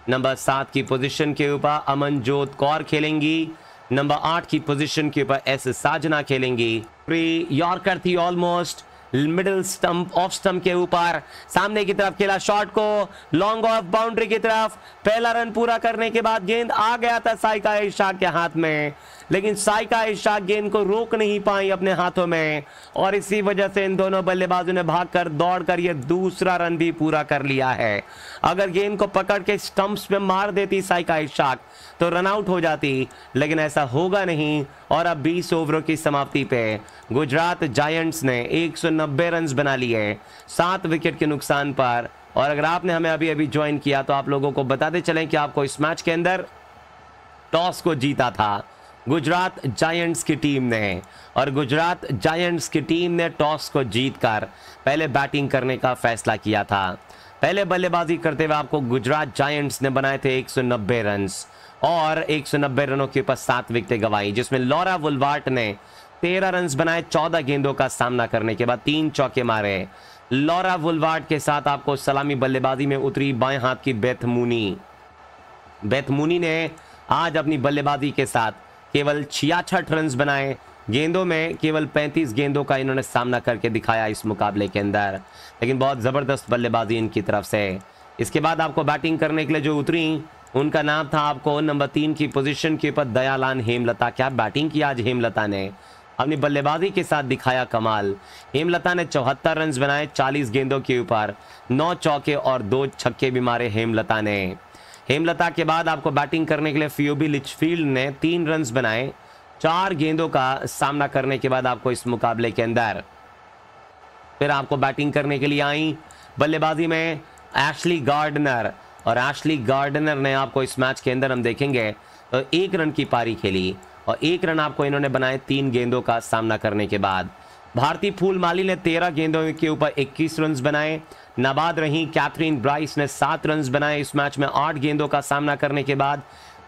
नंबर सात की पोजीशन के ऊपर अमनजोत कौर खेलेंगी नंबर आठ की पोजीशन के ऊपर एस साजना खेलेंगी प्री यॉर्कर थी almost middle stump off stump के ऊपर सामने की तरफ खेला शॉट को लॉन्ग ऑफ बाउंड्री की तरफ पहला रन पूरा करने के बाद गेंद आ गया था साइका ईशा के हाथ में लेकिन साइका ईशा गेंद को रोक नहीं पाई अपने हाथों में और इसी वजह से इन दोनों बल्लेबाजों ने भागकर दौड़कर ये दूसरा रन भी पूरा कर लिया है अगर गेंद को पकड़ के स्टंप्स में मार देती साइका ईशाक तो रनआउट हो जाती लेकिन ऐसा होगा नहीं और अब 20 ओवरों की समाप्ति पे गुजरात जायंट्स ने 190 रन्स बना लिए सात विकेट के नुकसान पर और अगर आपने हमें अभी अभी ज्वाइन किया तो आप लोगों को बताते चलें कि आपको इस मैच के अंदर टॉस को जीता था गुजरात जायंट्स की टीम ने और गुजरात जायंट्स की टीम ने टॉस को जीतकर पहले बैटिंग करने का फैसला किया था पहले बल्लेबाजी करते हुए आपको गुजरात जायंट्स ने बनाए थे 190 रन्स और 190 रनों के ऊपर सात विकेट गवाई जिसमें लॉरा वुलवार्ट ने तेरह रन बनाए चौदह गेंदों का सामना करने के बाद तीन चौके मारे लॉरा वुलवार्ट के साथ आपको सलामी बल्लेबाजी में उतरी बाएं हाथ की बेथ मुनी ने आज अपनी बल्लेबाजी के साथ केवल छियाछठ रन बनाए गेंदों में केवल 35 गेंदों का इन्होंने सामना करके दिखाया इस मुकाबले के अंदर लेकिन बहुत ज़बरदस्त बल्लेबाजी इनकी तरफ से इसके बाद आपको बैटिंग करने के लिए जो उतरी उनका नाम था आपको नंबर तीन की पोजीशन के ऊपर दयालान हेमलता क्या बैटिंग की आज हेमलता ने अपनी बल्लेबाजी के साथ दिखाया कमाल हेमलता ने चौहत्तर रन बनाए 40 गेंदों के ऊपर नौ चौके और दो छक्के भी मारे हेमलता ने हेमलता के बाद आपको बैटिंग करने के लिए फ्यूबी लिचफील्ड ने तीन रन बनाए चार गेंदों का सामना करने के बाद आपको इस मुकाबले के अंदर फिर आपको बैटिंग करने के लिए आई बल्लेबाजी में एशली गार्डनर और एशली गार्डनर ने आपको इस मैच के अंदर हम देखेंगे तो एक रन की पारी खेली और एक रन आपको इन्होंने बनाए तीन गेंदों का सामना करने के बाद भारतीय फूल माली ने तेरह गेंदों के ऊपर 21 रन बनाए नाबाद रहीं कैथरीन ब्राइस ने सात रन बनाए इस मैच में आठ गेंदों का सामना करने के बाद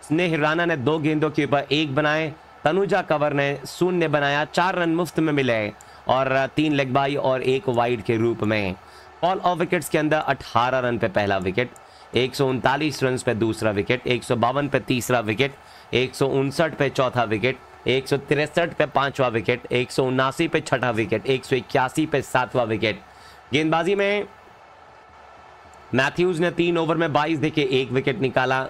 स्नेह राणा ने दो गेंदों के ऊपर एक बनाए तनुजा कंवर ने शून्य बनाया चार रन मुफ्त में मिले और तीन लेग बाई और एक वाइड के रूप में ऑल ऑफ विकेट्स के अंदर 18 रन पे पहला विकेट एक रन पे दूसरा विकेट एक पे तीसरा विकेट एक पे चौथा विकेट एक पे पांचवा विकेट एक पे छठा विकेट एक पे सातवा विकेट गेंदबाजी में मैथ्यूज ने तीन ओवर में 22 देखे एक विकेट निकाला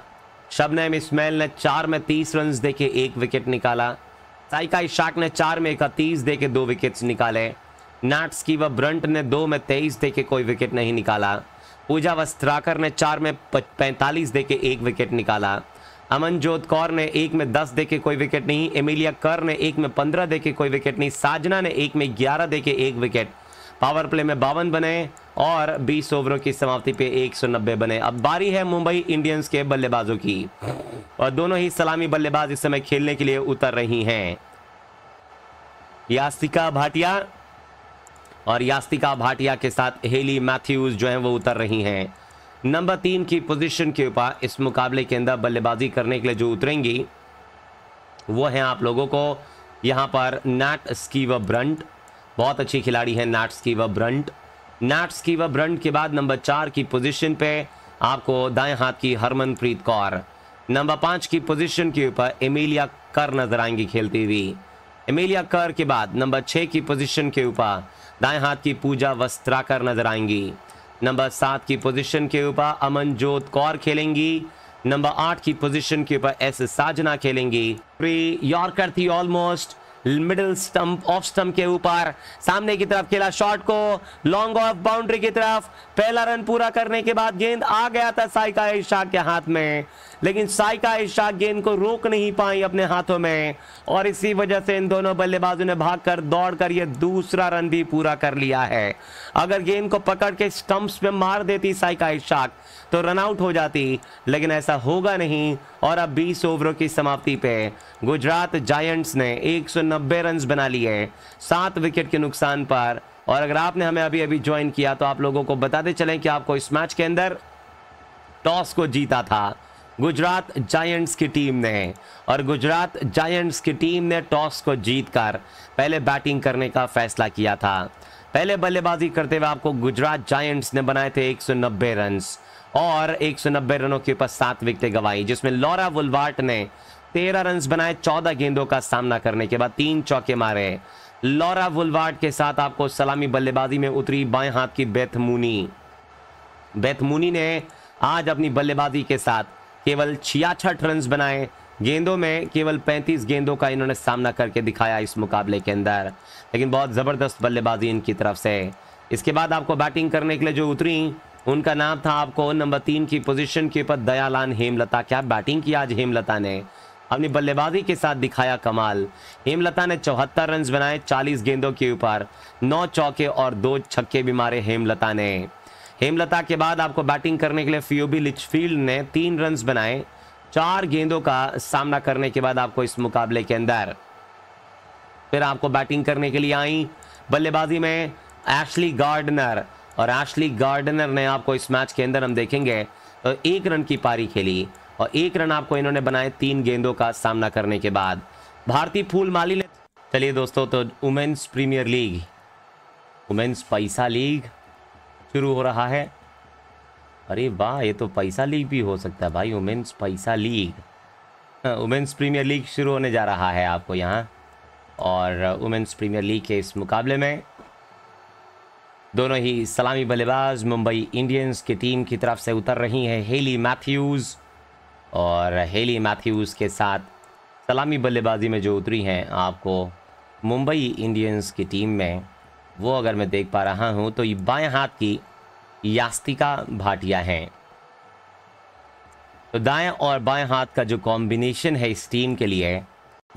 शबनम इसमैल ने चार में तीस रन देखे एक विकेट निकाला साइका इशाक ने चार में इकतीस देखे दो विकेट्स निकाले नाट्स की व ब्रंट ने दो में तेईस देखे कोई विकेट नहीं निकाला पूजा वस्त्राकर ने चार में पैंतालीस दे के एक विकेट निकाला अमनजोत कौर ने एक में दस दे के कोई विकेट नहीं एमिलिया कर ने एक में पंद्रह दे के कोई विकेट नहीं साजना ने एक में ग्यारह दे के एक विकेट पावर प्ले में बावन बने और बीस ओवरों की समाप्ति पे नब्बे बने अब बारी है मुंबई इंडियंस के बल्लेबाजों की और दोनों ही सलामी बल्लेबाज इस समय खेलने के लिए उतर रही हैं यासिका भाटिया और यास्तिका भाटिया के साथ हेली मैथ्यूज जो है वो उतर रही हैं नंबर तीन की पोजीशन के ऊपर इस मुकाबले के अंदर बल्लेबाजी करने के लिए जो उतरेंगी वो हैं आप लोगों को यहाँ पर नाट स्कीव ब्रंट बहुत अच्छी खिलाड़ी है Nat Sciver Brunt Nat Sciver Brunt के बाद नंबर चार की पोजिशन पे आपको दाएं हाथ की हरमनप्रीत कौर नंबर पाँच की पोजीशन के ऊपर एमिलिया कर नजर आएंगी खेलती हुई एमिलिया कर के बाद नंबर छः की पोजीशन के ऊपर दाएं हाथ की पूजा वस्त्राकर नजर आएंगी नंबर सात की पोजीशन के ऊपर अमनजोत कौर खेलेंगी नंबर आठ की पोजीशन के ऊपर एस साजना खेलेंगी प्री यॉर्कर थी almost middle stump off stump के ऊपर सामने की तरफ खेला शॉट को लॉन्ग ऑफ बाउंड्री की तरफ पहला रन पूरा करने के बाद गेंद आ गया था साइका शाह के हाथ में लेकिन साइका इशाक गेंद को रोक नहीं पाई अपने हाथों में और इसी वजह से इन दोनों बल्लेबाजों ने भागकर दौड़कर ये दूसरा रन भी पूरा कर लिया है अगर गेंद को पकड़ के स्टंप्स में मार देती साइका इशाक तो रनआउट हो जाती लेकिन ऐसा होगा नहीं और अब 20 ओवरों की समाप्ति पे गुजरात जायंट्स ने 190 रन बना लिए सात विकेट के नुकसान पर और अगर आपने हमें अभी अभी ज्वाइन किया तो आप लोगों को बताते चलें कि आपको इस मैच के अंदर टॉस को जीता था गुजरात जायंट्स की टीम ने और गुजरात जायंट्स की टीम ने टॉस को जीतकर पहले बैटिंग करने का फैसला किया था पहले बल्लेबाजी करते हुए आपको गुजरात जायंट्स ने बनाए थे 190 सौ और 190 रनों के ऊपर सात विकेटें गवाई जिसमें लॉरा वुलवार्ट ने तेरह रन बनाए चौदह गेंदों का सामना करने के बाद तीन चौके मारे लॉरा वुलवार्ट के साथ आपको सलामी बल्लेबाजी में उतरी बाएं हाथ की बेथमूनी बेथमूनी ने आज अपनी बल्लेबाजी के साथ केवल छियाछठ रन बनाए गेंदों में केवल 35 गेंदों का इन्होंने सामना करके दिखाया इस मुकाबले के अंदर लेकिन बहुत ज़बरदस्त बल्लेबाजी इनकी तरफ से इसके बाद आपको बैटिंग करने के लिए जो उतरी उनका नाम था आपको नंबर तीन की पोजीशन के ऊपर दयालान हेमलता क्या बैटिंग की आज हेमलता ने अपनी बल्लेबाजी के साथ दिखाया कमाल हेमलता ने चौहत्तर रन बनाए चालीस गेंदों के ऊपर नौ चौके और दो छक्के भी मारे हेमलता ने हेमलता के बाद आपको बैटिंग करने के लिए फ्यूबी लिचफील्ड ने तीन रन्स बनाए चार गेंदों का सामना करने के बाद आपको इस मुकाबले के अंदर फिर आपको बैटिंग करने के लिए आई बल्लेबाजी में एशली गार्डनर और एशली गार्डनर ने आपको इस मैच के अंदर हम देखेंगे तो एक रन की पारी खेली और एक रन आपको इन्होंने बनाए तीन गेंदों का सामना करने के बाद भारतीय फूल माली ने चलिए दोस्तों तो वुमेन्स प्रीमियर लीग वुमेन्स पैसा लीग शुरू हो रहा है अरे वाह ये तो पैसा लीग भी हो सकता है भाई वुमेन्स पैसा लीग वुमेन्स प्रीमियर लीग शुरू होने जा रहा है आपको यहाँ और वुमेन्स प्रीमियर लीग के इस मुकाबले में दोनों ही सलामी बल्लेबाज मुंबई इंडियंस की टीम की तरफ से उतर रही हैं हेली मैथ्यूज़ और हेली मैथ्यूज़ के साथ सलामी बल्लेबाजी में जो उतरी हैं आपको मुंबई इंडियंस की टीम में वो अगर मैं देख पा रहा हूँ तो ये बाएं हाथ की यास्तिका भाटिया हैं तो दाएं और बाएं हाथ का जो कॉम्बिनेशन है इस टीम के लिए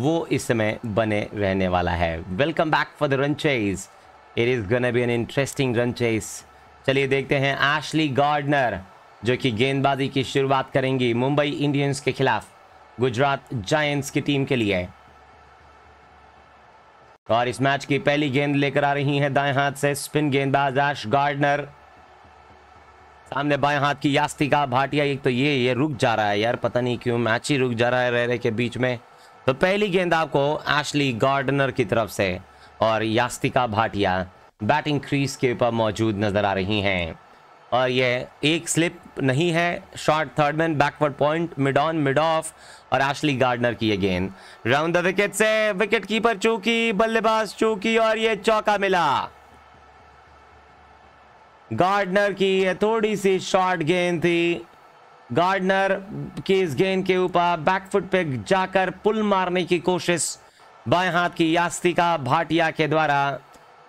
वो इस समय बने रहने वाला है welcome back for the run chase it is gonna be an interesting run chase चलिए देखते हैं एशली गार्डनर जो कि गेंदबाजी की शुरुआत करेंगी मुंबई इंडियंस के खिलाफ गुजरात जायंट्स की टीम के लिए और इस मैच की पहली गेंद लेकर आ रही है दाएं हाथ से स्पिन गेंदबाज आश गार्डनर सामने बाएं हाथ की यास्तिका भाटिया एक तो ये ये रुक जा रहा है यार पता नहीं क्यों मैच ही रुक जा रहा है रह रहे के बीच में तो पहली गेंद आपको एशली गार्डनर की तरफ से और यास्तिका भाटिया बैटिंग क्रीज के ऊपर मौजूद नजर आ रही हैं और यह एक स्लिप नहीं है short third man backward point mid on mid off और एशली गार्डनर की अगेन राउंड द विकेट से विकेट कीपर चूकी बल्लेबाज चूकी और ये चौका मिला गार्डनर की ये थोड़ी सी शॉर्ट गेंद थी गार्डनर की इस गेंद के ऊपर बैकफुट पे जाकर पुल मारने की कोशिश बाएं हाथ की यास्तिका भाटिया के द्वारा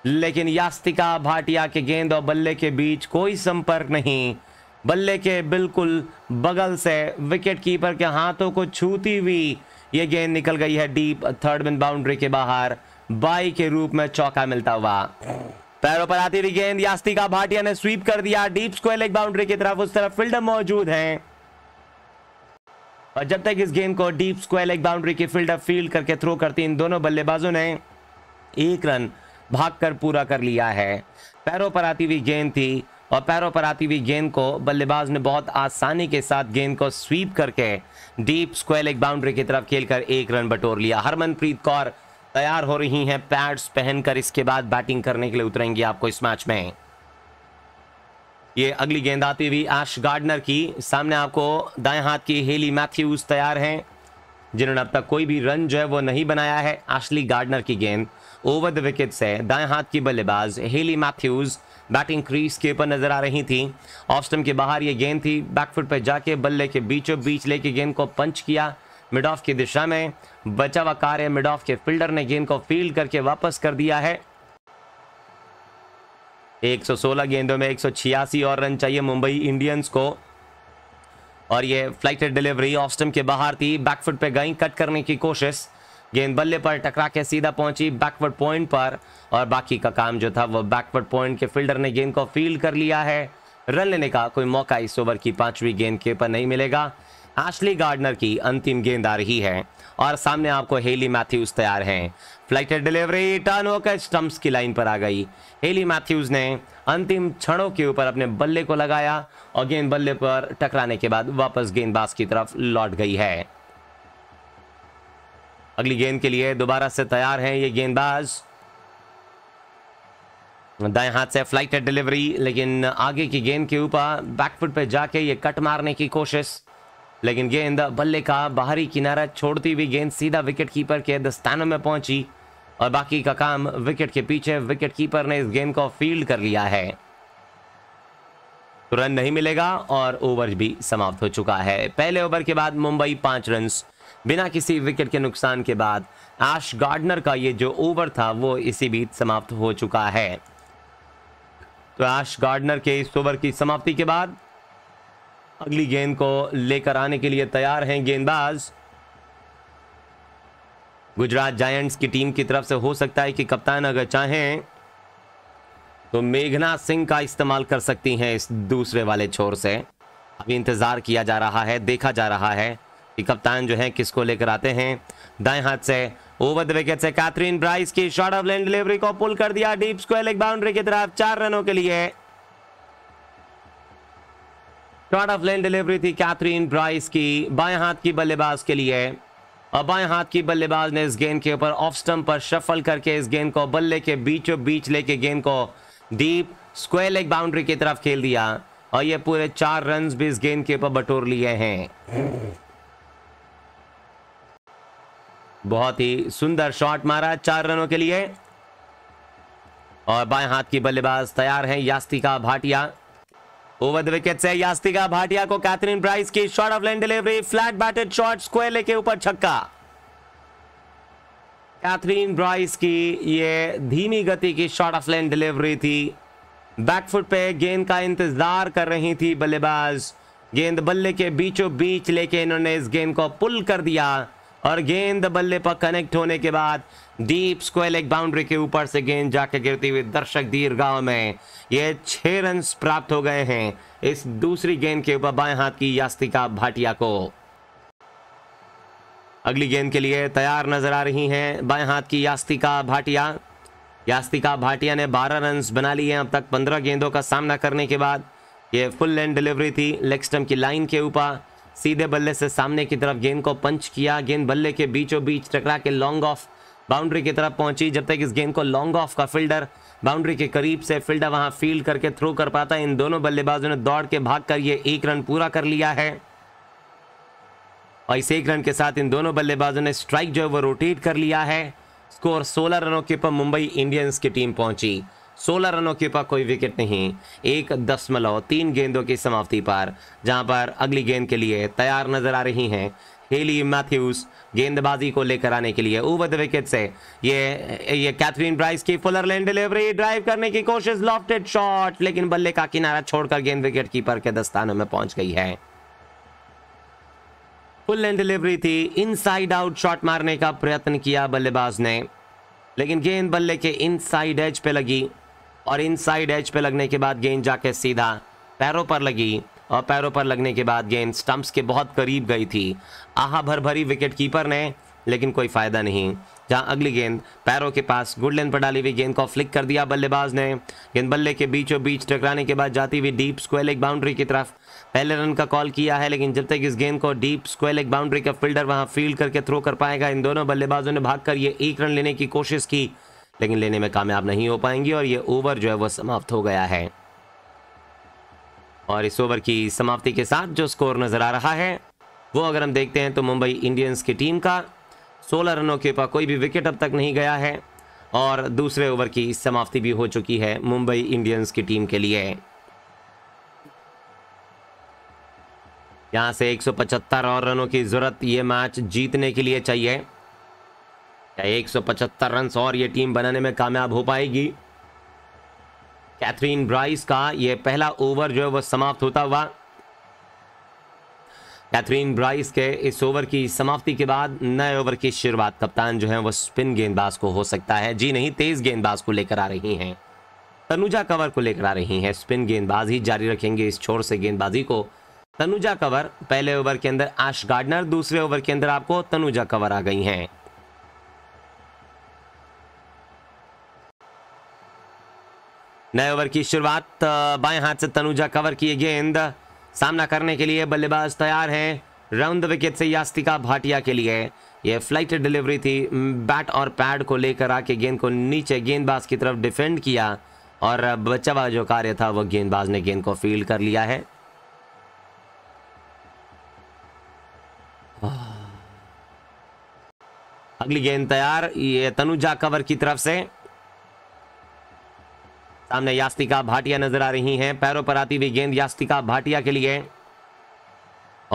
लेकिन यास्तिका भाटिया के गेंद और बल्ले के बीच कोई संपर्क नहीं बल्ले के बिल्कुल बगल से विकेट कीपर के हाथों को छूती हुई ये गेंद निकल गई है डीप थर्ड मिन बाउंड्री के बाहर बाई के रूप में चौका मिलता हुआ पैरों पर आती हुई गेंद यास्तिका भाटिया ने स्वीप कर दिया डीप स्क्वायर एक बाउंड्री की तरफ उस तरफ फील्डर मौजूद है और जब तक इस गेंद को डीप स्क्वायर एक बाउंड्री की फील्डर फील्ड करके थ्रो करती इन दोनों बल्लेबाजों ने एक रन भागकर पूरा कर लिया है पैरों पर आती हुई गेंद थी और पैरों पर आती हुई गेंद को बल्लेबाज ने बहुत आसानी के साथ गेंद को स्वीप करके डीप स्क्वेल एक बाउंड्री की तरफ खेलकर एक रन बटोर लिया हरमनप्रीत कौर तैयार हो रही हैं पैड्स पहनकर इसके बाद बैटिंग करने के लिए उतरेंगी आपको इस मैच में ये अगली गेंद आती हुई आश गार्डनर की सामने आपको दाएं हाथ की हेली मैथ्यूज तैयार हैं जिन्होंने अब तक कोई भी रन जो है वो नहीं बनाया है आशली गार्डनर की गेंद ओवर द विकेट से दाएं हाथ की बल्लेबाज हेली मैथ्यूज़ बैटिंग क्रीज के ऊपर नजर आ रही थी ऑफस्टम के बाहर ये गेंद थी बैकफुट पर जाके बल्ले के बीचों बीच लेके गेंद को पंच किया मिड ऑफ की दिशा में बचा हुआ कार्य मिड ऑफ के फील्डर ने गेंद को फील्ड करके वापस कर दिया है 116 गेंदों में एक और रन चाहिए मुंबई इंडियंस को और ये फ्लाइटेड डिलीवरी ऑफ के बाहर थी बैकफुट पे गई कट करने की कोशिश गेंद बल्ले पर टकरा के सीधा पहुंची बैकवर्ड पॉइंट पर और बाकी का काम जो था वह बैकवर्ड पॉइंट के फील्डर ने गेंद को फील्ड कर लिया है रन लेने का कोई मौका इस ओवर की पांचवी गेंद के पर नहीं मिलेगा एशली गार्डनर की अंतिम गेंद आ रही है और सामने आपको हेली मैथ्यूज तैयार हैं फ्लाइट डिलीवरी टर्न होकर स्टम्प्स की लाइन पर आ गई हेली मैथ्यूज ने अंतिम क्षणों के ऊपर अपने बल्ले को लगाया और गेंद बल्ले पर टकराने के बाद वापस गेंदबाज की तरफ लौट गई है अगली गेंद के लिए दोबारा से तैयार हैं ये गेंदबाज दाएं हाथ से फ्लाइट है डिलीवरी लेकिन आगे की गेंद के ऊपर बैकफुट पे जाके ये कट मारने की कोशिश लेकिन गेंद बल्ले का बाहरी किनारा छोड़ती हुई गेंद सीधा विकेट कीपर के दस्तानों में पहुंची और बाकी का काम विकेट के पीछे विकेट कीपर ने इस गेंद को फील्ड कर लिया है तो रन नहीं मिलेगा और ओवर भी समाप्त हो चुका है पहले ओवर के बाद मुंबई पांच रन बिना किसी विकेट के नुकसान के बाद आश गार्डनर का ये जो ओवर था वो इसी बीच समाप्त हो चुका है तो आश गार्डनर के इस ओवर की समाप्ति के बाद अगली गेंद को लेकर आने के लिए तैयार हैं गेंदबाज गुजरात जायंट्स की टीम की तरफ से हो सकता है कि कप्तान अगर चाहें तो मेघना सिंह का इस्तेमाल कर सकती हैं इस दूसरे वाले छोर से अभी इंतजार किया जा रहा है देखा जा रहा है कि कप्तान जो है किसको लेकर आते हैं दाएं हाथ से ओवर द विकेट से कैथरीन ब्राइस की शॉर्ट ऑफ लेन डिलीवरी को पुल कर दिया डीप स्क्वेल एक बाउंड्री की तरफ चार रनों के लिए शॉर्ट ऑफ लेन डिलीवरी थी कैथरीन ब्राइस की बाएं हाथ की बल्लेबाज के लिए और बाएं हाथ की बल्लेबाज ने इस गेंद के ऊपर ऑफ स्टंप पर शफल करके इस गेंद को बल्ले के बीचों बीच लेके गेंद को डीप स्क्वेयर लेग बाउंड्री की तरफ खेल दिया और ये पूरे चार रन भी इस गेंद के ऊपर बटोर लिए हैं बहुत ही सुंदर शॉट मारा चार रनों के लिए और बाएं हाथ की बल्लेबाज तैयार हैं Yastika Bhatia over the wicket से यास्तिका भाटिया को कैथरीन ब्राइस की short of line delivery flat batted shot square लेके ऊपर छक्का कैथरीन ब्राइस की ये धीमी गति की शॉर्ट ऑफ लाइन डिलीवरी थी बैकफुट पे गेंद का इंतजार कर रही थी बल्लेबाज गेंद बल्ले के बीचों बीच लेके इन्होंने इस गेंद को पुल कर दिया और गेंद बल्ले पर कनेक्ट होने के बाद दीप स्क्वेल एक बाउंड्री के ऊपर से गेंद जाके गिरती हुई दर्शक दीर्घाव में ये छह रन प्राप्त हो गए हैं इस दूसरी गेंद के ऊपर बाएं हाथ की यास्तिका भाटिया को अगली गेंद के लिए तैयार नजर आ रही हैं बाएं हाथ की यास्तिका भाटिया यास्तिका भाटिया ने 12 रन बना लिए अब तक 15 गेंदों का सामना करने के बाद ये फुल लेंड डिलीवरी थी लेग स्टम्प की लाइन के ऊपर सीधे बल्ले से सामने की तरफ गेंद को पंच किया गेंद बल्ले के बीचों बीच टकरा के लॉन्ग ऑफ बाउंड्री की तरफ पहुंची जब तक इस गेंद को लॉन्ग ऑफ का फील्डर बाउंड्री के करीब से फील्डर वहां फील्ड करके थ्रो कर पाता इन दोनों बल्लेबाजों ने दौड़ के भाग कर ये एक रन पूरा कर लिया है और इस एक रन के साथ इन दोनों बल्लेबाजों ने स्ट्राइक जो है वो रोटेट कर लिया है स्कोर 16 रनों के पर मुंबई इंडियंस की टीम पहुंची सोलह रनों के ऊपर कोई विकेट नहीं एक दशमलव तीन गेंदों की समाप्ति पर जहां पर अगली गेंद के लिए तैयार नजर आ रही हैं हेली मैथ्यूज गेंदबाजी को लेकर आने के लिए ओवर द विकेट से ये ये कैथरीन ब्राइस की फुलर लेन डिलीवरी ड्राइव करने की कोशिश लॉफ्टेड शॉट लेकिन बल्ले का किनारा छोड़कर गेंद विकेट कीपर के दस्तानों में पहुंच गई है फुल लेन डिलीवरी थी इनसाइड आउट शॉट मारने का प्रयत्न किया बल्लेबाज ने लेकिन गेंद बल्ले के इनसाइड एज पे लगी और इनसाइड एज पे लगने के बाद गेंद जाके सीधा पैरों पर लगी और पैरों पर लगने के बाद गेंद स्टंप्स के बहुत करीब गई थी आहा भर भरी विकेट कीपर ने लेकिन कोई फ़ायदा नहीं जहां अगली गेंद पैरों के पास गुड लेंथ पर डाली हुई गेंद को फ्लिक कर दिया बल्लेबाज ने गेंद बल्ले के बीचों बीच टकराने के बाद जाती हुई डीप स्क्वेल एक बाउंड्री की तरफ पहले रन का कॉल किया है लेकिन जब तक इस गेंद को डीप स्क्वेल एक बाउंड्री का फील्डर वहां फील्ड करके थ्रो कर पाएगा इन दोनों बल्लेबाजों ने भाग कर ये एक रन लेने की कोशिश की लेकिन लेने में कामयाब नहीं हो पाएंगी और ये ओवर जो है वो समाप्त हो गया है और इस ओवर की समाप्ति के साथ जो स्कोर नज़र आ रहा है वो अगर हम देखते हैं तो मुंबई इंडियंस की टीम का 16 रनों के ऊपर कोई भी विकेट अब तक नहीं गया है और दूसरे ओवर की समाप्ति भी हो चुकी है मुंबई इंडियंस की टीम के लिए यहां से 175 और रनों की ज़रूरत ये मैच जीतने के लिए चाहिए क्या पचहत्तर रन और ये टीम बनाने में कामयाब हो पाएगी कैथरीन ब्राइस का ये पहला ओवर जो है वह समाप्त होता हुआ कैथरीन ब्राइस के इस ओवर की समाप्ति के बाद नए ओवर की शुरुआत कप्तान जो है वह स्पिन गेंदबाज को हो सकता है जी नहीं तेज गेंदबाज को लेकर आ रही हैं तनुजा कवर को लेकर आ रही हैं स्पिन गेंदबाज ही जारी रखेंगे इस छोर से गेंदबाजी को तनुजा कवर पहले ओवर के अंदर आश गार्डनर दूसरे ओवर के अंदर आपको तनुजा कवर आ गई हैं नए ओवर की शुरुआत बाएं हाथ से तनुजा कवर किए गेंद सामना करने के लिए बल्लेबाज तैयार हैं राउंड विकेट से यास्तिका भाटिया के लिए यह फ्लाइट डिलीवरी थी बैट और पैड को लेकर आके गेंद को नीचे गेंदबाज की तरफ डिफेंड किया और बचावा जो कार्य था वह गेंदबाज ने गेंद को फील्ड कर लिया है अगली गेंद तैयार ये तनुजा कवर की तरफ से सामने यास्तिका भाटिया नजर आ रही हैं पैरों पर आती हुई गेंद यास्तिका भाटिया के लिए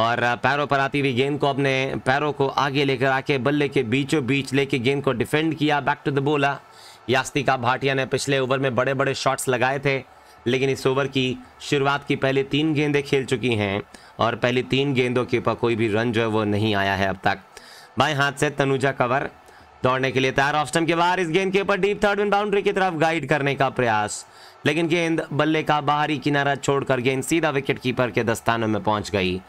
और पैरों पर आती हुई गेंद को अपने पैरों को आगे लेकर आके बल्ले के बीचों बीच लेके गेंद को डिफेंड किया बैक टू द बोला यास्तिका भाटिया ने पिछले ओवर में बड़े बड़े शॉट्स लगाए थे लेकिन इस ओवर की शुरुआत की पहले तीन गेंदें खेल चुकी हैं और पहली तीन गेंदों के ऊपर कोई भी रन जो है वो नहीं आया है अब तक बाएं हाथ से तनुजा कंवर दौड़ने के लिए तैयार ऑफ स्टम्प के बाहर इस गेंद के ऊपर डीप थर्ड विन बाउंड्री की तरफ गाइड करने का प्रयास लेकिन गेंद बल्ले का बाहरी किनारा छोड़कर गेंद सीधा विकेट कीपर के दस्तानों में पहुंच गई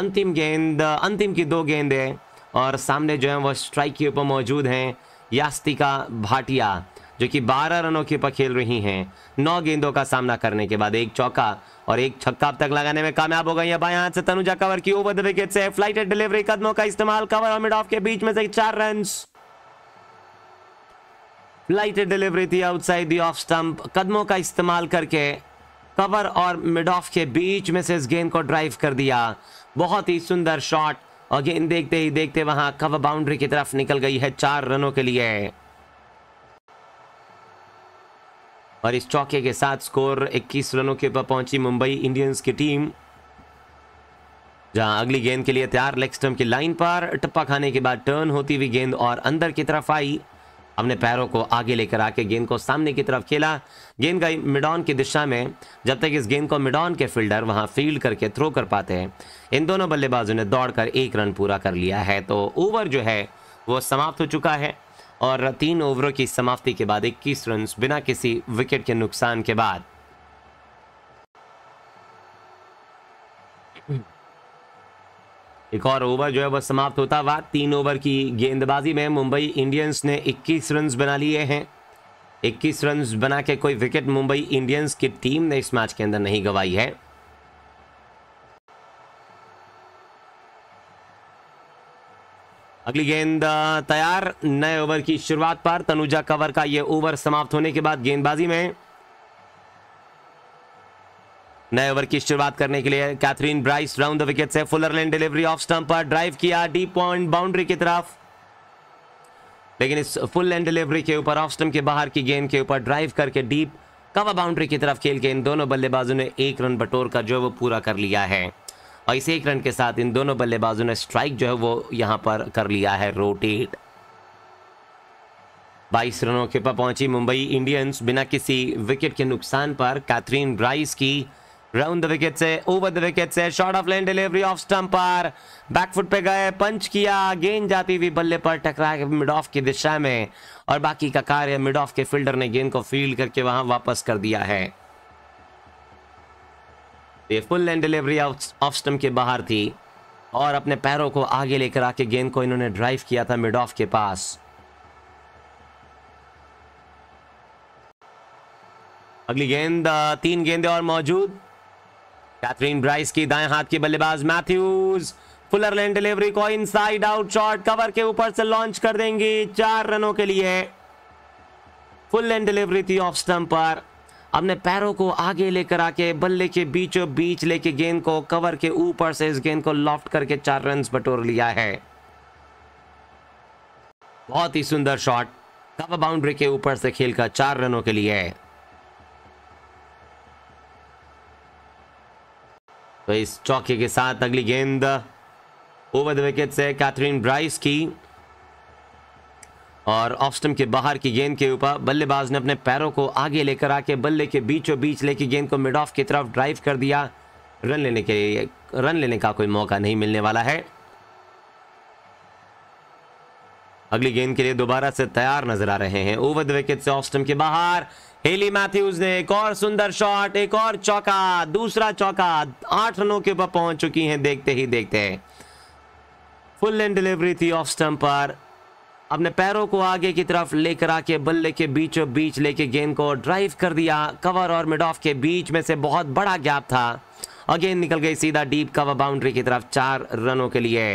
अंतिम गेंद अंतिम की दो गेंदें और सामने जो है वह स्ट्राइक के ऊपर मौजूद हैं यास्तिका भाटिया जो कि 12 रनों के ऊपर खेल रही हैं नौ गेंदों का सामना करने के बाद एक चौका और एक छक्का अब तक लगाने में कामयाब हो गई है बाएं हाथ से तनुजा कवर की ओवर द विकेट से फ्लाइट डिलीवरी कदमों का इस्तेमाल कवर और मिड ऑफ के बीच में से चार रन लाइटेड डिलीवरी थी आउटसाइड दी ऑफ स्टंप कदमों का इस्तेमाल करके कवर और मिड ऑफ के बीच में से इस गेंद को ड्राइव कर दिया बहुत ही सुंदर शॉट और गेंद देखते ही देखते वहां कवर बाउंड्री की तरफ निकल गई है चार रनों के लिए और इस चौके के साथ स्कोर 21 रनों के ऊपर पहुंची मुंबई इंडियंस की टीम जहां अगली गेंद के लिए तैयार लेग स्टम्प की लाइन पर टप्पा खाने के बाद टर्न होती हुई गेंद और अंदर की तरफ आई अपने पैरों को आगे लेकर आके गेंद को सामने की तरफ खेला गेंद गई मिडॉन की दिशा में जब तक इस गेंद को मिडॉन के फील्डर वहां फील्ड करके थ्रो कर पाते हैं इन दोनों बल्लेबाजों ने दौड़कर एक रन पूरा कर लिया है तो ओवर जो है वो समाप्त हो चुका है और तीन ओवरों की समाप्ति के बाद इक्कीस रन बिना किसी विकेट के नुकसान के बाद एक और ओवर जो है वह समाप्त होता हुआ तीन ओवर की गेंदबाजी में मुंबई इंडियंस ने 21 रन बना लिए हैं 21 रन बना के कोई विकेट मुंबई इंडियंस की टीम ने इस मैच के अंदर नहीं गवाई है अगली गेंद तैयार नए ओवर की शुरुआत पर तनुजा कवर का यह ओवर समाप्त होने के बाद गेंदबाजी में नए ओवर की शुरुआत करने के लिए Kathryn Bryce round the wicket से fuller length delivery off stump पर ड्राइव किया डीप पॉइंट बाउंड्री की तरफ लेकिन इस फुल लेन डिलीवरी के ऊपर ऑफ स्टंप के बाहर की गेंद के ऊपर ड्राइव करके डीप कवर बाउंड्री की तरफ खेल के इन दोनों बल्लेबाजों ने एक रन बटोर कर जो है वो पूरा कर लिया है और इस एक रन के साथ इन दोनों बल्लेबाजों ने स्ट्राइक जो है वो यहाँ पर कर लिया है रोटेट बाईस रनों के पर पहुंची मुंबई इंडियंस बिना किसी विकेट के नुकसान पर कैथरीन ब्राइस की राउंड द विकेट से ओवर द विकेट से short of length delivery off स्टंपर बैकफुट पे गए पंच किया गेंद जाती हुई बल्ले पर टकरा मिड ऑफ की दिशा में और बाकी का कार्य मिड ऑफ के फील्डर ने गेंद को फील्ड करके वहां वापस कर दिया है ये full length delivery off stump के बाहर थी और अपने पैरों को आगे लेकर आके गेंद को इन्होंने ड्राइव किया था मिड ऑफ के पास अगली गेंद तीन गेंदे और मौजूद कैथरीन ब्राइस की दाएं हाथ की बल्लेबाज मैथ्यूज फुलर लैंड डिलीवरी को इनसाइड आउट शॉट कवर के ऊपर से लॉन्च कर देंगे चार रनों के लिए फुल लैंड डिलीवरी थी ऑफ स्टम्प पर अपने पैरों को आगे लेकर आके बल्ले के बीचों बीच लेके गेंद को कवर के ऊपर से इस गेंद को लॉफ्ट करके चार रन बटोर लिया है बहुत ही सुंदर शॉट कवर बाउंड्री के ऊपर से खेलकर चार रनों के लिए तो इस चौके के साथ अगली गेंद ओवर द विकेट से कैथरीन ब्राइस की और ऑफ स्टम्प के बाहर की गेंद के ऊपर बल्लेबाज ने अपने पैरों को आगे लेकर आके बल्ले के बीचों बीच लेके गेंद को मिड ऑफ की तरफ ड्राइव कर दिया रन लेने के लिए रन लेने का कोई मौका नहीं मिलने वाला है अगली गेंद के लिए दोबारा से तैयार नजर आ रहे हैं ओवर द विकेट से ऑफ स्टम्प के बाहर हेली मैथ्यूज ने एक और सुंदर शॉट एक और चौका दूसरा चौका आठ रनों के ऊपर पहुंच चुकी हैं देखते ही देखते फुल एंड डिलीवरी थी ऑफ स्टंप पर अपने पैरों को आगे की तरफ लेकर आके बल्ले के बीचों बीच लेके गेंद को ड्राइव कर दिया कवर और मिड ऑफ के बीच में से बहुत बड़ा गैप था अगेन निकल गई सीधा डीप कवर बाउंड्री की तरफ चार रनों के लिए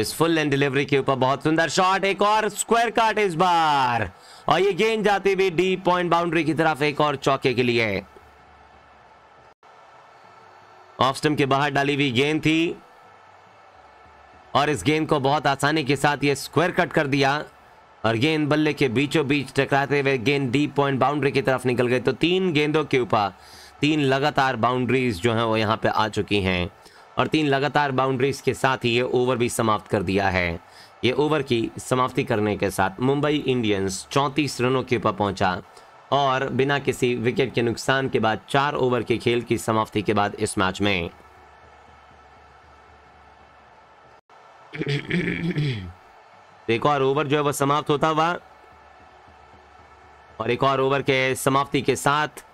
इस फुल एंड डिलीवरी के ऊपर बहुत सुंदर शॉट एक और स्क्वायर काट इस बार और ये गेंद जाते हुए डी पॉइंट बाउंड्री की तरफ एक और चौके के लिए ऑफ स्टम के बाहर डाली हुई गेंद थी और इस गेंद को बहुत आसानी के साथ ये स्क्वायर कट कर दिया और गेंद बल्ले के बीचों बीच टकराते हुए गेंद डी पॉइंट बाउंड्री की तरफ निकल गई तो तीन गेंदों के ऊपर तीन लगातार बाउंड्रीज जो हैं वो यहाँ पे आ चुकी हैं और तीन लगातार बाउंड्रीज के साथ ही ये ओवर भी समाप्त कर दिया है ये ओवर की समाप्ति करने के साथ मुंबई इंडियंस चौंतीस रनों के ऊपर पहुंचा और बिना किसी विकेट के नुकसान के बाद चार ओवर के खेल की समाप्ति के बाद इस मैच में तो एक और ओवर जो है वह समाप्त होता हुआ और एक और ओवर के समाप्ति के साथ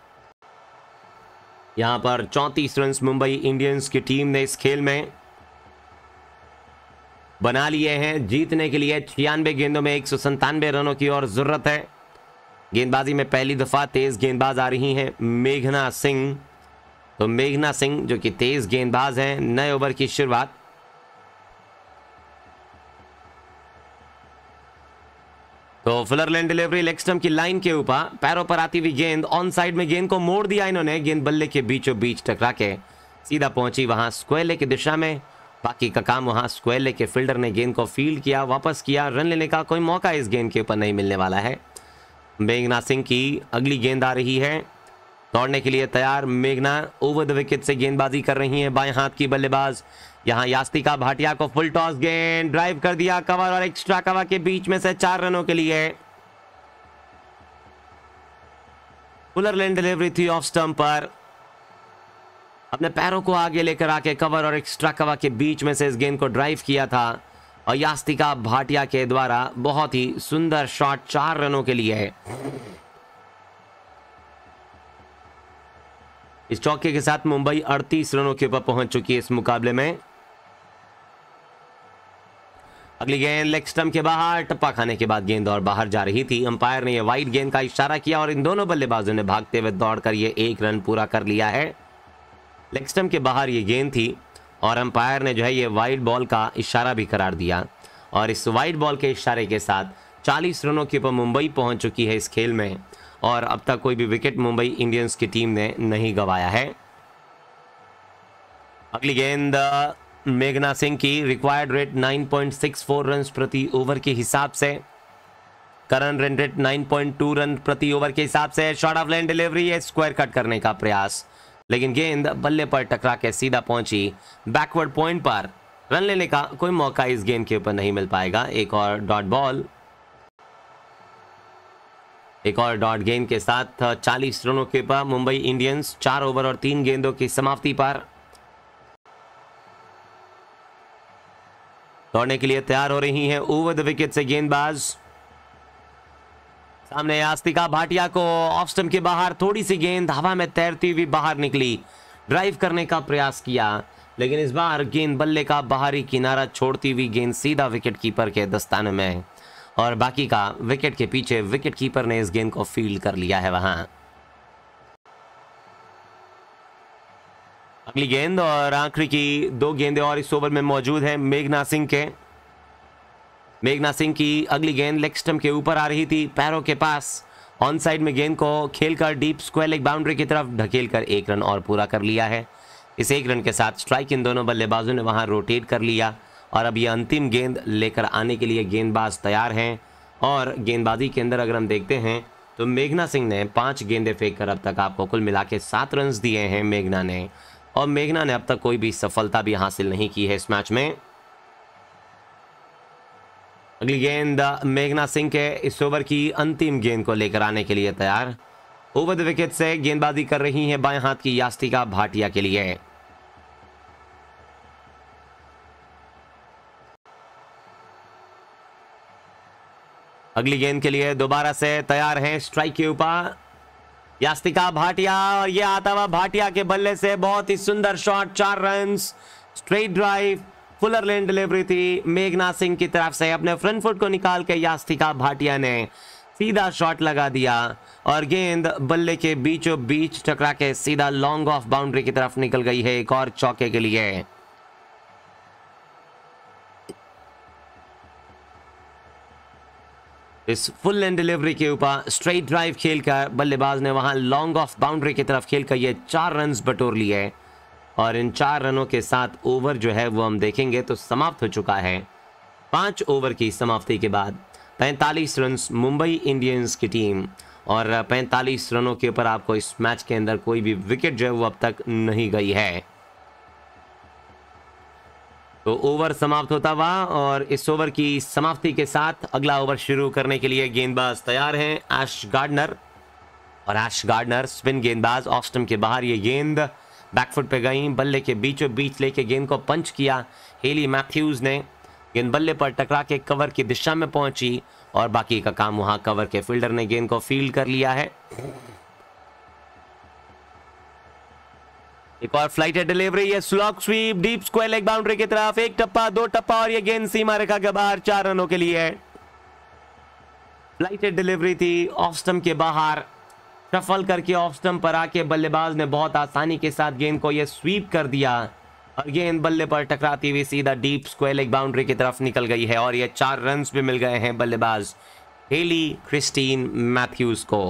यहां पर 34 रन मुंबई इंडियंस की टीम ने इस खेल में बना लिए हैं जीतने के लिए छियानवे गेंदों में एक रनों की और जरूरत है गेंदबाजी में पहली दफ़ा तेज़ गेंदबाज आ रही हैं मेघना सिंह तो मेघना सिंह जो कि तेज़ गेंदबाज हैं नए ओवर की शुरुआत तो फ्लरलैंड डिलीवरी लेक्स्टम की लाइन के ऊपर पैरों पर आती हुई गेंद ऑन साइड में गेंद को मोड़ दिया इन्होंने गेंद बल्ले के बीचों बीच टकरा के सीधा पहुंची वहां स्क्वेले की दिशा में बाकी का काम वहाँ स्क्वेले के फील्डर ने गेंद को फील्ड किया वापस किया रन लेने का कोई मौका इस गेंद के ऊपर नहीं मिलने वाला है मेघना सिंह की अगली गेंद आ रही है दौड़ने के लिए तैयार मेघना ओवर द विकेट से गेंदबाजी कर रही है बाएं हाथ की बल्लेबाज यहाँ यास्तिका भाटिया को फुल टॉस गेंद ड्राइव कर दिया कवर और एक्स्ट्रा कवर के बीच में से चार रनों के लिए फुलर लेन डिलीवरी थी ऑफ स्टंप पर अपने पैरों को आगे लेकर आके कवर और एक्स्ट्रा कवर के बीच में से इस गेंद को ड्राइव किया था और यास्तिका भाटिया के द्वारा बहुत ही सुंदर शॉट चार रनों के लिए इस चौके के साथ मुंबई 38 रनों के ऊपर पहुंच चुकी है इस मुकाबले में अगली गेंद लेग स्टम्प के बाहर टप्पा खाने के बाद गेंद और बाहर जा रही थी अंपायर ने यह वाइड गेंद का इशारा किया और इन दोनों बल्लेबाजों ने भागते हुए दौड़कर ये एक रन पूरा कर लिया है लेग स्टम्प के बाहर ये गेंद थी और अंपायर ने जो है ये वाइड बॉल का इशारा भी करार दिया और इस वाइड बॉल के इशारे के साथ 40 रनों के ऊपर मुंबई पहुंच चुकी है इस खेल में और अब तक कोई भी विकेट मुंबई इंडियंस की टीम ने नहीं गवाया है अगली गेंद मेघना सिंह की रिक्वायर्ड रेट 9.64 पॉइंट रन प्रति ओवर के हिसाब से करंट रन रेट 9.2 रन प्रति ओवर के हिसाब से शॉर्ट ऑफ लाइन डिलीवरी है स्क्वायर कट करने का प्रयास लेकिन गेंद बल्ले पर टकरा के सीधा पहुंची बैकवर्ड पॉइंट पर रन लेने का कोई मौका इस गेंद के ऊपर नहीं मिल पाएगा एक और डॉट बॉल एक और डॉट गेंद के साथ 40 रनों के ऊपर मुंबई इंडियंस चार ओवर और तीन गेंदों की समाप्ति पर दौड़ने के लिए तैयार हो रही हैं ओवर द विकेट से गेंदबाज़ सामने आस्तिका भाटिया को ऑफ स्टम्प के बाहर थोड़ी सी गेंद हवा में तैरती हुई बाहर निकली ड्राइव करने का प्रयास किया लेकिन इस बार गेंद बल्ले का बाहरी किनारा छोड़ती हुई गेंद सीधा विकेट कीपर के दस्ताने में और बाकी का विकेट के पीछे विकेट कीपर ने इस गेंद को फील्ड कर लिया है वहां अगली गेंद और आखिरी की दो गेंदें और इस ओवर में मौजूद है मेघना सिंह के मेघना सिंह की अगली गेंद लेग स्टम्प के ऊपर आ रही थी पैरों के पास ऑन साइड में गेंद को खेलकर डीप स्क्वायर लेग बाउंड्री की तरफ ढकेल कर एक रन और पूरा कर लिया है इस एक रन के साथ स्ट्राइक इन दोनों बल्लेबाजों ने वहां रोटेट कर लिया और अब ये अंतिम गेंद लेकर आने के लिए गेंदबाज तैयार हैं और गेंदबाजी के अंदर अगर हम देखते हैं तो मेघना सिंह ने पाँच गेंदे फेंक कर अब तक आपको कुल मिला के सात रन दिए हैं मेघना ने और मेघना ने अब तक कोई भी सफलता भी हासिल नहीं की है इस मैच में अगली गेंद मेघना सिंह के इस ओवर की अंतिम गेंद को लेकर आने के लिए तैयार ओवर द विकेट से गेंदबाजी कर रही है बाएं हाथ की यास्तिका भाटिया के लिए अगली गेंद के लिए दोबारा से तैयार हैं स्ट्राइक के ऊपर यास्तिका भाटिया और ये आता हुआ भाटिया के बल्ले से बहुत ही सुंदर शॉट चार run straight drive fuller length delivery थी मेघना सिंह की तरफ से अपने फ्रंट फुट को निकाल के यास्तिका भाटिया ने सीधा शॉट लगा दिया और गेंद बल्ले के बीचों बीच टकरा के सीधा लॉन्ग ऑफ बाउंड्री की तरफ निकल गई है एक और चौके के लिए इस फुल एंड डिलीवरी के ऊपर स्ट्रेट ड्राइव खेलकर बल्लेबाज ने वहां लॉन्ग ऑफ बाउंड्री की तरफ खेलकर ये चार रन बटोर लिए और इन चार रनों के साथ ओवर जो है वो हम देखेंगे तो समाप्त हो चुका है पांच ओवर की समाप्ति के बाद 45 रन मुंबई इंडियंस की टीम और 45 रनों के ऊपर आपको इस मैच के अंदर कोई भी विकेट जो है वो अब तक नहीं गई है तो ओवर समाप्त होता हुआ और इस ओवर की समाप्ति के साथ अगला ओवर शुरू करने के लिए गेंदबाज तैयार हैं एश गार्डनर और एश गार्डनर स्पिन गेंदबाज ऑस्टम के बाहर ये गेंद बैकफुट पे गई बल्ले के बीचों बीच लेके गेंद को पंच किया हेली मैथ्यूज़ ने गेंद बल्ले पर टकरा के कवर की दिशा में पहुंची और बाकी का काम वहां कवर के फील्डर ने गेंद को फील्ड कर लिया है एक और फ्लाइट है डिलीवरी है slog sweep deep square leg boundary की तरफ एक टप्पा दो टप्पा और ये गेंद सीमा रेखा के बाहर चार रनों के लिए है फ्लाइटेड डिलीवरी थी ऑफ स्टम्प के बाहर शफल करके ऑफ स्टम्प पर आके बल्लेबाज ने बहुत आसानी के साथ गेंद को ये स्वीप कर दिया और गेंद बल्ले पर टकराती हुई सीधा डीप स्क्वेल एक बाउंड्री की तरफ निकल गई है और ये चार रन भी मिल गए हैं बल्लेबाज हेली क्रिस्टीन मैथ्यूज को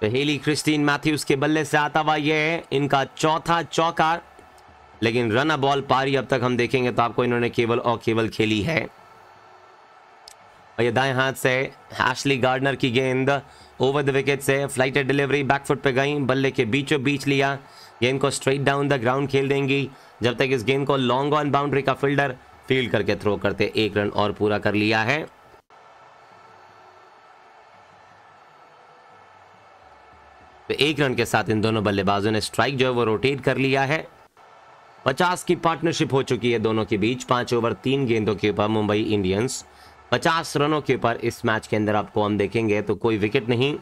तो हेली क्रिस्टीन मैथ्यूज के बल्ले से आता हुआ ये इनका चौथा चौका लेकिन रन अ बॉल पारी अब तक हम देखेंगे तो आपको इन्होंने केवल और केवल खेली है और ये दाएं हाथ से हैशली गार्डनर की गेंद ओवर द विकेट से फ्लाइट डिलीवरी बैकफुट पे गई बल्ले के बीचों बीच लिया गेंद को स्ट्रेट डाउन द ग्राउंड खेल देंगी जब तक इस गेंद को लॉन्ग ऑन बाउंड्री का फील्डर फील्ड करके थ्रो करते एक रन और पूरा कर लिया है तो एक रन के साथ इन दोनों बल्लेबाजों ने स्ट्राइक जो है वो रोटेट कर लिया है पचास की पार्टनरशिप हो चुकी है दोनों के बीच पांच ओवर तीन गेंदों के ऊपर मुंबई इंडियंस 50 रनों के ऊपर इस मैच के अंदर आपको हम देखेंगे तो कोई विकेट नहीं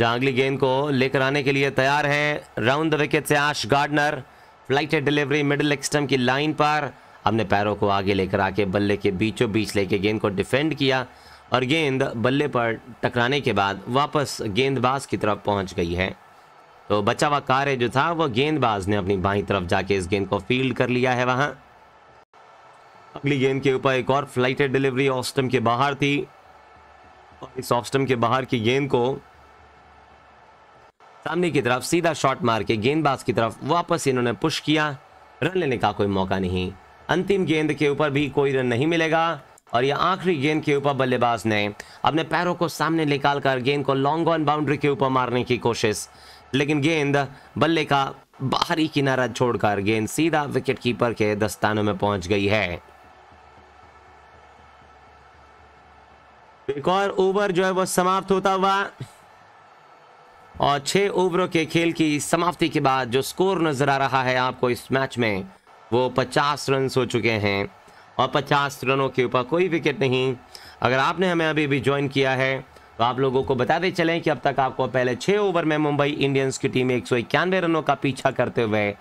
जहां अगली गेंद को लेकर आने के लिए तैयार है राउंड द विकेट से Ash Gardner flight delivery middle एक्सटम की लाइन पर हमने पैरों को आगे लेकर आके बल्ले के बीचों बीच लेके गेंद को डिफेंड किया और गेंद बल्ले पर टकराने के बाद वापस गेंदबाज की तरफ पहुंच गई है तो बचा हुआ कार्य जो था वह गेंदबाज ने अपनी बाई तरफ जाके इस गेंद को फील्ड कर लिया है वहां अगली गेंद के ऊपर एक और फ्लाइटेड डिलीवरी ऑफ के बाहर थी और इस ऑफ के बाहर की गेंद को सामने की तरफ सीधा शॉट मार के गेंदबाज की तरफ वापस इन्होंने पुश किया रन लेने का कोई मौका नहीं अंतिम गेंद के ऊपर भी कोई रन नहीं मिलेगा और यह आखिरी गेंद के ऊपर बल्लेबाज ने अपने पैरों को सामने निकाल कर गेंद को लॉन्ग ऑन बाउंड्री के ऊपर मारने की कोशिश लेकिन गेंद बल्ले का बाहरी किनारा छोड़कर गेंद सीधा विकेट कीपर के दस्तानों में पहुंच गई है एक और ओवर जो है वो समाप्त होता हुआ और छः ओवरों के खेल की समाप्ति के बाद जो स्कोर नज़र आ रहा है आपको इस मैच में वो 50 रन हो चुके हैं और 50 रनों के ऊपर कोई विकेट नहीं अगर आपने हमें अभी भी ज्वाइन किया है तो आप लोगों को बताते चलें कि अब तक आपको पहले छः ओवर में मुंबई इंडियंस की टीम एक रनों का पीछा करते हुए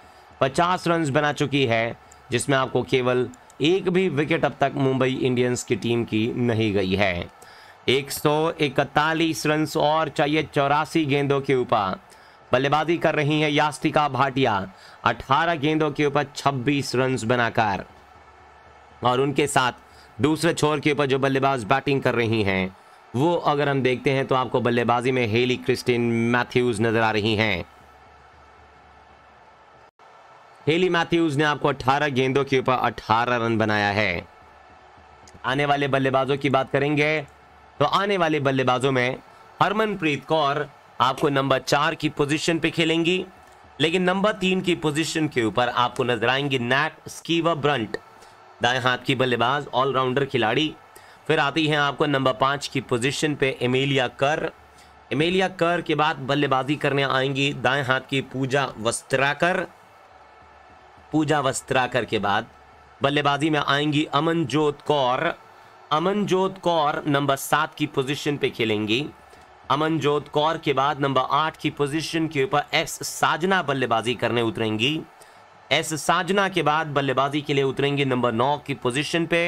पचास रन बना चुकी है जिसमें आपको केवल एक भी विकेट अब तक मुंबई इंडियंस की टीम की नहीं गई है 141 रन और चाहिए चौरासी गेंदों के ऊपर बल्लेबाजी कर रही है यास्टिका भाटिया 18 गेंदों के ऊपर 26 रन बनाकर और उनके साथ दूसरे छोर के ऊपर जो बल्लेबाज बैटिंग कर रही हैं वो अगर हम देखते हैं तो आपको बल्लेबाजी में हेली क्रिस्टिन मैथ्यूज नजर आ रही हैं हेली मैथ्यूज ने आपको 18 गेंदों के ऊपर 18 रन बनाया है आने वाले बल्लेबाजों की बात करेंगे तो आने वाले बल्लेबाजों में हरमनप्रीत कौर आपको नंबर चार की पोजीशन पे खेलेंगी लेकिन नंबर तीन की पोजीशन के ऊपर आपको नजर आएंगी नैट स्कीवा ब्रंट दाएं हाथ की बल्लेबाज ऑलराउंडर खिलाड़ी फिर आती हैं आपको नंबर पाँच की पोजीशन पे एमेलिया कर एमेलिया कर के बाद बल्लेबाजी करने आएंगी दाएं हाथ की पूजा वस्त्राकर पूजा वस्त्राकर के बाद बल्लेबाजी में आएंगी अमनजोत कौर अमनजोत कौर नंबर सात की पोजीशन पे खेलेंगी अमनजोत कौर के बाद नंबर आठ की पोजीशन के ऊपर एस साजना बल्लेबाजी करने उतरेंगी एस साजना के बाद बल्लेबाजी के लिए उतरेंगी नंबर नौ की पोजीशन पे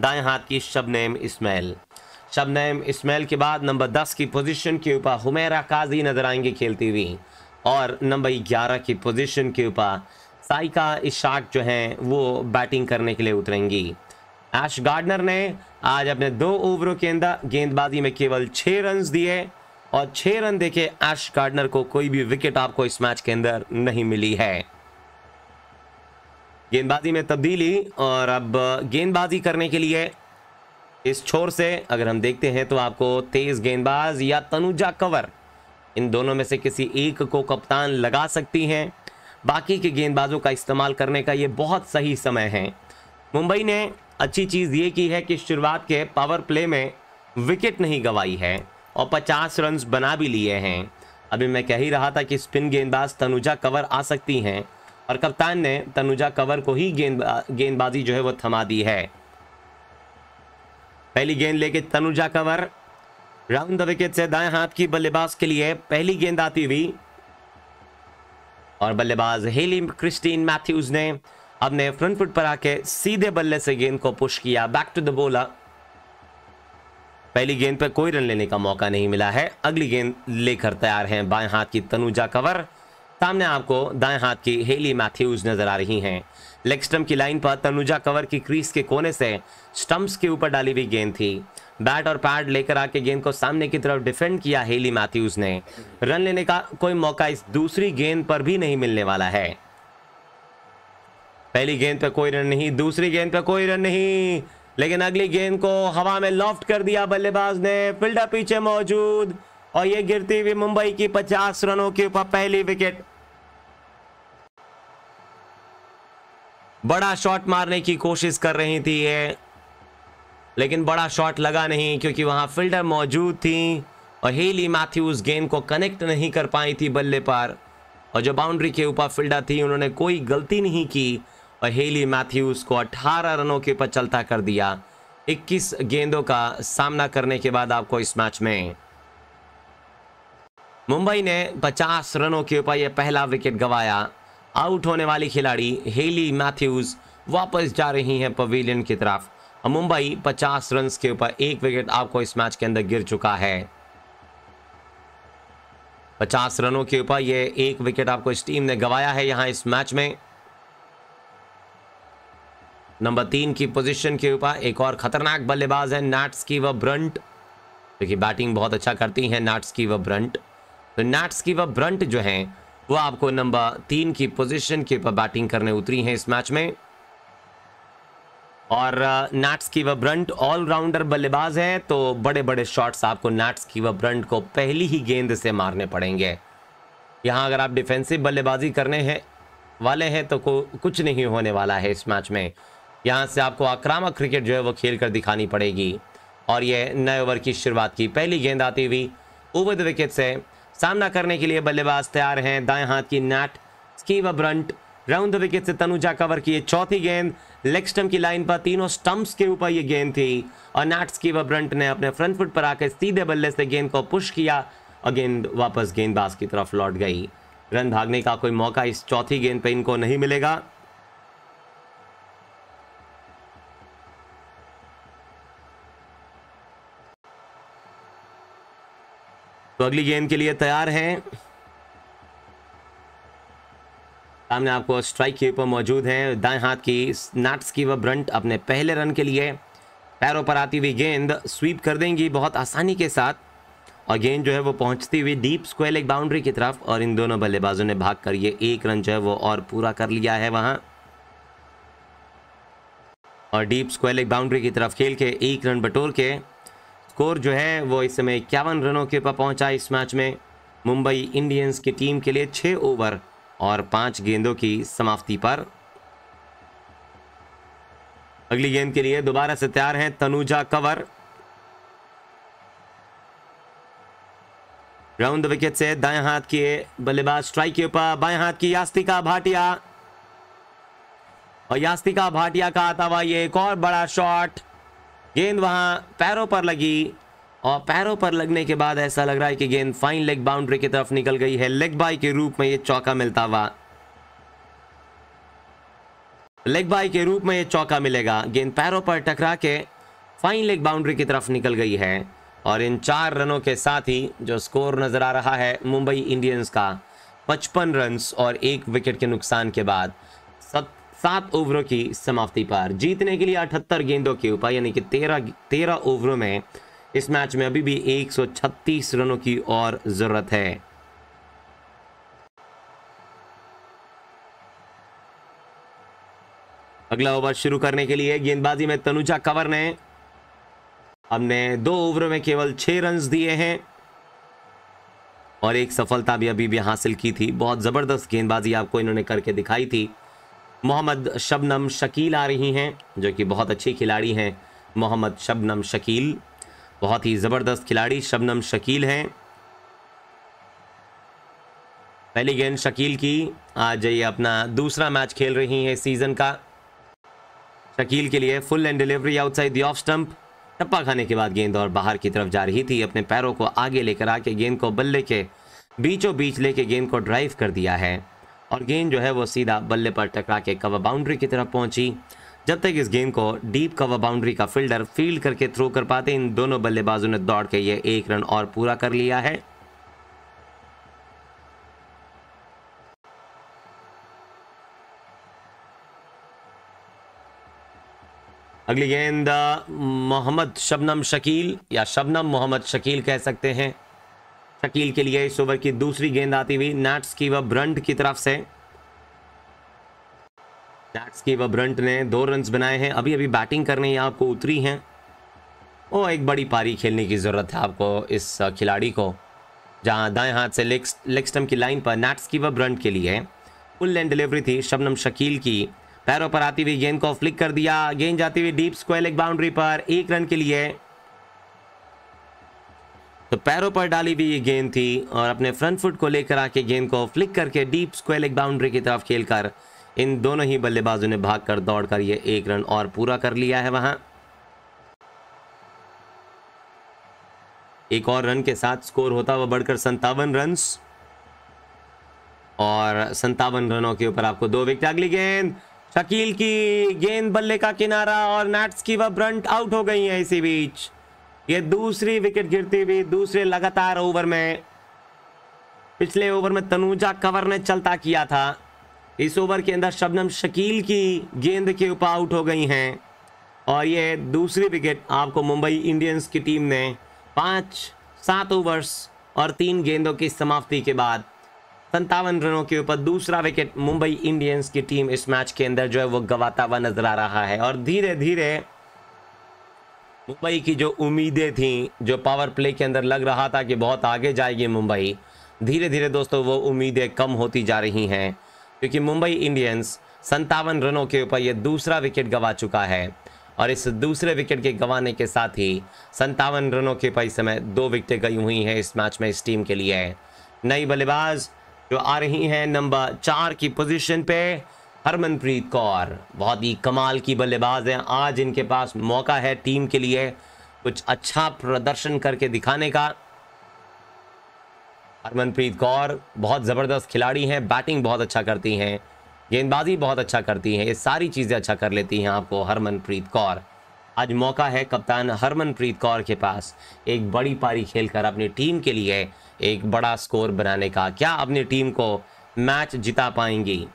दाएं हाथ की शबनेम इस्माइल शबनेम इस्माइल के बाद नंबर दस की पोजीशन के ऊपर हुमेरा काजी नजर आएंगे खेलती हुई और नंबर ग्यारह की पोजीशन के ऊपर साइका इशाक जो हैं वो बैटिंग करने के लिए उतरेंगी एश गार्डनर ने आज अपने दो ओवरों के अंदर गेंदबाजी में केवल छः रन दिए और छह रन देखे एश गार्डनर को कोई भी विकेट आपको इस मैच के अंदर नहीं मिली है गेंदबाजी में तब्दीली और अब गेंदबाजी करने के लिए इस छोर से अगर हम देखते हैं तो आपको तेज गेंदबाज या तनुजा कवर इन दोनों में से किसी एक को कप्तान लगा सकती हैं बाकी के गेंदबाजों का इस्तेमाल करने का ये बहुत सही समय है मुंबई ने अच्छी चीज़ ये की है कि शुरुआत के पावर प्ले में विकेट नहीं गंवाई है और 50 रन्स बना भी लिए हैं अभी मैं कह ही रहा था कि स्पिन गेंदबाज तनुजा कवर आ सकती हैं और कप्तान ने तनुजा कवर को ही गेंद गेंदबाजी जो है वो थमा दी है पहली गेंद लेके Tanuja Kanwar round the wicket से दाएं हाथ की बल्लेबाज के लिए पहली गेंद आती हुई और बल्लेबाज हेली क्रिस्टीन मैथ्यूज ने आपने फ्रंट फुट पर आके सीधे बल्ले से गेंद को पुश किया बैक टू द बोला पहली गेंद पर कोई रन लेने का मौका नहीं मिला है अगली गेंद लेकर तैयार हैं बाएं हाथ की तनुजा कवर सामने आपको दाएं हाथ की हेली मैथ्यूज नजर आ रही हैं लेग स्टम्प की लाइन पर तनुजा कवर की क्रीज के कोने से स्टम्प्स के ऊपर डाली हुई गेंद थी बैट और पैड लेकर आके गेंद को सामने की तरफ डिफेंड किया हेली मैथ्यूज ने रन लेने का कोई मौका इस दूसरी गेंद पर भी नहीं मिलने वाला है पहली गेंद पर कोई रन नहीं दूसरी गेंद पर कोई रन नहीं लेकिन अगली गेंद को हवा में लॉफ्ट कर दिया बल्लेबाज ने फील्डर पीछे मौजूद और ये गिरती हुई मुंबई की 50 रनों के ऊपर पहली विकेट बड़ा शॉट मारने की कोशिश कर रही थी ये लेकिन बड़ा शॉट लगा नहीं क्योंकि वहां फील्डर मौजूद थी और हेली मैथ्यूज गेंद को कनेक्ट नहीं कर पाई थी बल्ले पर और जो बाउंड्री के ऊपर फील्डर थी उन्होंने कोई गलती नहीं की और हेली मैथ्यूज को 18 रनों के ऊपर चलता कर दिया 21 गेंदों का सामना करने के बाद आपको इस मैच में मुंबई ने 50 रनों के ऊपर यह पहला विकेट गवाया आउट होने वाली खिलाड़ी हेली मैथ्यूज वापस जा रही हैं पवेलियन की तरफ और मुंबई 50 रन के ऊपर एक विकेट आपको इस मैच के अंदर गिर चुका है 50 रनों के ऊपर यह एक विकेट आपको इस टीम ने गवाया है यहां इस मैच में नंबर तीन की पोजीशन के ऊपर एक और खतरनाक बल्लेबाज है नाट्स की व ब्रंट क्योंकि तो बैटिंग बहुत अच्छा करती हैं नाट्स की व ब्रंट तो नाट्स की व ब्रंट जो हैं वो आपको नंबर तीन की पोजीशन के ऊपर बैटिंग करने उतरी हैं इस मैच में और नाट्स की व ब्रंट ऑलराउंडर बल्लेबाज है तो बड़े बड़े शॉट्स आपको नाट्स की व ब्रंट को पहली ही गेंद से मारने पड़ेंगे यहाँ अगर आप डिफेंसिव बल्लेबाजी करने हैं वाले हैं तो कुछ नहीं होने वाला है इस मैच में यहाँ से आपको आक्रामक क्रिकेट जो है वो खेल कर दिखानी पड़ेगी और यह नए ओवर की शुरुआत की पहली गेंद आती हुई ओवर द विकेट से सामना करने के लिए बल्लेबाज तैयार हैं दाएं हाथ की Nat Sciver Brunt round the wicket से तनुजा कवर किए चौथी गेंद लेग स्टम्प की लाइन पर तीनों स्टंप्स के ऊपर ये गेंद थी और नैट की ब्रंट ने अपने फ्रंट फुट पर आकर सीधे बल्ले से गेंद को पुश किया और गेंद वापस गेंदबाज की तरफ लौट गई रन भागने का कोई मौका इस चौथी गेंद पर इनको नहीं मिलेगा तो अगली गेंद के लिए तैयार हैं सामने आपको स्ट्राइक के ऊपर मौजूद हैं दाएं हाथ की नाट्स की व ब्रंट अपने पहले रन के लिए पैरों पर आती हुई गेंद स्वीप कर देंगी बहुत आसानी के साथ और गेंद जो है वो पहुंचती हुई डीप स्क्वेल एक बाउंड्री की तरफ और इन दोनों बल्लेबाजों ने भाग कर ये एक रन जो है वो और पूरा कर लिया है वहाँ और डीप स्क्वेल एक बाउंड्री की तरफ खेल के एक रन बटोर के स्कोर जो है वो इस समय इक्यावन रनों के ऊपर पहुंचा इस मैच में मुंबई इंडियंस की टीम के लिए छः ओवर और पांच गेंदों की समाप्ति पर अगली गेंद के लिए दोबारा से तैयार हैं तनुजा कंवर राउंड विकेट से दाएं हाथ के बल्लेबाज स्ट्राइक के ऊपर बाएं हाथ की यास्तिका भाटिया और यास्तिका भाटिया का आता हुआ ये एक और बड़ा शॉट गेंद वहाँ पैरों पर लगी और पैरों पर लगने के बाद ऐसा लग रहा है कि गेंद फाइन लेग बाउंड्री की तरफ निकल गई है लेग बाई के रूप में ये चौका मिलता हुआ लेग बाई के रूप में ये चौका मिलेगा गेंद पैरों पर टकरा के फाइन लेग बाउंड्री की तरफ निकल गई है और इन चार रनों के साथ ही जो स्कोर नज़र आ रहा है मुंबई इंडियंस का पचपन रन और एक विकेट के नुकसान के बाद सात ओवरों की समाप्ति पर जीतने के लिए अठहत्तर गेंदों के ऊपर यानी कि तेरह तेरह ओवरों में इस मैच में अभी भी 136 रनों की और जरूरत है अगला ओवर शुरू करने के लिए गेंदबाजी में तनुजा कंवर ने हमने दो ओवरों में केवल छह रन दिए हैं और एक सफलता भी अभी भी हासिल की थी बहुत ज़बरदस्त गेंदबाजी आपको इन्होंने करके दिखाई थी मोहम्मद शबनम शकील आ रही हैं जो कि बहुत अच्छी खिलाड़ी हैं मोहम्मद शबनम शकील बहुत ही ज़बरदस्त खिलाड़ी शबनम शकील हैं पहली गेंद शकील की आज ये अपना दूसरा मैच खेल रही हैं सीज़न का शकील के लिए full and delivery outside the off stump टप्पा खाने के बाद गेंद और बाहर की तरफ जा रही थी अपने पैरों को आगे लेकर आके गेंद को बल्ले के बीचों बीच लेके गेंद को ड्राइव कर दिया है और गेंद जो है वो सीधा बल्ले पर टकरा के कवर बाउंड्री की तरफ पहुंची जब तक इस गेंद को डीप कवर बाउंड्री का फील्डर फील्ड करके थ्रो कर पाते इन दोनों बल्लेबाजों ने दौड़ के ये एक रन और पूरा कर लिया है अगली गेंद मोहम्मद शबनम शकील या शबनम मोहम्मद शकील कह सकते हैं शकील के लिए इस ओवर की दूसरी गेंद आती हुई नैट्स की व ब्रंट की तरफ से नैट्स की व ब्रंट ने दो रन बनाए हैं अभी अभी बैटिंग करने ही आपको उतरी हैं ओ एक बड़ी पारी खेलने की ज़रूरत है आपको इस खिलाड़ी को जहाँ दाएं हाथ से लेग स्टम्प की लाइन पर नैट्स की व ब्रंट के लिए फुल लैंड डिलीवरी थी शबनम शकील की पैरों पर आती हुई गेंद को फ्लिक कर दिया गेंद जाती हुई डीप स्क्वायर लेग बाउंड्री पर एक रन के लिए तो पैरों पर डाली हुई ये गेंद थी और अपने फ्रंट फुट को लेकर आके गेंद को फ्लिक करके डीप स्क्वेल एक बाउंड्री की तरफ खेलकर इन दोनों ही बल्लेबाजों ने भागकर दौड़कर ये एक रन और पूरा कर लिया है वहां एक और रन के साथ स्कोर होता हुआ बढ़कर संतावन रन और संतावन रनों के ऊपर आपको दो विकेट अगली गेंद शकील की गेंद बल्ले का किनारा और नैट्स की वह ब्रंट आउट हो गई है इसी बीच ये दूसरी विकेट गिरती हुई दूसरे लगातार ओवर में पिछले ओवर में तनुजा कवर ने चलता किया था इस ओवर के अंदर शबनम शकील की गेंद के ऊपर आउट हो गई हैं और ये दूसरी विकेट आपको मुंबई इंडियंस की टीम ने पाँच सात ओवर्स और तीन गेंदों की समाप्ति के बाद संतावन रनों के ऊपर दूसरा विकेट मुंबई इंडियंस की टीम इस मैच के अंदर जो है वो गवाता हुआ नजर आ रहा है और धीरे धीरे मुंबई की जो उम्मीदें थीं जो पावर प्ले के अंदर लग रहा था कि बहुत आगे जाएगी मुंबई धीरे धीरे दोस्तों वो उम्मीदें कम होती जा रही हैं क्योंकि मुंबई इंडियंस संतावन रनों के ऊपर यह दूसरा विकेट गंवा चुका है और इस दूसरे विकेट के गंवाने के साथ ही संतावन रनों के पाई समय दो विकेटें गई हुई हैं इस मैच में इस टीम के लिए नई बल्लेबाज जो आ रही हैं नंबर चार की पोजीशन पे हरमनप्रीत कौर बहुत ही कमाल की बल्लेबाज हैं आज इनके पास मौका है टीम के लिए कुछ अच्छा प्रदर्शन करके दिखाने का हरमनप्रीत कौर बहुत ज़बरदस्त खिलाड़ी हैं बैटिंग बहुत अच्छा करती हैं गेंदबाजी बहुत अच्छा करती हैं ये सारी चीज़ें अच्छा कर लेती हैं आपको हरमनप्रीत कौर आज मौका है कप्तान हरमनप्रीत कौर के पास एक बड़ी पारी खेलकर अपनी टीम के लिए एक बड़ा स्कोर बनाने का क्या अपनी टीम को मैच जिता पाएंगी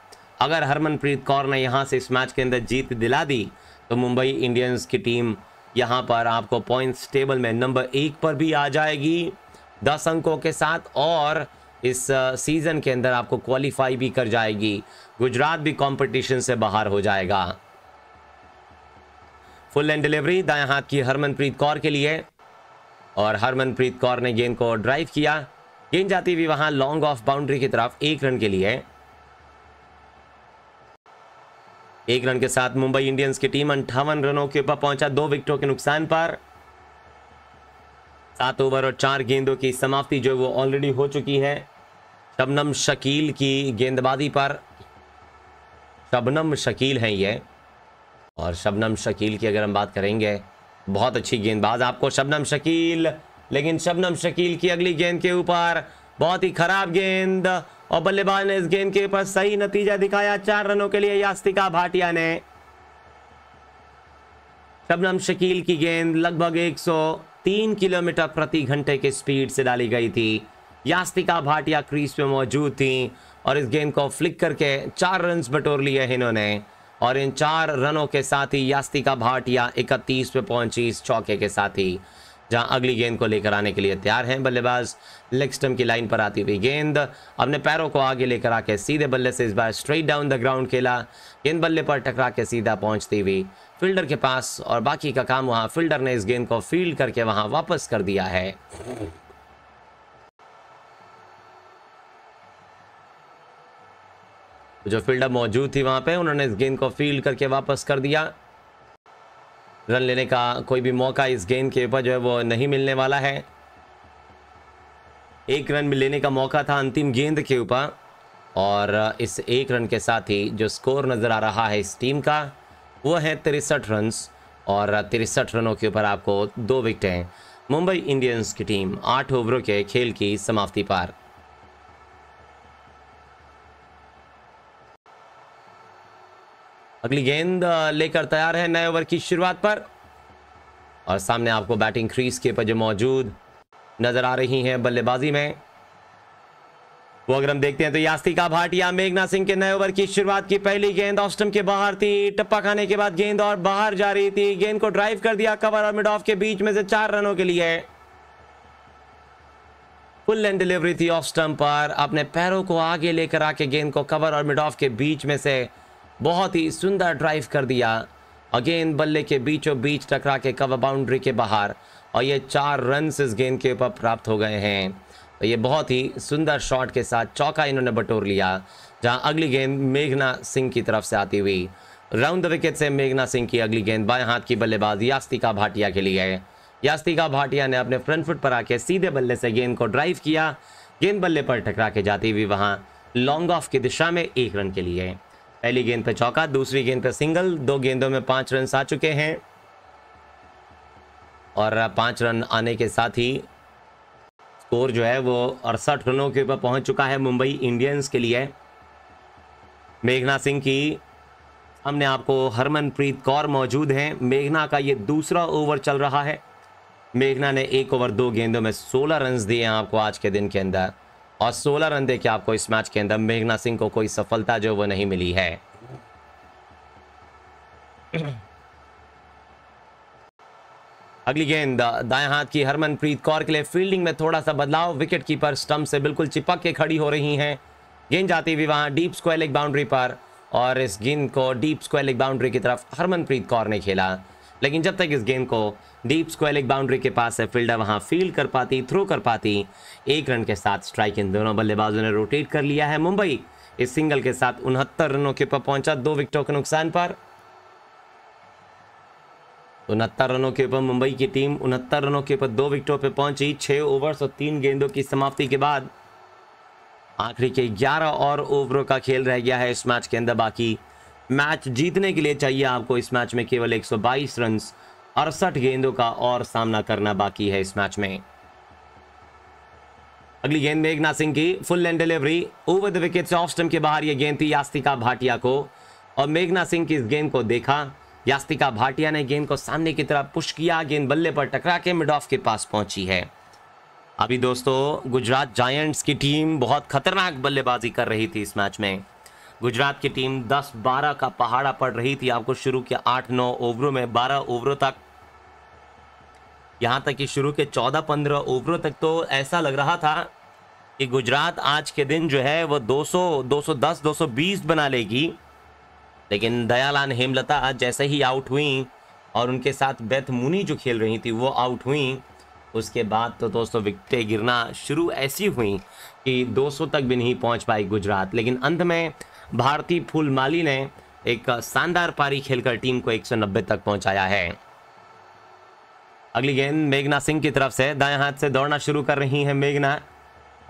अगर हरमनप्रीत कौर ने यहाँ से इस मैच के अंदर जीत दिला दी तो मुंबई इंडियंस की टीम यहाँ पर आपको पॉइंट्स टेबल में नंबर एक पर भी आ जाएगी दस अंकों के साथ और इस सीज़न के अंदर आपको क्वालिफाई भी कर जाएगी गुजरात भी कंपटीशन से बाहर हो जाएगा फुल एंड डिलीवरी दाएं हाथ की हरमनप्रीत कौर के लिए और हरमनप्रीत कौर ने गेंद को ड्राइव किया गेंद जाती हुई वहां लॉन्ग ऑफ बाउंड्री की तरफ एक रन के लिए एक रन के साथ मुंबई इंडियंस की टीम अंठावन रनों के ऊपर पहुंचा दो विकेटों के नुकसान पर सात ओवर और चार गेंदों की समाप्ति जो वो ऑलरेडी हो चुकी है शबनम शकील की गेंदबाजी पर शबनम शकील हैं ये और शबनम शकील की अगर हम बात करेंगे बहुत अच्छी गेंदबाज आपको शबनम शकील लेकिन शबनम शकील की अगली गेंद के ऊपर बहुत ही खराब गेंद और बल्लेबाज ने इस गेंद के ऊपर सही नतीजा दिखाया चार रनों के लिए यास्तिका भाटिया ने शबनम शकील की गेंद लगभग 103 किलोमीटर प्रति घंटे के स्पीड से डाली गई थी यास्तिका भाटिया क्रीज में मौजूद थी और इस गेंद को फ्लिक करके चार रन बटोर लिए इन्होंने और इन चार रनों के साथ ही यास्तिका भाटिया इकतीस पे पहुंची इस चौके के साथ ही जहां अगली गेंद को लेकर आने के लिए तैयार हैं बल्लेबाज लेग स्टम्प की लाइन पर आती हुई गेंद अपने पैरों को आगे लेकर आके सीधे बल्ले से इस बार स्ट्रेट डाउन द ग्राउंड खेला गेंद बल्ले पर टकरा के सीधा पहुंचती हुई फील्डर के पास और बाकी का काम वहां फील्डर ने इस गेंद को फील्ड करके वहां वापस कर दिया है जो फील्डर मौजूद थी वहां पे उन्होंने इस गेंद को फील्ड करके वापस कर दिया रन लेने का कोई भी मौका इस गेंद के ऊपर जो है वो नहीं मिलने वाला है एक रन लेने का मौका था अंतिम गेंद के ऊपर और इस एक रन के साथ ही जो स्कोर नज़र आ रहा है इस टीम का वो है तिरसठ रन और तिरसठ रनों के ऊपर आपको दो विकटें मुंबई इंडियंस की टीम आठ ओवरों के खेल की समाप्ति पार अगली गेंद लेकर तैयार है नए ओवर की शुरुआत पर और सामने आपको बैटिंग क्रीज के पर जो मौजूद नजर आ रही हैं बल्लेबाजी में वो अगर हम देखते हैं तो यास्तिका भाटिया मेघना सिंह के नए ओवर की शुरुआत की पहली गेंद ऑस्टम के बाहर थी टप्पा खाने के बाद गेंद और बाहर जा रही थी गेंद को ड्राइव कर दिया कवर और मिड ऑफ के बीच में से चार रनों के लिए फुल एंड डिलीवरी थी ऑस्टम पर अपने पैरों को आगे लेकर आके गेंद को कवर और मिड ऑफ के बीच में से बहुत ही सुंदर ड्राइव कर दिया अगेन बल्ले के बीचों बीच टकरा के कवर बाउंड्री के बाहर और ये चार रन इस गेंद के ऊपर प्राप्त हो गए हैं तो ये बहुत ही सुंदर शॉट के साथ चौका इन्होंने बटोर लिया जहां अगली गेंद मेघना सिंह की तरफ से आती हुई राउंड द विकेट से मेघना सिंह की अगली गेंद बाएं हाथ की बल्लेबाज यास्तिका भाटिया के लिए यास्तिका भाटिया ने अपने फ्रंट फुट पर आके सीधे बल्ले से गेंद को ड्राइव किया गेंद बल्ले पर टकरा के जाती हुई वहाँ लॉन्ग ऑफ की दिशा में एक रन के लिए पहली गेंद पर चौका दूसरी गेंद पर सिंगल दो गेंदों में पांच रन आ चुके हैं और पांच रन आने के साथ ही स्कोर जो है वो अड़सठ रनों के ऊपर पहुंच चुका है मुंबई इंडियंस के लिए मेघना सिंह की हमने आपको हरमनप्रीत कौर मौजूद हैं मेघना का ये दूसरा ओवर चल रहा है मेघना ने एक ओवर दो गेंदों में सोलह रन दिए हैं आपको आज के दिन के अंदर और 16 रन देखे आपको इस मैच के अंदर मेघना सिंह को कोई सफलता जो वो नहीं मिली है *clears throat* अगली गेंद दाएं हाथ की हरमनप्रीत कौर के लिए फील्डिंग में थोड़ा सा बदलाव विकेट कीपर स्टंप से बिल्कुल चिपक के खड़ी हो रही हैं गेंद जाती हुई वहां डीप स्क्वेलिक बाउंड्री पर और इस गेंद को डीप स्क्वेलिक बाउंड्री की तरफ हरमनप्रीत कौर ने खेला लेकिन जब तक इस गेंद को डीप स्क्वेल एक बाउंड्री के पास है फील्डर वहां फील्ड कर पाती थ्रो कर पाती एक रन के साथ स्ट्राइक इन दोनों बल्लेबाजों ने रोटेट कर लिया है मुंबई इस सिंगल के साथ उनहत्तर रनों के ऊपर पहुंचा दो विकेटों के नुकसान पर उनहत्तर रनों के ऊपर मुंबई की टीम उनहत्तर रनों के ऊपर दो विकेटों पर पहुंची छह ओवर और तीन गेंदों की समाप्ति के बाद आखिरी के ग्यारह और ओवरों का खेल रह गया है इस मैच के अंदर बाकी मैच जीतने के लिए चाहिए आपको इस मैच में केवल 122 रन अड़सठ गेंदों का और सामना करना बाकी है इस मैच में अगली गेंद मेघना सिंह की full and delivery over the wicket से ऑफ स्टम के बाहर यह गेंद थी यास्तिका भाटिया को और मेघना सिंह की इस गेंद को देखा यास्तिका भाटिया ने गेंद को सामने की तरफ पुश किया गेंद बल्ले पर टकरा के मिड ऑफ के पास पहुंची है अभी दोस्तों गुजरात जायंट्स की टीम बहुत खतरनाक बल्लेबाजी कर रही थी इस मैच में गुजरात की टीम 10-12 का पहाड़ा पड़ रही थी आपको शुरू के 8-9 ओवरों में 12 ओवरों तक यहाँ तक कि शुरू के 14-15 ओवरों तक तो ऐसा लग रहा था कि गुजरात आज के दिन जो है वो 200 210 220 बना लेगी लेकिन दयालान हेमलता जैसे ही आउट हुई और उनके साथ बेथ मुनी जो खेल रही थी वो आउट हुई उसके बाद तो दोस्तों विकटें गिरना शुरू ऐसी हुई कि 200 तक भी नहीं पहुंच पाई गुजरात लेकिन अंत में भारती फूल माली ने एक शानदार पारी खेलकर टीम को 190 तक पहुंचाया है अगली गेंद मेघना सिंह की तरफ से दाएं हाथ से दौड़ना शुरू कर रही हैं मेघना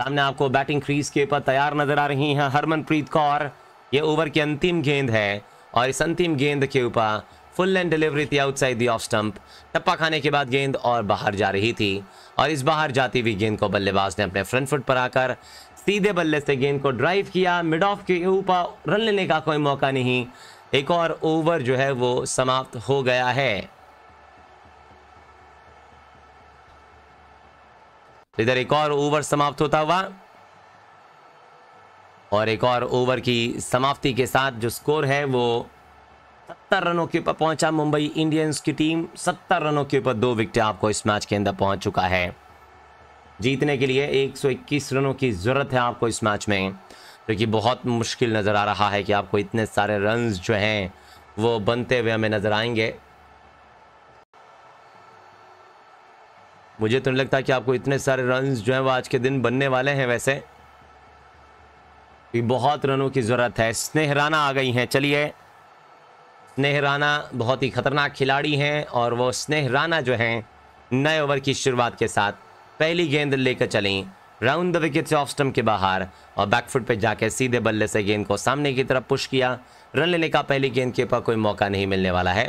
सामने आपको बैटिंग क्रीज के पर तैयार नजर आ रही हैं हरमनप्रीत कौर ये ओवर की अंतिम गेंद है और इस अंतिम गेंद के ऊपर फुल लेंथ डिलीवरी थी आउटसाइड दी ऑफ स्टंप टप्पा खाने के बाद गेंद और बाहर जा रही थी और इस बाहर जाती हुई गेंद को बल्लेबाज ने अपने फ्रंट फुट पर आकर सीधे बल्ले से गेंद को ड्राइव किया मिड ऑफ के ऊपर रन लेने का कोई मौका नहीं एक और ओवर जो है वो समाप्त हो गया है इधर एक और ओवर समाप्त होता हुआ और एक और ओवर की समाप्ति के साथ जो स्कोर है वो सत्तर रनों के ऊपर पहुंचा मुंबई इंडियंस की टीम सत्तर रनों के ऊपर दो विकेट आपको इस मैच के अंदर पहुंच चुका है जीतने के लिए 121 रनों की ज़रूरत है आपको इस मैच में क्योंकि तो बहुत मुश्किल नज़र आ रहा है कि आपको इतने सारे रन जो हैं वो बनते हुए हमें नज़र आएंगे मुझे तो नहीं लगता कि आपको इतने सारे रन जो हैं वो आज के दिन बनने वाले हैं वैसे बहुत रनों की ज़रूरत है स्नेह राना आ गई हैं चलिए स्नेह राना बहुत ही ख़तरनाक खिलाड़ी हैं और वो स्नेह राना जो हैं नए ओवर की शुरुआत के साथ पहली गेंद लेकर चलें राउंड द विकेट से ऑफ स्टम्प के बाहर और बैकफुट पे जाकर सीधे बल्ले से गेंद को सामने की तरफ पुश किया रन लेने का पहली गेंद के ऊपर कोई मौका नहीं मिलने वाला है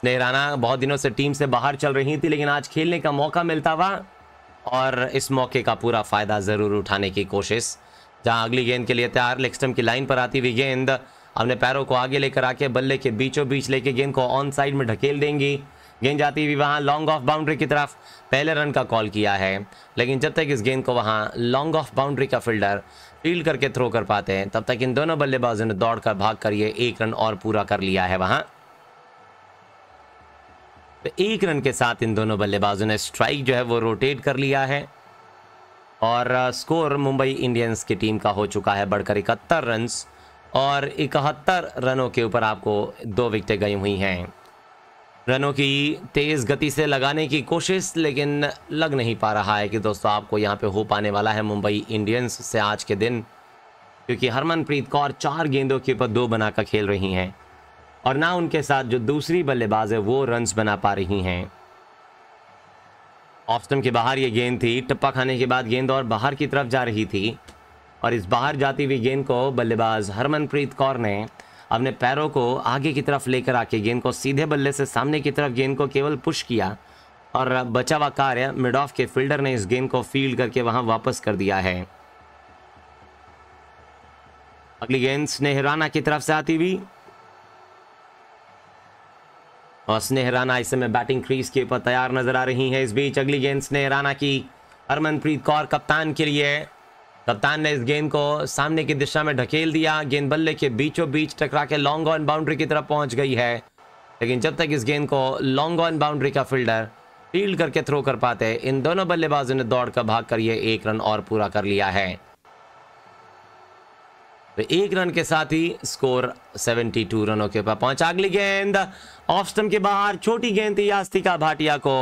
स्नेह बहुत दिनों से टीम से बाहर चल रही थी लेकिन आज खेलने का मौका मिलता हुआ और इस मौके का पूरा फ़ायदा ज़रूर उठाने की कोशिश जहां अगली गेंद के लिए तैयार लेग स्टम्प की लाइन पर आती हुई गेंद अपने पैरों को आगे लेकर आके बल्ले के बीचों बीच लेके गेंद को ऑन साइड में ढकेल देंगी गेंद जाती हुई वहाँ लॉन्ग ऑफ बाउंड्री की तरफ पहले रन का कॉल किया है लेकिन जब तक इस गेंद को वहाँ लॉन्ग ऑफ बाउंड्री का फील्डर फील्ड करके थ्रो कर पाते हैं तब तक इन दोनों बल्लेबाजों ने दौड़ कर भाग कर ये एक रन और पूरा कर लिया है वहाँ तो एक रन के साथ इन दोनों बल्लेबाजों ने स्ट्राइक जो है वो रोटेट कर लिया है और स्कोर uh, मुंबई इंडियंस की टीम का हो चुका है बढ़कर इकहत्तर रन्स और इकहत्तर रनों के ऊपर आपको दो विकटें गई हुई हैं रनों की तेज़ गति से लगाने की कोशिश लेकिन लग नहीं पा रहा है कि दोस्तों आपको यहाँ पे हो पाने वाला है मुंबई इंडियंस से आज के दिन क्योंकि हरमनप्रीत कौर चार गेंदों के ऊपर दो बनाकर खेल रही हैं और ना उनके साथ जो दूसरी बल्लेबाज है वो रन्स बना पा रही हैं ऑफ स्टम के बाहर ये गेंद थी टप्पा खाने के बाद गेंद और बाहर की तरफ जा रही थी और इस बाहर जाती हुई गेंद को बल्लेबाज हरमनप्रीत कौर ने अपने पैरों को आगे की तरफ लेकर आके गेंद को सीधे बल्ले से सामने की तरफ गेंद को केवल पुश किया और बचा हुआ कार्य मिड ऑफ के फील्डर ने इस गेंद को फील्ड करके वहां वापस कर दिया है अगली गेंद स्नेहराना की तरफ से आती हुई और स्नेहराना इस समय बैटिंग क्रीज के ऊपर तैयार नजर आ रही है इस बीच अगली गेंद स्नेहराना की हरमनप्रीत कौर कप्तान के लिए कप्तान ने इस गेंद को सामने की दिशा में ढकेल दिया गेंद बल्ले के बीचों बीच टकरा के लॉन्ग ऑन बाउंड्री की तरफ पहुंच गई है लेकिन जब तक इस गेंद को लॉन्ग ऑन बाउंड्री का फील्डर फील्ड करके थ्रो कर पाते इन दोनों बल्लेबाजों ने दौड़ कर भाग कर ये एक रन और पूरा कर लिया है तो एक रन के साथ ही स्कोर 72 रनों के ऊपर पहुंचा अगली गेंद ऑफ स्टम के बाहर छोटी गेंद थी यास्तिका भाटिया को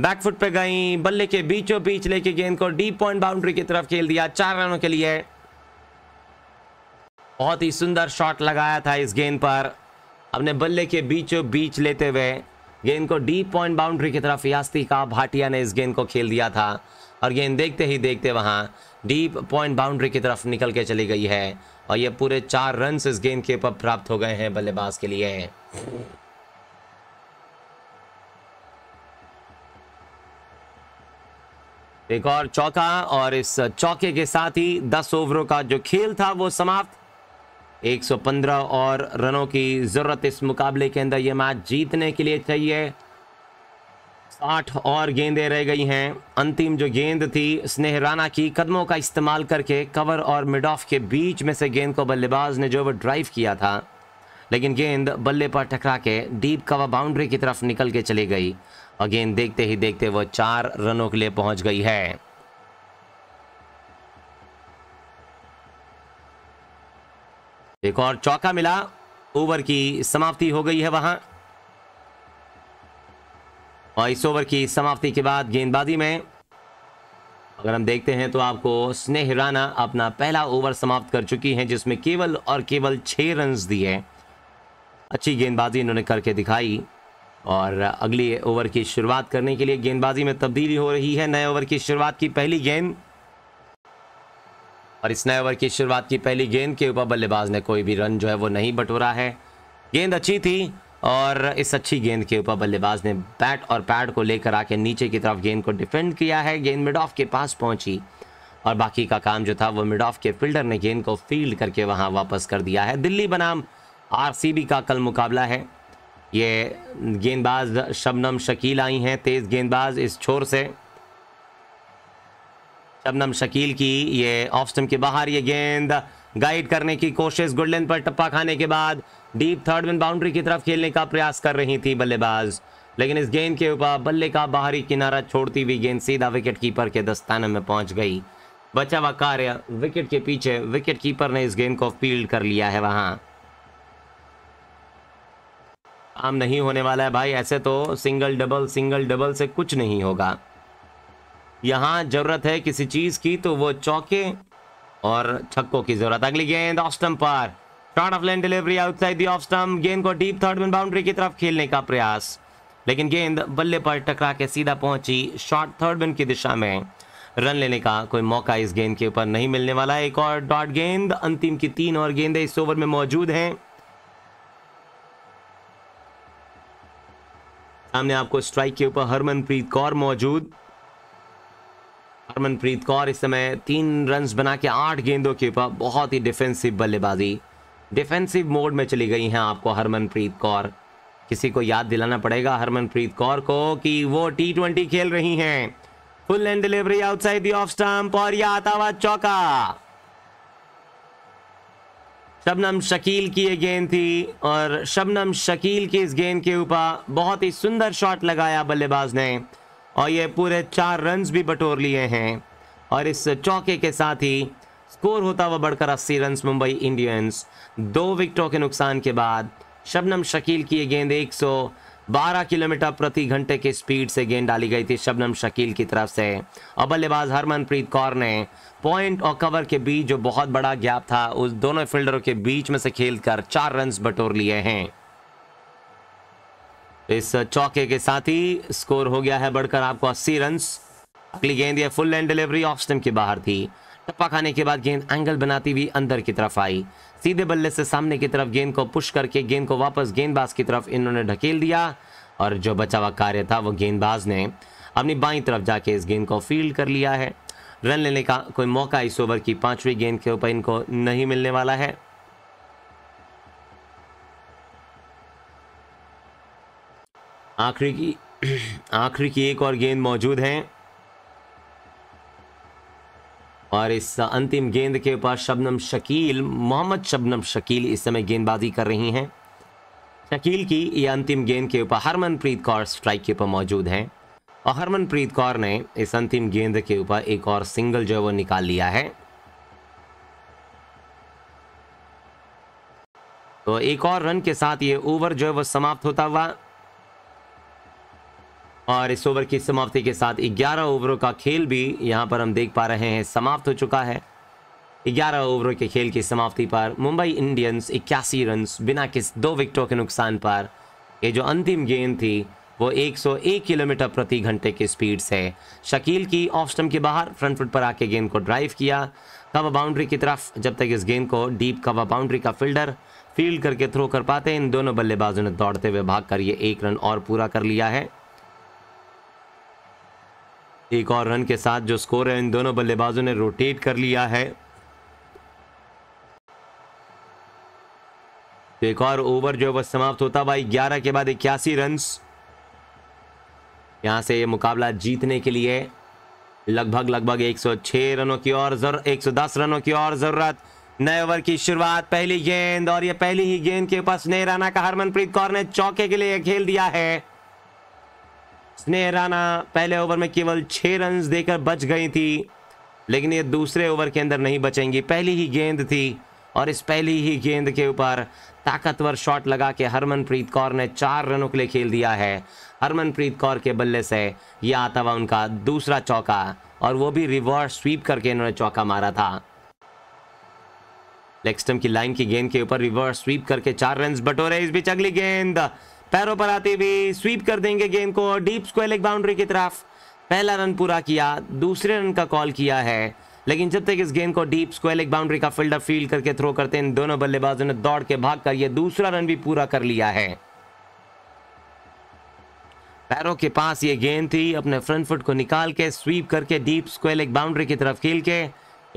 बैकफुट पे गई बल्ले के बीचों बीच लेके गेंद को डीप पॉइंट बाउंड्री की तरफ खेल दिया चार रनों के लिए बहुत ही सुंदर शॉट लगाया था इस गेंद पर अपने बल्ले के बीचों बीच लेते हुए गेंद को डीप पॉइंट बाउंड्री की तरफ यास्तिका भाटिया ने इस गेंद को खेल दिया था और गेंद देखते ही देखते वहाँ डीप पॉइंट बाउंड्री की तरफ निकल के चली गई है और ये पूरे चार रन इस गेंद के ऊपर प्राप्त हो गए हैं बल्लेबाज के लिए एक और चौका और इस चौके के साथ ही 10 ओवरों का जो खेल था वो समाप्त 115 और रनों की जरूरत इस मुकाबले के अंदर ये मैच जीतने के लिए चाहिए आठ और गेंदें रह गई हैं अंतिम जो गेंद थी स्नेह राना की कदमों का इस्तेमाल करके कवर और मिड ऑफ के बीच में से गेंद को बल्लेबाज ने जो वो ड्राइव किया था लेकिन गेंद बल्ले पर टकरा के डीप कवर बाउंड्री की तरफ निकल के चली गई और गेंद देखते ही देखते वह चार रनों के लिए पहुंच गई है एक और चौका मिला ओवर की समाप्ति हो गई है वहां और इस ओवर की समाप्ति के बाद गेंदबाजी में अगर हम देखते हैं तो आपको स्नेह राना अपना पहला ओवर समाप्त कर चुकी हैं जिसमें केवल और केवल छः रन दिए अच्छी गेंदबाजी इन्होंने करके दिखाई और अगली ओवर की शुरुआत करने के लिए गेंदबाजी में तब्दीली हो रही है नए ओवर की शुरुआत की पहली गेंद और इस नए ओवर की शुरुआत की पहली गेंद के ऊपर बल्लेबाज ने कोई भी रन जो है वो नहीं बटोरा है गेंद अच्छी थी और इस अच्छी गेंद के ऊपर बल्लेबाज ने बैट और पैड को लेकर आके नीचे की तरफ गेंद को डिफेंड किया है गेंद मिड ऑफ के पास पहुंची और बाकी का काम जो था वो मिड ऑफ के फील्डर ने गेंद को फील्ड करके वहां वापस कर दिया है दिल्ली बनाम आरसीबी का कल मुकाबला है ये गेंदबाज शबनम शकील आई हैं तेज़ गेंदबाज इस छोर से शबनम शकील की ये ऑफ स्टम के बाहर ये गेंद गाइड करने की कोशिश गुडलेन पर टप्पा खाने के बाद डीप थर्ड मैन बाउंड्री की तरफ खेलने का प्रयास कर रही थी बल्लेबाज लेकिन इस गेंद के ऊपर बल्ले का बाहरी किनारा छोड़ती हुई गेंद सीधा विकेट कीपर के दस्ताने में पहुंच गई बचा हुआ कार्य विकेट के पीछे विकेट कीपर ने इस गेंद को फील्ड कर लिया है वहां आम नहीं होने वाला है भाई ऐसे तो सिंगल डबल सिंगल डबल से कुछ नहीं होगा यहां जरूरत है किसी चीज की तो वो चौके और छक्कों की जरूरत अगली गेंद ऑस्टम पर short of length delivery outside the off stump गेंद को डीप थर्ड मैन बाउंड्री की तरफ खेलने का प्रयास लेकिन गेंद बल्ले पर टकरा के सीधा पहुंची शॉर्ट थर्ड मैन की दिशा में रन लेने का कोई मौका इस गेंद के ऊपर नहीं मिलने वाला है एक और डॉट गेंद अंतिम की तीन और गेंदें इस ओवर में मौजूद हैं सामने आपको स्ट्राइक के ऊपर हरमनप्रीत कौर मौजूद हरमनप्रीत कौर इस समय तीन रन बना के आठ गेंदों के ऊपर बहुत ही डिफेंसिव बल्लेबाजी डिफेंसिव मोड में चली गई हैं आपको हरमनप्रीत कौर किसी को याद दिलाना पड़ेगा हरमनप्रीत कौर को कि वो टी ट्वेंटी खेल रही हैं full and delivery outside the off stump और यह आता हुआ चौका शबनम शकील की ये गेंद थी और शबनम शकील की इस गेंद के ऊपर बहुत ही सुंदर शॉट लगाया बल्लेबाज ने और ये पूरे चार रन्स भी बटोर लिए हैं और इस चौके के साथ ही स्कोर होता हुआ बढ़कर अस्सी रन मुंबई इंडियंस दो विकेटों के नुकसान के बाद शबनम शकील की गेंद 112 किलोमीटर प्रति घंटे के स्पीड से गेंद डाली गई थी शबनम शकील की तरफ से और बल्लेबाज हरमनप्रीत कौर ने पॉइंट और कवर के बीच जो बहुत बड़ा गैप था उस दोनों फील्डरों के बीच में से खेलकर चार रन बटोर लिए हैं इस चौके के साथ ही स्कोर हो गया है बढ़कर आपको अस्सी रन अगली गेंद यह full and delivery off stump के बाहर थी टप्पा खाने के बाद गेंद एंगल बनाती हुई अंदर की तरफ आई सीधे बल्ले से सामने की तरफ गेंद को पुश करके गेंद को वापस गेंदबाज की तरफ इन्होंने ढकेल दिया और जो बचा हुआ कार्य था वो गेंदबाज ने अपनी बाई तरफ जाके इस गेंद को फील्ड कर लिया है रन लेने का कोई मौका इस ओवर की पांचवी गेंद के ऊपर इनको नहीं मिलने वाला है आखिरी की *clears throat* आखिरी की एक और गेंद मौजूद है और इस अंतिम गेंद के ऊपर शबनम शकील मोहम्मद शबनम शकील इस समय गेंदबाजी कर रही हैं शकील की ये अंतिम गेंद के ऊपर हरमनप्रीत कौर स्ट्राइक के ऊपर मौजूद हैं और हरमनप्रीत कौर ने इस अंतिम गेंद के ऊपर एक और सिंगल जो है वो निकाल लिया है तो एक और रन के साथ ये ओवर जो है वो समाप्त होता हुआ और इस ओवर की समाप्ति के साथ 11 ओवरों का खेल भी यहाँ पर हम देख पा रहे हैं समाप्त हो चुका है 11 ओवरों के खेल की समाप्ति पर मुंबई इंडियंस इक्यासी रन बिना किस दो विकेटों के नुकसान पर ये जो अंतिम गेंद थी वो 101 किलोमीटर प्रति घंटे की स्पीड से शकील की ऑफ स्टम के बाहर फ्रंट फुट पर आके गेंद को ड्राइव किया कवा बाउंड्री की तरफ जब तक इस गेंद को डीप कवा बाउंड्री का फील्डर फील्ड करके थ्रो कर पाते इन दोनों बल्लेबाजों ने दौड़ते हुए भाग कर ये एक रन और पूरा कर लिया है एक और रन के साथ जो स्कोर है इन दोनों बल्लेबाजों ने रोटेट कर लिया है तो एक और ओवर जो है समाप्त होता भाई ग्यारह के बाद इक्यासी रन यहां से ये मुकाबला जीतने के लिए लगभग लगभग 106 रनों की और जर 110 रनों की और जरूरत नए ओवर की शुरुआत पहली गेंद और ये पहली ही गेंद के पास नए राणा का हरमनप्रीत कौर ने चौके के लिए खेल दिया है स्नेह राणा पहले ओवर में केवल छः रन देकर बच गई थी लेकिन ये दूसरे ओवर के अंदर नहीं बचेंगी पहली ही गेंद थी और इस पहली ही गेंद के ऊपर ताकतवर शॉट लगा के हरमनप्रीत कौर ने चार रनों के लिए खेल दिया है हरमनप्रीत कौर के बल्ले से यह आता हुआ उनका दूसरा चौका और वो भी रिवर्स स्वीप करके इन्होंने चौका मारा था लेक्स्टम की लाइन की गेंद के ऊपर रिवर्स स्वीप करके चार रन बटोरे इस बीच अगली गेंद पैरों पर आते हुए स्वीप कर देंगे गेंद को और डीप स्क्वायर एक बाउंड्री की तरफ पहला रन पूरा किया दूसरे रन का कॉल किया है लेकिन जब तक इस गेंद को डीप स्क्वायर एक बाउंड्री का फील्डर फील करके थ्रो करते इन दोनों बल्लेबाजों ने दौड़ के भाग कर यह दूसरा रन भी पूरा कर लिया है पैरों के पास ये गेंद थी अपने फ्रंट फुट को निकाल के स्वीप करके डीप स्क्वायर एक बाउंड्री की तरफ खेल के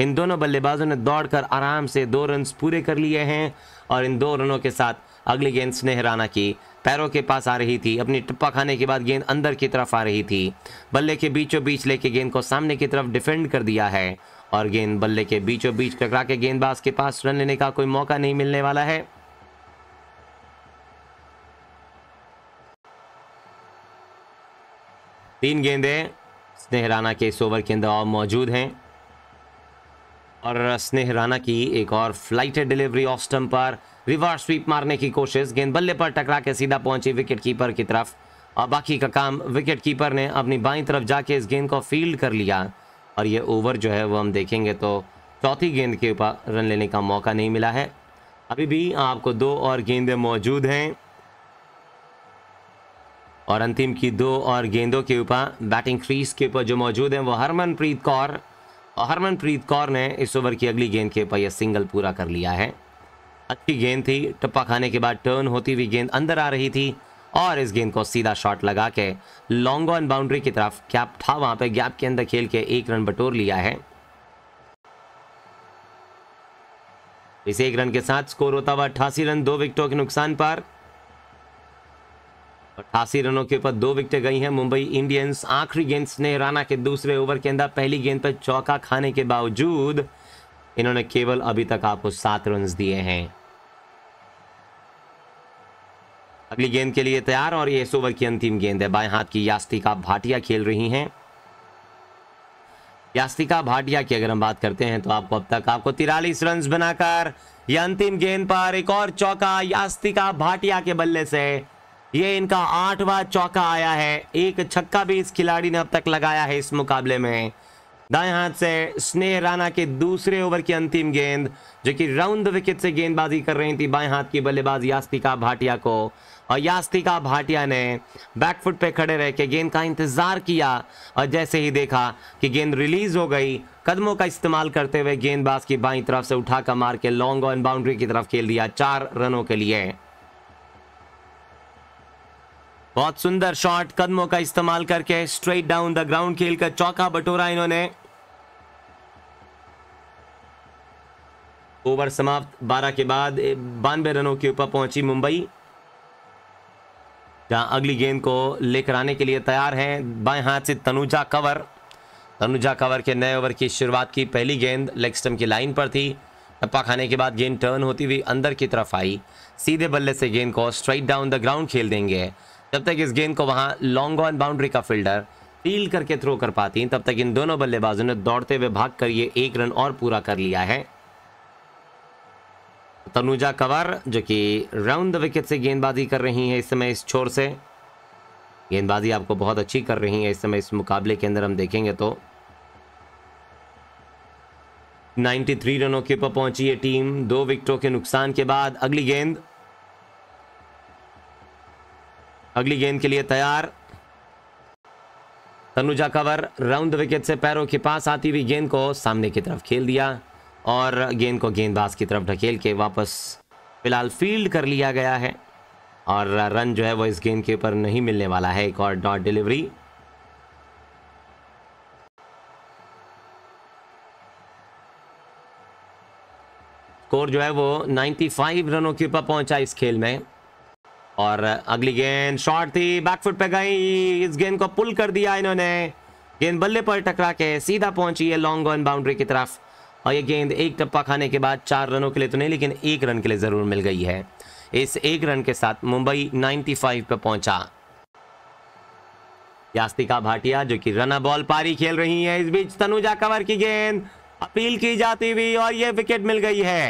इन दोनों बल्लेबाजों ने दौड़कर आराम से दो रन पूरे कर लिए हैं और इन दो रनों के साथ अगली गेंद स्नेहराना की पैरों के पास आ रही थी अपनी टप्पा खाने के बाद गेंद अंदर की तरफ आ रही थी बल्ले के बीचों बीच लेके गेंद को सामने की तरफ डिफेंड कर दिया है और गेंद बल्ले के बीचों बीच टकरा के गेंदबाज के पास रन लेने का कोई मौका नहीं मिलने वाला है तीन गेंदें स्नेह राणा के इस ओवर के अंदर और मौजूद हैं और स्नेह राणा की एक और फ्लाइट डिलीवरी ऑफ स्टम्प पर रिवर्स स्वीप मारने की कोशिश गेंद बल्ले पर टकरा के सीधा पहुंची विकेट कीपर की तरफ और बाकी का काम विकेट कीपर ने अपनी बाई तरफ जाके इस गेंद को फील्ड कर लिया और ये ओवर जो है वो हम देखेंगे तो चौथी गेंद के ऊपर रन लेने का मौका नहीं मिला है अभी भी आपको दो और गेंदें मौजूद हैं और अंतिम की दो और गेंदों के ऊपर बैटिंग क्रीज के ऊपर जो मौजूद हैं वो हरमनप्रीत कौर और हरमनप्रीत कौर ने इस ओवर की अगली गेंद के ऊपर यह सिंगल पूरा कर लिया है अच्छी गेंद थी टप्पा खाने के बाद टर्न होती हुई गेंद अंदर आ रही थी और इस गेंद को सीधा शॉट लगा के लॉन्ग ऑन बाउंड्री की तरफ गैप था वहां पे गैप के अंदर खेल के एक रन बटोर लिया है इस एक रन के साथ स्कोर होता हुआ अट्ठासी रन दो विकेटों के नुकसान पर अट्ठासी रनों के ऊपर दो विकेट गई हैं मुंबई इंडियंस आखिरी गेंद ने राणा के दूसरे ओवर के अंदर पहली गेंद पर चौका खाने के बावजूद इन्होंने केवल अभी तक आपको सात रन दिए हैं अगली गेंद के लिए तैयार और ये इस ओवर की अंतिम गेंद है बाएं हाथ की यास्तिका भाटिया खेल रही हैं यास्तिका भाटिया की अगर हम बात करते हैं तो आपको अब तक आपको तिरालीस रन बनाकर ये अंतिम गेंद पर एक और चौका यास्तिका भाटिया के बल्ले से ये इनका आठवां चौका आया है एक छक्का भी इस खिलाड़ी ने अब तक लगाया है इस मुकाबले में दाएं हाथ से स्नेह राणा के दूसरे ओवर की अंतिम गेंद जो कि राउंड विकेट से गेंदबाजी कर रही थी बाएं हाथ की बल्लेबाज यास्तिका भाटिया को और यास्तिका भाटिया ने बैकफुट पे खड़े रह के गेंद का इंतज़ार किया और जैसे ही देखा कि गेंद रिलीज हो गई कदमों का इस्तेमाल करते हुए गेंदबाज की बाई तरफ से का मार के लॉन्ग ऑन बाउंड्री की तरफ खेल दिया चार रनों के लिए बहुत सुंदर शॉट कदमों का इस्तेमाल करके स्ट्रेट डाउन द ग्राउंड खेलकर चौका बटोरा इन्होंने ओवर समाप्त 12 के बाद बानवे रनों के ऊपर पहुंची मुंबई जहां अगली गेंद को लेकर आने के लिए तैयार हैं बाएं हाथ से तनुजा कंवर तनुजा कंवर के नए ओवर की शुरुआत की पहली गेंद लेग स्टम्प की लाइन पर थी टप्पा खाने के बाद गेंद टर्न होती हुई अंदर की तरफ आई सीधे बल्ले से गेंद को स्ट्राइट डाउन द ग्राउंड खेल देंगे जब तक इस गेंद को वहाँ लॉन्ग ऑन बाउंड्री का फील्डर फील करके थ्रो कर पाती तब तक इन दोनों बल्लेबाजों ने दौड़ते हुए भाग कर ये एक रन और पूरा कर लिया है तनुजा कंवर जो कि राउंड द विकेट से गेंदबाजी कर रही हैं इस समय इस छोर से गेंदबाजी आपको बहुत अच्छी कर रही है इस समय इस मुकाबले के अंदर हम देखेंगे तो 93 रनों के ऊपर पहुंची है टीम दो विकेटों के नुकसान के बाद अगली गेंद अगली गेंद के लिए तैयार तनुजा कंवर राउंड विकेट से पैरों के पास आती हुई गेंद को सामने की तरफ खेल दिया और गेंद को गेंदबाज की तरफ ढकेल के वापस फिलहाल फील्ड कर लिया गया है और रन जो है वो इस गेंद के ऊपर नहीं मिलने वाला है एक और डॉट डिलीवरी स्कोर जो है वो 95 रनों के ऊपर पहुंचा इस खेल में और अगली गेंद शॉट थी बैकफुट पे गई इस गेंद को पुल कर दिया इन्होंने गेंद बल्ले पर टकरा के सीधा पहुंची है लॉन्ग ऑन बाउंड्री की तरफ और ये गेंद एक टप्पा खाने के बाद चार रनों के लिए तो नहीं लेकिन एक रन के लिए ज़रूर मिल गई है इस एक रन के साथ मुंबई 95 पर पहुंचा यास्तिका भाटिया जो कि रना बॉल पारी खेल रही है इस बीच तनुजा कंवर की गेंद अपील की जाती हुई और यह विकेट मिल गई है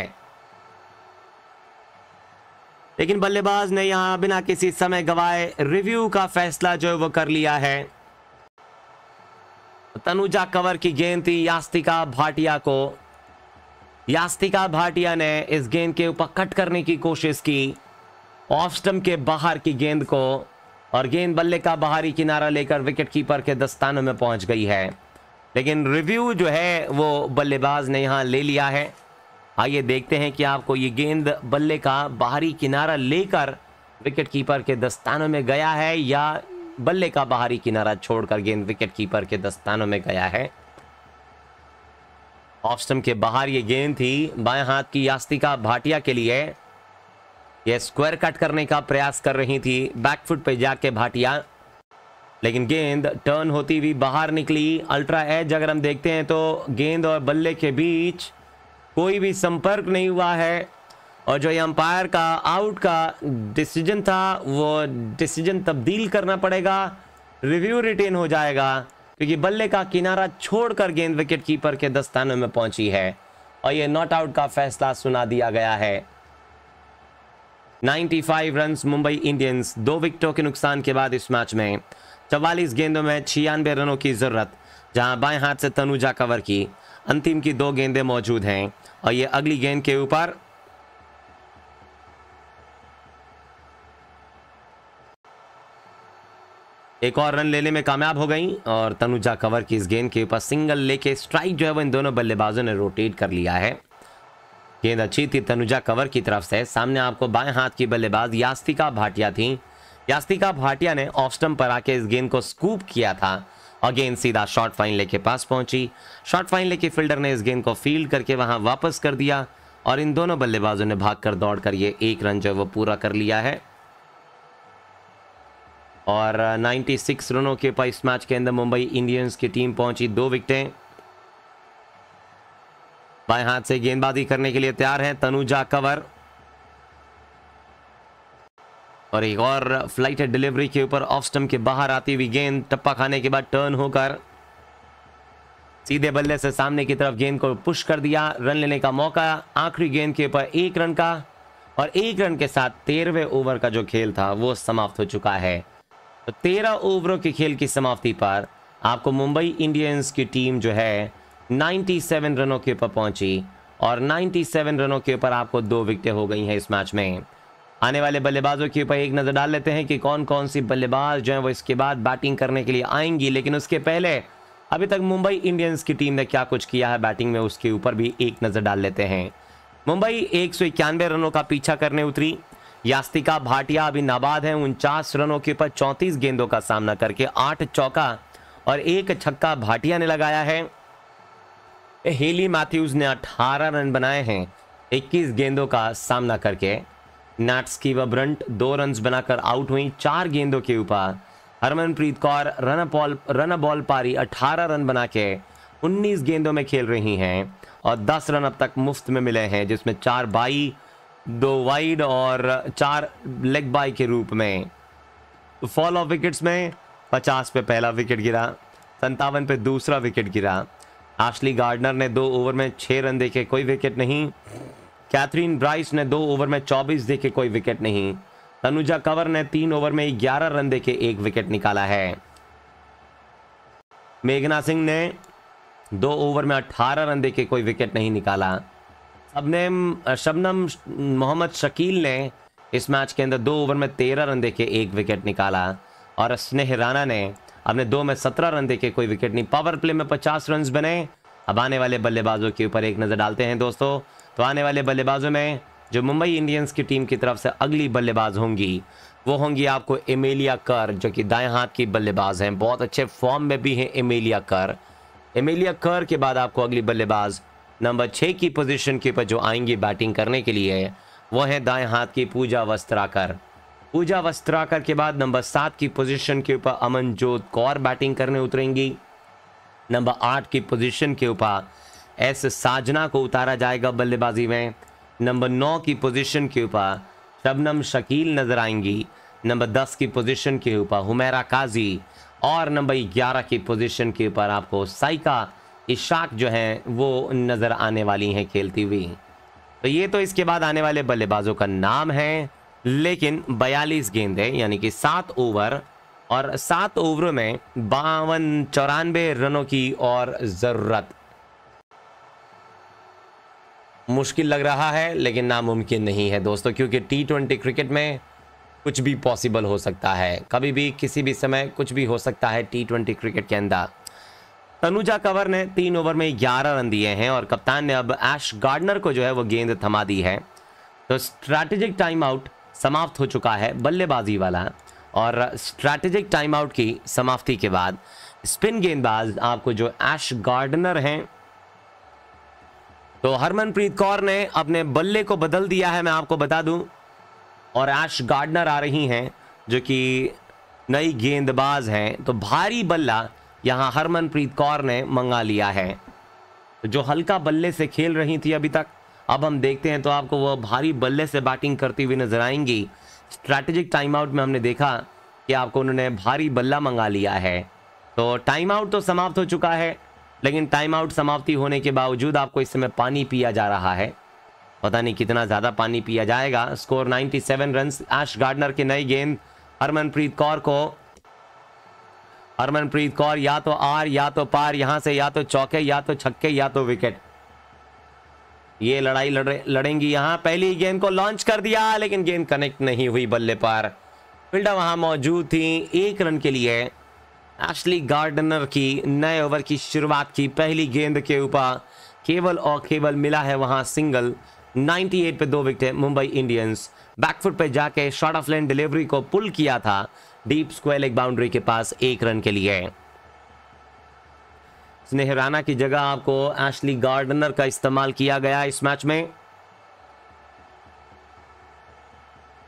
लेकिन बल्लेबाज ने यहां बिना किसी समय गवाए रिव्यू का फैसला जो है वो कर लिया है तनुजा कंवर की गेंद थी यास्तिका भाटिया को यास्तिका भाटिया ने इस गेंद के ऊपर कट करने की कोशिश की ऑफ स्टम्प के बाहर की गेंद को और गेंद बल्ले का बाहरी किनारा लेकर विकेट कीपर के दस्तानों में पहुंच गई है लेकिन रिव्यू जो है वो बल्लेबाज ने यहाँ ले लिया है आइए देखते हैं कि आपको ये गेंद बल्ले का बाहरी किनारा लेकर विकेट कीपर के दस्तानों में गया है या बल्ले का बाहरी किनारा छोड़कर गेंद विकेट कीपर के दस्तानों में गया है ऑफ के बाहर ये गेंद थी बाएं हाथ की यास्तिका भाटिया के लिए ये स्क्वायर कट करने का प्रयास कर रही थी बैकफुट पे जाके भाटिया लेकिन गेंद टर्न होती हुई बाहर निकली अल्ट्रा एज अगर हम देखते हैं तो गेंद और बल्ले के बीच कोई भी संपर्क नहीं हुआ है और जो ये अंपायर का आउट का डिसीजन था वो डिसीजन तब्दील करना पड़ेगा रिव्यू रिटेन हो जाएगा क्योंकि बल्ले का किनारा छोड़कर गेंद विकेट कीपर के दस्तानों में पहुंची है और यह नॉट आउट का फैसला सुना दिया गया है 95 रन मुंबई इंडियंस दो विकेटों के नुकसान के बाद इस मैच में चवालीस गेंदों में छियानवे रनों की जरूरत जहां बाएं हाथ से तनुजा कवर की अंतिम की दो गेंदें मौजूद हैं और ये अगली गेंद के ऊपर एक और रन लेने में कामयाब हो गई और तनुजा कवर की इस गेंद के ऊपर सिंगल लेके स्ट्राइक जो है वो इन दोनों बल्लेबाजों ने रोटेट कर लिया है गेंद अच्छी थी तनुजा कवर की तरफ से सामने आपको बाएं हाथ की बल्लेबाज यास्तिका भाटिया थी यास्तिका भाटिया ने ऑस्टम पर आके इस गेंद को स्कूप किया था और गेंद सीधा शॉर्ट फाइन लेके पास पहुंची शॉर्ट फाइन लेके फील्डर ने इस गेंद को फील्ड करके वहां वापस कर दिया और इन दोनों बल्लेबाजों ने भाग कर दौड़ कर ये एक रन जो है वो पूरा कर लिया है और 96 रनों के ऊपर इस मैच के अंदर मुंबई इंडियंस की टीम पहुंची दो विकटें बाएं हाथ से गेंदबाजी करने के लिए तैयार हैं तनुजा कंवर और एक और फ्लाइट डिलीवरी के ऊपर ऑफ स्टम्प के बाहर आती हुई गेंद टप्पा खाने के बाद टर्न होकर सीधे बल्ले से सामने की तरफ गेंद को पुश कर दिया रन लेने का मौका आखिरी गेंद के ऊपर एक रन का और एक रन के साथ तेरहवें ओवर का जो खेल था वो समाप्त हो चुका है तो तेरह ओवरों के खेल की समाप्ति पर आपको मुंबई इंडियंस की टीम जो है 97 रनों के ऊपर पहुंची और 97 रनों के ऊपर आपको दो विकटें हो गई हैं इस मैच में आने वाले बल्लेबाजों के ऊपर एक नज़र डाल लेते हैं कि कौन कौन सी बल्लेबाज जो हैं वो इसके बाद बैटिंग करने के लिए आएंगी लेकिन उसके पहले अभी तक मुंबई इंडियंस की टीम ने क्या कुछ किया है बैटिंग में उसके ऊपर भी एक नज़र डाल लेते हैं मुंबई एक रनों का पीछा करने उतरी यास्तिका भाटिया अभी नाबाद हैं उनचास रनों के ऊपर चौंतीस गेंदों का सामना करके आठ चौका और एक छक्का भाटिया ने लगाया है हेली मैथ्यूज ने 18 रन बनाए हैं 21 गेंदों का सामना करके नाट्स की व दो रन बनाकर आउट हुई चार गेंदों के ऊपर Harmanpreet Kaur run ball run ball पारी 18 रन बना के उन्नीस गेंदों में खेल रही हैं और 10 रन अब तक मुफ्त में मिले हैं जिसमें चार बाई दो वाइड और चार लेग बाय के रूप में फॉल ऑफ विकेट्स में पचास पे पहला विकेट गिरा संतावन पे दूसरा विकेट गिरा आशली गार्डनर ने दो ओवर में छः रन देखे कोई विकेट नहीं कैथरीन ब्राइस ने दो ओवर में चौबीस देखे कोई विकेट नहीं तनुजा कंवर ने तीन ओवर में ग्यारह रन देखे एक विकेट निकाला है मेघना सिंह ने दो ओवर में अट्ठारह रन देखे कोई विकेट नहीं निकाला शबनम शबनम मोहम्मद शकील ने इस मैच के अंदर दो ओवर में तेरह रन देके एक विकेट निकाला और स्नेह राणा ने अपने दो में सत्रह रन देके कोई विकेट नहीं पावर प्ले में पचास रन बने अब आने वाले बल्लेबाजों के ऊपर एक नज़र डालते हैं दोस्तों तो आने वाले बल्लेबाजों में जो मुंबई इंडियंस की टीम की तरफ से अगली बल्लेबाज होंगी वो होंगी आपको एमेलिया कर जो कि दाएं हाथ की बल्लेबाज हैं बहुत अच्छे फॉर्म में भी हैं एमेलिया कर एमेलिया कर के बाद आपको अगली बल्लेबाज नंबर छः की पोजीशन के ऊपर जो आएंगे बैटिंग करने के लिए वह है दाएं हाथ की पूजा वस्त्राकर पूजा वस्त्राकर के बाद नंबर सात की पोजीशन के ऊपर अमनजोत कौर बैटिंग करने उतरेंगी नंबर आठ की पोजीशन के ऊपर एस साजना को उतारा जाएगा बल्लेबाजी में नंबर नौ की पोजीशन के ऊपर शबनम शकील नजर आएंगी नंबर दस की पोजीशन के ऊपर हुमैरा काजी और नंबर ग्यारह की पोजीशन के ऊपर आपको साइका इशाक जो हैं वो नज़र आने वाली हैं खेलती हुई तो ये तो इसके बाद आने वाले बल्लेबाजों का नाम है लेकिन 42 गेंदें यानी कि सात ओवर और सात ओवर में बावन चौरानवे रनों की और ज़रूरत मुश्किल लग रहा है लेकिन नामुमकिन नहीं है दोस्तों क्योंकि टी ट्वेंटी क्रिकेट में कुछ भी पॉसिबल हो सकता है कभी भी किसी भी समय कुछ भी हो सकता है टी ट्वेंटी क्रिकेट के अंदर तनुजा कंवर ने तीन ओवर में ग्यारह रन दिए हैं और कप्तान ने अब ऐश गार्डनर को जो है वो गेंद थमा दी है तो स्ट्रैटेजिक टाइम आउट समाप्त हो चुका है बल्लेबाजी वाला और स्ट्रैटेजिक टाइम आउट की समाप्ति के बाद स्पिन गेंदबाज आपको जो ऐश गार्डनर हैं तो हरमनप्रीत कौर ने अपने बल्ले को बदल दिया है मैं आपको बता दूं और ऐश गार्डनर आ रही हैं जो कि नई गेंदबाज हैं तो भारी बल्ला यहाँ हरमनप्रीत कौर ने मंगा लिया है जो हल्का बल्ले से खेल रही थी अभी तक अब हम देखते हैं तो आपको वह भारी बल्ले से बैटिंग करती हुई नजर आएंगी स्ट्रैटेजिक टाइम आउट में हमने देखा कि आपको उन्होंने भारी बल्ला मंगा लिया है तो टाइम आउट तो समाप्त हो चुका है लेकिन टाइम आउट समाप्ति होने के बावजूद आपको इस समय पानी पिया जा रहा है पता नहीं कितना ज़्यादा पानी पिया जाएगा स्कोर 97 रन्स एश गार्डनर के नए गेंद हरमनप्रीत कौर को हरमनप्रीत कौर या तो आर या तो पार यहां से या तो चौके या तो छक्के या तो विकेट ये लड़ाई लड़े लड़ेंगी यहां पहली गेंद को लॉन्च कर दिया लेकिन गेंद कनेक्ट नहीं हुई बल्ले पर फील्डर वहां मौजूद थी एक रन के लिए एशली गार्डनर की नए ओवर की शुरुआत की पहली गेंद के ऊपर केवल और केवल मिला है वहां सिंगल 98 पे दो विकेट मुंबई इंडियंस बैकफुट पे जाके शॉर्ट ऑफ लेन डिलीवरी को पुल किया था डीप स्क्वेल एक बाउंड्री के पास एक रन के लिए स्नेह की जगह आपको एशली गार्डनर का इस्तेमाल किया गया इस मैच में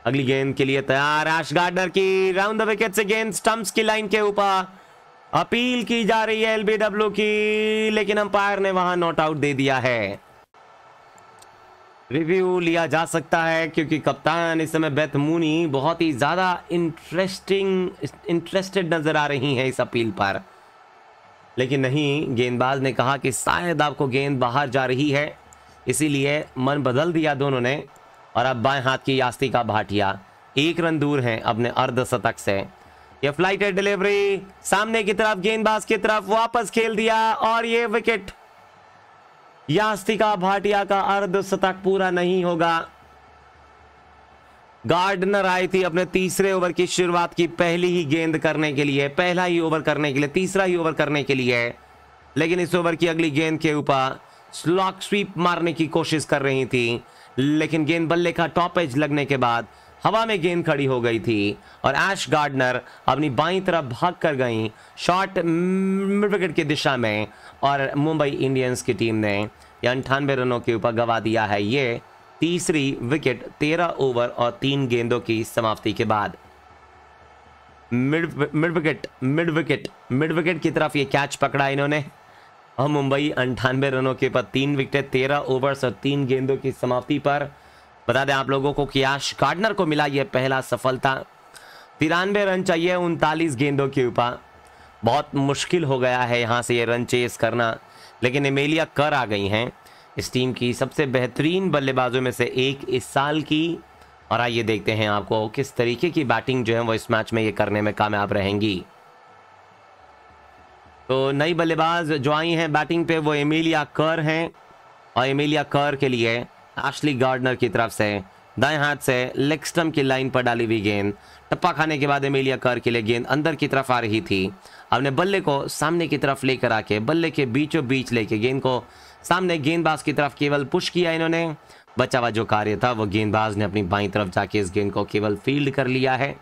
अगली गेंद के लिए तैयार एश गार्डनर की राउंड द विकेट से गेंद स्टंप्स की लाइन के ऊपर अपील की जा रही है एलबीडब्ल्यू की लेकिन अंपायर ने वहां नॉट आउट दे दिया है रिव्यू लिया जा सकता है क्योंकि कप्तान इस समय मूनी बहुत ही ज़्यादा इंटरेस्टिंग इंटरेस्टेड नज़र आ रही हैं इस अपील पर लेकिन नहीं गेंदबाज ने कहा कि शायद आपको गेंद बाहर जा रही है इसीलिए मन बदल दिया दोनों ने और अब बाएं हाथ की यास्तिका भाटिया एक रन दूर हैं अपने अर्धशतक से ये फ्लाइट डिलीवरी सामने की तरफ गेंदबाज की तरफ वापस खेल दिया और ये विकेट यास्तिका भाटिया का अर्ध शतक पूरा नहीं होगा गार्डनर आई थी अपने तीसरे ओवर की शुरुआत की पहली ही गेंद करने के लिए पहला ही ओवर करने के लिए तीसरा ही ओवर करने के लिए लेकिन इस ओवर की अगली गेंद के ऊपर स्लॉक स्वीप मारने की कोशिश कर रही थी लेकिन गेंद बल्ले का टॉप एज लगने के बाद हवा में गेंद खड़ी हो गई थी और एश गार्डनर अपनी बाई तरफ भाग कर गई शॉर्ट विकेट की दिशा में और मुंबई इंडियंस की टीम ने यह अंठानवे रनों के ऊपर गवा दिया है ये तीसरी विकेट तेरह ओवर और तीन गेंदों की समाप्ति के बाद mid mid wicket mid wicket mid wicket की तरफ ये कैच पकड़ा इन्होंने और मुंबई अंठानवे रनों के ऊपर तीन विकेट तेरह ओवर्स और तीन गेंदों की समाप्ति पर बता दें आप लोगों को कि आश गार्डनर को मिला यह पहला सफलता तिरानवे रन चाहिए उनतालीस गेंदों के ऊपर बहुत मुश्किल हो गया है यहाँ से ये रन चेस करना लेकिन एमेलिया कर आ गई हैं इस टीम की सबसे बेहतरीन बल्लेबाजों में से एक इस साल की और आइए देखते हैं आपको किस तरीके की बैटिंग जो है वो इस मैच में ये करने में कामयाब रहेंगी तो नई बल्लेबाज जो आई हैं बैटिंग पे वो एमिलिया कर हैं और एमिलिया कर के लिए एशली गार्डनर की तरफ से दाएं हाथ से लेग स्टम्प की लाइन पर डाली हुई गेंद टप्पा खाने के बाद एमिलिया कर के लिए गेंद अंदर की तरफ आ रही थी अपने बल्ले को सामने की तरफ लेकर आके बल्ले के बीचों बीच लेके गेंद को सामने गेंदबाज की तरफ केवल पुश किया इन्होंने बचा हुआ जो कार्य था वो गेंदबाज ने अपनी बाई तरफ जाके इस गेंद को केवल फील्ड कर लिया है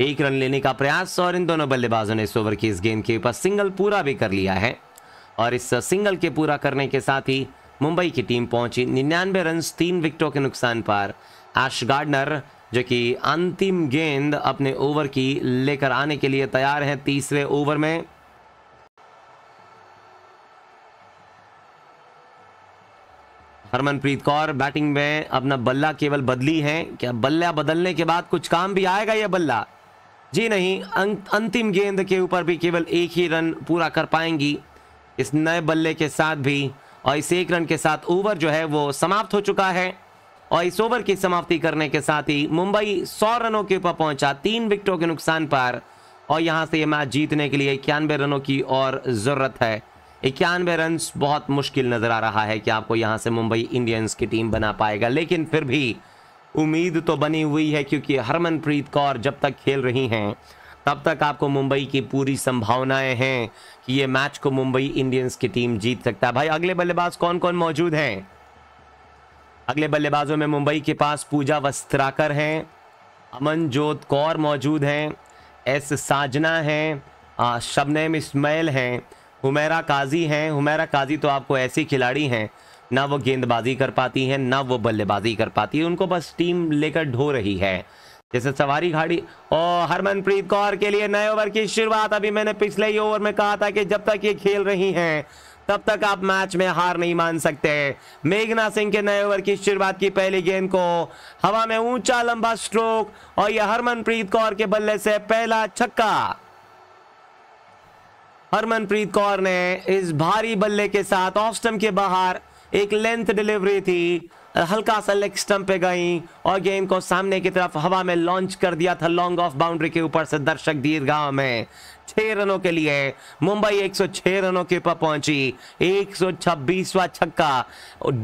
एक रन लेने का प्रयास और इन दोनों बल्लेबाजों ने इस ओवर की इस गेंद के ऊपर सिंगल पूरा भी कर लिया है और इस सिंगल के पूरा करने के साथ ही मुंबई की टीम पहुंची निन्यानवे रन तीन विकेटों के नुकसान पर आश गार्डनर जो कि अंतिम गेंद अपने ओवर की लेकर आने के लिए तैयार हैं तीसरे ओवर में हरमनप्रीत कौर बैटिंग में अपना बल्ला केवल बदली है क्या बल्ला बदलने के बाद कुछ काम भी आएगा यह बल्ला जी नहीं अं-, अंतिम गेंद के ऊपर भी केवल एक ही रन पूरा कर पाएंगी इस नए बल्ले के साथ भी और इस एक रन के साथ ओवर जो है वो समाप्त हो चुका है और इस ओवर की समाप्ति करने के साथ ही मुंबई सौ रनों के ऊपर पहुंचा तीन विकेटों के नुकसान पर और यहां से ये मैच जीतने के लिए इक्यानवे रनों की और ज़रूरत है इक्यानवे रन बहुत मुश्किल नज़र आ रहा है कि आपको यहाँ से मुंबई इंडियंस की टीम बना पाएगा लेकिन फिर भी उम्मीद तो बनी हुई है क्योंकि हरमनप्रीत कौर जब तक खेल रही हैं तब तक आपको मुंबई की पूरी संभावनाएं हैं कि ये मैच को मुंबई इंडियंस की टीम जीत सकता है भाई अगले बल्लेबाज कौन कौन मौजूद हैं अगले बल्लेबाजों में मुंबई के पास पूजा वस्त्राकर हैं अमनजोत कौर मौजूद हैं एस साजना हैं शबनम इसमैल हैं हुमेरा काजी हैं हुमेरा काजी तो आपको ऐसी खिलाड़ी हैं ना वो गेंदबाजी कर पाती हैं ना वो बल्लेबाजी कर पाती है उनको बस टीम लेकर ढो रही है जैसे सवारी घाड़ी और हरमनप्रीत कौर के लिए नए ओवर की शुरुआत अभी मैंने पिछले ही ओवर में कहा था कि जब तक ये खेल रही हैं तब तक आप मैच में हार नहीं मान सकते मेघना सिंह के नए ओवर की शुरुआत की पहली गेंद को हवा में ऊंचा लंबा स्ट्रोक और यह हरमनप्रीत कौर के बल्ले से पहला छक्का हरमनप्रीत कौर ने इस भारी बल्ले के साथ ऑफ स्टम्प के बाहर एक लेंथ डिलीवरी थी हल्का सा लेग स्टंप पे गई और गेंद को सामने की तरफ हवा में लॉन्च कर दिया था लॉन्ग ऑफ बाउंड्री के ऊपर से दर्शक दीर्घा में छह रनों के लिए मुंबई 106 रनों के ऊपर पहुंची 126वां छक्का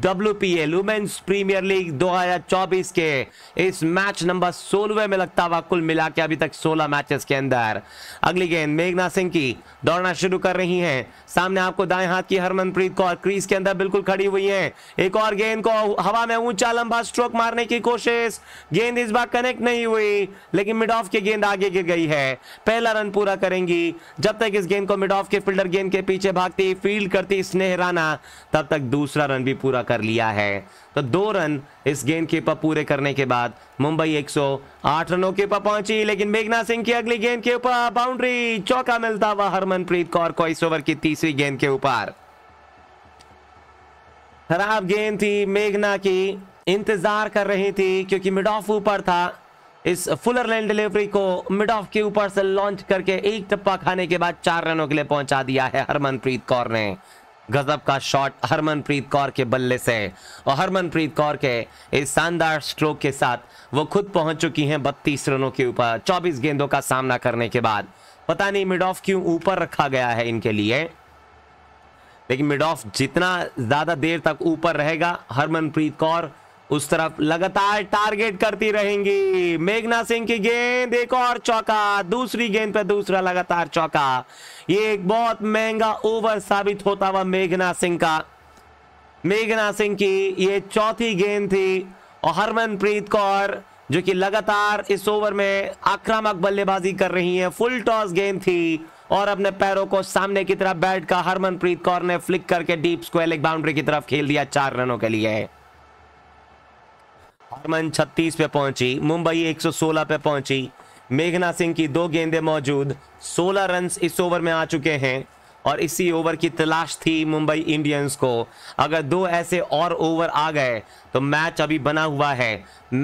डब्ल्यूपीएल वुमेन्स प्रीमियर लीग 2024 के इस मैच नंबर 16वें में लगता हुआ कुल मिला के अभी तक 16 मैचेस के अंदर अगली गेंद मेघना सिंह की दौड़ना शुरू कर रही हैं सामने आपको दाएं हाथ की हरमनप्रीत कौर क्रीज के अंदर बिल्कुल खड़ी हुई है एक और गेंद को हवा में ऊंचा लंबा स्ट्रोक मारने की कोशिश गेंद इस बार कनेक्ट नहीं हुई लेकिन मिड ऑफ की गेंद आगे गिर गई है पहला रन पूरा करेंगी होगी जब तक इस गेंद को मिड ऑफ के फील्डर गेंद के पीछे भागती फील्ड करती स्नेह राणा तब तक दूसरा रन भी पूरा कर लिया है तो दो रन इस गेंद के ऊपर पूरे करने के बाद मुंबई 108 रनों के ऊपर पहुंची लेकिन मेघना सिंह की अगली गेंद के ऊपर बाउंड्री चौका मिलता हुआ हरमनप्रीत कौर को इस ओवर की तीसरी गेंद के ऊपर खराब गेंद थी मेघना की इंतजार कर रही थी क्योंकि मिड ऑफ ऊपर था इस फुलर लाइन डिलीवरी को मिड ऑफ के ऊपर से लॉन्च करके एक टप्पा खाने के बाद चार रनों के लिए पहुंचा दिया है हरमनप्रीत कौर ने गजब का शॉट हरमनप्रीत कौर के बल्ले से और हरमनप्रीत कौर के इस शानदार स्ट्रोक के साथ वो खुद पहुंच चुकी हैं बत्तीस रनों के ऊपर चौबीस गेंदों का सामना करने के बाद पता नहीं मिड ऑफ क्यों ऊपर रखा गया है इनके लिए लेकिन मिड ऑफ जितना ज़्यादा देर तक ऊपर रहेगा हरमनप्रीत कौर उस तरफ लगातार टारगेट करती रहेंगी मेघना सिंह की गेंद एक और चौका दूसरी गेंद पर दूसरा लगातार चौका ये एक बहुत महंगा ओवर साबित होता हुआ मेघना सिंह का मेघना सिंह की ये चौथी गेंद थी और हरमनप्रीत कौर जो कि लगातार इस ओवर में आक्रामक बल्लेबाजी कर रही हैं फुल टॉस गेंद थी और अपने पैरों को सामने की तरफ बैठ का हरमनप्रीत कौर ने फ्लिक करके डीप स्क्वेल एक बाउंड्री की तरफ खेल दिया चार रनों के लिए हरमन 36 पे पहुंची मुंबई 116 पे पहुंची मेघना सिंह की दो गेंदे मौजूद 16 रन इस ओवर में आ चुके हैं और इसी ओवर की तलाश थी मुंबई इंडियंस को अगर दो ऐसे और ओवर आ गए तो मैच अभी बना हुआ है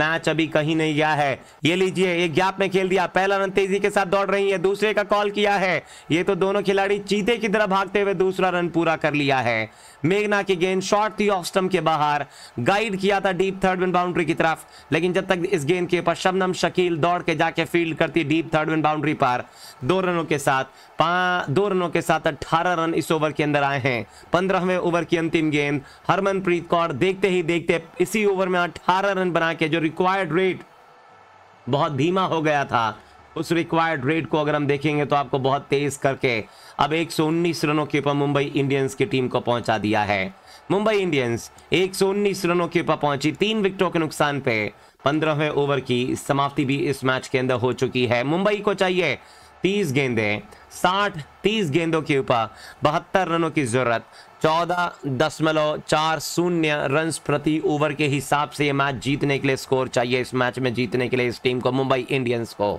मैच अभी कहीं नहीं गया है ये लीजिए ये गैप में खेल दिया पहला रन तेजी के साथ दौड़ रही है दूसरे का कॉल किया है ये तो दोनों खिलाड़ी चीते की तरह भागते हुए दूसरा रन पूरा कर लिया है मेघना की गेंद शॉर्ट थी ऑफ स्टम के बाहर गाइड किया था डीप थर्ड विन बाउंड्री की तरफ लेकिन जब तक इस गेंद के ऊपर शबनम शकील दौड़ के जाके फील्ड करती डीप थर्ड विन बाउंड्री पर दो रनों के साथ दो रनों के साथ अट्ठारह रन इस ओवर के अंदर आए हैं पंद्रहवें ओवर की अंतिम गेंद हरमनप्रीत कौर देखते ही देखते इसी ओवर में अठारह रन बना के जो रिक्वायर्ड रेट बहुत धीमा हो गया था उस रिक्वायर्ड रेट को अगर हम देखेंगे तो आपको बहुत तेज करके अब 119 रनों के ऊपर मुंबई इंडियंस की टीम को पहुंचा दिया है मुंबई इंडियंस 119 रनों के ऊपर पहुंची तीन विकेटों के नुकसान पे पंद्रहवें ओवर की समाप्ति भी इस मैच के अंदर हो चुकी है मुंबई को चाहिए तीस गेंदे साठ तीस गेंदों के ऊपर बहत्तर रनों की जरूरत चौदह दशमलव चार शून्य रन प्रति ओवर के हिसाब से ये मैच जीतने के लिए स्कोर चाहिए इस मैच में जीतने के लिए इस टीम को मुंबई इंडियंस को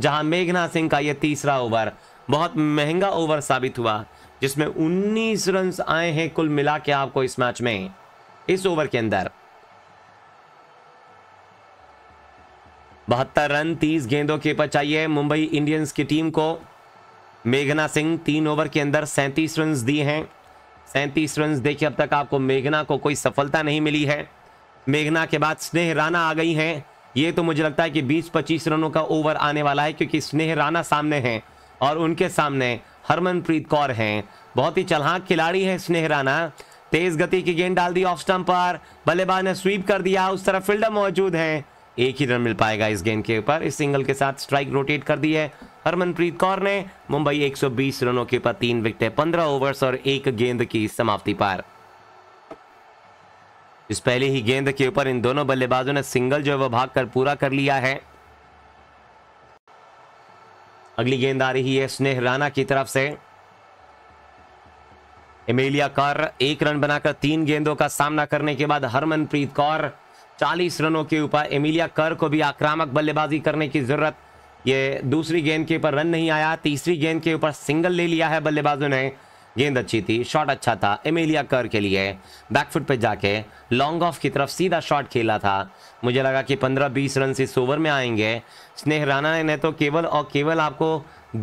जहां मेघना सिंह का यह तीसरा ओवर बहुत महंगा ओवर साबित हुआ जिसमें 19 रन आए हैं कुल मिला के आपको इस मैच में इस ओवर के अंदर बहत्तर रन 30 गेंदों के ऊपर चाहिए मुंबई इंडियंस की टीम को मेघना सिंह तीन ओवर के अंदर सैंतीस रन दिए हैं सैंतीस रन देखिए अब तक आपको मेघना को कोई सफलता नहीं मिली है मेघना के बाद स्नेह राणा आ गई हैं ये तो मुझे लगता है कि बीस पच्चीस रनों का ओवर आने वाला है क्योंकि स्नेह राणा सामने हैं और उनके सामने हरमनप्रीत कौर हैं बहुत ही चलहाक खिलाड़ी है स्नेह राणा तेज गति की गेंद डाल दी ऑफ स्टंप पर बल्लेबाज ने स्वीप कर दिया उस तरफ फील्डर मौजूद हैं एक ही रन मिल पाएगा इस गेंद के ऊपर इस सिंगल के साथ स्ट्राइक रोटेट कर दी है हरमनप्रीत कौर ने मुंबई 120 रनों के ऊपर तीन विकेट 15 ओवर्स और एक गेंद की समाप्ति पर इस पहले ही गेंद के ऊपर इन दोनों बल्लेबाजों ने सिंगल जो है वह भाग कर पूरा कर लिया है अगली गेंद आ रही है स्नेह राणा की तरफ से एमेलिया कर एक रन बनाकर तीन गेंदों का सामना करने के बाद हरमनप्रीत कौर 40 रनों के ऊपर एमिलिया कर को भी आक्रामक बल्लेबाजी करने की जरूरत ये दूसरी गेंद के ऊपर रन नहीं आया तीसरी गेंद के ऊपर सिंगल ले लिया है बल्लेबाजों ने गेंद अच्छी थी शॉट अच्छा था एमेलिया कर के लिए बैकफुट पे जाके लॉन्ग ऑफ की तरफ सीधा शॉट खेला था मुझे लगा कि 15-20 रन इस ओवर में आएंगे स्नेह राणा ने तो केवल और केवल आपको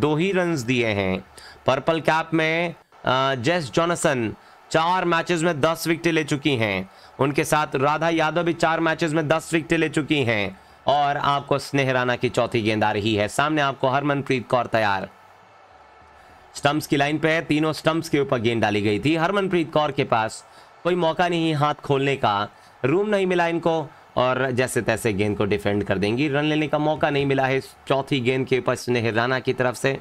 दो ही रन दिए हैं पर्पल कैप में जेस जॉनसन चार मैचेस में दस विकेटें ले चुकी हैं उनके साथ राधा यादव भी चार मैचेस में दस विकटें ले चुकी हैं और आपको स्नेह राणा की चौथी गेंद आ रही है सामने आपको हरमनप्रीत कौर तैयार स्टम्प्स की लाइन पे है तीनों स्टम्प्स के ऊपर गेंद डाली गई थी हरमनप्रीत कौर के पास कोई मौका नहीं हाथ खोलने का रूम नहीं मिला इनको और जैसे तैसे गेंद को डिफेंड कर देंगी रन लेने का मौका नहीं मिला है चौथी गेंद के ऊपर स्नेह राना की तरफ से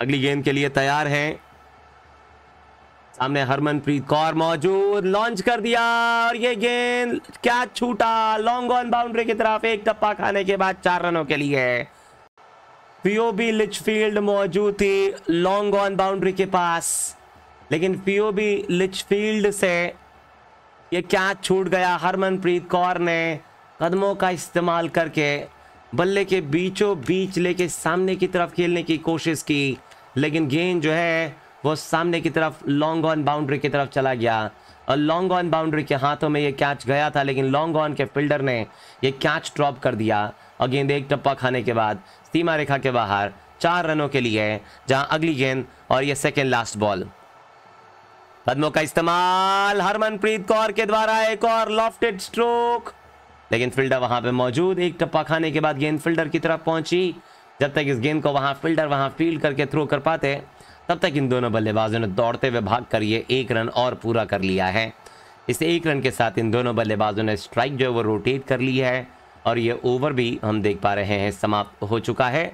अगली गेंद के लिए तैयार है सामने हरमनप्रीत कौर मौजूद लॉन्च कर दिया और ये गेंद क्या छूटा लॉन्ग ऑन बाउंड्री की तरफ एक टप्पा खाने के बाद चार रनों के लिए पीओबी लिचफील्ड मौजूद थी लॉन्ग ऑन बाउंड्री के पास लेकिन पीओबी लिचफील्ड से ये क्या छूट गया हरमनप्रीत कौर ने कदमों का इस्तेमाल करके बल्ले के बीचों बीच लेके सामने की तरफ खेलने की कोशिश की लेकिन गेंद जो है वो सामने की तरफ लॉन्ग ऑन बाउंड्री की तरफ चला गया और लॉन्ग ऑन बाउंड्री के हाथों में ये कैच गया था लेकिन लॉन्ग ऑन के फील्डर ने ये कैच ड्रॉप कर दिया और गेंद एक टप्पा खाने के बाद सीमा रेखा के बाहर चार रनों के लिए जहां अगली गेंद और यह सेकेंड लास्ट बॉल कदमों का इस्तेमाल हरमनप्रीत कौर के द्वारा एक और लॉफ्टेड स्ट्रोक लेकिन फील्डर वहां पे मौजूद एक टप्पा खाने के बाद गेंद फील्डर की तरफ पहुंची जब तक इस गेंद को वहां फील्डर वहां फील्ड करके थ्रो कर पाते तब तक इन दोनों बल्लेबाजों ने दौड़ते हुए भाग कर ये एक रन और पूरा कर लिया है इस एक रन के साथ इन दोनों बल्लेबाजों ने स्ट्राइक जो है वो रोटेट कर ली है और ये ओवर भी हम देख पा रहे हैं समाप्त हो चुका है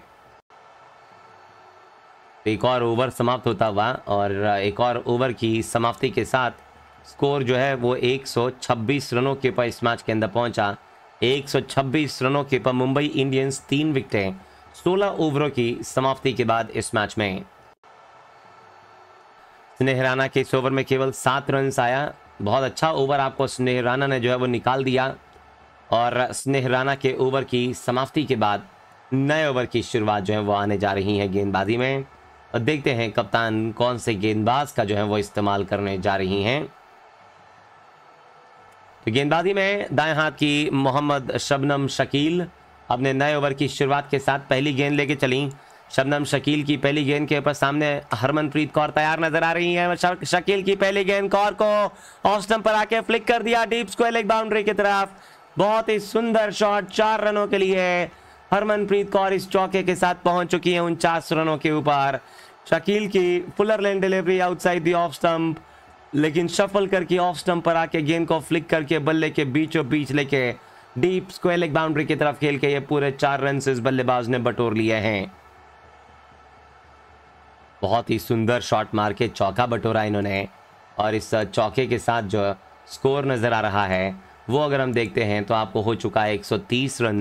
एक और ओवर समाप्त होता हुआ और एक और ओवर की समाप्ति के साथ स्कोर जो है वो 126 रनों के ऊपर इस मैच के अंदर पहुंचा 126 रनों के ऊपर मुंबई इंडियंस तीन विकटें 16 ओवरों की समाप्ति के बाद इस मैच में स्नेह राणा के इस ओवर में केवल सात रन आया बहुत अच्छा ओवर आपको स्नेह राणा ने जो है वो निकाल दिया और स्नेह राणा के ओवर की समाप्ति के बाद नए ओवर की शुरुआत जो है वो आने जा रही है गेंदबाजी में और देखते हैं कप्तान कौन से गेंदबाज का जो है वो इस्तेमाल करने जा रही हैं तो गेंदबाजी में दाएं हाथ की मोहम्मद शबनम शकील अपने नए ओवर की शुरुआत के साथ पहली गेंद लेके चली शबनम शकील की पहली गेंद के ऊपर सामने हरमनप्रीत कौर तैयार नजर आ रही है शकील की पहली गेंद कौर को ऑस्टम पर आके फ्लिक कर दिया डीप स्क्वेल एक बाउंड्री की तरफ बहुत ही सुंदर शॉट चार रनों के लिए हरमनप्रीत कौर इस चौके के साथ पहुंच चुकी है उनचास रनों के ऊपर शकील की fuller length delivery outside the off stump लेकिन शफल करके ऑफ स्टंप पर आके गेंद को फ्लिक करके बल्ले के बीचों बीच लेके डीप स्क्वेयर बाउंड्री की तरफ खेल के ये पूरे चार रन इस बल्लेबाज ने बटोर लिए हैं बहुत ही सुंदर शॉट मार के चौका बटोरा इन्होंने और इस चौके के साथ जो स्कोर नज़र आ रहा है वो अगर हम देखते हैं तो आपको हो चुका है 130 रन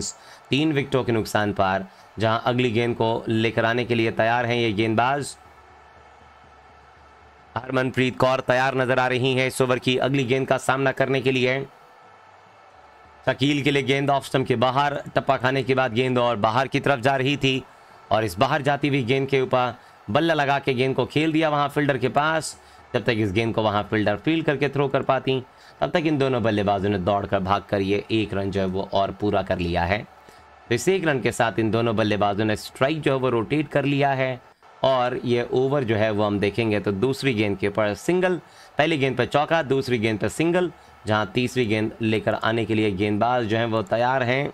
तीन विकेटों के नुकसान पर जहां अगली गेंद को लेकर आने के लिए तैयार हैं ये गेंदबाज हरमनप्रीत कौर तैयार नजर आ रही हैं इस ओवर की अगली गेंद का सामना करने के लिए शकील के लिए गेंद ऑफ स्टम के बाहर टप्पा खाने के बाद गेंद और बाहर की तरफ जा रही थी और इस बाहर जाती हुई गेंद के ऊपर बल्ला लगा के गेंद को खेल दिया वहाँ फील्डर के पास जब तक इस गेंद को वहाँ फील्डर फील्ड करके थ्रो कर पाती तब तक इन दोनों बल्लेबाजों ने दौड़कर भागकर ये एक रन जो है वो और पूरा कर लिया है तो इस एक रन के साथ इन दोनों बल्लेबाजों ने स्ट्राइक जो है वो रोटेट कर लिया है और ये ओवर जो है वो हम देखेंगे तो दूसरी गेंद के ऊपर सिंगल पहली गेंद पर चौका दूसरी गेंद पर सिंगल जहां तीसरी गेंद लेकर आने के लिए गेंदबाज जो हैं वो तैयार हैं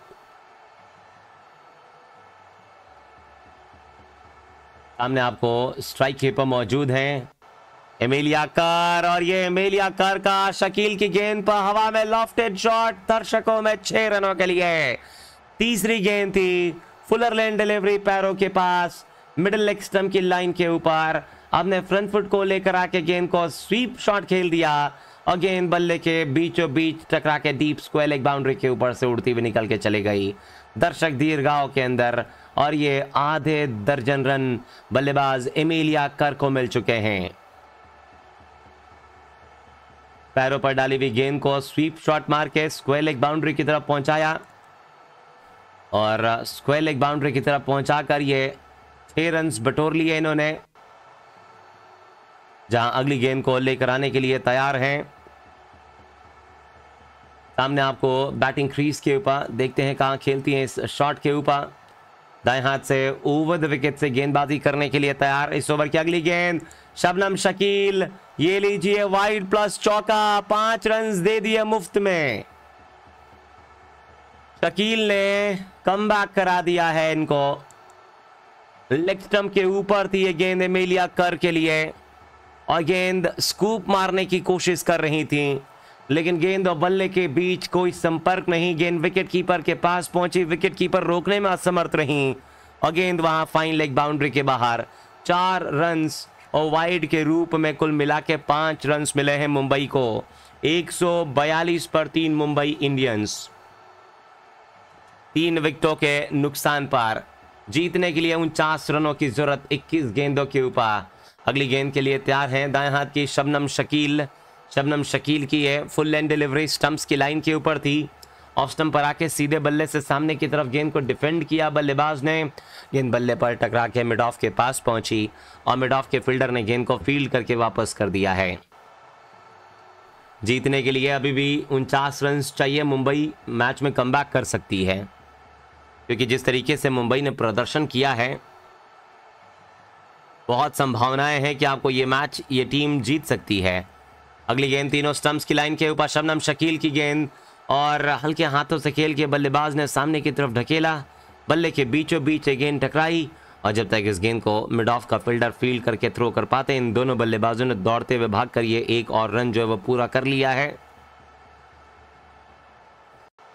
सामने आपको स्ट्राइक कीपर मौजूद हैं एमेलिया कार और ये एमेलिया कार का शकील की गेंद पर हवा में लॉफ्टेड शॉट दर्शकों में छह रनों के लिए तीसरी गेंद थी फुलर लेन डिलीवरी पैरों के पास मिडिल लेग स्टम्प की लाइन के ऊपर आपने फ्रंट फुट को लेकर आके गेंद को स्वीप शॉट खेल दिया और गेंद बल्ले के बीचों बीच टकरा के डीप स्क्वेयर एक बाउंड्री के ऊपर से उड़ती हुई निकल के चले गई दर्शक दीर्घाओं के अंदर और ये आधे दर्जन रन बल्लेबाज एमेलिया कर को मिल चुके हैं पैरों पर डाली हुई गेंद को स्वीप शॉट मार के स्क्वेयर लेग बाउंड्री की तरफ पहुंचाया और स्क्वेयर लेग बाउंड्री की तरफ पहुंचाकर ये छह रन बटोर लिए इन्होंने जहां अगली गेंद को लेकर आने के लिए तैयार हैं सामने आपको बैटिंग क्रीज के ऊपर देखते हैं कहाँ खेलती हैं इस शॉट के ऊपर दाएं हाथ से ओवर द विकेट से गेंदबाजी करने के लिए तैयार इस ओवर की अगली गेंद शबनम शकील ये लीजिए वाइड प्लस चौका पांच रन दे दिए मुफ्त में शकील ने कम करा दिया है इनको लेग स्टम्प के ऊपर थी ये गेंद एमेलिया कर के लिए और गेंद स्कूप मारने की कोशिश कर रही थी लेकिन गेंद और बल्ले के बीच कोई संपर्क नहीं गेंद विकेट कीपर के पास पहुंची विकेट कीपर रोकने में असमर्थ रही और गेंद वहां फाइन लेग बाउंड्री के बाहर चार रन और वाइड के रूप में कुल मिला के पांच रन मिले हैं मुंबई को 142 पर तीन मुंबई इंडियंस तीन विकेटों के नुकसान पर जीतने के लिए उनचास रनों की जरूरत 21 गेंदों के ऊपर अगली गेंद के लिए तैयार हैं दाएं हाथ की शबनम शकील शबनम शकील की है फुल लेंथ डिलीवरी स्टम्प्स की लाइन के ऊपर थी ऑफ स्टम्प पर आके सीधे बल्ले से सामने की तरफ गेंद को डिफेंड किया बल्लेबाज ने गेंद बल्ले पर टकरा के मिड ऑफ के पास पहुंची और मिड ऑफ के फील्डर ने गेंद को फील्ड करके वापस कर दिया है जीतने के लिए अभी भी उनचास रन चाहिए मुंबई मैच में कम कर सकती है क्योंकि जिस तरीके से मुंबई ने प्रदर्शन किया है बहुत संभावनाएं हैं कि आपको ये मैच ये टीम जीत सकती है अगली गेंद तीनों स्टम्प्स की लाइन के ऊपर शबनम शकील की गेंद और हल्के हाथों से खेल के बल्लेबाज ने सामने की तरफ ढकेला बल्ले के बीचों बीच ये गेंद टकराई और जब तक इस गेंद को मिड ऑफ का फील्डर फील्ड करके थ्रो कर पाते इन दोनों बल्लेबाजों ने दौड़ते हुए भाग कर ये एक और रन जो है वो पूरा कर लिया है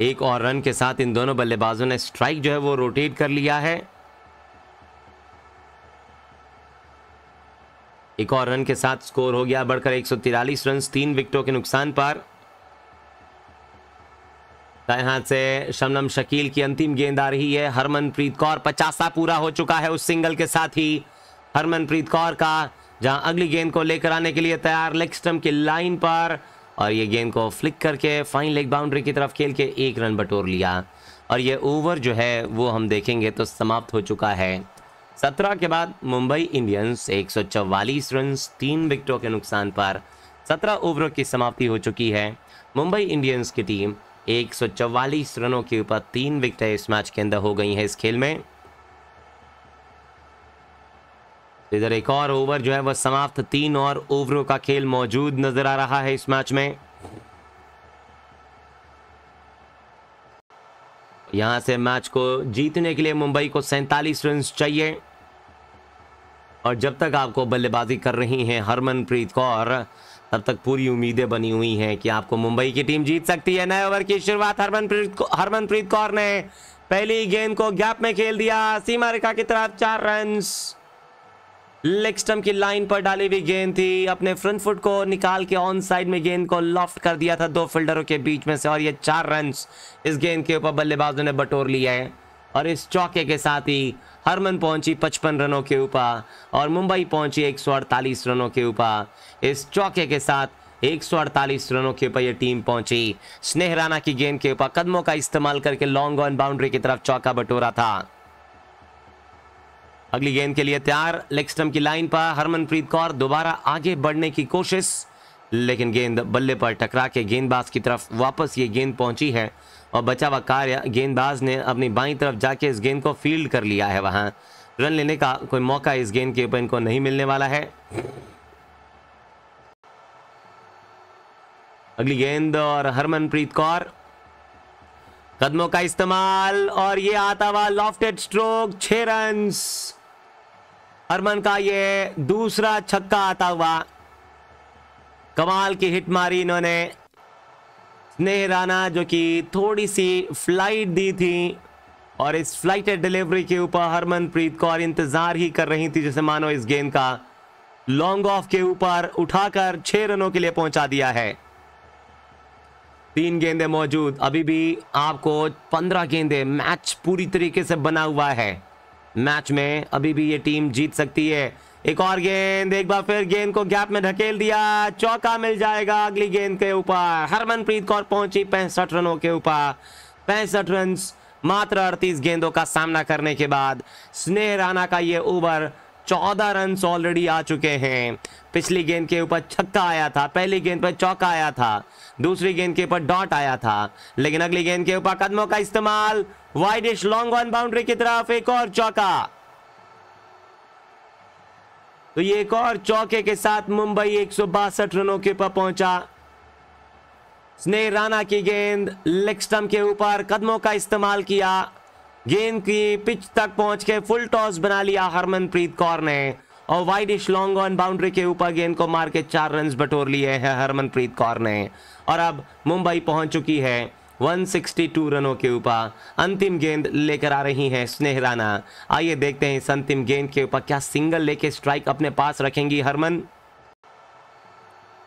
एक और रन के साथ इन दोनों बल्लेबाजों ने स्ट्राइक जो है वो रोटेट कर लिया है एक और रन के साथ स्कोर हो गया बढ़कर एक रन तीन विकेटों के नुकसान पर दाएं हाथ से शमनम शकील की अंतिम गेंद आ रही है हरमनप्रीत कौर पचासा पूरा हो चुका है उस सिंगल के साथ ही हरमनप्रीत कौर का जहां अगली गेंद को लेकर आने के लिए तैयार लेग स्टम्प की लाइन पर और ये गेंद को फ्लिक करके फाइन लेग बाउंड्री की तरफ खेल के एक रन बटोर लिया और ये ओवर जो है वो हम देखेंगे तो समाप्त हो चुका है सत्रह के बाद मुंबई इंडियंस 144 रन तीन विकेटों के नुकसान पर सत्रह ओवरों की समाप्ति हो चुकी है मुंबई इंडियंस की टीम एक रनों के ऊपर तीन विकेट इस मैच के अंदर हो गई हैं इस खेल में इधर एक और ओवर जो है वह समाप्त तीन और ओवरों का खेल मौजूद नजर आ रहा है इस मैच में यहां से मैच को जीतने के लिए मुंबई को सैतालीस रन चाहिए और जब तक आपको बल्लेबाजी कर रही हैं हरमनप्रीत कौर तब तक पूरी उम्मीदें बनी हुई हैं कि आपको मुंबई की टीम जीत सकती है नए ओवर की शुरुआत हरमनप्रीत हरमनप्रीत कौर ने पहली गेंद को गैप में खेल दिया सीमा रेखा की तरफ चार रन लेग स्टम्प की लाइन पर डाली हुई गेंद थी अपने फ्रंट फुट को निकाल के ऑन साइड में गेंद को लॉफ्ट कर दिया था दो फील्डरों के बीच में से और ये चार रन इस गेंद के ऊपर बल्लेबाजों ने बटोर लिया है और इस चौके के साथ ही हरमन पहुंची 55 रनों के ऊपर और मुंबई पहुंची 148 रनों के ऊपर इस चौके के साथ 148 रनों के ऊपर यह टीम पहुंची स्नेह राणा की गेंद के ऊपर कदमों का इस्तेमाल करके लॉन्ग ऑन बाउंड्री की तरफ चौका बटोरा था अगली गेंद के लिए तैयार लेग की लाइन पर हरमनप्रीत कौर दोबारा आगे बढ़ने की कोशिश लेकिन गेंद बल्ले पर टकरा के गेंदबाज की तरफ वापस ये गेंद पहुंची है और बचा हुआ कार्य गेंदबाज ने अपनी बाई तरफ जाके इस गेंद को फील्ड कर लिया है वहां रन लेने का कोई मौका इस गेंद के ऊपर इनको नहीं मिलने वाला है अगली गेंद और हरमनप्रीत कौर कदमों का इस्तेमाल और ये आता हुआ लॉफ्टेड स्ट्रोक छ रन हरमन का ये दूसरा छक्का आता हुआ कमाल की हिट मारी इन्होंने स्नेह राना जो कि थोड़ी सी फ्लाइट दी थी और इस फ्लाइट डिलीवरी के ऊपर हरमनप्रीत कौर इंतजार ही कर रही थी जैसे मानो इस गेंद का लॉन्ग ऑफ के ऊपर उठाकर छह रनों के लिए पहुंचा दिया है तीन गेंदे मौजूद अभी भी आपको पंद्रह गेंदे मैच पूरी तरीके से बना हुआ है मैच में अभी भी ये टीम जीत सकती है एक और गेंद एक बार फिर गेंद को गैप में ढकेल दिया चौका मिल जाएगा अगली गेंद के ऊपर हरमनप्रीत कौर पहुंची पैंसठ रनों के ऊपर पैंसठ रन मात्र अड़तीस गेंदों का सामना करने के बाद स्नेह राणा का ये ओवर चौदह रन ऑलरेडी आ चुके हैं पिछली गेंद के ऊपर छक्का आया था पहली गेंद पर चौका आया था दूसरी गेंद के ऊपर डॉट आया था लेकिन अगली गेंद के ऊपर कदमों का इस्तेमाल वाइडिश लॉन्ग ऑन बाउंड्री की तरफ एक और चौका तो ये एक और चौके के साथ मुंबई एक रनों के ऊपर पहुंचा स्नेह राणा की गेंद लेग स्टम्प के ऊपर कदमों का इस्तेमाल किया गेंद की पिच तक पहुंच के फुल टॉस बना लिया हरमनप्रीत कौर ने और वाइडिश लॉन्ग ऑन बाउंड्री के ऊपर गेंद को मार के चार रन बटोर लिए हैं हरमनप्रीत कौर ने और अब मुंबई पहुंच चुकी है 162 रनों के ऊपर अंतिम गेंद लेकर आ रही हैं स्नेह राणा आइए देखते हैं इस अंतिम गेंद के ऊपर क्या सिंगल लेके स्ट्राइक अपने पास रखेंगी हरमन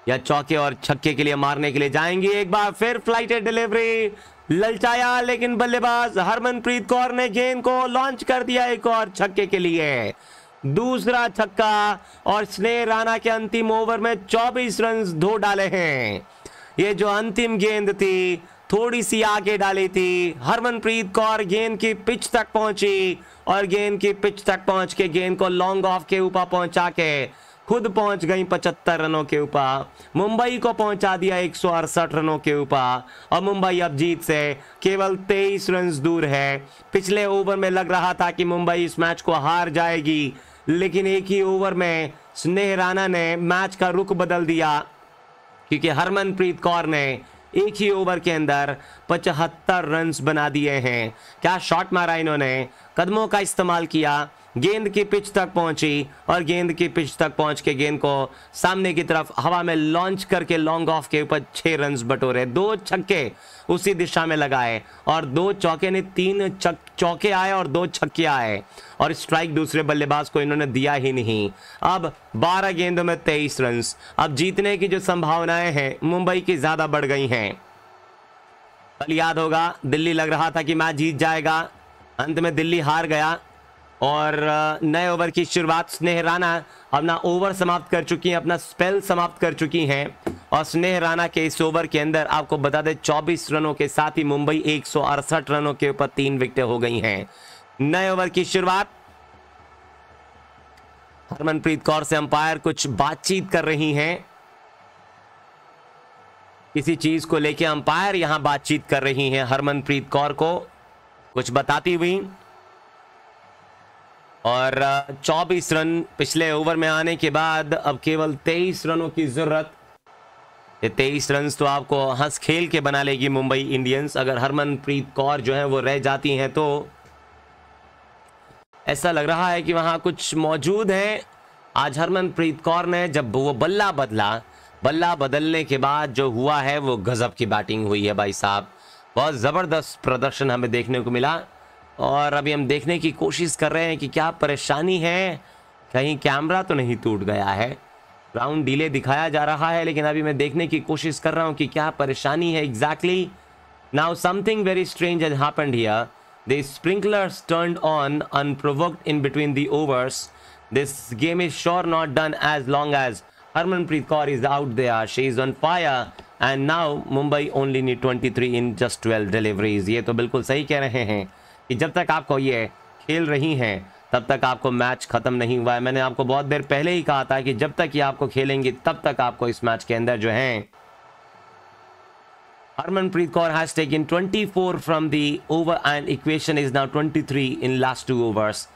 या चौके और छक्के के लिए मारने के लिए जाएंगी एक बार फिर फ्लाइट डिलीवरी ललचाया लेकिन बल्लेबाज हरमनप्रीत कौर ने गेंद को लॉन्च कर दिया एक और छक्के के लिए दूसरा छक्का और स्नेह राणा के अंतिम ओवर में 24 रन धो डाले हैं ये जो अंतिम गेंद थी थोड़ी सी आगे डाली थी हरमनप्रीत कौर गेंद की पिच तक पहुंची और गेंद की पिच तक पहुंच के गेंद को लॉन्ग ऑफ के ऊपर पहुंचा के खुद पहुंच गई 75 रनों के ऊपर मुंबई को पहुंचा दिया एक रनों के ऊपर और मुंबई अब जीत से केवल 23 रन दूर है पिछले ओवर में लग रहा था कि मुंबई इस मैच को हार जाएगी लेकिन एक ही ओवर में स्नेह राणा ने मैच का रुख बदल दिया क्योंकि हरमनप्रीत कौर ने एक ही ओवर के अंदर पचहत्तर रन बना दिए हैं क्या शॉट मारा इन्होंने कदमों का इस्तेमाल किया गेंद की पिच तक पहुंची और गेंद की पिच तक पहुंच के गेंद को सामने की तरफ हवा में लॉन्च करके लॉन्ग ऑफ के ऊपर छह रन बटोरे दो छक्के उसी दिशा में लगाए और दो चौके ने तीन चक चौके आए और दो छक्के आए और स्ट्राइक दूसरे बल्लेबाज को इन्होंने दिया ही नहीं अब 12 गेंदों में 23 रन अब जीतने की जो संभावनाएं हैं मुंबई की ज्यादा बढ़ गई हैं कल याद होगा दिल्ली लग रहा था कि मैच जीत जाएगा अंत में दिल्ली हार गया और नए ओवर की शुरुआत स्नेह राना अपना ओवर समाप्त कर चुकी हैं अपना स्पेल समाप्त कर चुकी हैं और स्नेह राना के इस ओवर के अंदर आपको बता दें 24 रनों के साथ ही मुंबई एक रनों के ऊपर तीन विकेटें हो गई हैं नए ओवर की शुरुआत हरमनप्रीत कौर से अंपायर कुछ बातचीत कर रही हैं किसी चीज को लेकर अंपायर यहां बातचीत कर रही हैं हरमनप्रीत कौर को कुछ बताती हुई और 24 रन पिछले ओवर में आने के बाद अब केवल 23 रनों की ज़रूरत ये तेईस रन तो आपको हंस खेल के बना लेगी मुंबई इंडियंस अगर हरमनप्रीत कौर जो है वो रह जाती हैं तो ऐसा लग रहा है कि वहाँ कुछ मौजूद हैं आज हरमनप्रीत कौर ने जब वो बल्ला बदला बल्ला बदलने के बाद जो हुआ है वो गजब की बैटिंग हुई है भाई साहब बहुत ज़बरदस्त प्रदर्शन हमें देखने को मिला और अभी हम देखने की कोशिश कर रहे हैं कि क्या परेशानी है कहीं कैमरा तो नहीं टूट गया है राउंड डिले दिखाया जा रहा है लेकिन अभी मैं देखने की कोशिश कर रहा हूँ कि क्या परेशानी है exactly now something very strange has happened here the sprinklers turn on unprovoked in between the overs this game is sure not done as long as Harmanpreet is out they are she is on on and now Mumbai only need twenty 23 in just 12 deliveries ये तो बिल्कुल सही कह रहे हैं कि जब तक आपको ये खेल रही हैं तब तक आपको मैच ख़त्म नहीं हुआ है मैंने आपको बहुत देर पहले ही कहा था कि जब तक ये आपको खेलेंगी तब तक आपको इस मैच के अंदर जो है Harmanpreet Kaur has taken 24 from the over and equation is now 23 in last two overs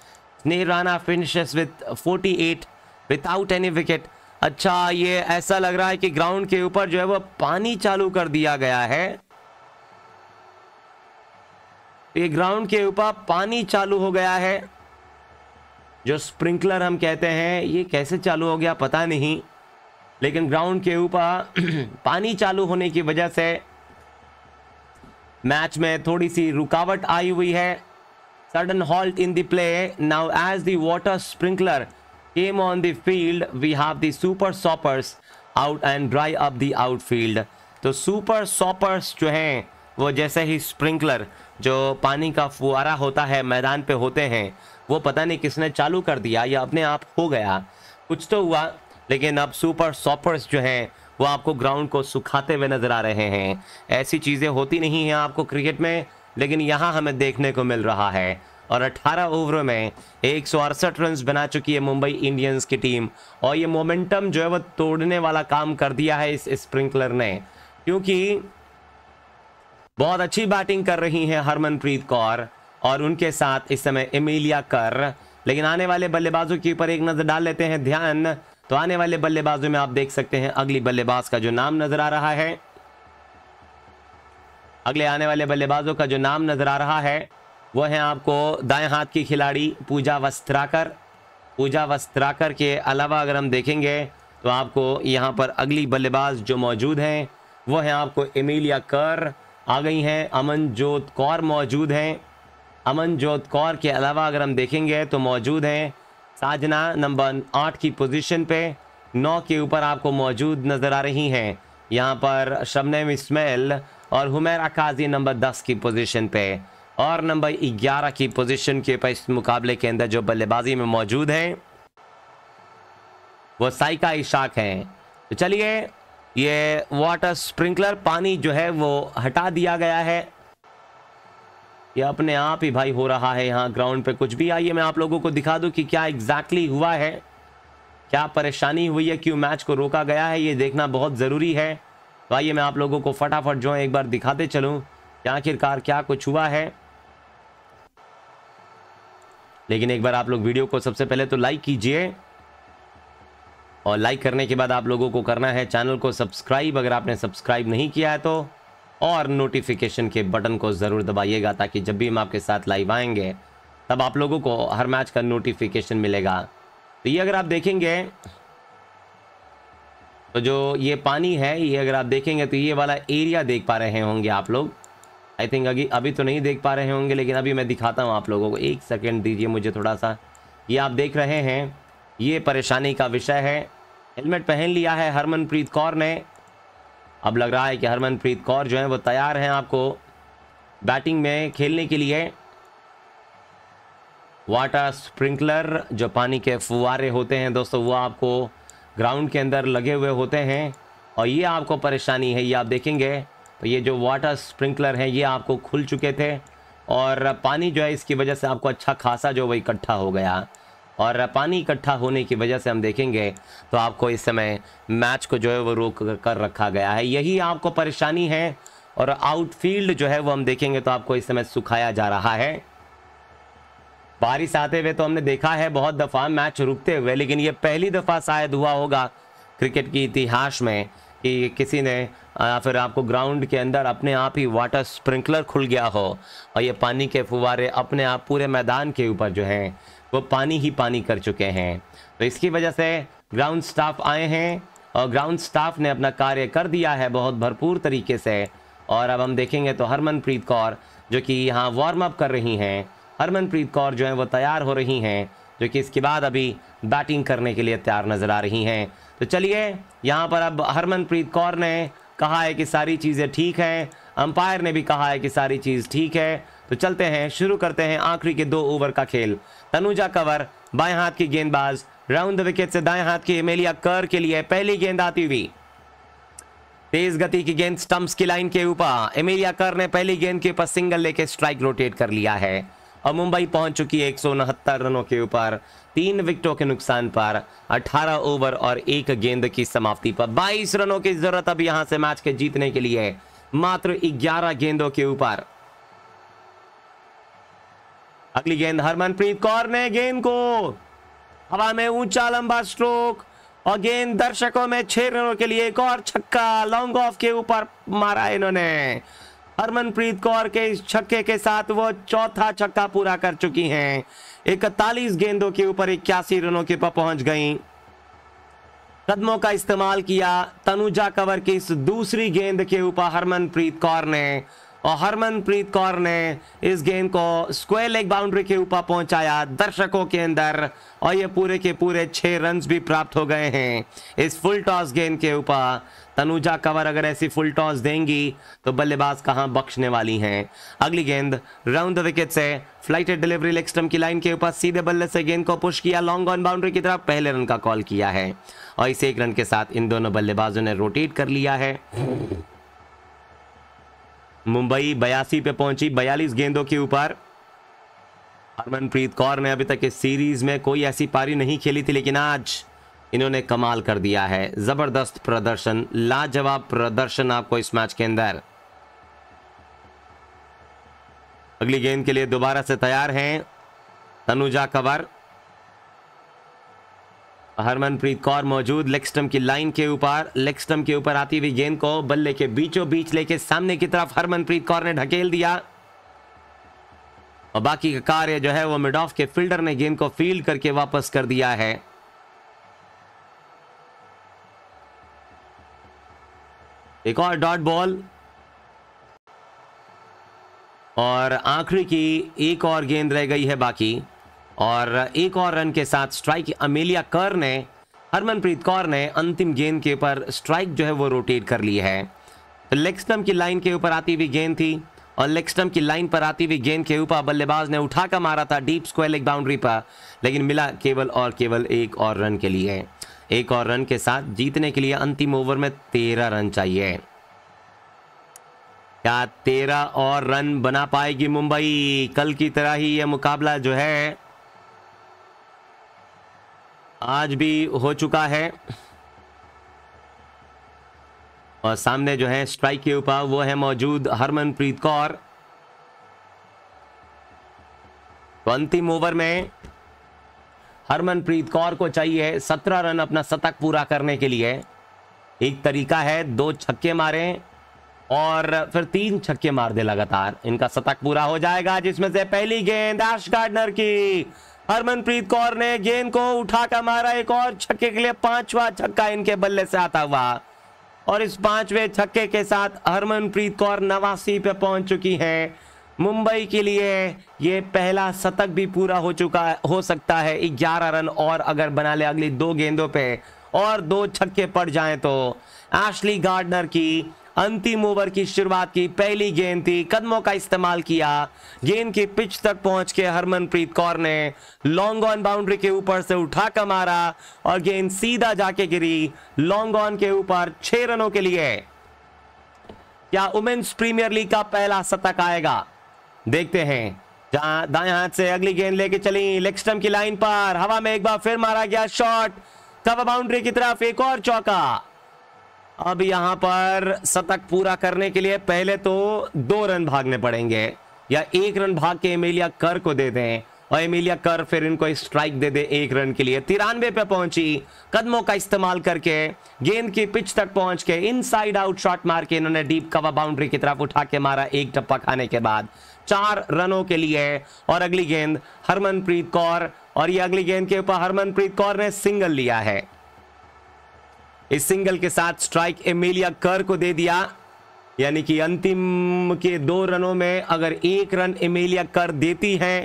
Sneh Rana finishes with 48 without any wicket अच्छा ये ऐसा लग रहा है कि ग्राउंड के ऊपर जो है वो पानी चालू कर दिया गया है तो ये ग्राउंड के ऊपर पानी चालू हो गया है जो स्प्रिंकलर हम कहते हैं ये कैसे चालू हो गया पता नहीं लेकिन ग्राउंड के ऊपर *clears throat* पानी चालू होने की वजह से मैच में थोड़ी सी रुकावट आई हुई है sudden halt in the play now as the water sprinkler came on the field we have the super soppers out and dry up the outfield तो सुपर सॉपर्स जो हैं वो जैसे ही स्प्रिंकलर जो पानी का फुआरा होता है मैदान पे होते हैं वो पता नहीं किसने चालू कर दिया या अपने आप हो गया कुछ तो हुआ लेकिन अब सुपर सॉपर्स जो हैं वो आपको ग्राउंड को सुखाते हुए नज़र आ रहे हैं ऐसी चीज़ें होती नहीं हैं आपको क्रिकेट में लेकिन यहाँ हमें देखने को मिल रहा है और 18 ओवर में एक रन बना चुकी है मुंबई इंडियंस की टीम और ये मोमेंटम जो है वो तोड़ने वाला काम कर दिया है इस स्प्रिंकलर ने क्योंकि बहुत अच्छी बैटिंग कर रही हैं हरमनप्रीत कौर और उनके साथ इस समय एमिलिया कर लेकिन आने वाले बल्लेबाजों के ऊपर एक नज़र डाल लेते हैं ध्यान तो आने वाले बल्लेबाजों में आप देख सकते हैं अगली बल्लेबाज का जो नाम नजर आ रहा है अगले आने वाले बल्लेबाजों का जो नाम नजर आ रहा है वो है आपको दाएं हाथ की खिलाड़ी पूजा वस्त्राकर पूजा वस्त्राकर के अलावा अगर हम देखेंगे तो आपको यहाँ पर अगली बल्लेबाज जो मौजूद हैं वो है आपको एमिलिया कर आ गई हैं जोत कौर मौजूद हैं अमन जोत कौर के अलावा अगर हम देखेंगे तो मौजूद हैं साजना नंबर आठ की पोजीशन पे नौ के ऊपर आपको मौजूद नज़र आ रही हैं यहाँ पर शबनम इसमैल और हुमैर अकाजी नंबर दस की पोजीशन पे और नंबर ग्यारह की पोजीशन के पर इस मुकाबले के अंदर जो बल्लेबाजी में मौजूद हैं वो साइका इशाक हैं तो चलिए ये वाटर स्प्रिंकलर पानी जो है वो हटा दिया गया है ये अपने आप ही भाई हो रहा है यहाँ ग्राउंड पे कुछ भी आइए मैं आप लोगों को दिखा दूँ कि क्या एग्जैक्टली exactly हुआ है क्या परेशानी हुई है क्यों मैच को रोका गया है ये देखना बहुत ज़रूरी है तो आइए मैं आप लोगों को फटाफट जो है एक बार दिखाते चलूँ कि आखिरकार क्या कुछ हुआ है लेकिन एक बार आप लोग वीडियो को सबसे पहले तो लाइक कीजिए और लाइक करने के बाद आप लोगों को करना है चैनल को सब्सक्राइब अगर आपने सब्सक्राइब नहीं किया है तो और नोटिफिकेशन के बटन को ज़रूर दबाइएगा ताकि जब भी हम आपके साथ लाइव आएंगे तब आप लोगों को हर मैच का नोटिफिकेशन मिलेगा तो ये अगर आप देखेंगे तो जो ये पानी है ये अगर आप देखेंगे तो ये वाला एरिया देख पा रहे होंगे आप लोग आई थिंक अभी अभी तो नहीं देख पा रहे होंगे लेकिन अभी मैं दिखाता हूँ आप लोगों को एक सेकेंड दीजिए मुझे थोड़ा सा ये आप देख रहे हैं ये परेशानी का विषय है हेलमेट पहन लिया है हरमनप्रीत कौर ने अब लग रहा है कि हरमनप्रीत कौर जो हैं वो तैयार हैं आपको बैटिंग में खेलने के लिए वाटर स्प्रिंकलर जो पानी के फुवारे होते हैं दोस्तों वो आपको ग्राउंड के अंदर लगे हुए होते हैं और ये आपको परेशानी है ये आप देखेंगे तो ये जो वाटर स्प्रिंकलर हैं ये आपको खुल चुके थे और पानी जो है इसकी वजह से आपको अच्छा खासा जो वो इकट्ठा हो गया और पानी इकट्ठा होने की वजह से हम देखेंगे तो आपको इस समय मैच को जो है वो रोक कर रखा गया है यही आपको परेशानी है और आउटफील्ड जो है वो हम देखेंगे तो आपको इस समय सुखाया जा रहा है बारिश आते हुए तो हमने देखा है बहुत दफ़ा मैच रुकते हुए लेकिन ये पहली दफ़ा शायद हुआ होगा क्रिकेट की इतिहास में कि किसी ने या फिर आपको ग्राउंड के अंदर अपने आप ही वाटर स्प्रिंकलर खुल गया हो और ये पानी के फुवारे अपने आप पूरे मैदान के ऊपर जो हैं वो पानी ही पानी कर चुके हैं तो इसकी वजह से ग्राउंड स्टाफ आए हैं और ग्राउंड स्टाफ ने अपना कार्य कर दिया है बहुत भरपूर तरीके से और अब हम देखेंगे तो हरमनप्रीत कौर जो कि यहाँ वार्म अप कर रही हैं हरमनप्रीत कौर जो हैं वो तैयार हो रही हैं जो कि इसके बाद अभी बैटिंग करने के लिए तैयार नज़र आ रही हैं तो चलिए यहाँ पर अब हरमनप्रीत कौर ने कहा है कि सारी चीज़ें ठीक हैं अंपायर ने भी कहा है कि सारी चीज़ ठीक है तो चलते हैं शुरू करते हैं आखिरी के दो ओवर का खेल तनुजा कवर बाएं हाथ की गेंदबाज राउंड द विकेट से दाएं हाथ की एमेलिया कर के लिए पहली गेंद आती हुई तेज गति की गेंद स्टंप्स की लाइन के ऊपर एमेलिया कर ने पहली गेंद के ऊपर सिंगल लेके स्ट्राइक रोटेट कर लिया है और मुंबई पहुंच चुकी है एक रनों के ऊपर तीन विकेटों के नुकसान पर 18 ओवर और एक गेंद की समाप्ति पर 22 रनों की जरूरत अब यहां से मैच के जीतने के लिए मात्र 11 गेंदों के ऊपर अगली गेंद हरमनप्रीत कौर ने गेंद को हवा में ऊंचा लंबा स्ट्रोक और गेंद दर्शकों में छह रनों के लिए एक और छक्का लॉन्ग ऑफ के ऊपर मारा इन्होंने हरमनप्रीत कौर के इस छक्के के साथ वो चौथा छक्का पूरा कर चुकी हैं इकतालीस गेंदों के ऊपर इक्यासी रनों के ऊपर पहुंच गई कदमों का इस्तेमाल किया तनुजा कंवर की इस दूसरी गेंद के ऊपर हरमनप्रीत कौर ने और हरमनप्रीत कौर ने इस गेंद को स्क्वायर लेग बाउंड्री के ऊपर पहुंचाया दर्शकों के अंदर और ये पूरे के पूरे छः रन भी प्राप्त हो गए हैं इस फुल टॉस गेंद के ऊपर तनुजा कंवर अगर ऐसी फुल टॉस देंगी तो बल्लेबाज कहाँ बख्शने वाली हैं अगली गेंद राउंड द विकेट से फ्लाइट डिलीवरी लेग स्टम्प की लाइन के ऊपर सीधे बल्ले से गेंद को पुश किया लॉन्ग ऑन बाउंड्री की तरफ पहले रन का कॉल किया है और इस एक रन के साथ इन दोनों बल्लेबाजों ने रोटेट कर लिया है मुंबई बयासी पे पहुंची बयालीस गेंदों के ऊपर हरमनप्रीत कौर ने अभी तक इस सीरीज में कोई ऐसी पारी नहीं खेली थी लेकिन आज इन्होंने कमाल कर दिया है जबरदस्त प्रदर्शन लाजवाब प्रदर्शन आपको इस मैच के अंदर अगली गेंद के लिए दोबारा से तैयार हैं तनुजा कंवर हरमनप्रीत कौर मौजूद लेक्सटम की लाइन के ऊपर लेक्सटम के ऊपर आती हुई गेंद को बल्ले के बीचों बीच लेके सामने की तरफ हरमनप्रीत कौर ने ढकेल दिया और बाकी का कार्य जो है वो मिड ऑफ के फील्डर ने गेंद को फील्ड करके वापस कर दिया है एक और डॉट बॉल और आखिरी की एक और गेंद रह गई है बाकी और एक और रन के साथ स्ट्राइक अमेलिया कर ने हरमनप्रीत कौर ने अंतिम गेंद के ऊपर स्ट्राइक जो है वो रोटेट कर ली है तो लेक्सटम की लाइन के ऊपर आती हुई गेंद थी और लेक्सटम की लाइन पर आती हुई गेंद के ऊपर बल्लेबाज ने उठा मारा था डीप स्क्वायर लेग बाउंड्री पर लेकिन मिला केवल और केवल एक और रन के लिए एक और रन के साथ जीतने के लिए अंतिम ओवर में तेरह रन चाहिए क्या तेरह और रन बना पाएगी मुंबई कल की तरह ही यह मुकाबला जो है आज भी हो चुका है और सामने जो है स्ट्राइक के ऊपर वो है मौजूद हरमनप्रीत कौर तो अंतिम ओवर में हरमनप्रीत कौर को चाहिए सत्रह रन अपना शतक पूरा करने के लिए एक तरीका है दो छक्के मारें और फिर तीन छक्के मार दे लगातार इनका शतक पूरा हो जाएगा जिसमें से पहली गेंद आश गार्डनर की हरमनप्रीत कौर ने गेंद को उठाकर मारा एक और छक्के के लिए पांचवा छक्का इनके बल्ले से आता हुआ और इस पांचवें छक्के के साथ हरमनप्रीत कौर नवासी पे पहुंच चुकी हैं मुंबई के लिए ये पहला शतक भी पूरा हो चुका हो सकता है ग्यारह रन और अगर बना ले अगली दो गेंदों पे और दो छक्के पड़ जाएं तो एशली गार्डनर की अंतिम ओवर की शुरुआत की पहली गेंद थी कदमों का इस्तेमाल किया गेंद की पिच तक पहुंच के हरमनप्रीत कौर ने लॉन्ग ऑन बाउंड्री के ऊपर से उठा कर मारा और गेंद सीधा जाके गिरी लॉन्ग ऑन के ऊपर छह रनों के लिए क्या वुमेन्स प्रीमियर लीग का पहला शतक आएगा देखते हैं जहां दाएं हाथ से अगली गेंद लेके चली लेक्सटम की लाइन पर हवा में एक बार फिर मारा गया शॉट कवर बाउंड्री की तरफ एक और चौका अब यहां पर शतक पूरा करने के लिए पहले तो दो रन भागने पड़ेंगे या एक रन भाग के एमिलिया कर को दे दें और एमिलिया कर फिर इनको स्ट्राइक दे दे एक रन के लिए तिरानवे पे पहुंची कदमों का इस्तेमाल करके गेंद की पिच तक पहुंच के इनसाइड आउट शॉट मार के इन्होंने डीप कवा बाउंड्री की तरफ उठा के मारा एक टप्पा खाने के बाद चार रनों के लिए और अगली गेंद हरमनप्रीत कौर और ये अगली गेंद के ऊपर हरमनप्रीत कौर ने सिंगल लिया है इस सिंगल के साथ स्ट्राइक एमेलिया कर को दे दिया यानी कि अंतिम के दो रनों में अगर एक रन एमेलिया कर देती है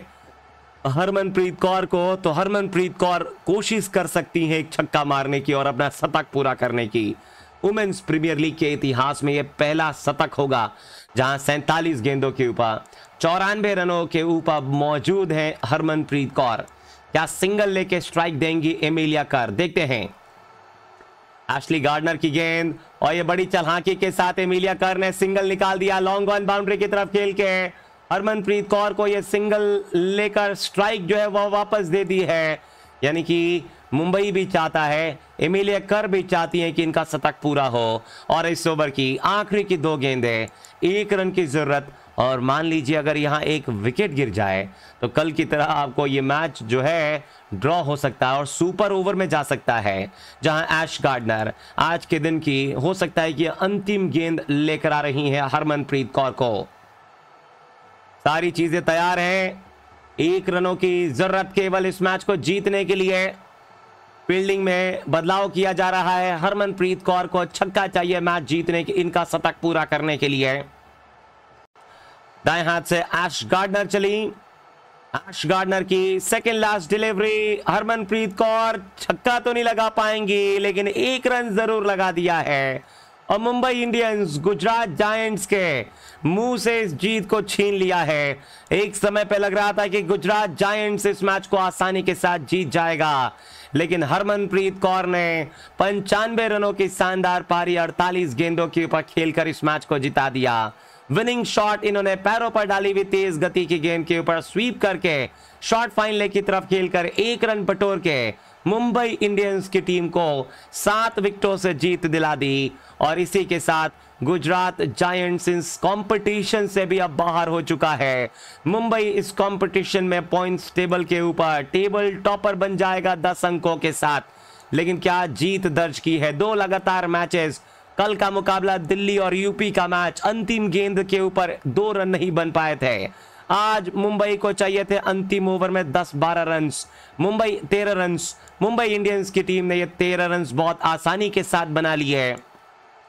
हरमनप्रीत कौर को तो हरमनप्रीत कौर कोशिश कर सकती हैं एक छक्का मारने की और अपना शतक पूरा करने की वुमेन्स प्रीमियर लीग के इतिहास में यह पहला शतक होगा जहां सैंतालीस गेंदों के ऊपर चौरानवे रनों के ऊपर मौजूद हैं हरमनप्रीत कौर क्या सिंगल लेके स्ट्राइक देंगी एमिलिया कर देखते हैं एशली गार्डनर की गेंद और ये बड़ी चलहाकी के साथ एमिलिया कर ने सिंगल निकाल दिया लॉन्ग ऑन बाउंड्री की तरफ खेल के हरमनप्रीत कौर को ये सिंगल लेकर स्ट्राइक जो है वह वापस दे दी है यानी कि मुंबई भी चाहता है एमिलिया कर भी चाहती है कि इनका शतक पूरा हो और इस ओवर की आखिरी की दो गेंदे एक रन की जरूरत और मान लीजिए अगर यहाँ एक विकेट गिर जाए तो कल की तरह आपको ये मैच जो है ड्रॉ हो सकता है और सुपर ओवर में जा सकता है जहां एश गार्डनर आज के दिन की हो सकता है कि अंतिम गेंद लेकर आ रही है हरमनप्रीत कौर को सारी चीजें तैयार हैं एक रनों की जरूरत केवल इस मैच को जीतने के लिए फील्डिंग में बदलाव किया जा रहा है हरमनप्रीत कौर को छक्का चाहिए मैच जीतने के इनका शतक पूरा करने के लिए दाएं हाथ से एश गार्डनर चली आश गार्डनर की second last delivery Harmanpreet Kaur छक्का तो नहीं लगा पाएंगी लेकिन एक रन जरूर लगा दिया है और मुंबई इंडियंस गुजरात जायंट्स के मुंह से इस जीत को छीन लिया है एक समय पे लग रहा था कि गुजरात जायंट्स इस मैच को आसानी के साथ जीत जाएगा लेकिन हरमनप्रीत कौर ने पंचानवे रनों की शानदार पारी 48 गेंदों के ऊपर खेलकर इस मैच को जिता दिया विनिंग शॉट इन्होंने पैरों पर डाली हुई तेज गति की गेंद के ऊपर स्वीप करके शॉर्ट फाइनल की तरफ खेलकर एक रन बटोर के मुंबई इंडियंस की टीम को सात विकेटों से जीत दिला दी और इसी के साथ गुजरात जायंट्स इस कंपटीशन से भी अब बाहर हो चुका है मुंबई इस कंपटीशन में पॉइंट्स टेबल के ऊपर टेबल टॉपर बन जाएगा दस अंकों के साथ लेकिन क्या जीत दर्ज की है दो लगातार मैचेस कल का मुकाबला दिल्ली और यूपी का मैच अंतिम गेंद के ऊपर दो रन नहीं बन पाए थे आज मुंबई को चाहिए थे अंतिम ओवर में 10-12 run Mumbai 13 run Mumbai Indians की टीम ने ये 13 रन बहुत आसानी के साथ बना लिए है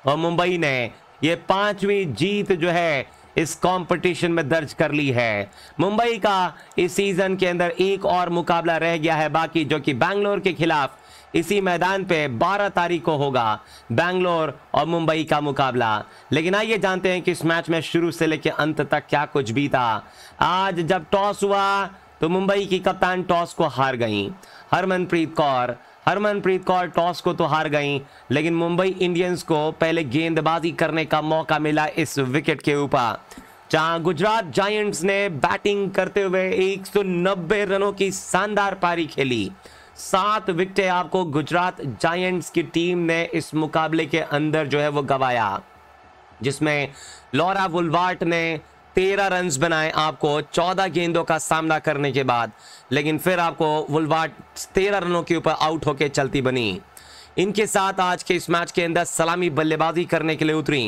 और मुंबई ने ये पांचवी जीत जो है इस कंपटीशन में दर्ज कर ली है मुंबई का इस सीजन के अंदर एक और मुकाबला रह गया है बाकी जो कि बैंगलोर के खिलाफ इसी मैदान पे 12 तारीख को होगा बैंगलोर और मुंबई का मुकाबला लेकिन आइए जानते हैं कि इस मैच में शुरू से लेकर अंत तक क्या कुछ बीता आज जब टॉस हुआ तो मुंबई की कप्तान टॉस को हार गई हरमनप्रीत कौर हरमनप्रीत कौर टॉस को तो हार गई लेकिन मुंबई इंडियंस को पहले गेंदबाजी करने का मौका मिला इस विकेट के ऊपर जहां गुजरात जायंट्स ने बैटिंग करते हुए 190 रनों की शानदार पारी खेली सात विकटे आपको गुजरात जायंट्स की टीम ने इस मुकाबले के अंदर जो है वो गवाया जिसमें लॉरा वुलवार्ट ने तेरह रन बनाए आपको चौदह गेंदों का सामना करने के बाद लेकिन फिर आपको वुलवार्ट तेरह रनों के ऊपर आउट होकर चलती बनी इनके साथ आज के इस मैच के अंदर सलामी बल्लेबाजी करने के लिए उतरी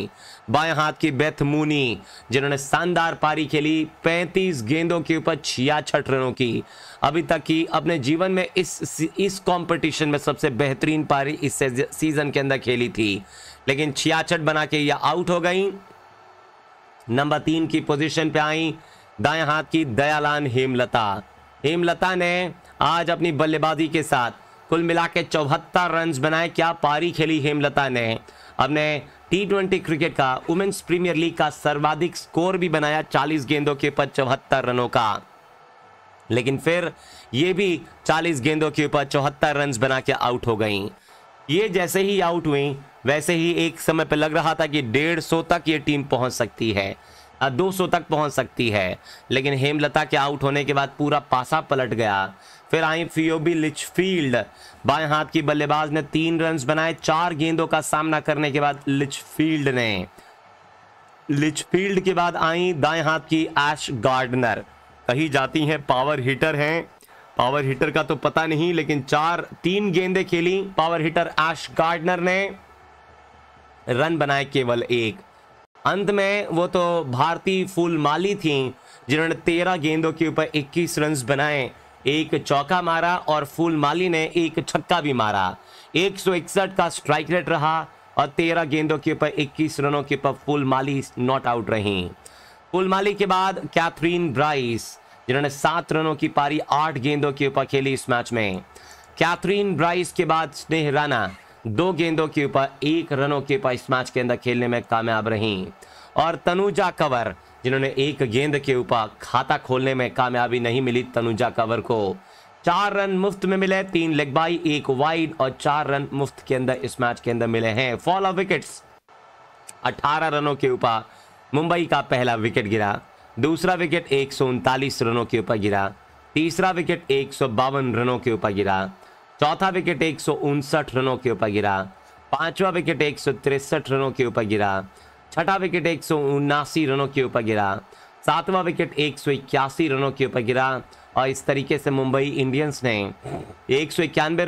बाएं हाथ की बेथ मूनी जिन्होंने शानदार पारी खेली 35 गेंदों के ऊपर छियाछठ रनों की अभी तक की अपने जीवन में इस इस कंपटीशन में सबसे बेहतरीन पारी इस सीजन के अंदर खेली थी लेकिन छियाछठ बना के यह आउट हो गई नंबर तीन की पोजीशन पे आई दाएं हाथ की दयालान हेमलता हेमलता ने आज अपनी बल्लेबाजी के साथ कुल मिला के चौहत्तर रन बनाए क्या पारी खेली हेमलता ने अपने टी क्रिकेट का वुमेन्स प्रीमियर लीग का सर्वाधिक स्कोर भी बनाया 40 गेंदों के ऊपर चौहत्तर रनों का लेकिन फिर ये भी 40 गेंदों के ऊपर चौहत्तर रन बना के आउट हो गई ये जैसे ही आउट हुई वैसे ही एक समय पर लग रहा था कि डेढ़ सौ तक ये टीम पहुंच सकती है दो सौ तक पहुंच सकती है लेकिन हेमलता के आउट होने के बाद पूरा पासा पलट गया फिर आई फियोबी लिचफील्ड बाएं हाथ की बल्लेबाज ने तीन रन बनाए चार गेंदों का सामना करने के बाद लिचफील्ड ने लिचफील्ड के बाद आई दाएं हाथ की एश गार्डनर कही जाती हैं पावर हिटर हैं पावर हिटर का तो पता नहीं लेकिन चार तीन गेंदे खेली पावर हिटर एश गार्डनर ने रन बनाए केवल एक अंत में वो तो भारतीय फूल माली थी जिन्होंने तेरह गेंदों के ऊपर 21 रन बनाए एक चौका मारा और फूल माली ने एक छक्का भी मारा इकसठ का स्ट्राइक रेट रहा और तेरह गेंदों के ऊपर 21 रनों के ऊपर फूल माली नॉट आउट रहीं फूल माली के बाद कैथरीन ब्राइस जिन्होंने सात रनों की पारी आठ गेंदों के ऊपर खेली इस मैच में कैथरीन ब्राइस के बाद स्नेह राणा दो गेंदों के ऊपर एक रनों के ऊपर इस मैच के अंदर खेलने में कामयाब रहीं और तनुजा कंवर जिन्होंने एक गेंद के ऊपर खाता खोलने में कामयाबी नहीं मिली तनुजा कवर को चार रन मुफ्त में मिले तीन लेग बाई एक वाइड और चार रन मुफ्त के अंदर इस मैच के अंदर मिले हैं फॉल ऑफ विकेट्स 18 रनों के ऊपर मुंबई का पहला विकेट गिरा दूसरा विकेट एक रनों के ऊपर गिरा तीसरा विकेट एक रनों के ऊपर गिरा चौथा विकेट एक रनों के ऊपर गिरा पांचवा विकेट एक रनों के ऊपर गिरा छठा विकेट एक रनों के ऊपर गिरा सातवां विकेट एक रनों के ऊपर गिरा और इस तरीके से मुंबई इंडियंस ने एक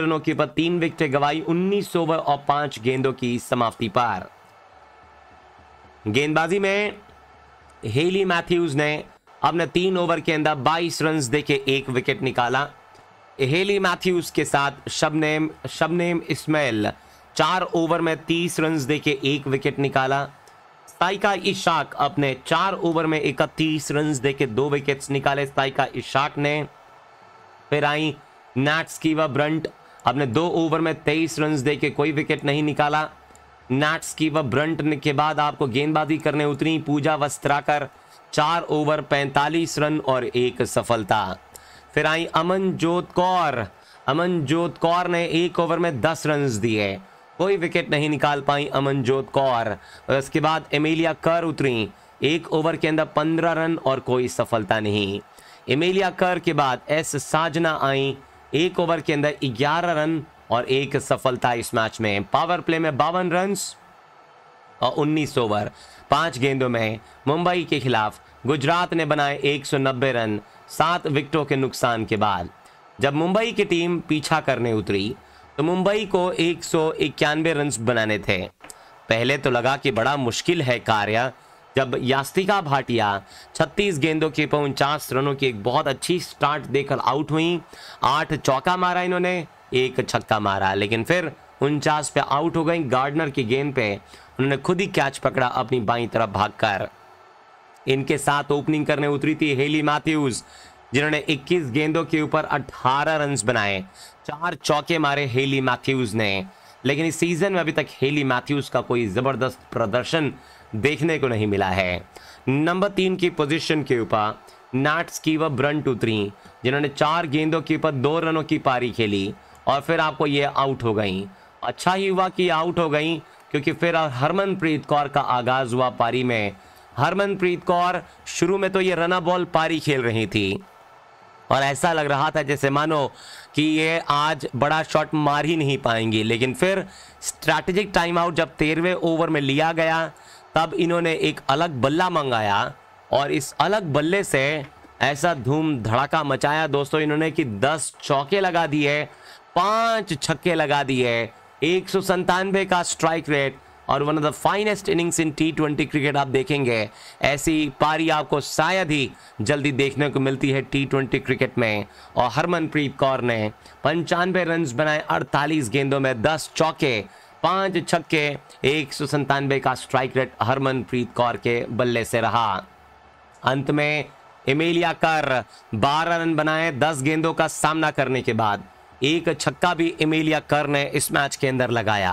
रनों के ऊपर तीन विकेट गवाई उन्नीस ओवर और पांच गेंदों की समाप्ति पर गेंदबाजी में हेली मैथ्यूज ने अपने तीन ओवर के अंदर 22 रन देके एक विकेट निकाला हेली मैथ्यूज के साथ शबनेम शबनेम इस्माइल चार ओवर में 30 रन देके एक विकेट निकाला साइका इशाक अपने चार ओवर में इकतीस रन देके दो विकेट्स निकाले साइका इशाक ने फिर आई नैट्स की व ब्रंट अपने दो ओवर में तेईस रन देके कोई विकेट नहीं निकाला नैट्स की व ब्रंट के बाद आपको गेंदबाजी करने उतरी पूजा वस्त्राकर चार ओवर पैंतालीस रन और एक सफलता फिर आई अमनजोत कौर अमनजोत कौर ने एक ओवर में दस रन दिए कोई विकेट नहीं निकाल पाई अमनजोत कौर और उसके बाद एमिलिया कर उतरी एक ओवर के अंदर पंद्रह रन और कोई सफलता नहीं एमिलिया कर के बाद एस साजना आई एक ओवर के अंदर ग्यारह रन और एक सफलता इस मैच में पावर प्ले में बावन रन और उन्नीस ओवर पांच गेंदों में मुंबई के खिलाफ गुजरात ने बनाए एक रन सात विकेटों के नुकसान के बाद जब मुंबई की टीम पीछा करने उतरी तो मुंबई को एक सौ इक्यानवे रन बनाने थे पहले तो लगा कि बड़ा मुश्किल है कार्य जब यास्तिका भाटिया 36 गेंदों के पर उनचास रनों की एक बहुत अच्छी स्टार्ट देकर आउट हुई आठ चौका मारा इन्होंने एक छक्का मारा लेकिन फिर उनचास पे आउट हो गई गार्डनर की गेंद पे उन्होंने खुद ही कैच पकड़ा अपनी बाई तरफ भागकर इनके साथ ओपनिंग करने उतरी थी हेली मैथ्यूज जिन्होंने 21 गेंदों के ऊपर 18 रन बनाए चार चौके मारे हेली मैथ्यूज ने लेकिन इस सीजन में अभी तक हेली मैथ्यूज का कोई ज़बरदस्त प्रदर्शन देखने को नहीं मिला है नंबर तीन की पोजीशन के ऊपर नाट्स की व ब्रंट उतरी जिन्होंने चार गेंदों के ऊपर दो रनों की पारी खेली और फिर आपको ये आउट हो गई अच्छा ही हुआ कि आउट हो गई क्योंकि फिर हरमनप्रीत कौर का आगाज़ हुआ पारी में हरमनप्रीत कौर शुरू में तो ये रना बॉल पारी खेल रही थी और ऐसा लग रहा था जैसे मानो कि ये आज बड़ा शॉट मार ही नहीं पाएंगे लेकिन फिर स्ट्रैटेजिक टाइम आउट जब तेरहवें ओवर में लिया गया तब इन्होंने एक अलग बल्ला मंगाया और इस अलग बल्ले से ऐसा धूम धड़ाका मचाया दोस्तों इन्होंने कि दस चौके लगा दिए पांच छक्के लगा दिए एक का स्ट्राइक रेट और one of the finest innings in T twenty cricket आप देखेंगे ऐसी पारी आपको शायद ही जल्दी देखने को मिलती है टी ट्वेंटी क्रिकेट में और हरमनप्रीत कौर ने पंचानवे रन बनाए अड़तालीस गेंदों में दस चौके पांच छक्के एक सौ संतानवे का स्ट्राइक रेट हरमनप्रीत कौर के बल्ले से रहा अंत में एमेलिया कर 12 रन बनाए 10 गेंदों का सामना करने के बाद एक छक्का भी एमिलिया कर ने इस मैच के अंदर लगाया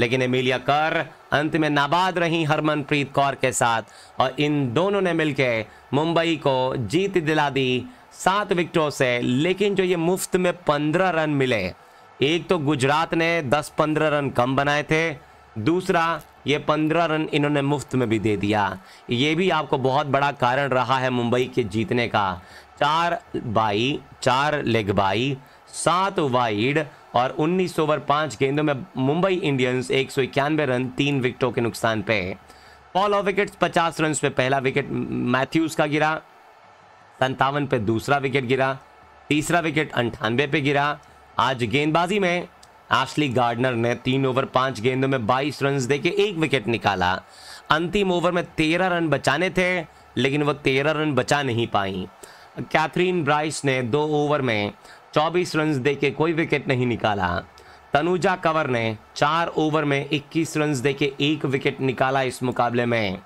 लेकिन एमिलिया कर अंत में नाबाद रही हरमनप्रीत कौर के साथ और इन दोनों ने मिलकर मुंबई को जीत दिला दी सात विकेटों से लेकिन जो ये मुफ्त में पंद्रह रन मिले एक तो गुजरात ने दस पंद्रह रन कम बनाए थे दूसरा ये पंद्रह रन इन्होंने मुफ्त में भी दे दिया ये भी आपको बहुत बड़ा कारण रहा है मुंबई के जीतने का चार बाई चार लेग बाई सात वाइड और 19 ओवर पांच गेंदों में मुंबई इंडियंस एक सौ इक्यानवे रन तीन विकेटों के नुकसान पे पॉल ऑफ विकेट पचास रन पे पहला विकेट मैथ्यूज का गिरा संतावन पे दूसरा विकेट गिरा तीसरा विकेट अंठानवे पे गिरा आज गेंदबाजी में एशली गार्डनर ने तीन ओवर पांच गेंदों में 22 रन देके एक विकेट निकाला अंतिम ओवर में तेरह रन बचाने थे लेकिन वह तेरह रन बचा नहीं पाई कैथरीन ब्राइस ने दो ओवर में चौबीस रन देके कोई विकेट नहीं निकाला तनुजा कंवर ने चार ओवर में इक्कीस रन देके एक विकेट निकाला इस मुकाबले में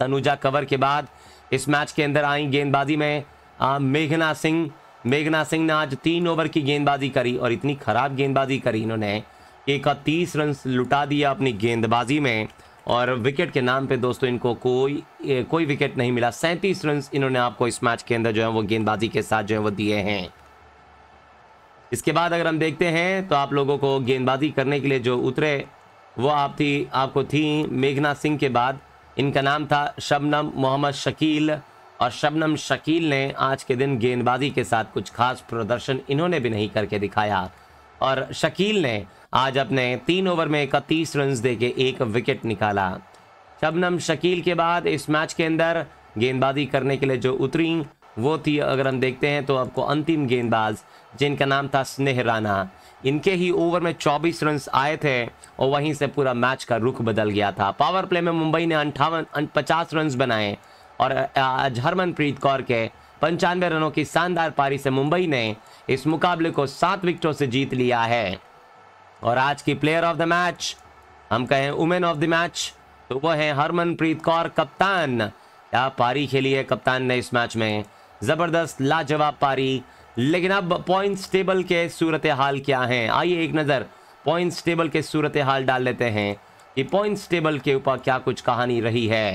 तनुजा कंवर के बाद इस मैच के अंदर आई गेंदबाजी में मेघना सिंह मेघना सिंह ने आज तीन ओवर की गेंदबाजी करी और इतनी खराब गेंदबाजी करी इन्होंने इकतीस रन लुटा दिया अपनी गेंदबाजी में और विकेट के नाम पे दोस्तों इनको कोई कोई विकेट नहीं मिला सैंतीस रन इन्होंने आपको इस मैच के अंदर जो है वो गेंदबाजी के साथ जो है वो दिए हैं इसके बाद अगर हम देखते हैं तो आप लोगों को गेंदबाजी करने के लिए जो उतरे वो आप थी आपको थी मेघना सिंह के बाद इनका नाम था शबनम मोहम्मद शकील और शबनम शकील ने आज के दिन गेंदबाजी के साथ कुछ खास प्रदर्शन इन्होंने भी नहीं करके दिखाया और शकील ने आज अपने तीन ओवर में इकतीस रन दे के एक विकेट निकाला शबनम शकील के बाद इस मैच के अंदर गेंदबाजी करने के लिए जो उतरी वो थी अगर हम देखते हैं तो आपको अंतिम गेंदबाज जिनका नाम था स्नेह राना इनके ही ओवर में 24 रन आए थे और वहीं से पूरा मैच का रुख बदल गया था पावर प्ले में मुंबई ने अंठावन अं, पचास रन बनाए और आज हरमनप्रीत कौर के पंचानवे रनों की शानदार पारी से मुंबई ने इस मुकाबले को सात विकेटों से जीत लिया है और आज की प्लेयर ऑफ द मैच हम कहें वुमेन ऑफ द मैच तो वो है हरमनप्रीत कौर कप्तान क्या पारी खेली है कप्तान ने इस मैच में ज़बरदस्त लाजवाब पारी लेकिन अब पॉइंट्स टेबल के सूरत हाल क्या हैं आइए एक नज़र पॉइंट्स टेबल के सूरत हाल डाल लेते हैं कि पॉइंट्स टेबल के ऊपर क्या कुछ कहानी रही है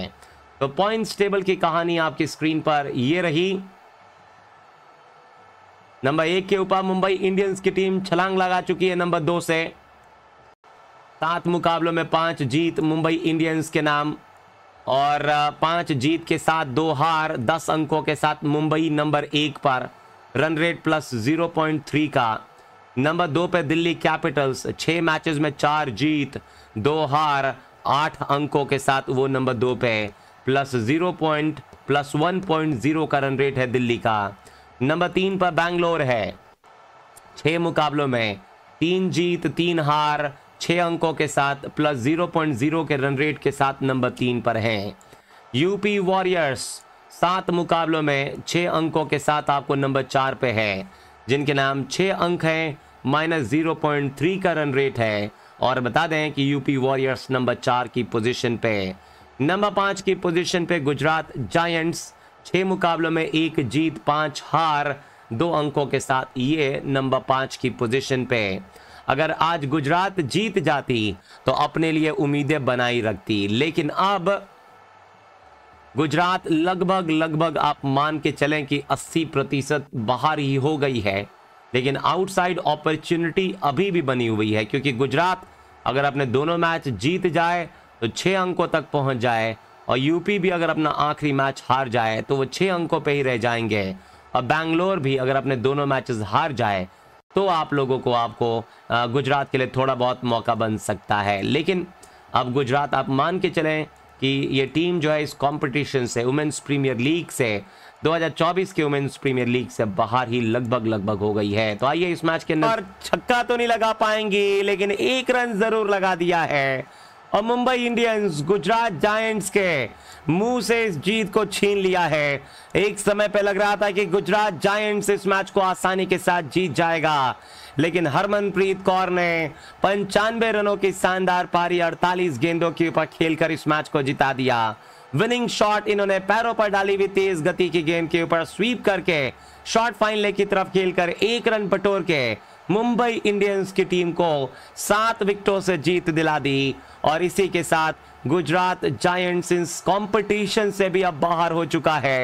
तो पॉइंट्स टेबल की कहानी आपकी स्क्रीन पर ये रही नंबर एक के ऊपर मुंबई इंडियंस की टीम छलांग लगा चुकी है नंबर दो से सात मुकाबलों में पांच जीत मुंबई इंडियंस के नाम और पांच जीत के साथ दो हार दस अंकों के साथ मुंबई नंबर एक पर run rate plus zero point three का नंबर दो पे दिल्ली कैपिटल्स छः मैचेस में चार जीत दो हार आठ अंकों के साथ वो नंबर दो पे plus zero point plus one point zero का रन रेट है दिल्ली का नंबर तीन पर बैंगलोर है छः मुकाबलों में तीन जीत तीन हार छः अंकों के साथ प्लस जीरो पॉइंट जीरो के रन रेट के साथ नंबर तीन पर हैं यूपी वॉरियर्स सात मुकाबलों में छः अंकों के साथ आपको नंबर चार पे है जिनके नाम छः अंक हैं माइनस जीरो पॉइंट थ्री का रन रेट है और बता दें कि यूपी वॉरियर्स नंबर चार की पोजीशन पे नंबर पाँच की पोजीशन पे गुजरात जायंट्स छः मुकाबलों में एक जीत पाँच हार दो अंकों के साथ ये नंबर पाँच की पोजीशन पे अगर आज गुजरात जीत जाती तो अपने लिए उम्मीदें बनाई रखती लेकिन अब गुजरात लगभग लगभग आप मान के चलें कि 80 प्रतिशत बाहर ही हो गई है लेकिन आउटसाइड अपॉर्चुनिटी अभी भी बनी हुई है क्योंकि गुजरात अगर अपने दोनों मैच जीत जाए तो छः अंकों तक पहुंच जाए और यूपी भी अगर अपना आखिरी मैच हार जाए तो वो छः अंकों पे ही रह जाएंगे और बैंगलोर भी अगर अपने दोनों मैचेस हार जाए तो आप लोगों को आपको गुजरात के लिए थोड़ा बहुत मौका बन सकता है लेकिन अब गुजरात आप मान के चलें कि ये टीम जो है इस कंपटीशन से वुमेंस प्रीमियर लीग से 2024 के वुमेन्स प्रीमियर लीग से बाहर ही लगभग लगभग हो गई है तो आइए इस मैच के अंदर छक्का तो नहीं लगा पाएंगी लेकिन एक रन जरूर लगा दिया है और मुंबई इंडियंस गुजरात जायंट्स के मुंह से इस जीत को छीन लिया है एक समय पे लग रहा था कि गुजरात जायंट्स इस मैच को आसानी के साथ जीत जाएगा लेकिन हरमनप्रीत कौर ने पंचानवे रनों की शानदार पारी 48 गेंदों के ऊपर खेलकर इस मैच को जिता दिया विनिंग शॉट इन्होंने पैरों पर डाली हुई तेज गति की गेंद के ऊपर स्वीप करके शॉर्ट फाइनले की तरफ खेलकर एक रन बटोर के मुंबई इंडियंस की टीम को सात विकेटों से जीत दिला दी और इसी के साथ गुजरात जायंट्स इस कंपटीशन से भी अब बाहर हो चुका है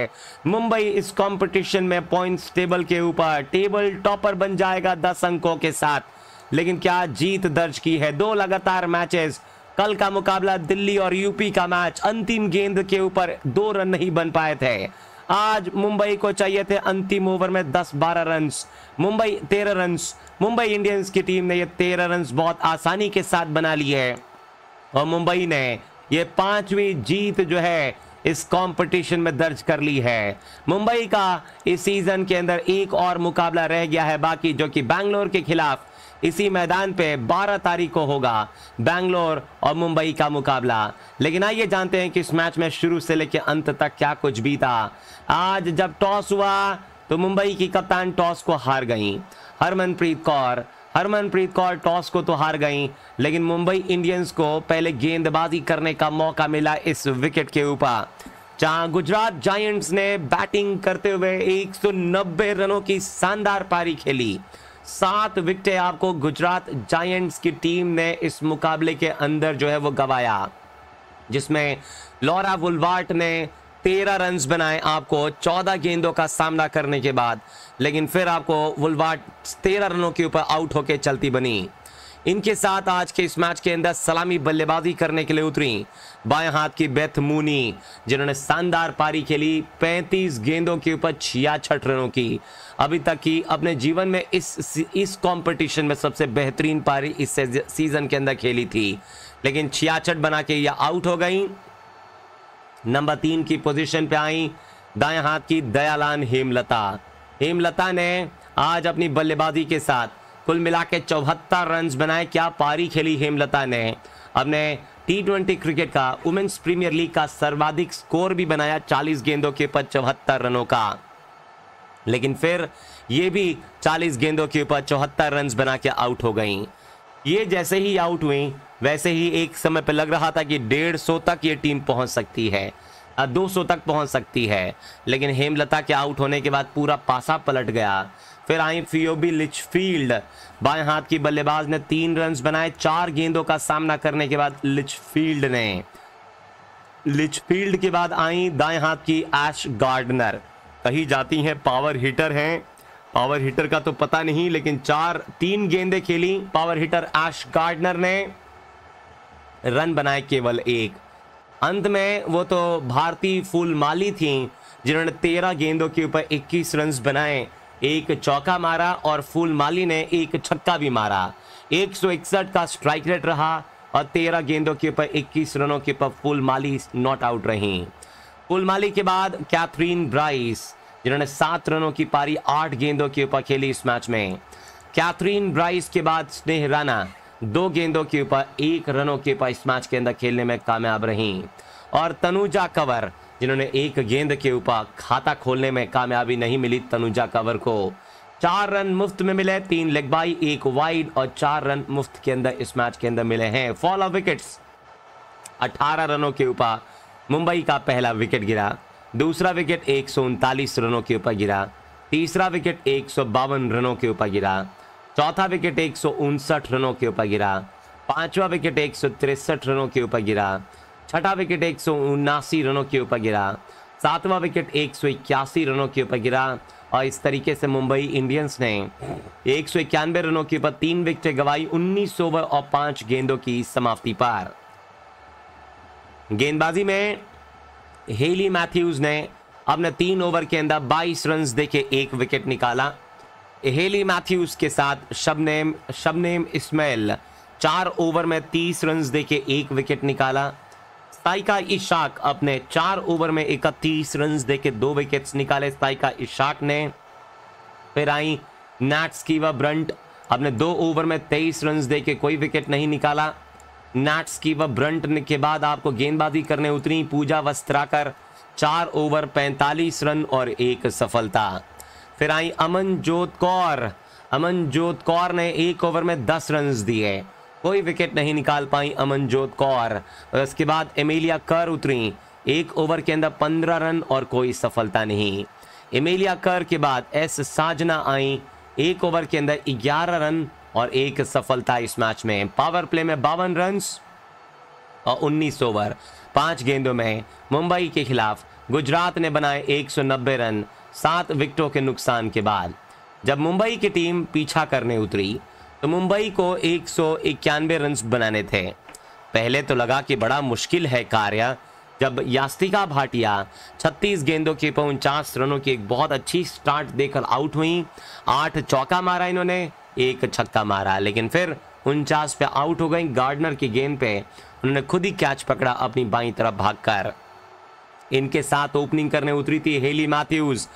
मुंबई इस कंपटीशन में पॉइंट्स टेबल के ऊपर टेबल टॉपर बन जाएगा दस अंकों के साथ लेकिन क्या जीत दर्ज की है दो लगातार मैचेस कल का मुकाबला दिल्ली और यूपी का मैच अंतिम गेंद के ऊपर दो रन नहीं बन पाए थे आज मुंबई को चाहिए थे अंतिम ओवर में 10-12 run Mumbai 13 run Mumbai Indians की टीम ने ये तेरह रन बहुत आसानी के साथ बना लिए है और मुंबई ने ये पांचवी जीत जो है इस कंपटीशन में दर्ज कर ली है मुंबई का इस सीजन के अंदर एक और मुकाबला रह गया है बाकी जो कि बैंगलोर के खिलाफ इसी मैदान पे 12 तारीख को होगा बैंगलोर और मुंबई का मुकाबला लेकिन आइए जानते हैं कि इस मैच में शुरू से लेकर अंत तक क्या कुछ बीता आज जब टॉस हुआ तो मुंबई की कप्तान टॉस को हार गई हरमनप्रीत कौर हरमनप्रीत कौर टॉस को तो हार गई लेकिन मुंबई इंडियंस को पहले गेंदबाजी करने का मौका मिला इस विकेट के ऊपर जहां गुजरात जायंट्स ने बैटिंग करते हुए 190 रनों की शानदार पारी खेली सात विकेट आपको गुजरात जायंट्स की टीम ने इस मुकाबले के अंदर जो है वो गवाया जिसमें लॉरा वुलवार्ट ने तेरह रन बनाए आपको चौदह गेंदों का सामना करने के बाद लेकिन फिर आपको वुलवाट तेरह रनों के ऊपर आउट होकर चलती बनी इनके साथ आज के इस मैच के अंदर सलामी बल्लेबाजी करने के लिए उतरी बाएं हाथ की बेथ मूनी जिन्होंने शानदार पारी खेली 35 गेंदों के ऊपर छियाछठ रनों की अभी तक की अपने जीवन में इस इस कंपटीशन में सबसे बेहतरीन पारी इस सीजन के अंदर खेली थी लेकिन छियासठ बना के यह आउट हो गई नंबर तीन की पोजीशन पे आई दाएं हाथ की दयालान हेमलता हेमलता ने आज अपनी बल्लेबाजी के साथ कुल मिला के चौहत्तर रन बनाए क्या पारी खेली हेमलता ने अपने टी ट्वेंटी क्रिकेट का वुमेन्स प्रीमियर लीग का सर्वाधिक स्कोर भी बनाया 40 गेंदों के ऊपर चौहत्तर रनों का लेकिन फिर ये भी 40 गेंदों के ऊपर चौहत्तर रन बना के आउट हो गई ये जैसे ही आउट हुई वैसे ही एक समय पर लग रहा था कि डेढ़ सौ तक ये टीम पहुंच सकती है 200 तक पहुंच सकती है लेकिन हेमलता के आउट होने के बाद पूरा पासा पलट गया फिर आई फियोबी लिचफील्ड बाएं हाथ की बल्लेबाज ने तीन रन बनाए चार गेंदों का सामना करने के बाद लिचफील्ड ने लिचफील्ड के बाद आई दाएं हाथ की एश गार्डनर कही जाती हैं पावर हिटर हैं पावर हिटर का तो पता नहीं लेकिन चार तीन गेंदे खेली पावर हिटर एश गार्डनर ने रन बनाए केवल एक अंत में वो तो भारती फूल माली थी जिन्होंने तेरह गेंदों के ऊपर इक्कीस रन बनाए एक चौका मारा और फूल माली ने एक छक्का भी मारा एक का स्ट्राइक रेट रहा और तेरह गेंदों के ऊपर 21 रनों के ऊपर फूल माली नॉट आउट रही फूल माली के बाद कैथरीन ब्राइस जिन्होंने सात रनों की पारी आठ गेंदों के ऊपर खेली इस मैच में कैथरीन ब्राइस के बाद स्नेह राणा दो गेंदों के ऊपर एक रनों के ऊपर इस मैच के अंदर खेलने में कामयाब रहीं और तनुजा कंवर जिन्होंने एक गेंद के ऊपर खाता खोलने में कामयाबी नहीं मिली तनुजा कंवर को चार रन मुफ्त में मिले तीन लेग बाई एक वाइड और चार रन मुफ्त के अंदर इस मैच के अंदर मिले हैं फॉल ऑफ विकेट्स 18 रनों के ऊपर मुंबई का पहला विकेट गिरा दूसरा विकेट एक रनों के ऊपर गिरा तीसरा विकेट एक रनों के ऊपर गिरा चौथा विकेट एक रनों के ऊपर गिरा पांचवा विकेट एक रनों के ऊपर गिरा छठा विकेट एक रनों के ऊपर गिरा सातवां विकेट एक रनों के ऊपर गिरा और इस तरीके से मुंबई इंडियंस ने एक रनों के ऊपर तीन विकेट गवाई 19 ओवर और पांच गेंदों की समाप्ति पर गेंदबाजी में हेली मैथ्यूज ने अपने तीन ओवर के अंदर 22 रन देके एक विकेट निकाला हेली मैथ्यूज के साथ शबनेम शबनेम इस्माइल चार ओवर में 30 रन देके एक विकेट निकाला साइका इशाक अपने चार ओवर में 31 रन देके दो विकेट्स निकाले साइका इशाक ने फिर आई नैट्स की व ब्रंट अपने दो ओवर में 23 रन देके कोई विकेट नहीं निकाला नैट्स की व ब्रंट के बाद आपको गेंदबाजी करने उतरी पूजा वस्त्राकर चार ओवर 45 रन और एक सफलता फिर आई अमनजोत कौर अमनजोत कौर ने एक ओवर में दस रन दिए कोई विकेट नहीं निकाल पाई अमनजोत कौर और उसके बाद एमेलिया कर उतरी एक ओवर के अंदर पंद्रह रन और कोई सफलता नहीं एमेलिया कर के बाद एस साजना आई एक ओवर के अंदर ग्यारह रन और एक सफलता इस मैच में पावर प्ले में बावन रन और उन्नीस ओवर पांच गेंदों में मुंबई के खिलाफ गुजरात ने बनाए 190 रन सात विकेटों के नुकसान के बाद जब मुंबई की टीम पीछा करने उतरी तो मुंबई को एक सौ इक्यानवे रन बनाने थे पहले तो लगा कि बड़ा मुश्किल है कार्य जब यास्तिका भाटिया 36 गेंदों के पर उनचास रनों की एक बहुत अच्छी स्टार्ट देकर आउट हुई आठ चौका मारा इन्होंने एक छक्का मारा लेकिन फिर उनचास पे आउट हो गई गार्डनर की गेंद पे उन्होंने खुद ही कैच पकड़ा अपनी बाई तरफ भागकर इनके साथ ओपनिंग करने उतरी थी हेली मैथ्यूज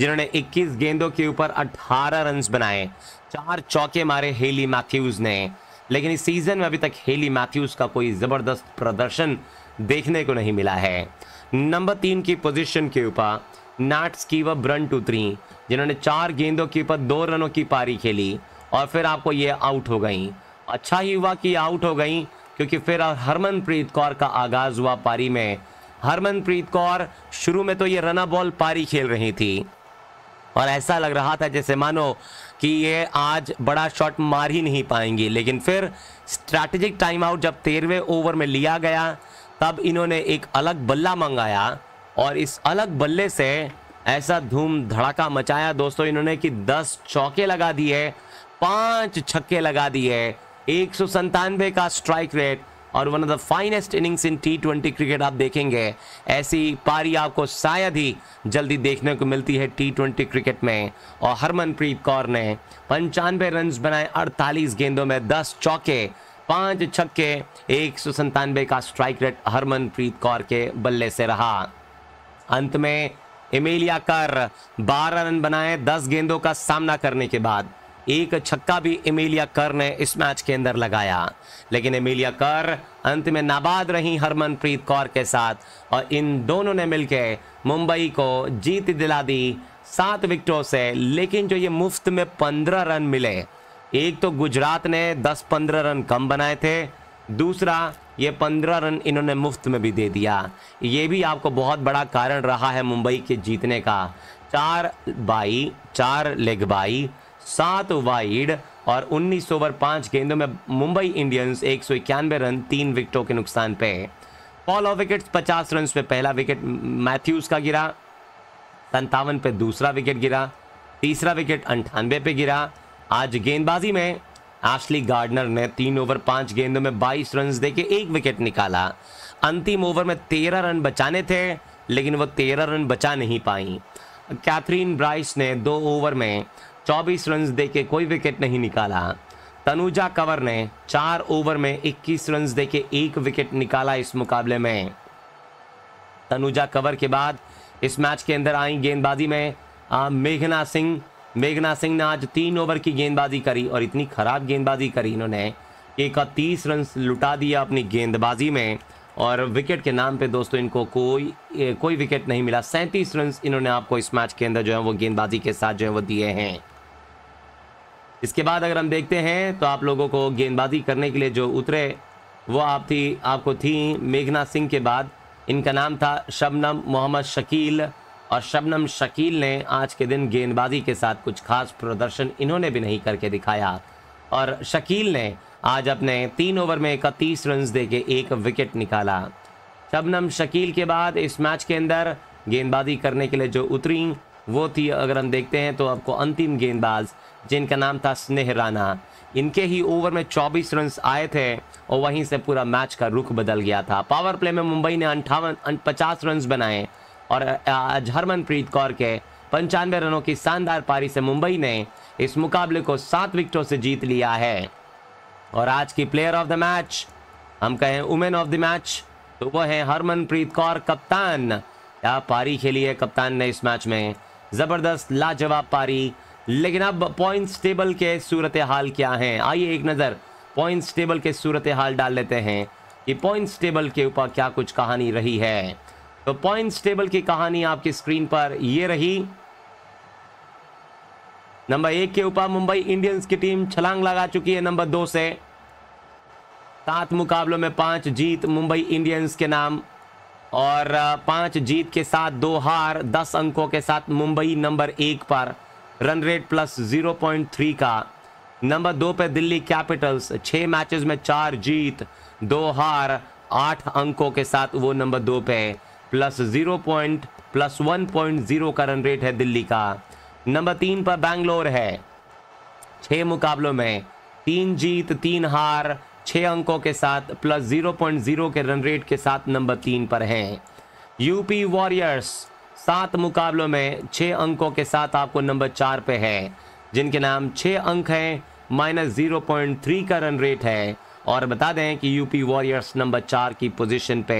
जिन्होंने 21 गेंदों के ऊपर 18 रन बनाए चार चौके मारे हेली मैथ्यूज ने लेकिन इस सीजन में अभी तक हेली मैथ्यूज का कोई जबरदस्त प्रदर्शन देखने को नहीं मिला है नंबर तीन की पोजीशन के ऊपर नाट्स की व ब्रंट उतरी जिन्होंने चार गेंदों के ऊपर दो रनों की पारी खेली और फिर आपको ये आउट हो गई अच्छा ही हुआ कि आउट हो गई क्योंकि फिर हरमनप्रीत कौर का आगाज हुआ पारी में हरमनप्रीत कौर शुरू में तो ये रना बॉल पारी खेल रही थी और ऐसा लग रहा था जैसे मानो कि ये आज बड़ा शॉट मार ही नहीं पाएंगे लेकिन फिर स्ट्रैटेजिक टाइम आउट जब तेरहवें ओवर में लिया गया तब इन्होंने एक अलग बल्ला मंगाया और इस अलग बल्ले से ऐसा धूम धड़ाका मचाया दोस्तों इन्होंने कि दस चौके लगा दिए पांच छक्के लगा दिए एक का स्ट्राइक रेट और one of the finest innings in T twenty cricket आप देखेंगे ऐसी पारी आपको शायद ही जल्दी देखने को मिलती है टी ट्वेंटी क्रिकेट में और हरमनप्रीत कौर ने पंचानवे रन बनाए अड़तालीस गेंदों में दस चौके पांच छक्के एक सौ संतानवे का स्ट्राइक रेट हरमनप्रीत कौर के बल्ले से रहा अंत में इमेलिया कर 12 रन बनाए 10 गेंदों का सामना करने के बाद एक छक्का भी एमिलिया कर ने इस मैच के अंदर लगाया लेकिन एमिलिया कर अंत में नाबाद रही हरमनप्रीत कौर के साथ और इन दोनों ने मिलकर मुंबई को जीत दिला दी सात विकेटों से लेकिन जो ये मुफ्त में पंद्रह रन मिले एक तो गुजरात ने दस पंद्रह रन कम बनाए थे दूसरा ये पंद्रह रन इन्होंने मुफ्त में भी दे दिया ये भी आपको बहुत बड़ा कारण रहा है मुंबई के जीतने का चार बाई चार लेग बाई सात वाइड और 19 ओवर पांच गेंदों में मुंबई इंडियंस एक सौ इक्यानवे रन तीन विकेटों के नुकसान पे पॉल ऑफ विकेट पचास रन पे पहला विकेट मैथ्यूज का गिरा संतावन पे दूसरा विकेट गिरा तीसरा विकेट अंठानवे पे गिरा आज गेंदबाजी में एशली गार्डनर ने तीन ओवर पांच गेंदों में 22 रन देके एक विकेट निकाला अंतिम ओवर में तेरह रन बचाने थे लेकिन वो तेरह रन बचा नहीं पाई कैथरीन ब्राइस ने दो ओवर में 24 रन देके कोई विकेट नहीं निकाला तनुजा कंवर ने चार ओवर में 21 रन देके एक विकेट निकाला इस मुकाबले में तनुजा कंवर के बाद इस मैच के अंदर आई गेंदबाजी में मेघना सिंह मेघना सिंह ने आज तीन ओवर की गेंदबाजी करी और इतनी खराब गेंदबाजी करी इन्होंने इकतीस रन लुटा दिया अपनी गेंदबाजी में और विकेट के नाम पे दोस्तों इनको कोई कोई विकेट नहीं मिला सैंतीस रन इन्होंने आपको इस मैच के अंदर जो है वो गेंदबाजी के साथ जो है वो दिए हैं इसके बाद अगर हम देखते हैं तो आप लोगों को गेंदबाजी करने के लिए जो उतरे वो आप थी आपको थी मेघना सिंह के बाद इनका नाम था शबनम मोहम्मद शकील और शबनम शकील ने आज के दिन गेंदबाजी के साथ कुछ खास प्रदर्शन इन्होंने भी नहीं करके दिखाया और शकील ने आज अपने तीन ओवर में इकतीस रन दे के एक विकेट निकाला शबनम शकील के बाद इस मैच के अंदर गेंदबाजी करने के लिए जो उतरी वो थी अगर हम देखते हैं तो आपको अंतिम गेंदबाज जिनका नाम था स्नेह राना इनके ही ओवर में 24 रन आए थे और वहीं से पूरा मैच का रुख बदल गया था पावर प्ले में मुंबई ने अंठावन अं, पचास रन बनाए और आज हरमनप्रीत कौर के पंचानवे रनों की शानदार पारी से मुंबई ने इस मुकाबले को सात विकेटों से जीत लिया है और आज की प्लेयर ऑफ द मैच हम कहें वुमेन ऑफ द मैच तो वो है हरमनप्रीत कौर कप्तान क्या पारी खेली है कप्तान ने इस मैच में ज़बरदस्त लाजवाब पारी लेकिन अब पॉइंट्स टेबल के सूरत हाल क्या हैं आइए एक नज़र पॉइंट्स टेबल के सूरत हाल डाल लेते हैं कि पॉइंट्स टेबल के ऊपर क्या कुछ कहानी रही है तो पॉइंट्स टेबल की कहानी आपकी स्क्रीन पर ये रही नंबर एक के ऊपर मुंबई इंडियंस की टीम छलांग लगा चुकी है नंबर दो से सात मुकाबलों में पांच जीत मुंबई इंडियंस के नाम और पांच जीत के साथ दो हार दस अंकों के साथ मुंबई नंबर एक पर रन रेट प्लस 0.3 का नंबर दो पे दिल्ली कैपिटल्स छः मैचेस में चार जीत दो हार आठ अंकों के साथ वो नंबर दो पे plus zero point plus one point zero का रन रेट है दिल्ली का नंबर तीन पर बैंगलोर है छः मुकाबलों में तीन जीत तीन हार छः अंकों के साथ प्लस जीरो पॉइंट जीरो के रन रेट के साथ नंबर तीन पर हैं यूपी वॉरियर्स सात मुकाबलों में छः अंकों के साथ आपको नंबर चार पे है जिनके नाम छः अंक हैं माइनस जीरो पॉइंट थ्री का रन रेट है और बता दें कि यूपी वॉरियर्स नंबर चार की पोजीशन पे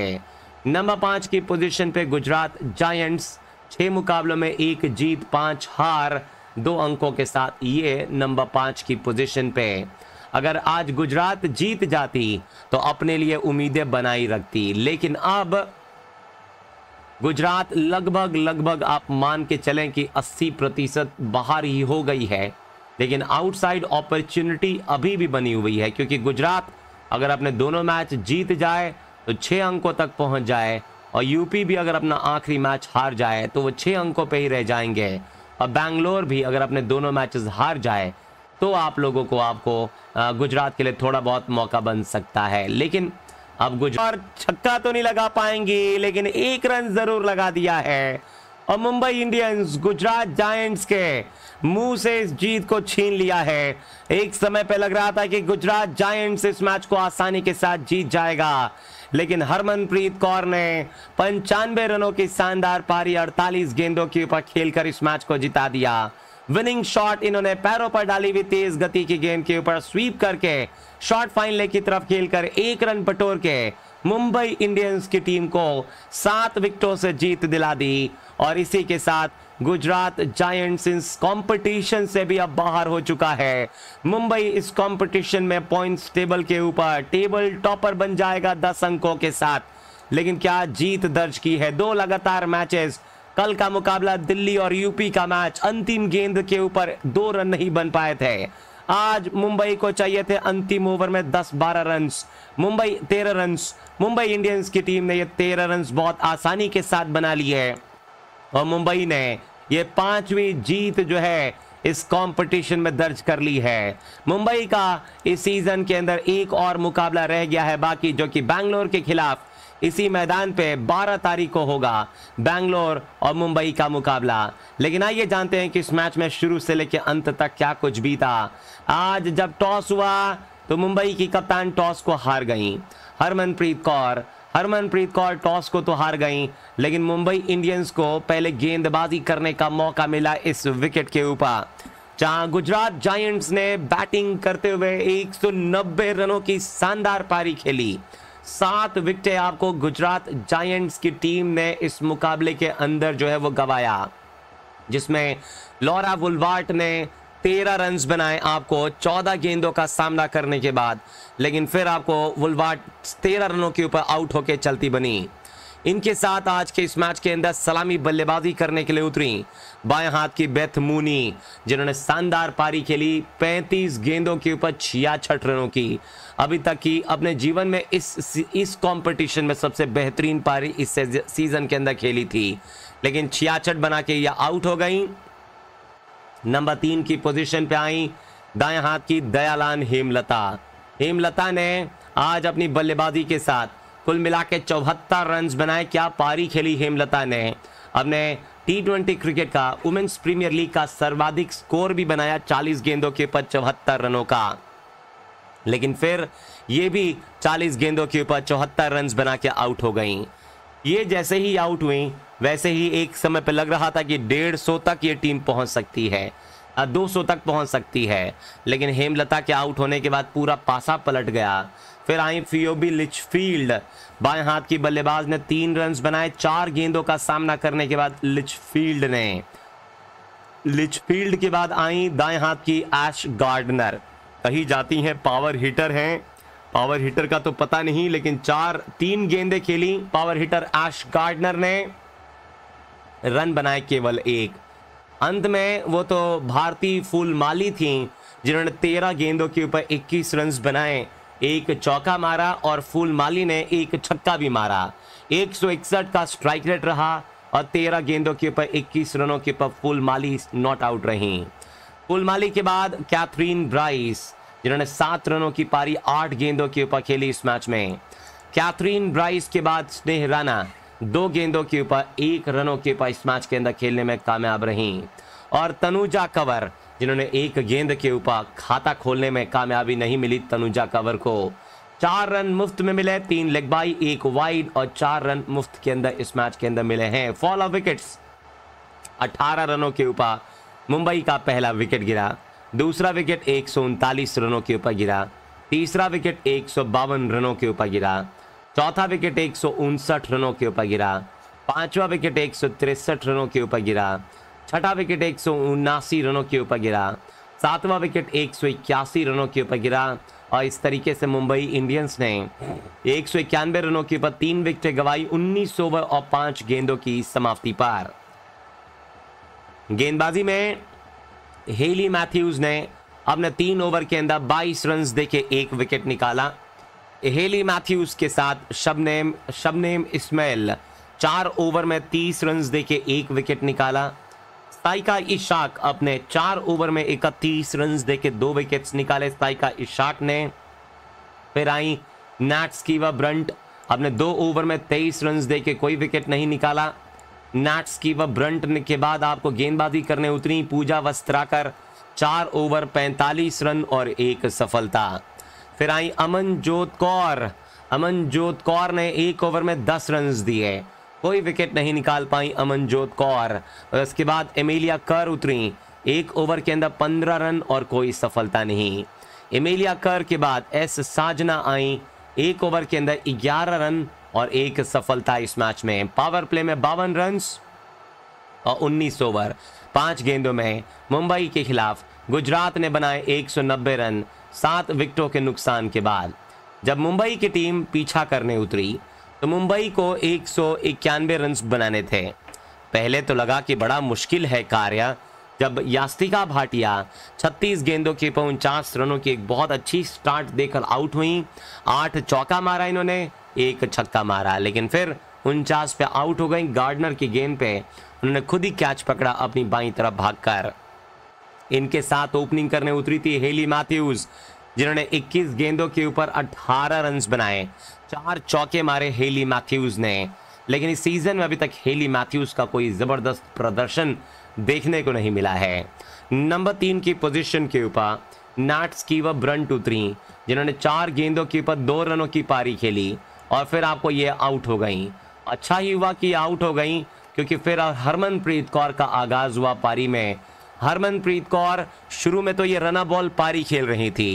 नंबर पाँच की पोजीशन पे गुजरात जायंट्स छः मुकाबलों में एक जीत पाँच हार दो अंकों के साथ ये नंबर पाँच की पोजिशन पे अगर आज गुजरात जीत जाती तो अपने लिए उम्मीदें बनाई रखती लेकिन अब गुजरात लगभग लगभग आप मान के चलें कि 80 प्रतिशत बाहर ही हो गई है लेकिन आउटसाइड अपॉर्चुनिटी अभी भी बनी हुई है क्योंकि गुजरात अगर अपने दोनों मैच जीत जाए तो छः अंकों तक पहुंच जाए और यूपी भी अगर अपना आखिरी मैच हार जाए तो वो छः अंकों पे ही रह जाएंगे और बैंगलोर भी अगर अपने दोनों मैचेस हार जाए तो आप लोगों को आपको गुजरात के लिए थोड़ा बहुत मौका बन सकता है लेकिन अब गुजरात छक्का तो नहीं लगा पाएंगे लेकिन एक रन जरूर लगा दिया है और मुंबई इंडियंस गुजरात जायंट्स के मुंह से इस जीत को छीन लिया है एक समय पे लग रहा था कि गुजरात जायंट्स इस मैच को आसानी के साथ जीत जाएगा लेकिन हरमनप्रीत कौर ने पंचानवे रनों की शानदार पारी 48 गेंदों के ऊपर खेलकर इस मैच को जिता दिया विनिंग शॉट इन्होंने पैरों पर डाली हुई तेज गति की गेंद के ऊपर स्वीप करके शॉर्ट फाइनल की तरफ खेलकर एक रन बटोर के मुंबई इंडियंस की टीम को सात विकेटों से जीत दिला दी और इसी के साथ गुजरात जायंट्स इस कंपटीशन से भी अब बाहर हो चुका है मुंबई इस कंपटीशन में पॉइंट्स टेबल के ऊपर टेबल टॉपर बन जाएगा दस अंकों के साथ लेकिन क्या जीत दर्ज की है दो लगातार मैचेस कल का मुकाबला दिल्ली और यूपी का मैच अंतिम गेंद के ऊपर दो रन नहीं बन पाए थे आज मुंबई को चाहिए थे अंतिम ओवर में 10-12 run Mumbai 13 run Mumbai Indians की टीम ने ये 13 रन बहुत आसानी के साथ बना लिए है और मुंबई ने ये पांचवी जीत जो है इस कंपटीशन में दर्ज कर ली है मुंबई का इस सीजन के अंदर एक और मुकाबला रह गया है बाकी जो कि बैंगलोर के खिलाफ इसी मैदान पे 12 तारीख को होगा बैंगलोर और मुंबई का मुकाबला लेकिन आइए जानते हैं कि इस मैच में शुरू से लेकर अंत तक क्या कुछ बीता आज जब टॉस हुआ तो मुंबई की कप्तान टॉस को हार गई हरमनप्रीत कौर हरमनप्रीत कौर टॉस को तो हार गई लेकिन मुंबई इंडियंस को पहले गेंदबाजी करने का मौका मिला इस विकेट के ऊपर जहां गुजरात जायंट्स ने बैटिंग करते हुए 190 रनों की शानदार पारी खेली सात विकटे आपको गुजरात जायंट्स की टीम ने इस मुकाबले के अंदर जो है वो गवाया जिसमें लॉरा वुलवार्ट ने तेरह रन बनाए आपको चौदह गेंदों का सामना करने के बाद लेकिन फिर आपको वुलवार्ट तेरह रनों के ऊपर आउट होकर चलती बनी इनके साथ आज के इस मैच के अंदर सलामी बल्लेबाजी करने के लिए उतरी बाएं हाथ की बेथ मूनी जिन्होंने शानदार पारी खेली 35 गेंदों के ऊपर छियासठ रनों की अभी तक की अपने जीवन में इस इस कंपटीशन में सबसे बेहतरीन पारी इस सीज़न के अंदर खेली थी लेकिन छियाछट बना के यह आउट हो गई नंबर तीन की पोजीशन पे आई दाएं हाथ की दयालान हेमलता हेमलता ने आज अपनी बल्लेबाजी के साथ कुल मिला के चौहत्तर रन बनाए क्या पारी खेली हेमलता ने अपने टी ट्वेंटी क्रिकेट का वुमेन्स प्रीमियर लीग का सर्वाधिक स्कोर भी बनाया 40 गेंदों के पर चौहत्तर रनों का लेकिन फिर ये भी 40 गेंदों के ऊपर चौहत्तर रन बना के आउट हो गई ये जैसे ही आउट हुई वैसे ही एक समय पर लग रहा था कि डेढ़ सौ तक ये टीम पहुंच सकती है दो सौ तक पहुंच सकती है लेकिन हेमलता के आउट होने के बाद पूरा पासा पलट गया फिर आई फियोबी लिचफील्ड बाएं हाथ की बल्लेबाज ने तीन रन बनाए चार गेंदों का सामना करने के बाद लिचफील्ड ने लिचफील्ड के बाद आई दाएं हाथ की एश गार्डनर कही जाती हैं पावर हिटर हैं पावर हिटर का तो पता नहीं लेकिन चार तीन गेंदे खेली पावर हिटर एश गार्डनर ने रन बनाए केवल एक अंत में वो तो भारतीय फूल माली थी जिन्होंने तेरह गेंदों के ऊपर इक्कीस रन बनाए एक चौका मारा और फूल माली ने एक छक्का भी मारा एक का स्ट्राइक रेट रहा और तेरह गेंदों के ऊपर इक्कीस रनों के ऊपर फूल माली नॉट आउट रही फूल माली के बाद कैथरीन ब्राइस जिन्होंने सात रनों की पारी आठ गेंदों के ऊपर खेली इस मैच में कैथरीन ब्राइस के बाद स्नेह राना दो गेंदों के ऊपर एक रनों के ऊपर इस मैच के अंदर खेलने में कामयाब रही और तनुजा कंवर जिन्होंने एक गेंद के ऊपर खाता खोलने में कामयाबी नहीं मिली तनुजा कंवर को चार रन मुफ्त में मिले तीन लेग बाई एक वाइड और चार रन मुफ्त के अंदर इस मैच के अंदर मिले हैं फॉल ऑफ विकेट्स 18 रनों के ऊपर मुंबई का पहला विकेट गिरा दूसरा विकेट एक रनों के ऊपर गिरा तीसरा विकेट एक रनों के ऊपर गिरा चौथा विकेट एक रनों के ऊपर गिरा पांचवा विकेट एक रनों के ऊपर गिरा छठा विकेट एक रनों के ऊपर गिरा सातवां विकेट एक रनों के ऊपर गिरा और इस तरीके से मुंबई इंडियंस ने एक रनों के ऊपर तीन विकेट गवाई उन्नीस ओवर और पांच गेंदों की समाप्ति पर गेंदबाजी में हेली मैथ्यूज़ ने अपने तीन ओवर के अंदर 22 रन देके एक विकेट निकाला हेली मैथ्यूज़ के साथ शबनेम शबनेम इस्माइल चार ओवर में 30 रन देके एक विकेट निकाला साइका इशाक अपने चार ओवर में इकतीस रन देके दो विकेट्स निकाले साइका इशाक ने फिर आई नैट्स की व ब्रंट अपने दो ओवर में तेईस रन देके कोई विकेट नहीं निकाला नैट्स की व ब्रंट के बाद आपको गेंदबाजी करने उतरी पूजा वस्त्राकर चार ओवर 45 रन और एक सफलता फिर आई अमनजोत कौर अमनजोत कौर ने एक ओवर में 10 रन दिए कोई विकेट नहीं निकाल पाई अमनजोत कौर और बाद एमेलिया कर उतरी एक ओवर के अंदर पंद्रह रन और कोई सफलता नहीं एमेलिया कर के बाद एस साजना आई एक ओवर के अंदर ग्यारह रन और एक सफलता इस मैच में पावर प्ले में बावन रन और 19 ओवर पांच गेंदों में मुंबई के खिलाफ गुजरात ने बनाए 190 रन सात विकेटों के नुकसान के बाद जब मुंबई की टीम पीछा करने उतरी तो मुंबई को एक सौ इक्यानवे रन बनाने थे पहले तो लगा कि बड़ा मुश्किल है कार्य जब यास्तिका भाटिया 36 गेंदों के पचास रनों की एक बहुत अच्छी स्टार्ट देकर आउट हुई आठ चौका मारा इन्होंने एक छक्का मारा लेकिन फिर उनचास पे आउट हो गई गार्डनर की गेंद पे उन्होंने खुद ही कैच पकड़ा अपनी बाई तरफ भागकर इनके साथ ओपनिंग करने उतरी थी हेली मैथ्यूज जिन्होंने 21 गेंदों के ऊपर 18 रन बनाए चार चौके मारे हेली मैथ्यूज ने लेकिन इस सीजन में अभी तक हेली मैथ्यूज का कोई जबरदस्त प्रदर्शन देखने को नहीं मिला है नंबर तीन की पोजीशन के ऊपर नाट्स की व ब्रंट उतरी जिन्होंने चार गेंदों के ऊपर दो रनों की पारी खेली और फिर आपको ये आउट हो गई अच्छा ही हुआ कि आउट हो गई क्योंकि फिर हरमनप्रीत कौर का आगाज हुआ पारी में हरमनप्रीत कौर शुरू में तो ये रना बॉल पारी खेल रही थी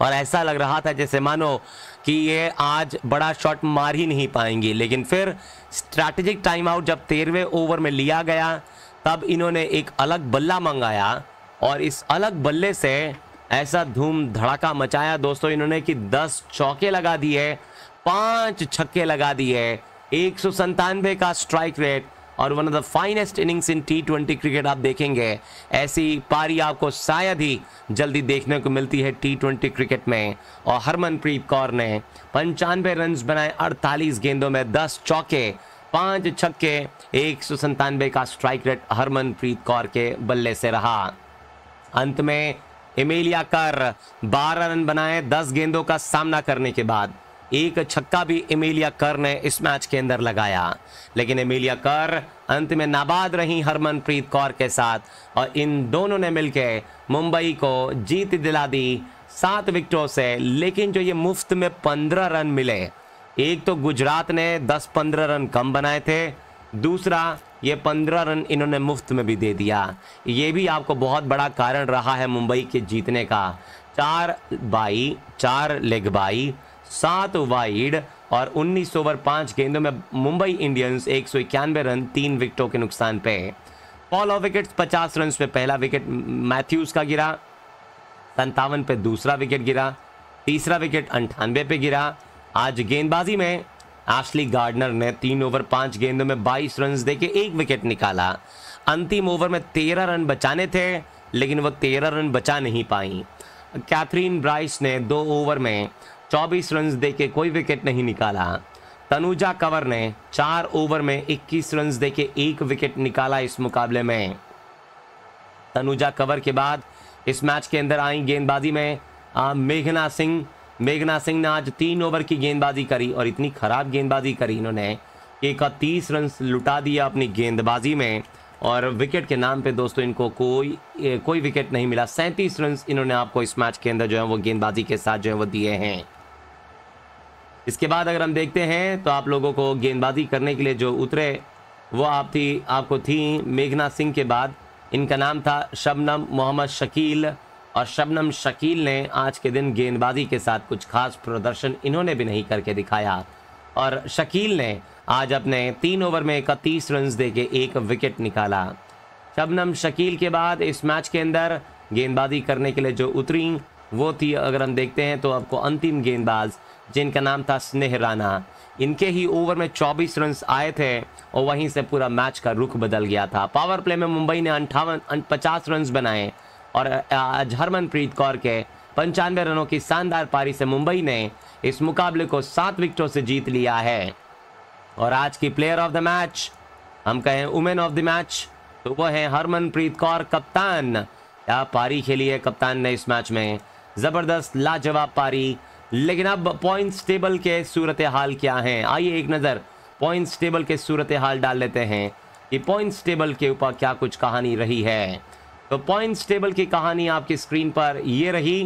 और ऐसा लग रहा था जैसे मानो कि ये आज बड़ा शॉट मार ही नहीं पाएंगी लेकिन फिर स्ट्रैटेजिक टाइम आउट जब तेरहवें ओवर में लिया गया तब इन्होंने एक अलग बल्ला मंगाया और इस अलग बल्ले से ऐसा धूम धड़ाका मचाया दोस्तों इन्होंने कि 10 चौके लगा दिए पांच छक्के लगा दिए एक सौ संतानवे का स्ट्राइक रेट और one of the finest innings in T twenty cricket आप देखेंगे ऐसी पारी आपको शायद ही जल्दी देखने को मिलती है टी ट्वेंटी क्रिकेट में और हरमनप्रीत कौर ने पंचानवे रन बनाए अड़तालीस गेंदों में दस चौके पाँच छक्के एक सौ संतानवे का स्ट्राइक रेट हरमनप्रीत कौर के बल्ले से रहा अंत में एमेलिया कर बारह रन बनाए दस गेंदों का सामना करने के बाद एक छक्का भी एमिलिया कर ने इस मैच के अंदर लगाया लेकिन एमिलिया कर अंत में नाबाद रही हरमनप्रीत कौर के साथ और इन दोनों ने मिलकर मुंबई को जीत दिला दी सात विकेटों से लेकिन जो ये मुफ्त में पंद्रह रन मिले एक तो गुजरात ने दस पंद्रह रन कम बनाए थे दूसरा ये पंद्रह रन इन्होंने मुफ्त में भी दे दिया ये भी आपको बहुत बड़ा कारण रहा है मुंबई के जीतने का चार बाई चार लेग बाई सात वाइड और 19 ओवर पांच गेंदों में मुंबई इंडियंस एक सौ इक्यानवे रन तीन विकेटों के नुकसान पे पॉल ऑफ विकेट पचास रन पे पहला विकेट मैथ्यूज का गिरा संतावन पे दूसरा विकेट गिरा तीसरा विकेट अंठानवे पे गिरा आज गेंदबाजी में आशली गार्डनर ने तीन ओवर पांच गेंदों में 22 रन देके एक विकेट निकाला अंतिम ओवर में तेरह रन बचाने थे लेकिन वह तेरह रन बचा नहीं पाई कैथरीन ब्राइस ने दो ओवर में चौबीस रन देके कोई विकेट नहीं निकाला तनुजा कंवर ने चार ओवर में इक्कीस रन देके एक विकेट निकाला इस मुकाबले में तनुजा कंवर के बाद इस मैच के अंदर आई गेंदबाजी में मेघना सिंह मेघना सिंह ने आज तीन ओवर की गेंदबाजी करी और इतनी खराब गेंदबाजी करी इन्होंने इकतीस रन लुटा दिया अपनी गेंदबाजी में और विकेट के नाम पे दोस्तों इनको कोई कोई विकेट नहीं मिला सैंतीस रन इन्होंने आपको इस मैच के अंदर जो है वो गेंदबाजी के साथ जो है वो दिए हैं इसके बाद अगर हम देखते हैं तो आप लोगों को गेंदबाजी करने के लिए जो उतरे वो आप थी आपको थी मेघना सिंह के बाद इनका नाम था शबनम मोहम्मद शकील और शबनम शकील ने आज के दिन गेंदबाजी के साथ कुछ खास प्रदर्शन इन्होंने भी नहीं करके दिखाया और शकील ने आज अपने तीन ओवर में इकतीस रन देके एक विकेट निकाला शबनम शकील के बाद इस मैच के अंदर गेंदबाजी करने के लिए जो उतरी वो थी अगर हम देखते हैं तो आपको अंतिम गेंदबाज़ जिनका नाम था स्नेह राना इनके ही ओवर में 24 रन आए थे और वहीं से पूरा मैच का रुख बदल गया था पावर प्ले में मुंबई ने अंठावन अं, पचास रन बनाए और हरमनप्रीत कौर के पंचानवे रनों की शानदार पारी से मुंबई ने इस मुकाबले को सात विकेटों से जीत लिया है और आज की प्लेयर ऑफ द मैच हम कहें वुमेन ऑफ द मैच तो वो है हरमनप्रीत कौर कप्तान क्या पारी खेली है कप्तान ने इस मैच में ज़बरदस्त लाजवाब पारी लेकिन अब पॉइंट्स टेबल के सूरत हाल क्या हैं आइए एक नज़र पॉइंट्स टेबल के सूरत हाल डाल लेते हैं कि पॉइंट्स टेबल के ऊपर क्या कुछ कहानी रही है तो पॉइंट्स टेबल की कहानी आपकी स्क्रीन पर ये रही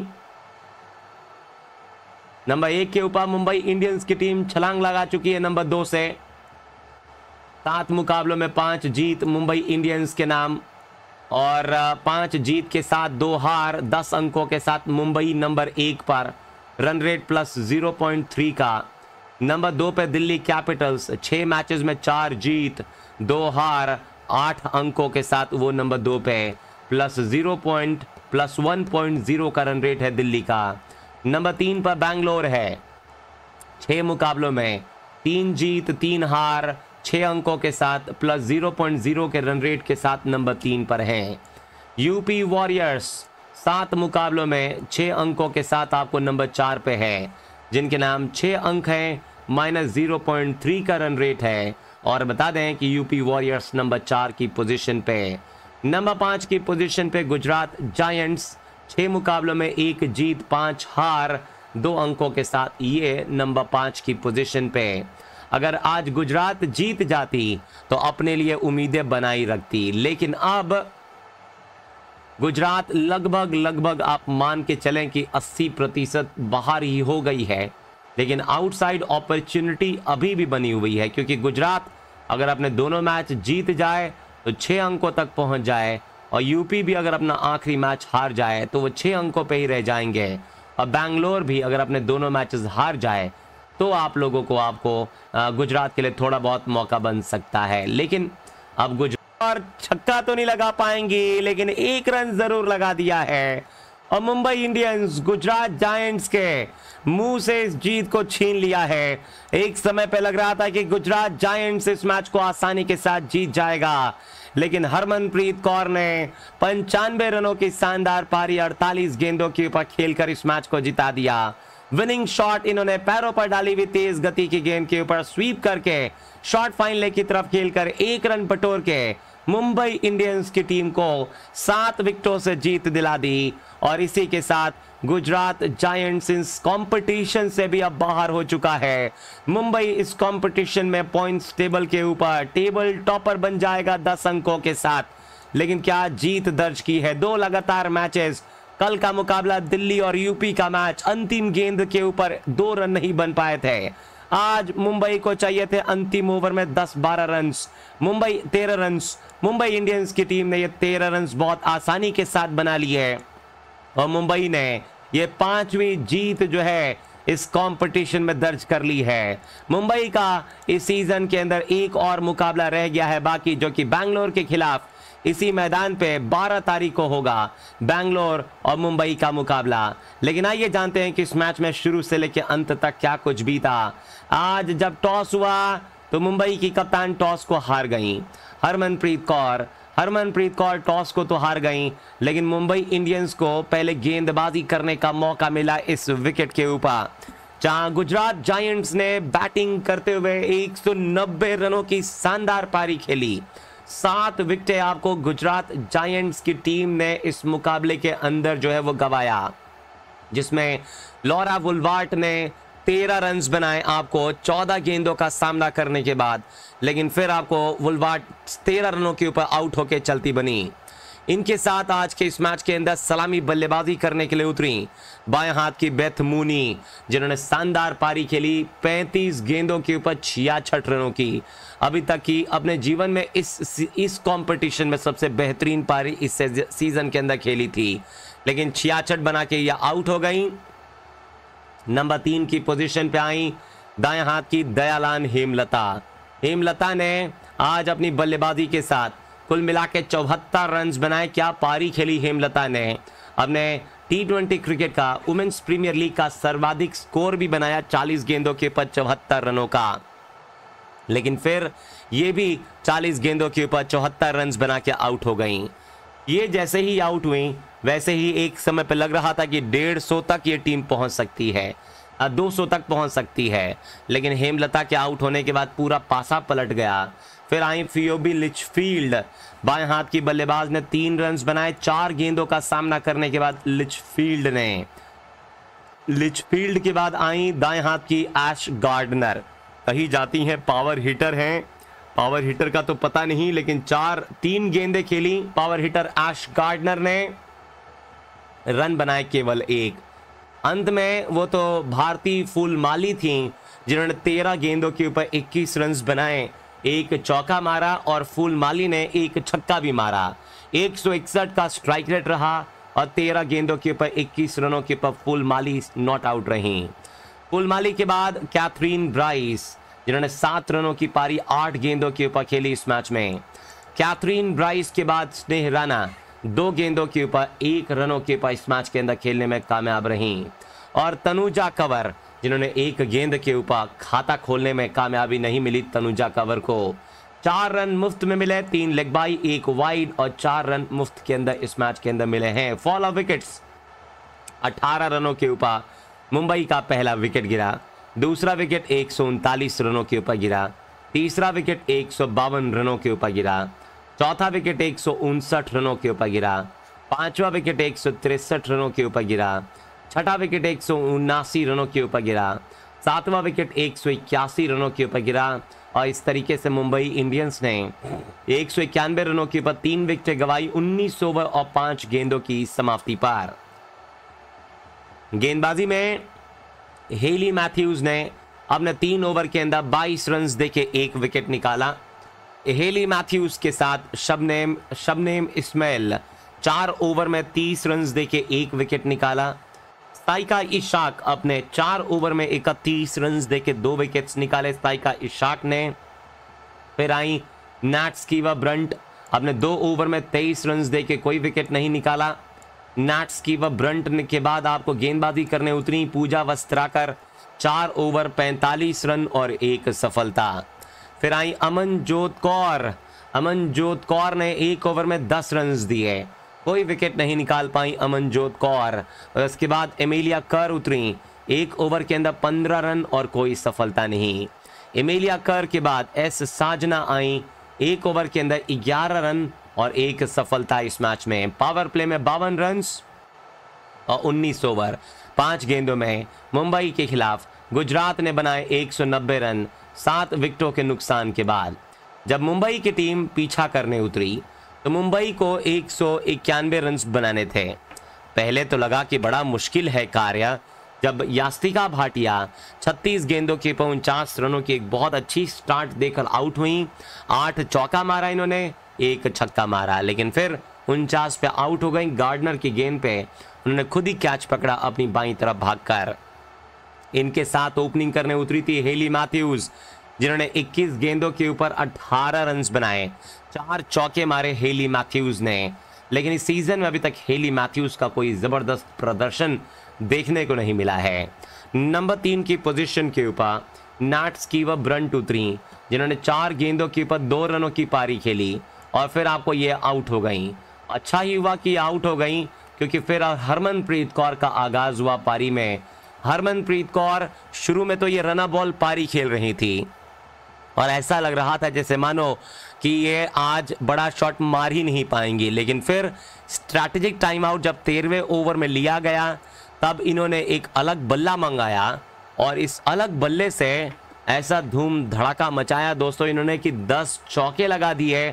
नंबर एक के ऊपर मुंबई इंडियंस की टीम छलांग लगा चुकी है नंबर दो से सात मुकाबलों में पांच जीत मुंबई इंडियंस के नाम और पांच जीत के साथ दो हार दस अंकों के साथ मुंबई नंबर एक पर रन रेट प्लस 0.3 का नंबर दो पे दिल्ली कैपिटल्स छः मैचेस में चार जीत दो हार आठ अंकों के साथ वो नंबर दो पे plus zero point plus one point zero का रन रेट है दिल्ली का नंबर तीन पर बैंगलोर है छः मुकाबलों में तीन जीत तीन हार छः अंकों के साथ प्लस जीरो पॉइंट जीरो के रन रेट के साथ नंबर तीन पर हैं यूपी वॉरियर्स सात मुकाबलों में छः अंकों के साथ आपको नंबर चार पे है जिनके नाम छः अंक हैं माइनस जीरो पॉइंट थ्री का रन रेट है और बता दें कि यूपी वॉरियर्स नंबर चार की पोजीशन पे नंबर पाँच की पोजीशन पे गुजरात जायंट्स छः मुकाबलों में एक जीत पाँच हार दो अंकों के साथ ये नंबर पाँच की पोजिशन पे अगर आज गुजरात जीत जाती तो अपने लिए उम्मीदें बनाई रखती लेकिन अब गुजरात लगभग लगभग आप मान के चलें कि 80 प्रतिशत बाहर ही हो गई है लेकिन आउटसाइड अपॉर्चुनिटी अभी भी बनी हुई है क्योंकि गुजरात अगर अपने दोनों मैच जीत जाए तो छः अंकों तक पहुंच जाए और यूपी भी अगर अपना आखिरी मैच हार जाए तो वो छः अंकों पे ही रह जाएंगे और बैंगलोर भी अगर अपने दोनों मैचेस हार जाए तो आप लोगों को आपको गुजरात के लिए थोड़ा बहुत मौका बन सकता है लेकिन अब गुजरात और छक्का तो नहीं लगा पाएंगे लेकिन एक रन जरूर लगा दिया है और मुंबई इंडियंस गुजरात जायंट्स के मुंह से इस जीत को छीन लिया है एक समय पे लग रहा था कि गुजरात जायंट्स इस मैच को आसानी के साथ जीत जाएगा लेकिन हरमनप्रीत कौर ने पंचानवे रनों की शानदार पारी 48 गेंदों के ऊपर खेलकर इस मैच को जिता दिया विनिंग शॉट इन्होंने पैरों पर डाली हुई तेज गति की गेंद के ऊपर स्वीप करके शॉर्ट फाइन लेग की तरफ खेलकर एक रन बटोर के मुंबई इंडियंस की टीम को सात विकेटों से जीत दिला दी और इसी के साथ गुजरात जायंट्स इस कंपटीशन से भी अब बाहर हो चुका है मुंबई इस कंपटीशन में पॉइंट्स टेबल के ऊपर टेबल टॉपर बन जाएगा दस अंकों के साथ लेकिन क्या जीत दर्ज की है दो लगातार मैचेस कल का मुकाबला दिल्ली और यूपी का मैच अंतिम गेंद के ऊपर दो रन नहीं बन पाए थे आज मुंबई को चाहिए थे अंतिम ओवर में 10-12 run Mumbai 13 run Mumbai Indians की टीम ने ये 13 रन बहुत आसानी के साथ बना लिए है और मुंबई ने ये पांचवी जीत जो है इस कंपटीशन में दर्ज कर ली है मुंबई का इस सीजन के अंदर एक और मुकाबला रह गया है बाकी जो कि बैंगलोर के खिलाफ इसी मैदान पे 12 तारीख को होगा बैंगलोर और मुंबई का मुकाबला लेकिन आइए जानते हैं कि इस मैच में शुरू से लेकर अंत तक क्या कुछ बीता आज जब टॉस हुआ तो मुंबई की कप्तान टॉस को हार गई हरमनप्रीत कौर हरमनप्रीत कौर टॉस को तो हार गई लेकिन मुंबई इंडियंस को पहले गेंदबाजी करने का मौका मिला इस विकेट के ऊपर जहां गुजरात जायंट्स ने बैटिंग करते हुए 190 रनों की शानदार पारी खेली सात विकेटें आपको गुजरात जायंट्स की टीम ने इस मुकाबले के अंदर जो है वो गवाया जिसमें लॉरा वुलवार्ट ने तेरह रन बनाए आपको चौदह गेंदों का सामना करने के बाद लेकिन फिर आपको वुलवाट तेरह रनों के ऊपर आउट होकर चलती बनी इनके साथ आज के इस मैच के अंदर सलामी बल्लेबाजी करने के लिए उतरी बाएं हाथ की बेथ मूनी जिन्होंने शानदार पारी खेली 35 गेंदों के ऊपर छियाछठ रनों की अभी तक की अपने जीवन में इस इस कंपटीशन में सबसे बेहतरीन पारी इस सीजन के अंदर खेली थी लेकिन छियाछठ बना के यह आउट हो गई नंबर तीन की पोजीशन पे आई दाएं हाथ की दयालान हेमलता हेमलता ने आज अपनी बल्लेबाजी के साथ कुल मिला के चौहत्तर रन बनाए क्या पारी खेली हेमलता ने अपने टी ट्वेंटी क्रिकेट का वुमेन्स प्रीमियर लीग का सर्वाधिक स्कोर भी बनाया 40 गेंदों के ऊपर चौहत्तर रनों का लेकिन फिर ये भी 40 गेंदों के ऊपर चौहत्तर रन बना के आउट हो गई ये जैसे ही आउट हुई वैसे ही एक समय पर लग रहा था कि डेढ़ सौ तक ये टीम पहुंच सकती है दो सौ तक पहुंच सकती है लेकिन हेमलता के आउट होने के बाद पूरा पासा पलट गया फिर आई फियोबी लिचफील्ड बाएं हाथ की बल्लेबाज ने तीन रन बनाए चार गेंदों का सामना करने के बाद लिचफील्ड ने लिचफील्ड के बाद आई दाएं हाथ की एश गार्डनर कही जाती हैं पावर हीटर हैं पावर हीटर का तो पता नहीं लेकिन चार तीन गेंदें खेली पावर हीटर एश गार्डनर ने रन बनाए केवल एक अंत में वो तो भारतीय फूल माली थी जिन्होंने तेरह गेंदों के ऊपर 21 रन बनाए एक चौका मारा और फूल माली ने एक छक्का भी मारा एक का स्ट्राइक रेट रहा और तेरह गेंदों के ऊपर 21 रनों के ऊपर फूल माली नॉट आउट रहीं फूल माली के बाद कैथरीन ब्राइस जिन्होंने सात रनों की पारी आठ गेंदों के ऊपर खेली इस मैच में कैथरीन ब्राइस के बाद स्नेह राना दो गेंदों के ऊपर एक रनों के ऊपर इस मैच के अंदर खेलने में कामयाब रही और तनुजा कंवर जिन्होंने एक गेंद के ऊपर खाता खोलने में कामयाबी नहीं मिली तनुजा कंवर को चार रन मुफ्त में मिले तीन लेग बाई एक वाइड और चार रन मुफ्त के अंदर इस मैच के अंदर मिले हैं फॉल ऑफ विकेट्स 18 रनों के ऊपर मुंबई का पहला विकेट गिरा दूसरा विकेट एक रनों के ऊपर गिरा तीसरा विकेट एक रनों के ऊपर गिरा चौथा विकेट एक रनों के ऊपर गिरा पांचवा विकेट एक रनों के ऊपर गिरा छठा विकेट एक रनों के ऊपर गिरा सातवां विकेट एक रनों के ऊपर गिरा और इस तरीके से मुंबई इंडियंस ने एक रनों के ऊपर तीन विकेट गवाई 19 ओवर और पांच गेंदों की समाप्ति पार गेंदबाजी में हेली मैथ्यूज ने अपने तीन ओवर के अंदर 22 रन देके एक विकेट निकाला हेली मैथ्यूज के साथ शबनेम शबनेम इस्माइल चार ओवर में तीस रन देके एक विकेट निकाला साइका इशाक अपने चार ओवर में इकतीस रन देके दो विकेट्स निकाले साइका इशाक ने फिर आई नैट्स की व ब्रंट अपने दो ओवर में तेईस रन देके कोई विकेट नहीं निकाला नैट्स की व ब्रंट के बाद आपको गेंदबाजी करने उतरी पूजा वस्त्राकर चार ओवर पैंतालीस रन और एक सफलता फिर आई अमनजोत कौर अमनजोत कौर ने एक ओवर में दस रन दिए कोई विकेट नहीं निकाल पाई अमनजोत कौर और उसके बाद एमिलिया कर उतरी एक ओवर के अंदर पंद्रह रन और कोई सफलता नहीं एमिलिया कर के बाद एस साजना आई एक ओवर के अंदर ग्यारह रन और एक सफलता इस मैच में पावर प्ले में बावन रन और उन्नीस ओवर पांच गेंदों में मुंबई के खिलाफ गुजरात ने बनाए नब्बे रन सात विकटों के नुकसान के बाद जब मुंबई की टीम पीछा करने उतरी तो मुंबई को एक सौ इक्यानवे रन बनाने थे पहले तो लगा कि बड़ा मुश्किल है कार्य जब यास्तिका भाटिया 36 गेंदों के पर उनचास रनों की एक बहुत अच्छी स्टार्ट देकर आउट हुई आठ चौका मारा इन्होंने एक छक्का मारा लेकिन फिर उनचास पे आउट हो गई गार्डनर की गेंद पे उन्होंने खुद ही कैच पकड़ा अपनी बाई तरफ भागकर इनके साथ ओपनिंग करने उतरी थी हेली मैथ्यूज जिन्होंने 21 गेंदों के ऊपर 18 रन बनाए चार चौके मारे हेली मैथ्यूज ने लेकिन इस सीजन में अभी तक हेली मैथ्यूज का कोई जबरदस्त प्रदर्शन देखने को नहीं मिला है नंबर तीन की पोजीशन के ऊपर नाट्स की व ब्रंट उतरी जिन्होंने चार गेंदों के ऊपर दो रनों की पारी खेली और फिर आपको ये आउट हो गई अच्छा ही हुआ कि आउट हो गई क्योंकि फिर हरमनप्रीत कौर का आगाज हुआ पारी में हरमनप्रीत कौर शुरू में तो ये रना बॉल पारी खेल रही थी और ऐसा लग रहा था जैसे मानो कि ये आज बड़ा शॉट मार ही नहीं पाएंगी लेकिन फिर स्ट्रैटेजिक टाइम आउट जब तेरहवें ओवर में लिया गया तब इन्होंने एक अलग बल्ला मंगाया और इस अलग बल्ले से ऐसा धूम धड़ाका मचाया दोस्तों इन्होंने कि 10 चौके लगा दिए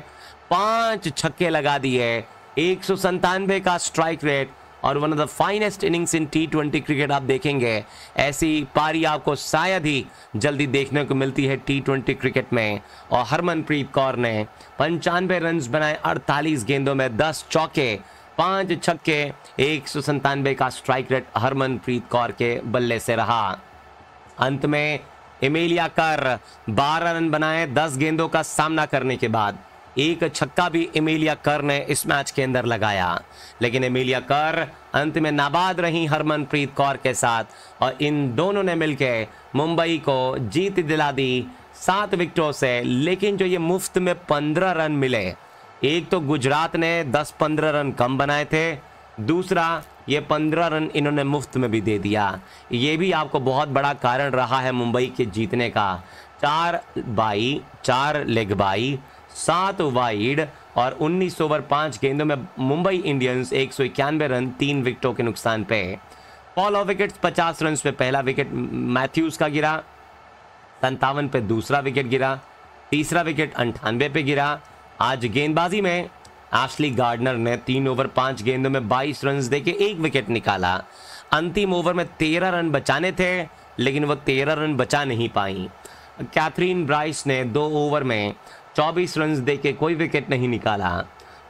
पांच छक्के लगा दिए एक का स्ट्राइक रेट और one of the finest innings in T twenty cricket आप देखेंगे ऐसी पारी आपको शायद ही जल्दी देखने को मिलती है टी ट्वेंटी क्रिकेट में और हरमनप्रीत कौर ने पंचानवे रन बनाए अड़तालीस गेंदों में दस चौके पांच छक्के एक सौ संतानवे का स्ट्राइक रेट हरमनप्रीत कौर के बल्ले से रहा अंत में एमेलिया कर 12 रन बनाए 10 गेंदों का सामना करने के बाद एक छक्का भी एमिलिया कर ने इस मैच के अंदर लगाया लेकिन एमिलिया कर अंत में नाबाद रही हरमनप्रीत कौर के साथ और इन दोनों ने मिलकर मुंबई को जीत दिला दी सात विकेटों से लेकिन जो ये मुफ्त में पंद्रह रन मिले एक तो गुजरात ने दस पंद्रह रन कम बनाए थे दूसरा ये पंद्रह रन इन्होंने मुफ्त में भी दे दिया ये भी आपको बहुत बड़ा कारण रहा है मुंबई के जीतने का चार बाई चार लेग बाई सात वाइड और 19 ओवर पांच गेंदों में मुंबई इंडियंस एक सौ इक्यानवे रन तीन विकेटों के नुकसान पे ऑल ऑफ विकेट पचास रन पे पहला विकेट मैथ्यूज का गिरा संतावन पे दूसरा विकेट गिरा तीसरा विकेट अंठानवे पे गिरा आज गेंदबाजी में आशली गार्डनर ने तीन ओवर पांच गेंदों में 22 रन देके एक विकेट निकाला अंतिम ओवर में तेरह रन बचाने थे लेकिन वह तेरह रन बचा नहीं पाई कैथरीन ब्राइस ने दो ओवर में 24 रन देके कोई विकेट नहीं निकाला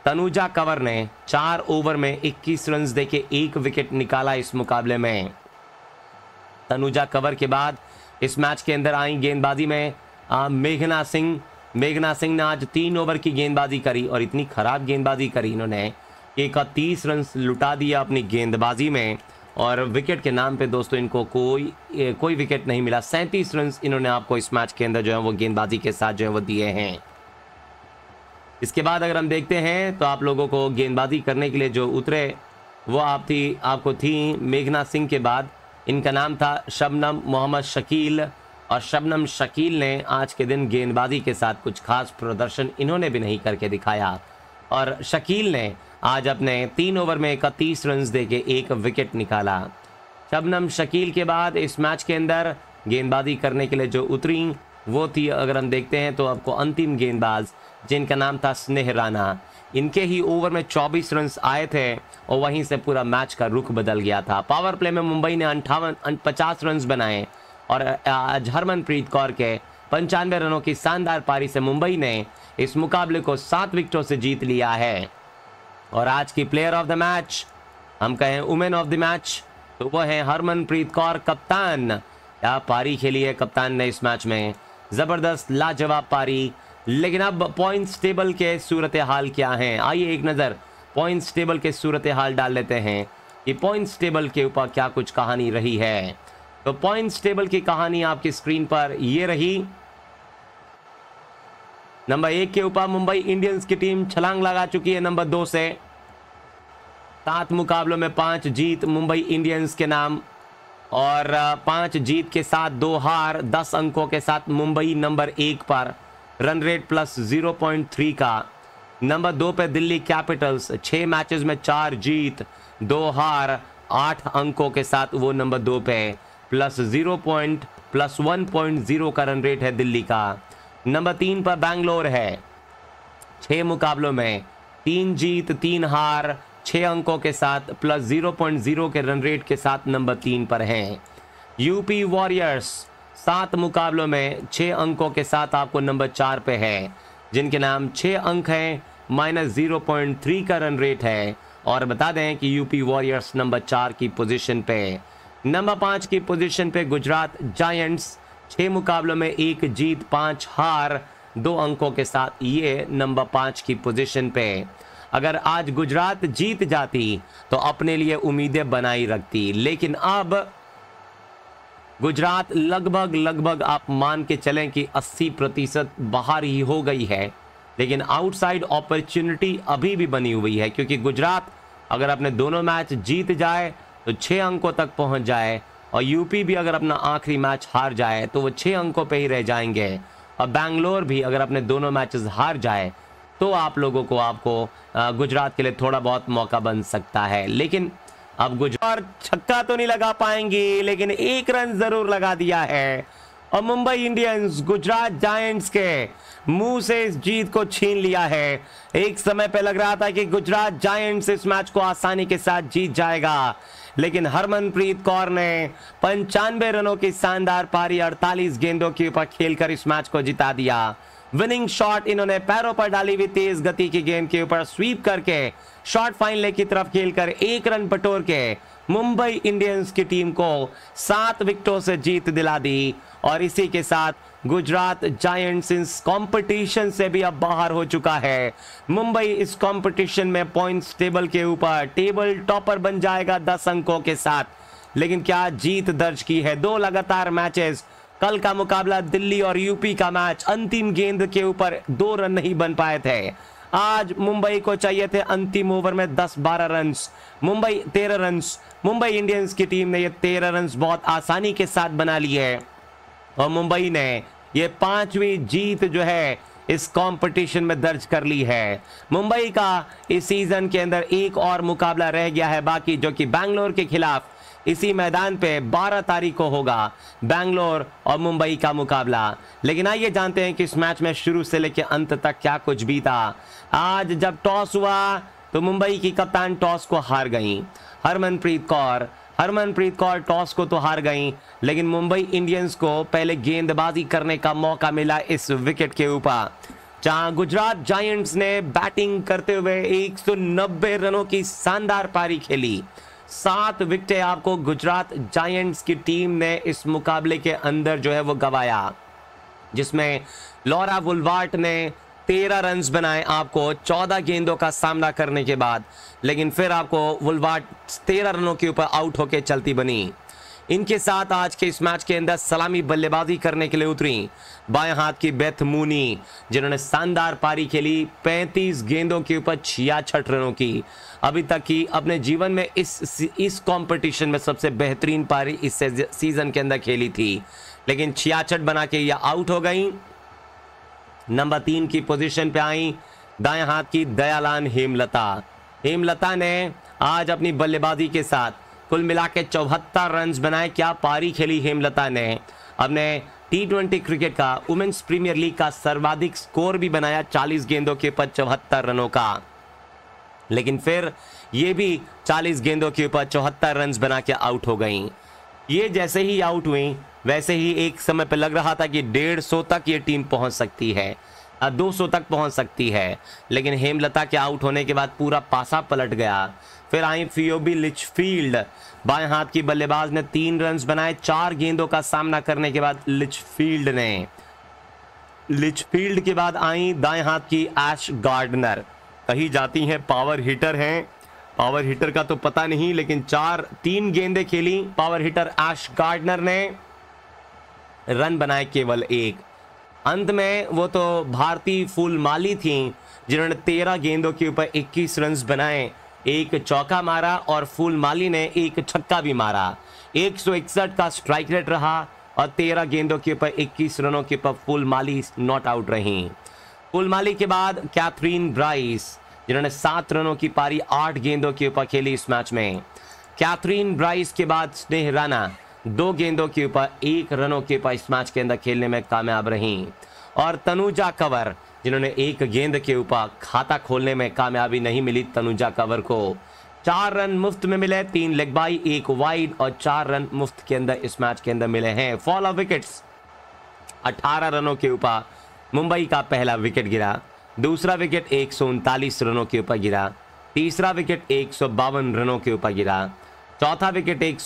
तनुजा कंवर ने चार ओवर में 21 रन देके एक विकेट निकाला इस मुकाबले में तनुजा कंवर के बाद इस मैच के अंदर आई गेंदबाजी में मेघना सिंह मेघना सिंह ने आज तीन ओवर की गेंदबाजी करी और इतनी खराब गेंदबाजी करी इन्होंने इकतीस रन लुटा दिया अपनी गेंदबाजी में और विकेट के नाम पे दोस्तों इनको कोई कोई विकेट नहीं मिला सैंतीस रन इन्होंने आपको इस मैच के अंदर जो है वो गेंदबाजी के साथ जो है वो दिए हैं इसके बाद अगर हम देखते हैं तो आप लोगों को गेंदबाजी करने के लिए जो उतरे वो आप थी आपको थी मेघना सिंह के बाद इनका नाम था शबनम मोहम्मद शकील और शबनम शकील ने आज के दिन गेंदबाजी के साथ कुछ खास प्रदर्शन इन्होंने भी नहीं करके दिखाया और शकील ने आज अपने तीन ओवर में इकतीस रन दे के एक विकेट निकाला शबनम शकील के बाद इस मैच के अंदर गेंदबाजी करने के लिए जो उतरी वो थी अगर हम देखते हैं तो आपको अंतिम गेंदबाज जिनका नाम था स्नेह राना इनके ही ओवर में 24 रन आए थे और वहीं से पूरा मैच का रुख बदल गया था पावर प्ले में मुंबई ने अंठावन अं, पचास रन बनाए और आज हरमनप्रीत कौर के पंचानवे रनों की शानदार पारी से मुंबई ने इस मुकाबले को सात विकेटों से जीत लिया है और आज की प्लेयर ऑफ द मैच हम कहें वुमेन ऑफ द मैच तो वो हैं हरमनप्रीत कौर कप्तान क्या पारी खेली है कप्तान ने इस मैच में ज़बरदस्त लाजवाब पारी लेकिन अब पॉइंट्स टेबल के सूरत हाल क्या हैं आइए एक नज़र पॉइंट्स टेबल के सूरत हाल डाल लेते हैं कि पॉइंट्स टेबल के ऊपर क्या कुछ कहानी रही है तो पॉइंट्स टेबल की कहानी आपकी स्क्रीन पर ये रही नंबर एक के ऊपर मुंबई इंडियंस की टीम छलांग लगा चुकी है नंबर दो से सात मुकाबलों में पांच जीत मुंबई इंडियंस के नाम और पांच जीत के साथ दो हार दस अंकों के साथ मुंबई नंबर एक पर रन रेट प्लस 0.3 का नंबर दो पे दिल्ली कैपिटल्स छः मैचेस में चार जीत दो हार आठ अंकों के साथ वो नंबर दो पे plus zero point plus one point zero का रन रेट है दिल्ली का नंबर तीन पर बैंगलोर है छः मुकाबलों में तीन जीत तीन हार छः अंकों के साथ प्लस जीरो पॉइंट जीरो के रन रेट के साथ नंबर तीन पर हैं यूपी वॉरियर्स सात मुकाबलों में छः अंकों के साथ आपको नंबर चार पे है जिनके नाम छः अंक हैं माइनस ज़ीरो पॉइंट थ्री का रन रेट है और बता दें कि यूपी वॉरियर्स नंबर चार की पोजीशन पे नंबर पाँच की पोजीशन पे गुजरात जायंट्स छः मुकाबलों में एक जीत पाँच हार दो अंकों के साथ ये नंबर पाँच की पोजीशन पे अगर आज गुजरात जीत जाती तो अपने लिए उम्मीदें बनाई रखती लेकिन अब गुजरात लगभग लगभग आप मान के चलें कि 80 प्रतिशत बाहर ही हो गई है लेकिन आउटसाइड अपॉर्चुनिटी अभी भी बनी हुई है क्योंकि गुजरात अगर अपने दोनों मैच जीत जाए तो छः अंकों तक पहुंच जाए और यूपी भी अगर अपना आखिरी मैच हार जाए तो वो छः अंकों पे ही रह जाएंगे और बैंगलोर भी अगर अपने दोनों मैचेस हार जाए तो आप लोगों को आपको गुजरात के लिए थोड़ा बहुत मौका बन सकता है लेकिन अब गुजरात छक्का तो नहीं लगा पाएंगे लेकिन एक रन जरूर लगा दिया है और मुंबई इंडियंस गुजरात जायंट्स के मुंह से इस जीत को छीन लिया है एक समय पे लग रहा था कि गुजरात जायंट्स इस मैच को आसानी के साथ जीत जाएगा लेकिन हरमनप्रीत कौर ने पंचानवे रनों की शानदार पारी 48 गेंदों के ऊपर खेलकर इस मैच को जिता दिया विनिंग शॉट इन्होंने पैरों पर डाली हुई तेज गति की गेंद के ऊपर स्वीप करके शॉर्ट फाइनले की तरफ खेलकर एक रन बटोर के मुंबई इंडियंस की टीम को सात विकेटों से जीत दिला दी और इसी के साथ गुजरात जायंट्स इस कंपटीशन से भी अब बाहर हो चुका है मुंबई इस कंपटीशन में पॉइंट्स टेबल के ऊपर टेबल टॉपर बन जाएगा दस अंकों के साथ लेकिन क्या जीत दर्ज की है दो लगातार मैचेस कल का मुकाबला दिल्ली और यूपी का मैच अंतिम गेंद के ऊपर दो रन नहीं बन पाए थे आज मुंबई को चाहिए थे अंतिम ओवर में 10-12 run Mumbai 13 run Mumbai Indians की टीम ने ये 13 रन बहुत आसानी के साथ बना लिए है और मुंबई ने ये पांचवी जीत जो है इस कंपटीशन में दर्ज कर ली है मुंबई का इस सीजन के अंदर एक और मुकाबला रह गया है बाकी जो कि बैंगलोर के खिलाफ इसी मैदान पे 12 तारीख को होगा बैंगलोर और मुंबई का मुकाबला लेकिन आइए जानते हैं कि इस मैच में शुरू से लेकर अंत तक क्या कुछ बीता आज जब टॉस हुआ तो मुंबई की कप्तान टॉस को हार गई हरमनप्रीत कौर हरमनप्रीत कौर टॉस को तो हार गई लेकिन मुंबई इंडियंस को पहले गेंदबाजी करने का मौका मिला इस विकेट के ऊपर जहां गुजरात जायंट्स ने बैटिंग करते हुए 190 रनों की शानदार पारी खेली सात विकेट आपको गुजरात जायंट्स की टीम ने इस मुकाबले के अंदर जो है वो गवाया जिसमें लॉरा वुलवार्ट ने तेरह रन बनाए आपको चौदह गेंदों का सामना करने के बाद लेकिन फिर आपको वुलवाट तेरह रनों के ऊपर आउट होकर चलती बनी इनके साथ आज के इस मैच के अंदर सलामी बल्लेबाजी करने के लिए उतरी बाएं हाथ की बेथ मूनी जिन्होंने शानदार पारी खेली 35 गेंदों के ऊपर छियाछठ रनों की अभी तक की अपने जीवन में इस इस कंपटीशन में सबसे बेहतरीन पारी इस सीजन के अंदर खेली थी लेकिन छियासठ बना के यह आउट हो गई नंबर तीन की पोजिशन पे आई दाएं हाथ की दयालान हेमलता हेमलता ने आज अपनी बल्लेबाजी के साथ कुल मिला के चौहत्तर रन बनाए क्या पारी खेली हेमलता ने अपने टी ट्वेंटी क्रिकेट का वुमेन्स प्रीमियर लीग का सर्वाधिक स्कोर भी बनाया 40 गेंदों के ऊपर चौहत्तर रनों का लेकिन फिर ये भी 40 गेंदों के ऊपर चौहत्तर रन बना के आउट हो गई ये जैसे ही आउट हुई वैसे ही एक समय पर लग रहा था कि डेढ़ सौ तक ये टीम पहुंच सकती है दो सौ तक पहुंच सकती है लेकिन हेमलता के आउट होने के बाद पूरा पासा पलट गया फिर आई फियोबी लिचफील्ड बाएं हाथ की बल्लेबाज ने तीन रन बनाए चार गेंदों का सामना करने के बाद लिचफील्ड ने लिचफील्ड के बाद आई दाएं हाथ की एश गार्डनर कही जाती हैं पावर हिटर हैं पावर हिटर का तो पता नहीं लेकिन चार तीन गेंदे खेली पावर हिटर एश गार्डनर ने रन बनाए केवल एक अंत में वो तो भारतीय फूल माली थी जिन्होंने तेरह गेंदों के ऊपर 21 रन बनाए एक चौका मारा और फूल माली ने एक छक्का भी मारा एक का स्ट्राइक रेट रहा और तेरह गेंदों के ऊपर इक्कीस रनों के ऊपर फुल माली नॉट आउट रही फुल माली के बाद कैथरीन ब्राइस जिन्होंने सात रनों की पारी आठ गेंदों के ऊपर खेली इस मैच में कैथरीन ब्राइस के बाद स्नेह राना दो गेंदों के ऊपर एक रनों के ऊपर इस मैच के अंदर खेलने में कामयाब रहीं और तनुजा कंवर जिन्होंने एक गेंद के ऊपर खाता खोलने में कामयाबी नहीं मिली तनुजा कवर को चार रन मुफ्त में मिले तीन लेग बाई एक वाइड और चार रन मुफ्त के अंदर इस मैच के अंदर मिले हैं फॉल ऑफ विकेट्स 18 रनों के ऊपर मुंबई का पहला विकेट गिरा दूसरा विकेट एक रनों के ऊपर गिरा तीसरा विकेट एक रनों के ऊपर गिरा चौथा विकेट एक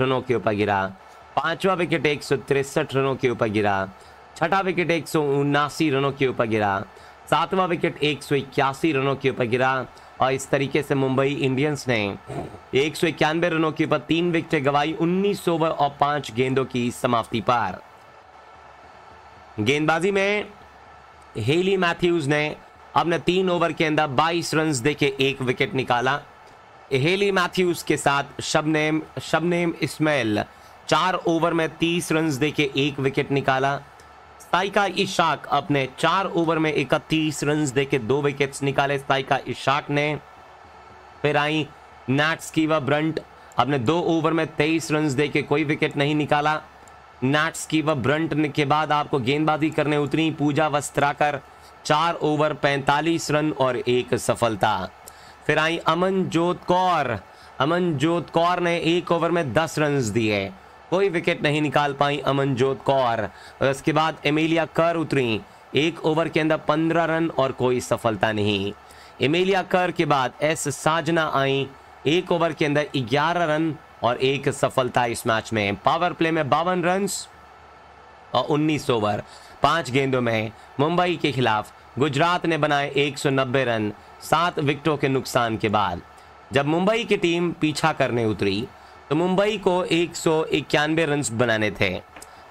रनों के ऊपर गिरा पांचवा विकेट एक रनों के ऊपर गिरा छठा विकेट एक रनों के ऊपर गिरा सातवां विकेट एक रनों के ऊपर गिरा और इस तरीके से मुंबई इंडियंस ने एक रनों के ऊपर तीन विकेट गवाई उन्नीस ओवर और पांच गेंदों की समाप्ति पर गेंदबाजी में हेली मैथ्यूज ने अपने तीन ओवर के अंदर 22 रन देके एक विकेट निकाला हेली मैथ्यूज के साथ शबनेम शबनेम इस्माइल चार ओवर में 30 रन देके एक विकेट निकाला साइका इशाक अपने चार ओवर में 31 रन देके दो विकेट्स निकाले साइका इशाक ने फिर आई नैट्स की ब्रंट अपने दो ओवर में 23 रन देके कोई विकेट नहीं निकाला नैट्स की व ब्रंट के बाद आपको गेंदबाजी करने उतरी पूजा वस्त्राकर चार ओवर 45 रन और एक सफलता फिर आई अमनजोत कौर अमनजोत कौर ने एक ओवर में दस रन दिए कोई विकेट नहीं निकाल पाई अमनजोत कौर और उसके बाद एमिलिया कर उतरी एक ओवर के अंदर पंद्रह रन और कोई सफलता नहीं एमिलिया कर के बाद एस साजना आई एक ओवर के अंदर ग्यारह रन और एक सफलता इस मैच में पावर प्ले में बावन रन और उन्नीस ओवर पांच गेंदों में मुंबई के खिलाफ गुजरात ने बनाए 190 रन सात विकेटों के नुकसान के बाद जब मुंबई की टीम पीछा करने उतरी तो मुंबई को एक सौ इक्यानवे रन बनाने थे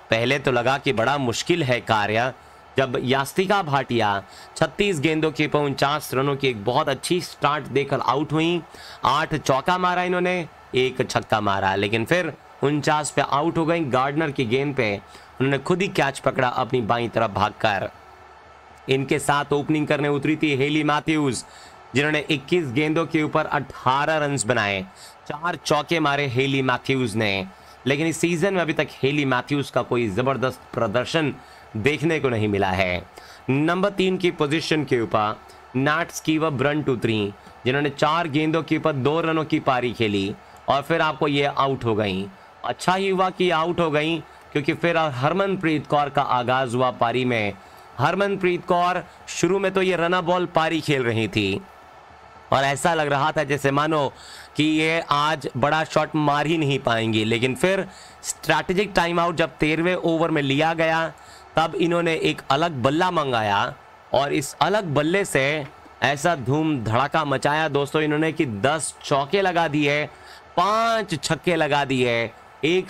पहले तो लगा कि बड़ा मुश्किल है कार्य जब यास्तिका भाटिया 36 गेंदों के पर उनचास रनों की एक बहुत अच्छी स्टार्ट देकर आउट हुई आठ चौका मारा इन्होंने एक छक्का मारा लेकिन फिर उनचास पे आउट हो गई गार्डनर की गेंद पे उन्होंने खुद ही कैच पकड़ा अपनी बाई तरफ भागकर इनके साथ ओपनिंग करने उतरी थी हेली मैथ्यूज जिन्होंने 21 गेंदों के ऊपर 18 रन बनाए चार चौके मारे हेली मैथ्यूज ने लेकिन इस सीजन में अभी तक हेली मैथ्यूज का कोई ज़बरदस्त प्रदर्शन देखने को नहीं मिला है नंबर तीन की पोजीशन के ऊपर नाट्स की वह ब्रंट उतरी जिन्होंने चार गेंदों के ऊपर दो रनों की पारी खेली और फिर आपको ये आउट हो गई अच्छा ही हुआ कि आउट हो गई क्योंकि फिर हरमनप्रीत कौर का आगाज़ हुआ पारी में हरमनप्रीत कौर शुरू में तो ये रना बॉल पारी खेल रही थी और ऐसा लग रहा था जैसे मानो कि ये आज बड़ा शॉट मार ही नहीं पाएंगे लेकिन फिर स्ट्रैटेजिक टाइम आउट जब तेरहवें ओवर में लिया गया तब इन्होंने एक अलग बल्ला मंगाया और इस अलग बल्ले से ऐसा धूम धड़ाका मचाया दोस्तों इन्होंने कि 10 चौके लगा दिए पांच छक्के लगा दिए एक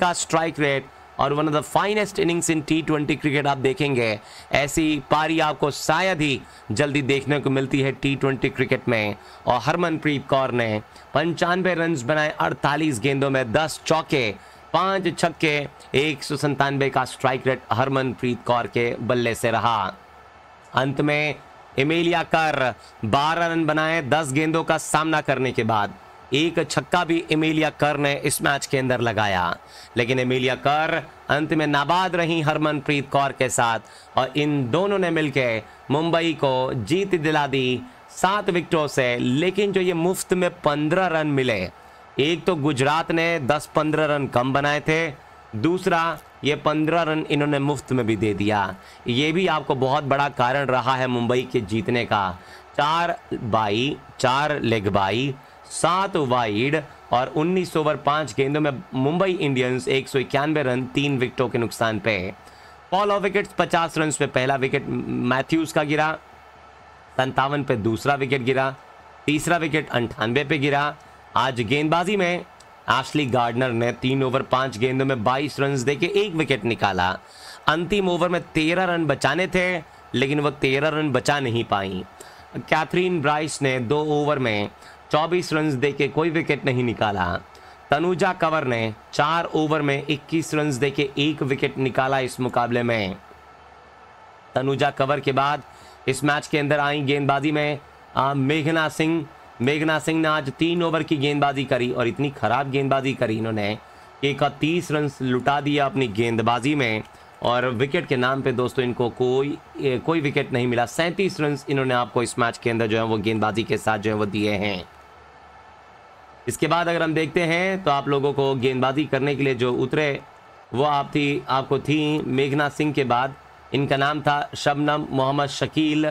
का स्ट्राइक रेट और one of the finest innings in T twenty cricket आप देखेंगे ऐसी पारी आपको शायद ही जल्दी देखने को मिलती है टी ट्वेंटी क्रिकेट में और हरमनप्रीत कौर ने पंचानवे रन बनाए अड़तालीस गेंदों में दस चौके पाँच छक्के एक सौ संतानवे का स्ट्राइक रेट हरमनप्रीत कौर के बल्ले से रहा अंत में इमेलिया कर बारह रन बनाए दस गेंदों का सामना करने के बाद एक छक्का भी इमेलिया कर ने इस मैच के अंदर लगाया लेकिन इमेलिया कर अंत में नाबाद रही हरमनप्रीत कौर के साथ और इन दोनों ने मिलकर मुंबई को जीत दिला दी सात विकेटों से लेकिन जो ये मुफ्त में पंद्रह रन मिले एक तो गुजरात ने दस पंद्रह रन कम बनाए थे दूसरा ये पंद्रह रन इन्होंने मुफ्त में भी दे दिया ये भी आपको बहुत बड़ा कारण रहा है मुंबई के जीतने का चार बाई चार लेग बाई सात वाइड और 19 ओवर पांच गेंदों में मुंबई इंडियंस एक रन तीन विकेटों के नुकसान पे पॉल ऑफ विकेट पचास रन पे पहला विकेट मैथ्यूज का गिरा संतावन पे दूसरा विकेट गिरा तीसरा विकेट अंठानवे पे गिरा आज गेंदबाजी में एशली गार्डनर ने तीन ओवर पांच गेंदों में 22 रन देके एक विकेट निकाला अंतिम ओवर में तेरह रन बचाने थे लेकिन वह तेरह रन बचा नहीं पाई कैथरीन ब्राइस ने दो ओवर में 24 रन देके कोई विकेट नहीं निकाला तनुजा कंवर ने चार ओवर में 21 रन देके एक विकेट निकाला इस मुकाबले में तनुजा कंवर के बाद इस मैच के अंदर आई गेंदबाजी में मेघना सिंह मेघना सिंह ने आज तीन ओवर की गेंदबाजी करी और इतनी खराब गेंदबाजी करी इन्होंने इकतीस रन लुटा दिया अपनी गेंदबाजी में और विकेट के नाम पे दोस्तों इनको कोई कोई विकेट नहीं मिला सैंतीस रन इन्होंने आपको इस मैच के अंदर जो है वो गेंदबाजी के साथ जो है वो दिए हैं इसके बाद अगर हम देखते हैं तो आप लोगों को गेंदबाजी करने के लिए जो उतरे वो आप थी आपको थी मेघना सिंह के बाद इनका नाम था शबनम मोहम्मद शकील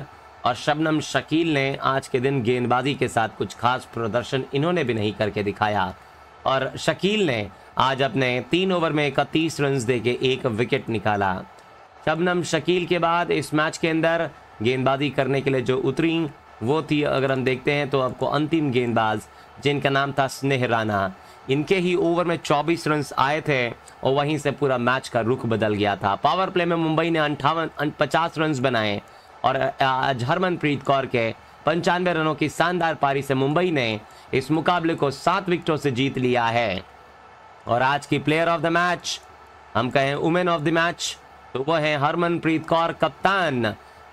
और शबनम शकील ने आज के दिन गेंदबाजी के साथ कुछ खास प्रदर्शन इन्होंने भी नहीं करके दिखाया और शकील ने आज अपने तीन ओवर में इकतीस रन दे के एक विकेट निकाला शबनम शकील के बाद इस मैच के अंदर गेंदबाजी करने के लिए जो उतरी वो थी अगर हम देखते हैं तो आपको अंतिम गेंदबाज़ जिनका नाम था स्नेह राना इनके ही ओवर में 24 रन आए थे और वहीं से पूरा मैच का रुख बदल गया था पावर प्ले में मुंबई ने अंठावन अं, पचास रन बनाए और आज हरमनप्रीत कौर के पंचानवे रनों की शानदार पारी से मुंबई ने इस मुकाबले को सात विकेटों से जीत लिया है और आज की प्लेयर ऑफ द मैच हम कहें वुमेन ऑफ द मैच तो वो है हरमनप्रीत कौर कप्तान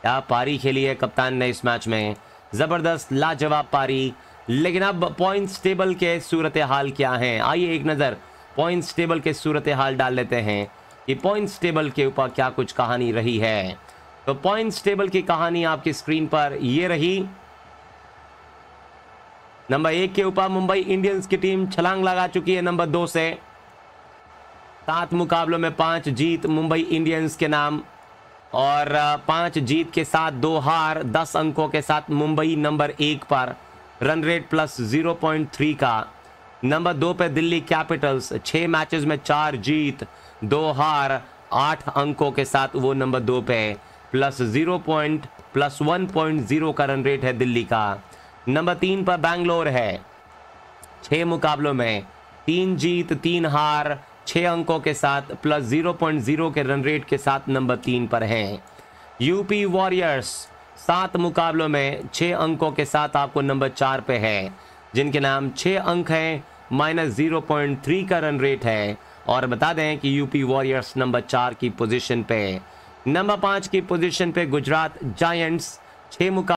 क्या पारी खेली है कप्तान ने इस मैच में ज़बरदस्त लाजवाब पारी लेकिन अब पॉइंट्स टेबल के सूरत हाल क्या हैं आइए एक नज़र पॉइंट्स टेबल के सूरत हाल डाल लेते हैं कि पॉइंट्स टेबल के ऊपर क्या कुछ कहानी रही है तो पॉइंट्स टेबल की कहानी आपकी स्क्रीन पर ये रही नंबर एक के ऊपर मुंबई इंडियंस की टीम छलांग लगा चुकी है नंबर दो से सात मुकाबलों में पांच जीत मुंबई इंडियंस के नाम और पांच जीत के साथ दो हार दस अंकों के साथ मुंबई नंबर एक पर रन रेट प्लस 0.3 का नंबर दो पे दिल्ली कैपिटल्स छः मैचेस में चार जीत दो हार आठ अंकों के साथ वो नंबर दो पे plus zero point plus one point zero का रन रेट है दिल्ली का नंबर तीन पर बैंगलोर है छः मुकाबलों में तीन जीत तीन हार छः अंकों के साथ प्लस जीरो पॉइंट जीरो के रन रेट के साथ नंबर तीन पर हैं यूपी वॉरियर्स सात मुकाबलों में छः अंकों के साथ आपको नंबर चार पे है जिनके नाम छः अंक हैं माइनस ज़ीरो पॉइंट थ्री का रन रेट है और बता दें कि यूपी वॉरियर्स नंबर चार की पोजीशन पे नंबर पाँच की पोजीशन पे गुजरात जायंट्स छः मुकाबले